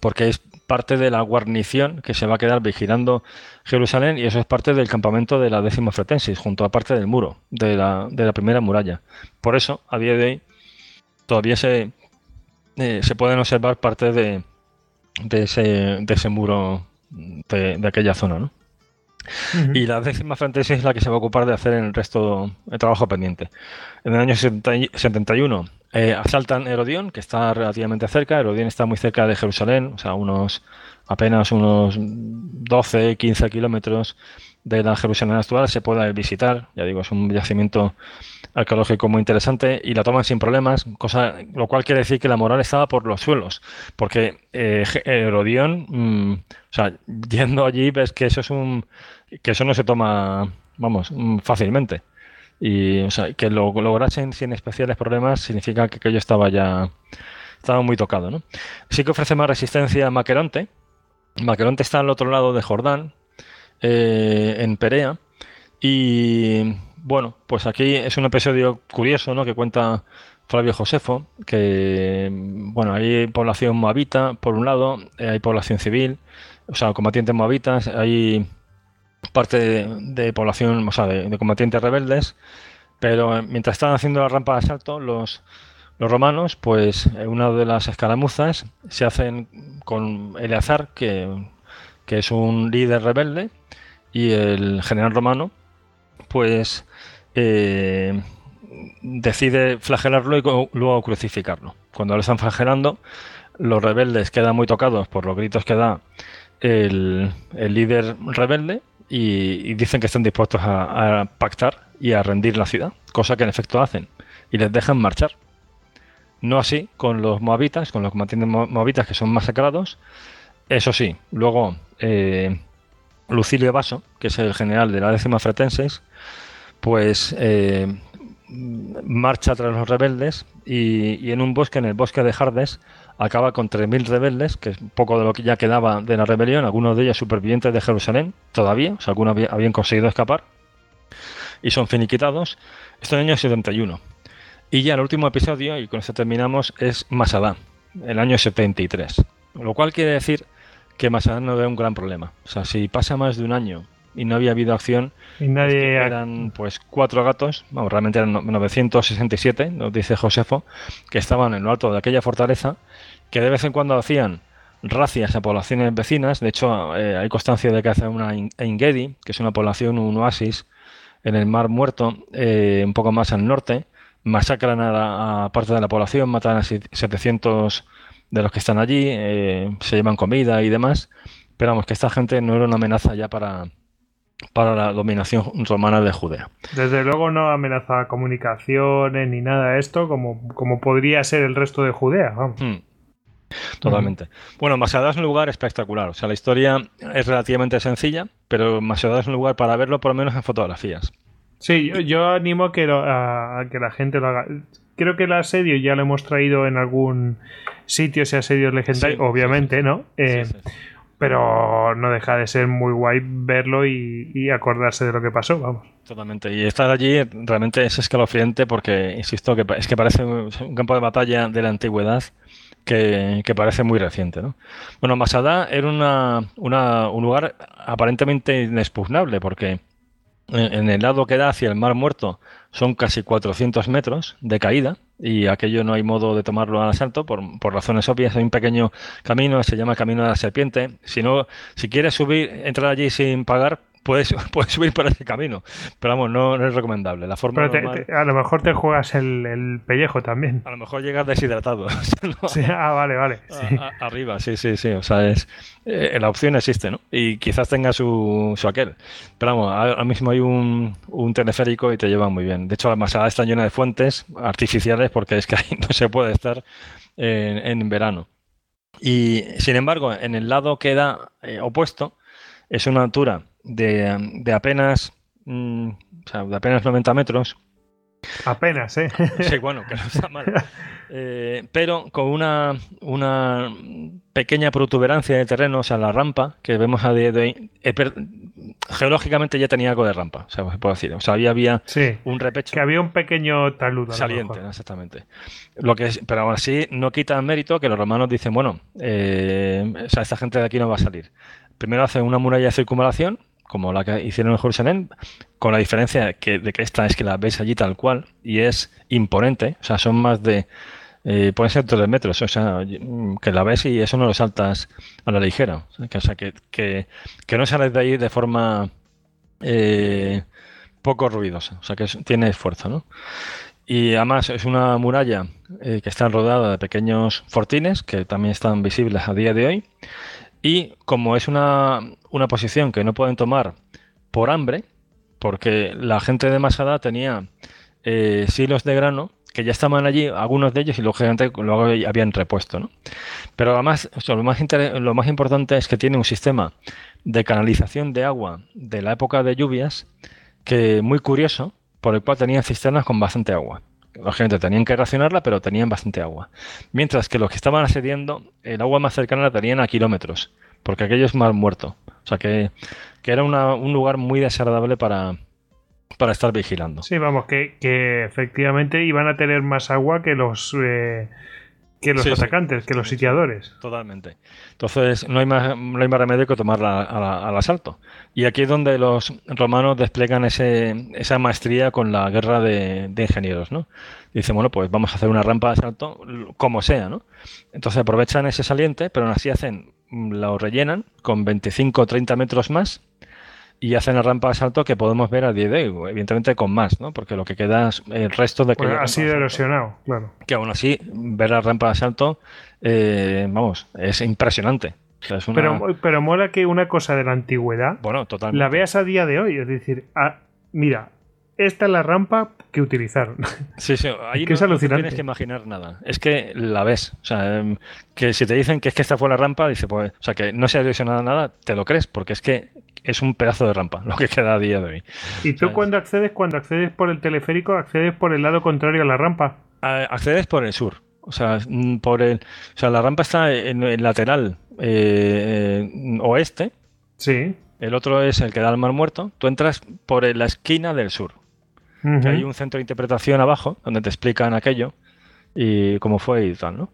porque es parte de la guarnición que se va a quedar vigilando Jerusalén, y eso es parte del campamento de la décima Fretensis, junto a parte del muro, de la, primera muralla. Por eso, a día de hoy, todavía se, eh, se pueden observar parte de de ese, de ese muro de, de aquella zona, Y la décima francesa es la que se va a ocupar de hacer el resto el trabajo pendiente. En el año 71 eh, asaltan Herodión, que está relativamente cerca. Herodión está muy cerca de Jerusalén, o sea, unos apenas unos 12, 15 kilómetros de la Jerusalén actual. Se puede visitar, ya digo, es un yacimiento arqueológico muy interesante y la toman sin problemas, cosa, lo cual quiere decir que la moral estaba por los suelos, porque eh, Herodión, mm, o sea, <laughs> yendo allí ves que eso es un, que eso no se toma, vamos, mm, fácilmente. Y o sea, que lo lograsen sin especiales problemas significa que, aquello estaba ya estaba muy tocado. Sí que ofrece más resistencia a Maqueronte. Maqueronte está al otro lado de Jordán, eh, en Perea. Y bueno, pues aquí es un episodio curioso, ¿no? Que cuenta Flavio Josefo, que, bueno, hay población moabita, por un lado, eh, hay población civil, o sea, combatientes moabitas, hay parte de, población, o sea, de, combatientes rebeldes, pero eh, mientras están haciendo la rampa de asalto, los, romanos, pues una de las escaramuzas se hacen con Eleazar, que, que es un líder rebelde, y el general romano, pues eh, decide flagelarlo y luego crucificarlo. Cuando lo están flagelando, los rebeldes quedan muy tocados por los gritos que da el, líder rebelde y, dicen que están dispuestos a, pactar y a rendir la ciudad, cosa que en efecto hacen, y les dejan marchar. No así con los moabitas, con los mantienen moabitas que son masacrados. Eso sí, luego eh, Lucilio Basso, que es el general de la décima Fretenses, pues eh, marcha tras los rebeldes y, en un bosque, en el bosque de Jardes, acaba con 3.000 rebeldes, que es poco de lo que ya quedaba de la rebelión, algunos de ellos supervivientes de Jerusalén todavía, o sea, algunos habían, conseguido escapar y son finiquitados. Esto en el año 71. Y ya el último episodio, y con esto terminamos, es Masada, el año 73. Lo cual quiere decir que allá no vea un gran problema. O sea, si pasa más de un año y no había habido acción, nadie... eran pues cuatro gatos, vamos, realmente eran 967, nos dice Josefo, que estaban en lo alto de aquella fortaleza, que de vez en cuando hacían racias a poblaciones vecinas. De hecho, eh, hay constancia de que hace una Ingedi, que es una población, un oasis en el Mar Muerto, eh, un poco más al norte. Masacran a, a parte de la población, matan a 700 de los que están allí, eh, se llevan comida y demás, pero vamos, que esta gente no era una amenaza ya para, para la dominación romana de Judea. Desde luego no amenaza comunicaciones ni nada de esto, como, como podría ser el resto de Judea. Hmm. Totalmente. Bueno, Masada es un lugar espectacular. O sea, la historia es relativamente sencilla, pero Masada es un lugar para verlo, por lo menos en fotografías. Sí, yo, animo a, que la gente lo haga creo que el asedio ya lo hemos traído en algún sitio, ese asedio legendario, obviamente, ¿no? Eh, pero no deja de ser muy guay verlo y, acordarse de lo que pasó, vamos. Totalmente, y estar allí realmente es escalofriante porque, insisto, es que parece un campo de batalla de la antigüedad que, parece muy reciente. ¿no? Bueno, Masada era un lugar aparentemente inexpugnable porque en el lado que da hacia el Mar Muerto son casi 400 metros de caída y aquello no hay modo de tomarlo al asalto por, por, razones obvias. Hay un pequeño camino, se llama Camino de la Serpiente. Si, no, si quieres subir, entrar allí sin pagar, puedes, <laughs> puedes subir por ese camino. Pero vamos, no, es recomendable. La forma a lo mejor te juegas el, pellejo también. A lo mejor llegas deshidratado. <laughs> ah, vale, vale. arriba, sí, sí, sí. O sea, es, eh, la opción existe, ¿no? Y quizás tenga su, aquel. Pero vamos, ahora mismo hay un, un teleférico y te lleva muy bien. De hecho, la masada está llena de fuentes artificiales porque es que ahí <laughs> no se puede estar en, verano. Y sin embargo, en el lado que da eh, opuesto, es una altura de, apenas, mm, de apenas 90 metros. Apenas, ¿eh? <laughs> Sí, bueno, que no está mal. Eh, pero con una, una pequeña protuberancia de terreno, o sea, la rampa que vemos a de eh, geológicamente ya tenía algo de rampa, o sea, puedo decir. O sea, había, había un repecho. Que había un pequeño talud. Saliente, exactamente. Lo que es, pero aún así no quita mérito que los romanos dicen, bueno, eh, o sea, esta gente de aquí no va a salir. Primero hacen una muralla de circunvalación como la que hicieron en Jerusalén, con la diferencia que, de que esta es que la ves allí tal cual y es imponente, o sea, son más de, eh, pueden ser tres metros, o sea, que la ves y eso no lo saltas a la ligera, o sea, que, no sales de ahí de forma eh, poco ruidosa, o sea, que tiene esfuerzo, ¿no? Y además es una muralla eh, que está rodeada de pequeños fortines que también están visibles a día de hoy y como es una, posición que no pueden tomar por hambre, porque la gente de Masada tenía eh, silos de grano que ya estaban allí, algunos de ellos, y lógicamente luego habían repuesto. ¿no? Pero además, lo, más lo más importante es que tiene un sistema de canalización de agua de la época de lluvias que muy curioso, por el cual tenían cisternas con bastante agua lógicamente tenían que racionarla, pero tenían bastante agua. Mientras que los que estaban asediando, el agua más cercana la tenían a kilómetros, porque aquello es más muerto. O sea que, era un lugar muy desagradable para, para estar vigilando. Sí, vamos, que, efectivamente iban a tener más agua que los eh, que los atacantes, que los sitiadores. Totalmente. Entonces, no hay más, no hay remedio que tomarla al asalto. Y aquí es donde los romanos desplegan esa maestría con la guerra de, ingenieros, ¿no? Dicen, bueno, pues vamos a hacer una rampa de asalto como sea, ¿no? Entonces aprovechan ese saliente, pero aún así hacen, mm, lo rellenan con 25 o 30 metros más y hacen la rampa de salto que podemos ver a día de hoy, evidentemente con más, ¿no? porque lo que queda es el resto de que... Pues ha sido erosionado, claro. Que aún así, ver la rampa de salto, eh, vamos, es impresionante. pero, pero mola que una cosa de la antigüedad la veas a día de hoy, es decir, mira, esta es la rampa que utilizaron. Sí, sí, ahí no, tienes que imaginar nada. Es que la ves. O sea, em, que si te dicen que es que esta fue la rampa, dice, pues, o sea, que no se ha lesionado nada, te lo crees, porque es que es un pedazo de rampa <laughs> lo que queda a día de hoy. ¿Y tú cuando accedes, cuando accedes por el teleférico, accedes por el lado contrario a la rampa? accedes por el sur. O sea, mm, por el, o sea, la rampa está en el lateral eh, eh, oeste. Sí. El otro es el que da al Mar Muerto. Tú entras por la esquina del sur hay un centro de interpretación abajo donde te explican aquello y cómo fue y tal, ¿no?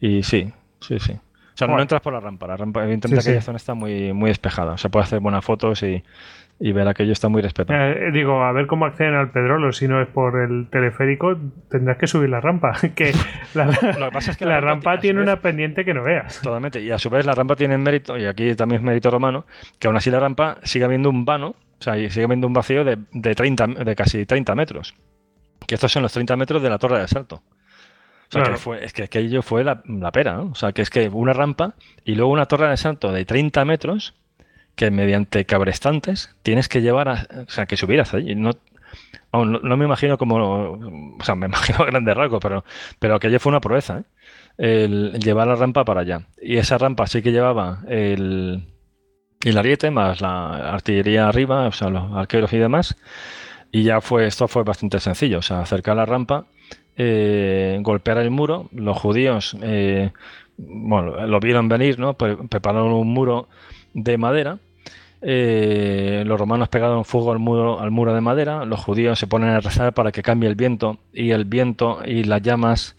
Y sí, sí, sí. O sea, no entras por la rampa, la rampa, evidentemente aquella zona está muy, muy despejada, o sea, puedes hacer buenas fotos y, y ver aquello está muy respetado. Eh, eh, digo, a ver cómo acceden al Pedrolo, si no es por el teleférico, tendrás que subir la rampa. <laughs> que Lo que pasa es que la, rampa, tiene una pendiente que no veas. Totalmente, y a su vez la rampa tiene mérito, y aquí también es mérito romano, que aún así la rampa sigue habiendo un vano o sea, y sigue viendo un vacío de, 30, de casi 30 metros. Que estos son los 30 metros de la torre de asalto. O sea, que es que aquello fue la, pera, ¿no? O sea, que es que una rampa y luego una torre de asalto de 30 metros que mediante cabrestantes tienes que llevar, a, o sea, que subir allí. No, no, me imagino como, o sea, me <laughs> imagino grandes rasgos, pero, pero aquello fue una proeza, ¿eh? El llevar la rampa para allá. Y esa rampa sí que llevaba el, y la ariete, más la artillería arriba, o sea, los arqueros y demás. Y ya fue, esto fue bastante sencillo, o sea, acercar la rampa, eh, golpear el muro, los judíos, eh, lo vieron venir, prepararon un muro de madera. Eh, los romanos pegaron fuego al muro, al muro de madera, los judíos se ponen a rezar para que cambie el viento y el viento y las llamas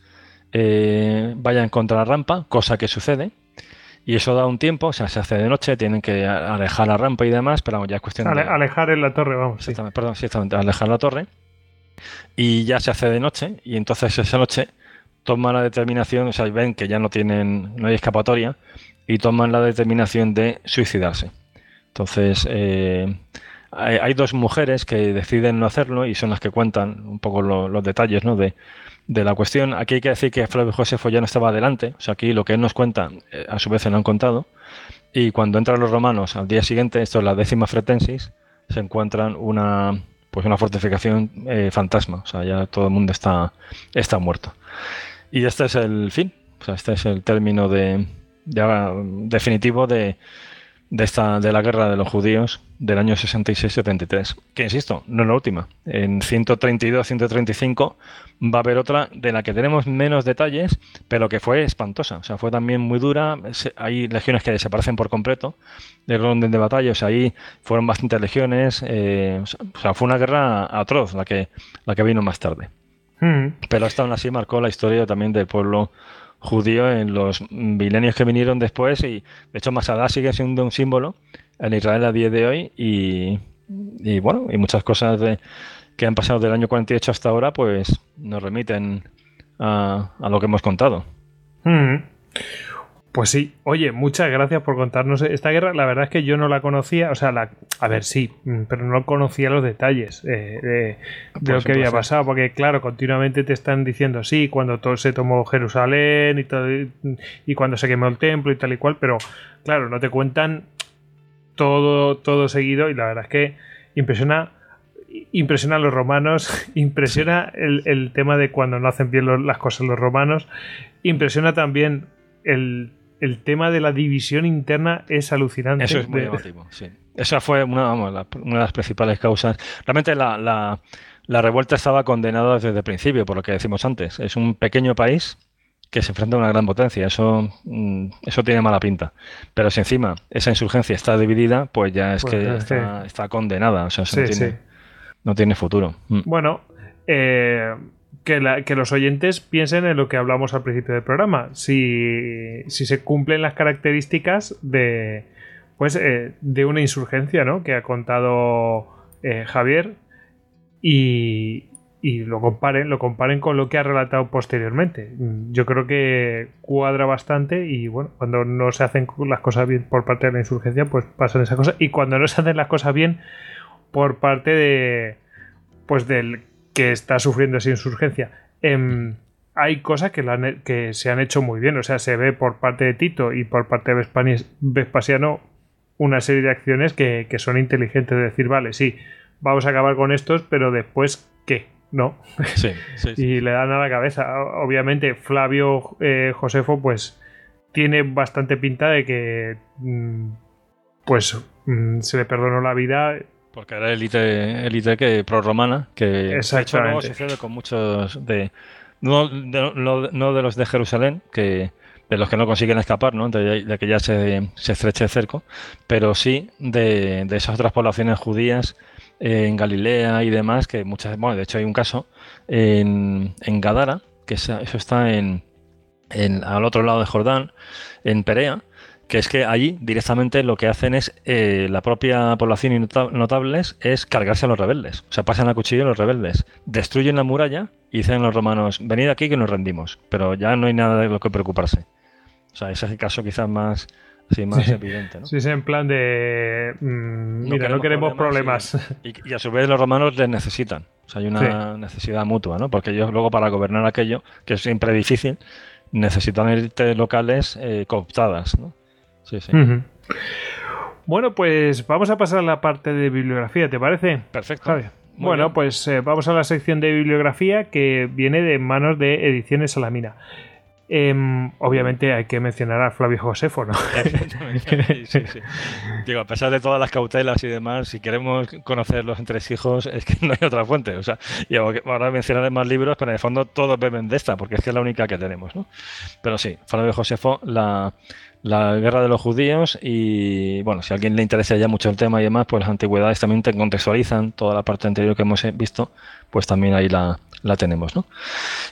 vayan contra la rampa, cosa que sucede. Y eso da un tiempo, o sea, se hace de noche, tienen que alejar la rampa y demás, pero ya es cuestión de... Alejar en la torre, vamos. sí. Perdón, sí, exactamente, alejar la torre. Y ya se hace de noche, y entonces esa noche toman la determinación, o sea, ven que ya no tienen, no hay escapatoria, y toman la determinación de suicidarse. Entonces, eh, hay, dos mujeres que deciden no hacerlo y son las que cuentan un poco los detalles, ¿no? De, de la cuestión. Aquí hay que decir que Flavio Josefo ya no estaba adelante, o sea, aquí lo que él nos cuenta, eh, a su vez se lo han contado, y cuando entran los romanos al día siguiente, esto es la décima fretensis, se encuentran una pues una fortificación eh, fantasma, o sea, ya todo el mundo está, está muerto. Y este es el fin, o sea, este es el término de definitivo de, de, esta, de la guerra de los judíos del año 66-73, que insisto, no es la última. En 132-135 va a haber otra de la que tenemos menos detalles, pero que fue espantosa, o sea, fue también muy dura. Hay legiones que desaparecen por completo de orden de batallas, ahí fueron bastantes legiones, eh, o sea, fue una guerra atroz la que, la que vino más tarde. Hmm. Pero esta aún así marcó la historia también del pueblo judío en los milenios que vinieron después y de hecho Masada sigue siendo un símbolo en Israel a día de hoy y, bueno, y muchas cosas que han pasado del año 48 hasta ahora pues nos remiten a, lo que hemos contado. Mm. Pues sí, oye, muchas gracias por contarnos esta guerra. La verdad es que yo no la conocía, o sea, la, a ver, sí, mm, pero no conocía los detalles eh, de, lo que había pasado, porque claro, continuamente te están diciendo, sí, cuando todo se tomó Jerusalén y, todo, y cuando se quemó el templo y tal y cual, pero claro, no te cuentan todo, todo seguido y la verdad es que impresiona impresiona a los romanos, <laughs> impresiona el, tema de cuando no hacen bien las cosas los romanos, impresiona también el el tema de la división interna es alucinante. Eso es muy negativo, Esa fue una, de las principales causas. Realmente la, revuelta estaba condenada desde el principio, por lo que decimos antes. Es un pequeño país que se enfrenta a una gran potencia. Eso, mm, tiene mala pinta. Pero si encima esa insurgencia está dividida, pues ya es que pues, está, condenada. O sea, no, tiene, futuro. Mm. Bueno, eh, que, los oyentes piensen en lo que hablamos al principio del programa. Si, se cumplen las características de, pues, eh, de una insurgencia ¿no? que ha contado eh, Javier y, y, lo, comparen, lo comparen con lo que ha relatado posteriormente. Yo creo que cuadra bastante y bueno, cuando no se hacen las cosas bien por parte de la insurgencia, pues pasan esas cosas. Y cuando no se hacen las cosas bien por parte de pues del que está sufriendo esa insurgencia. Em, hay cosas que, se han hecho muy bien. O sea, se ve por parte de Tito y por parte de Vespasiano una serie de acciones que, son inteligentes de decir, vale, sí, vamos a acabar con estos, pero después, ¿qué? ¿No? Sí, <laughs> y le dan a la cabeza. Obviamente, Flavio eh, Josefo, pues, tiene bastante pinta de que, mm, pues, mm, se le perdonó la vida porque era élite, élite que romana, que de hecho luego sucede con muchos de no, de los de Jerusalén, que de los que no consiguen escapar, ¿no? De, que ya se, estreche el cerco, pero sí de, esas otras poblaciones judías eh, en Galilea y demás, que muchas, bueno, de hecho hay un caso en, Gadara, que eso está en, al otro lado de Jordán, en Perea, que es que allí directamente lo que hacen es eh, la propia población y notables es cargarse a los rebeldes. O sea, pasan a cuchillo a los rebeldes, destruyen la muralla y dicen los romanos, venid aquí que nos rendimos, pero ya no hay nada de lo que preocuparse. O sea, ese es el caso quizás más, más evidente. ¿no? Sí, es en plan de, mm, mira, no queremos problemas. Y, a su vez los romanos les necesitan. O sea, hay una necesidad mutua, ¿no? Porque ellos luego para gobernar aquello, que es siempre difícil, necesitan élites locales eh, cooptadas, ¿no? Sí, Bueno, pues vamos a pasar a la parte de bibliografía, ¿te parece? Perfecto. Bueno, pues eh, vamos a la sección de bibliografía que viene de manos de Ediciones Salamina. Em, obviamente hay que mencionar a Flavio Josefo, ¿no? <laughs> Sí, Digo, a pesar de todas las cautelas y demás, si queremos conocer los entresijos, es que no hay otra fuente. O sea, y ahora mencionaré más libros, pero en el fondo todos beben de esta, porque es que es la única que tenemos, ¿no? Pero sí, Flavio Josefo, la, la guerra de los judíos y bueno, si a alguien le interesa ya mucho el tema y demás, pues las antigüedades también te contextualizan toda la parte anterior que hemos visto, pues también ahí la, tenemos, ¿no?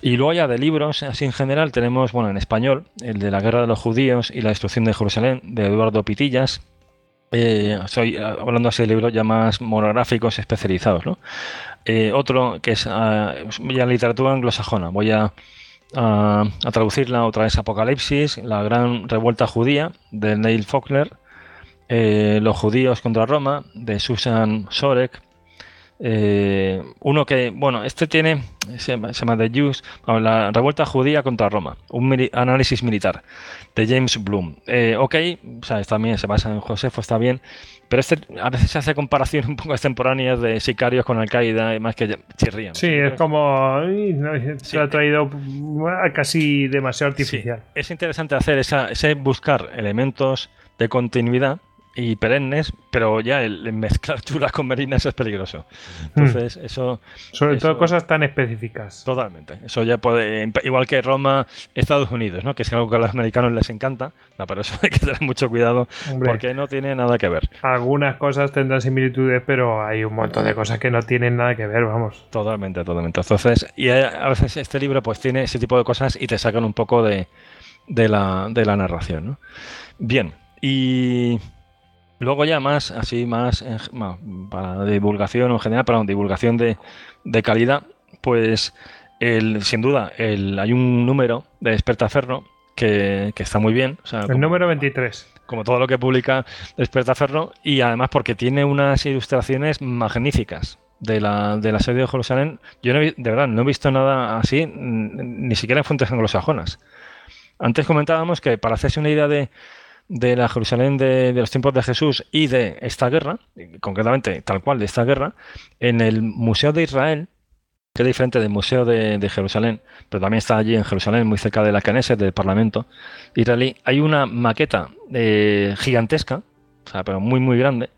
Y luego ya de libros, así en general, tenemos, bueno, en español, el de la guerra de los judíos y la destrucción de Jerusalén, de Eduardo Pitillas, eh, estoy eh, hablando así de libros ya más monográficos especializados, ¿no? Eh, otro que es uh, ya literatura anglosajona, voy a a, traducirla otra vez Apocalipsis, la gran revuelta judía de Neil Faulkner, eh, Los judíos contra Roma de Susan Sorek, eh, uno que, bueno, este tiene, se llama, The Jews, la revuelta judía contra Roma, un análisis militar, de James Bloom. Eh, ok, o sea, se basa en Josefo, está bien, pero este a veces se hace comparaciones <laughs> un poco extemporáneas de sicarios con Al-Qaeda y más que chirrían. Sí, es como, se ha eh, traído casi demasiado artificial. es interesante hacer ese buscar elementos de continuidad y perennes, pero ya el, mezclar chulas con merinas es peligroso. Entonces, hmm. eso. Sobre todo cosas tan específicas. Totalmente. Eso ya puede. Igual que Roma, Estados Unidos, ¿no? Que es algo que a los americanos les encanta. No, pero eso <laughs> hay que tener mucho cuidado porque no tiene nada que ver. Algunas cosas tendrán similitudes, pero hay un montón de cosas que no tienen nada que ver, vamos. Totalmente, totalmente. Entonces, y a veces este libro pues tiene ese tipo de cosas y te sacan un poco de, la, narración, Bien. Y Luego ya más, así más, para divulgación en general, para divulgación de, calidad, pues el, sin duda el, hay un número de Despertaferno que, está muy bien. el número 23. Como todo lo que publica Despertaferno y además porque tiene unas ilustraciones magníficas. De la, de la serie de Jerusalén, yo no de verdad no he visto nada así, ni siquiera en fuentes anglosajonas. Antes comentábamos que para hacerse una idea de, de la Jerusalén de, los tiempos de Jesús y de esta guerra, concretamente tal cual de esta guerra, en el Museo de Israel, que es diferente del Museo de, Jerusalén, pero también está allí en Jerusalén, muy cerca de la Knesset, del Parlamento israelí, hay una maqueta eh, gigantesca, o pero muy, muy grande,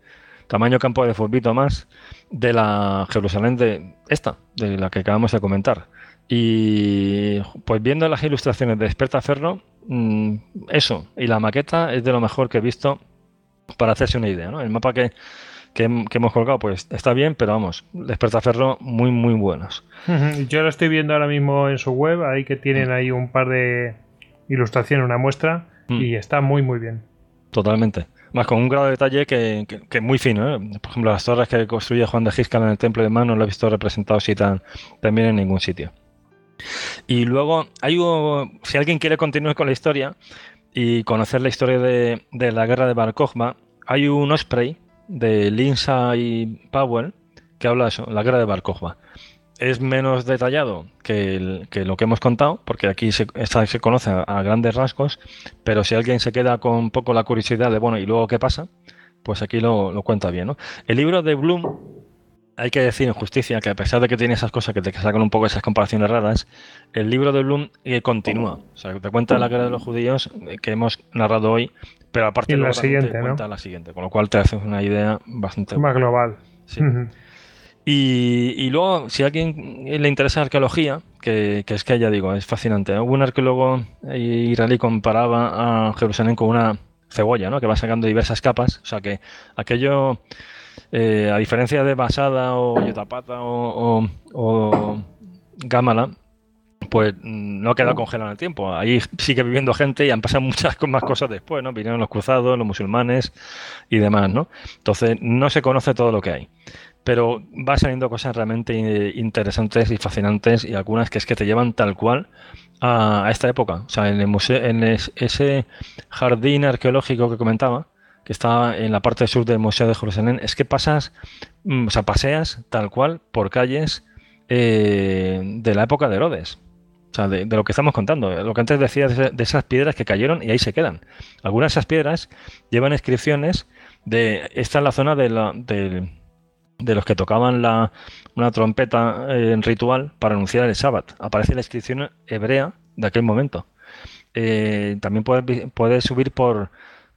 tamaño campo de fútbol más, de la Jerusalén de esta, de la que acabamos de comentar. Y pues viendo las ilustraciones de Experta Ferro, Mm, eso, y la maqueta es de lo mejor que he visto para hacerse una idea, El mapa que, que, hemos colgado, pues está bien, pero vamos, despertaferro muy, muy buenos. Yo lo estoy viendo ahora mismo en su web, ahí que tienen mm. ahí un par de ilustraciones, una muestra, mm. y está muy, muy bien. Totalmente más con un grado de detalle que, que, muy fino. ¿eh? Por ejemplo, las torres que construye Juan de Giscal en el Templo de Manos, no lo he visto representado así tan, también en ningún sitio. Y luego, hay si alguien quiere continuar con la historia y conocer la historia de, la guerra de Bar hay un Osprey de y Powell que habla de la guerra de Bar Es menos detallado que, lo que hemos contado, porque aquí se, se conoce a, grandes rasgos, pero si alguien se queda con un poco la curiosidad de, bueno, ¿y luego qué pasa? Pues aquí lo, lo cuenta bien. El libro de Bloom hay que decir en justicia que a pesar de que tiene esas cosas que te sacan un poco esas comparaciones raras, el libro de Bloom eh, continúa. O sea, te cuenta la guerra de los judíos eh, que hemos narrado hoy, pero aparte de la siguiente, cuenta ¿no? la siguiente, con lo cual te hace una idea bastante... Más global. Sí. y, luego, si a alguien le interesa arqueología, que, es que ya digo, es fascinante. Hubo ¿eh? un arqueólogo israelí comparaba a Jerusalén con una cebolla, ¿no? Que va sacando diversas capas. O sea que aquello eh, a diferencia de Basada o Yotapata o, o, pues mm, no ha quedado congelado en el tiempo. Ahí sigue viviendo gente y han pasado <laughs> muchas más cosas después, ¿no? Vinieron los cruzados, los musulmanes y demás, ¿no? Entonces no se conoce todo lo que hay. Pero va saliendo cosas realmente eh, interesantes y fascinantes y algunas que es que te llevan tal cual a, esta época. O sea, en, en ese jardín arqueológico que comentaba, que está en la parte sur del Museo de Jerusalén, es que pasas, mm, o sea, paseas tal cual por calles eh, de la época de Herodes. O sea, de, lo que estamos contando. Lo que antes decía de, esas piedras que cayeron y ahí se quedan. Algunas de esas piedras llevan inscripciones de. Esta es la zona de, la, de, los que tocaban una trompeta eh, en ritual para anunciar el sábado Aparece la inscripción hebrea de aquel momento. Eh, también puedes, puedes subir por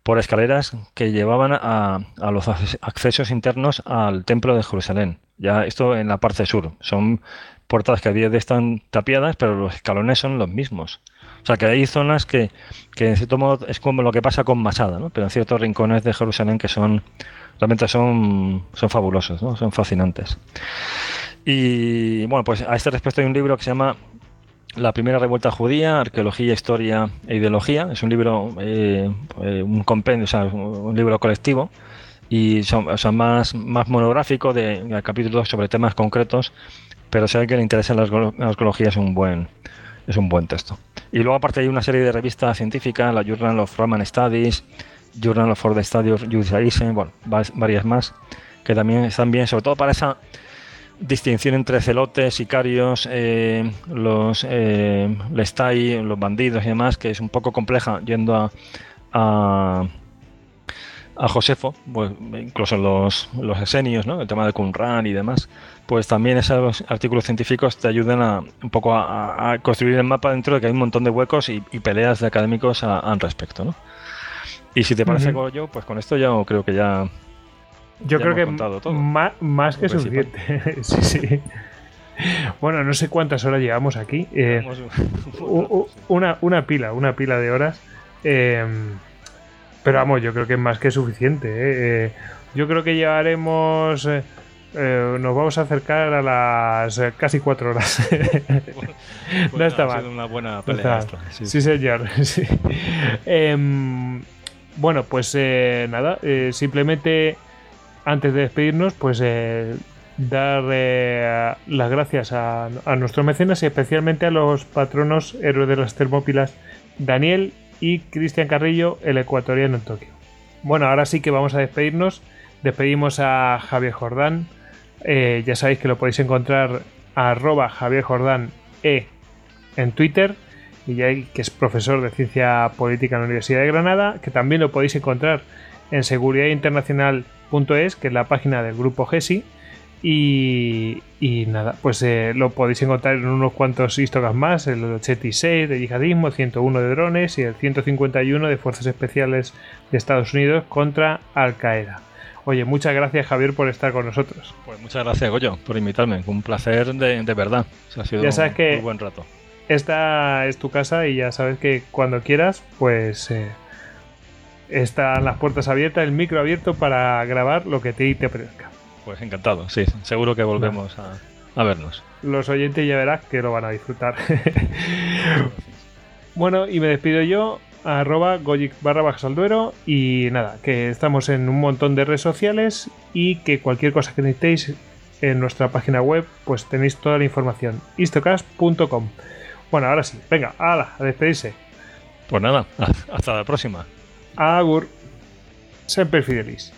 por escaleras que llevaban a, los accesos internos al templo de Jerusalén. Ya esto en la parte sur. Son puertas que a día de están tapiadas, pero los escalones son los mismos. O sea que hay zonas que, que en cierto modo es como lo que pasa con Masada, ¿no? pero en ciertos rincones de Jerusalén que son realmente son, son fabulosos, ¿no? son fascinantes. Y bueno, pues a este respecto hay un libro que se llama la primera revuelta judía, arqueología, historia e ideología. Es un libro, eh, eh, un compendio, o sea, un libro colectivo y son, más, más monográfico de capítulos sobre temas concretos, pero si que alguien le interesa la arqueología es un buen es un buen texto. Y luego aparte hay una serie de revistas científicas, la Journal of Roman Studies, Journal of the Studies Judaism, bueno, varias más que también están bien, sobre todo para esa distinción entre celotes, sicarios, eh, los eh, los bandidos y demás, que es un poco compleja yendo a, a, Josefo, pues, incluso los, los esenios, ¿no? el tema de Cunran y demás, pues también esos artículos científicos te ayudan a, un poco a, construir el mapa dentro de que hay un montón de huecos y, peleas de académicos al respecto. ¿no? Y si te parece, yo, pues con esto ya creo que ya yo creo que más, que suficiente. <laughs> sí, sí. Bueno, no sé cuántas horas llevamos aquí. una, pila, una pila de horas. Em, pero vamos, yo creo que es más que suficiente. ¿eh? Eh, yo creo que llevaremos. Eh, nos vamos a acercar a las casi cuatro horas. Bueno, <laughs> pues no está mal. una buena pelea. sí. señor. <laughs> Sí. Em, bueno, pues nada, simplemente antes de despedirnos, pues eh, dar eh, las gracias a, nuestros mecenas y especialmente a los patronos héroes de las Termópilas, Daniel y Cristian Carrillo, el ecuatoriano en Tokio. Bueno, ahora sí que vamos a despedirnos. Despedimos a Javier Jordán. Eh, ya sabéis que lo podéis encontrar Javier e en Twitter. Y ya que es profesor de ciencia política en la Universidad de Granada, que también lo podéis encontrar en Seguridad Internacional .es, que es la página del grupo GESI. Y, nada, pues eh, lo podéis encontrar en unos cuantos histogas más, el 86 de yihadismo, el 101 de drones y el 151 de Fuerzas Especiales de Estados Unidos contra Al-Qaeda. Oye, muchas gracias Javier por estar con nosotros. Pues muchas gracias Goyo por invitarme, un placer de, verdad. ya sabes que buen rato. Esta es tu casa y ya sabes que cuando quieras, pues... Eh, están las puertas abiertas, el micro abierto para grabar lo que te, te apetezca. Pues encantado, sí, seguro que volvemos a, vernos. Los oyentes ya verás que lo van a disfrutar. <laughs> bueno, y me despido yo arroba goyic barra duero y nada, que estamos en un montón de redes sociales y que cualquier cosa que necesitéis en nuestra página web pues tenéis toda la información istocast.com Bueno, ahora sí, venga, ala, a despedirse. Pues nada, <laughs> hasta la próxima agur, semper fidelis.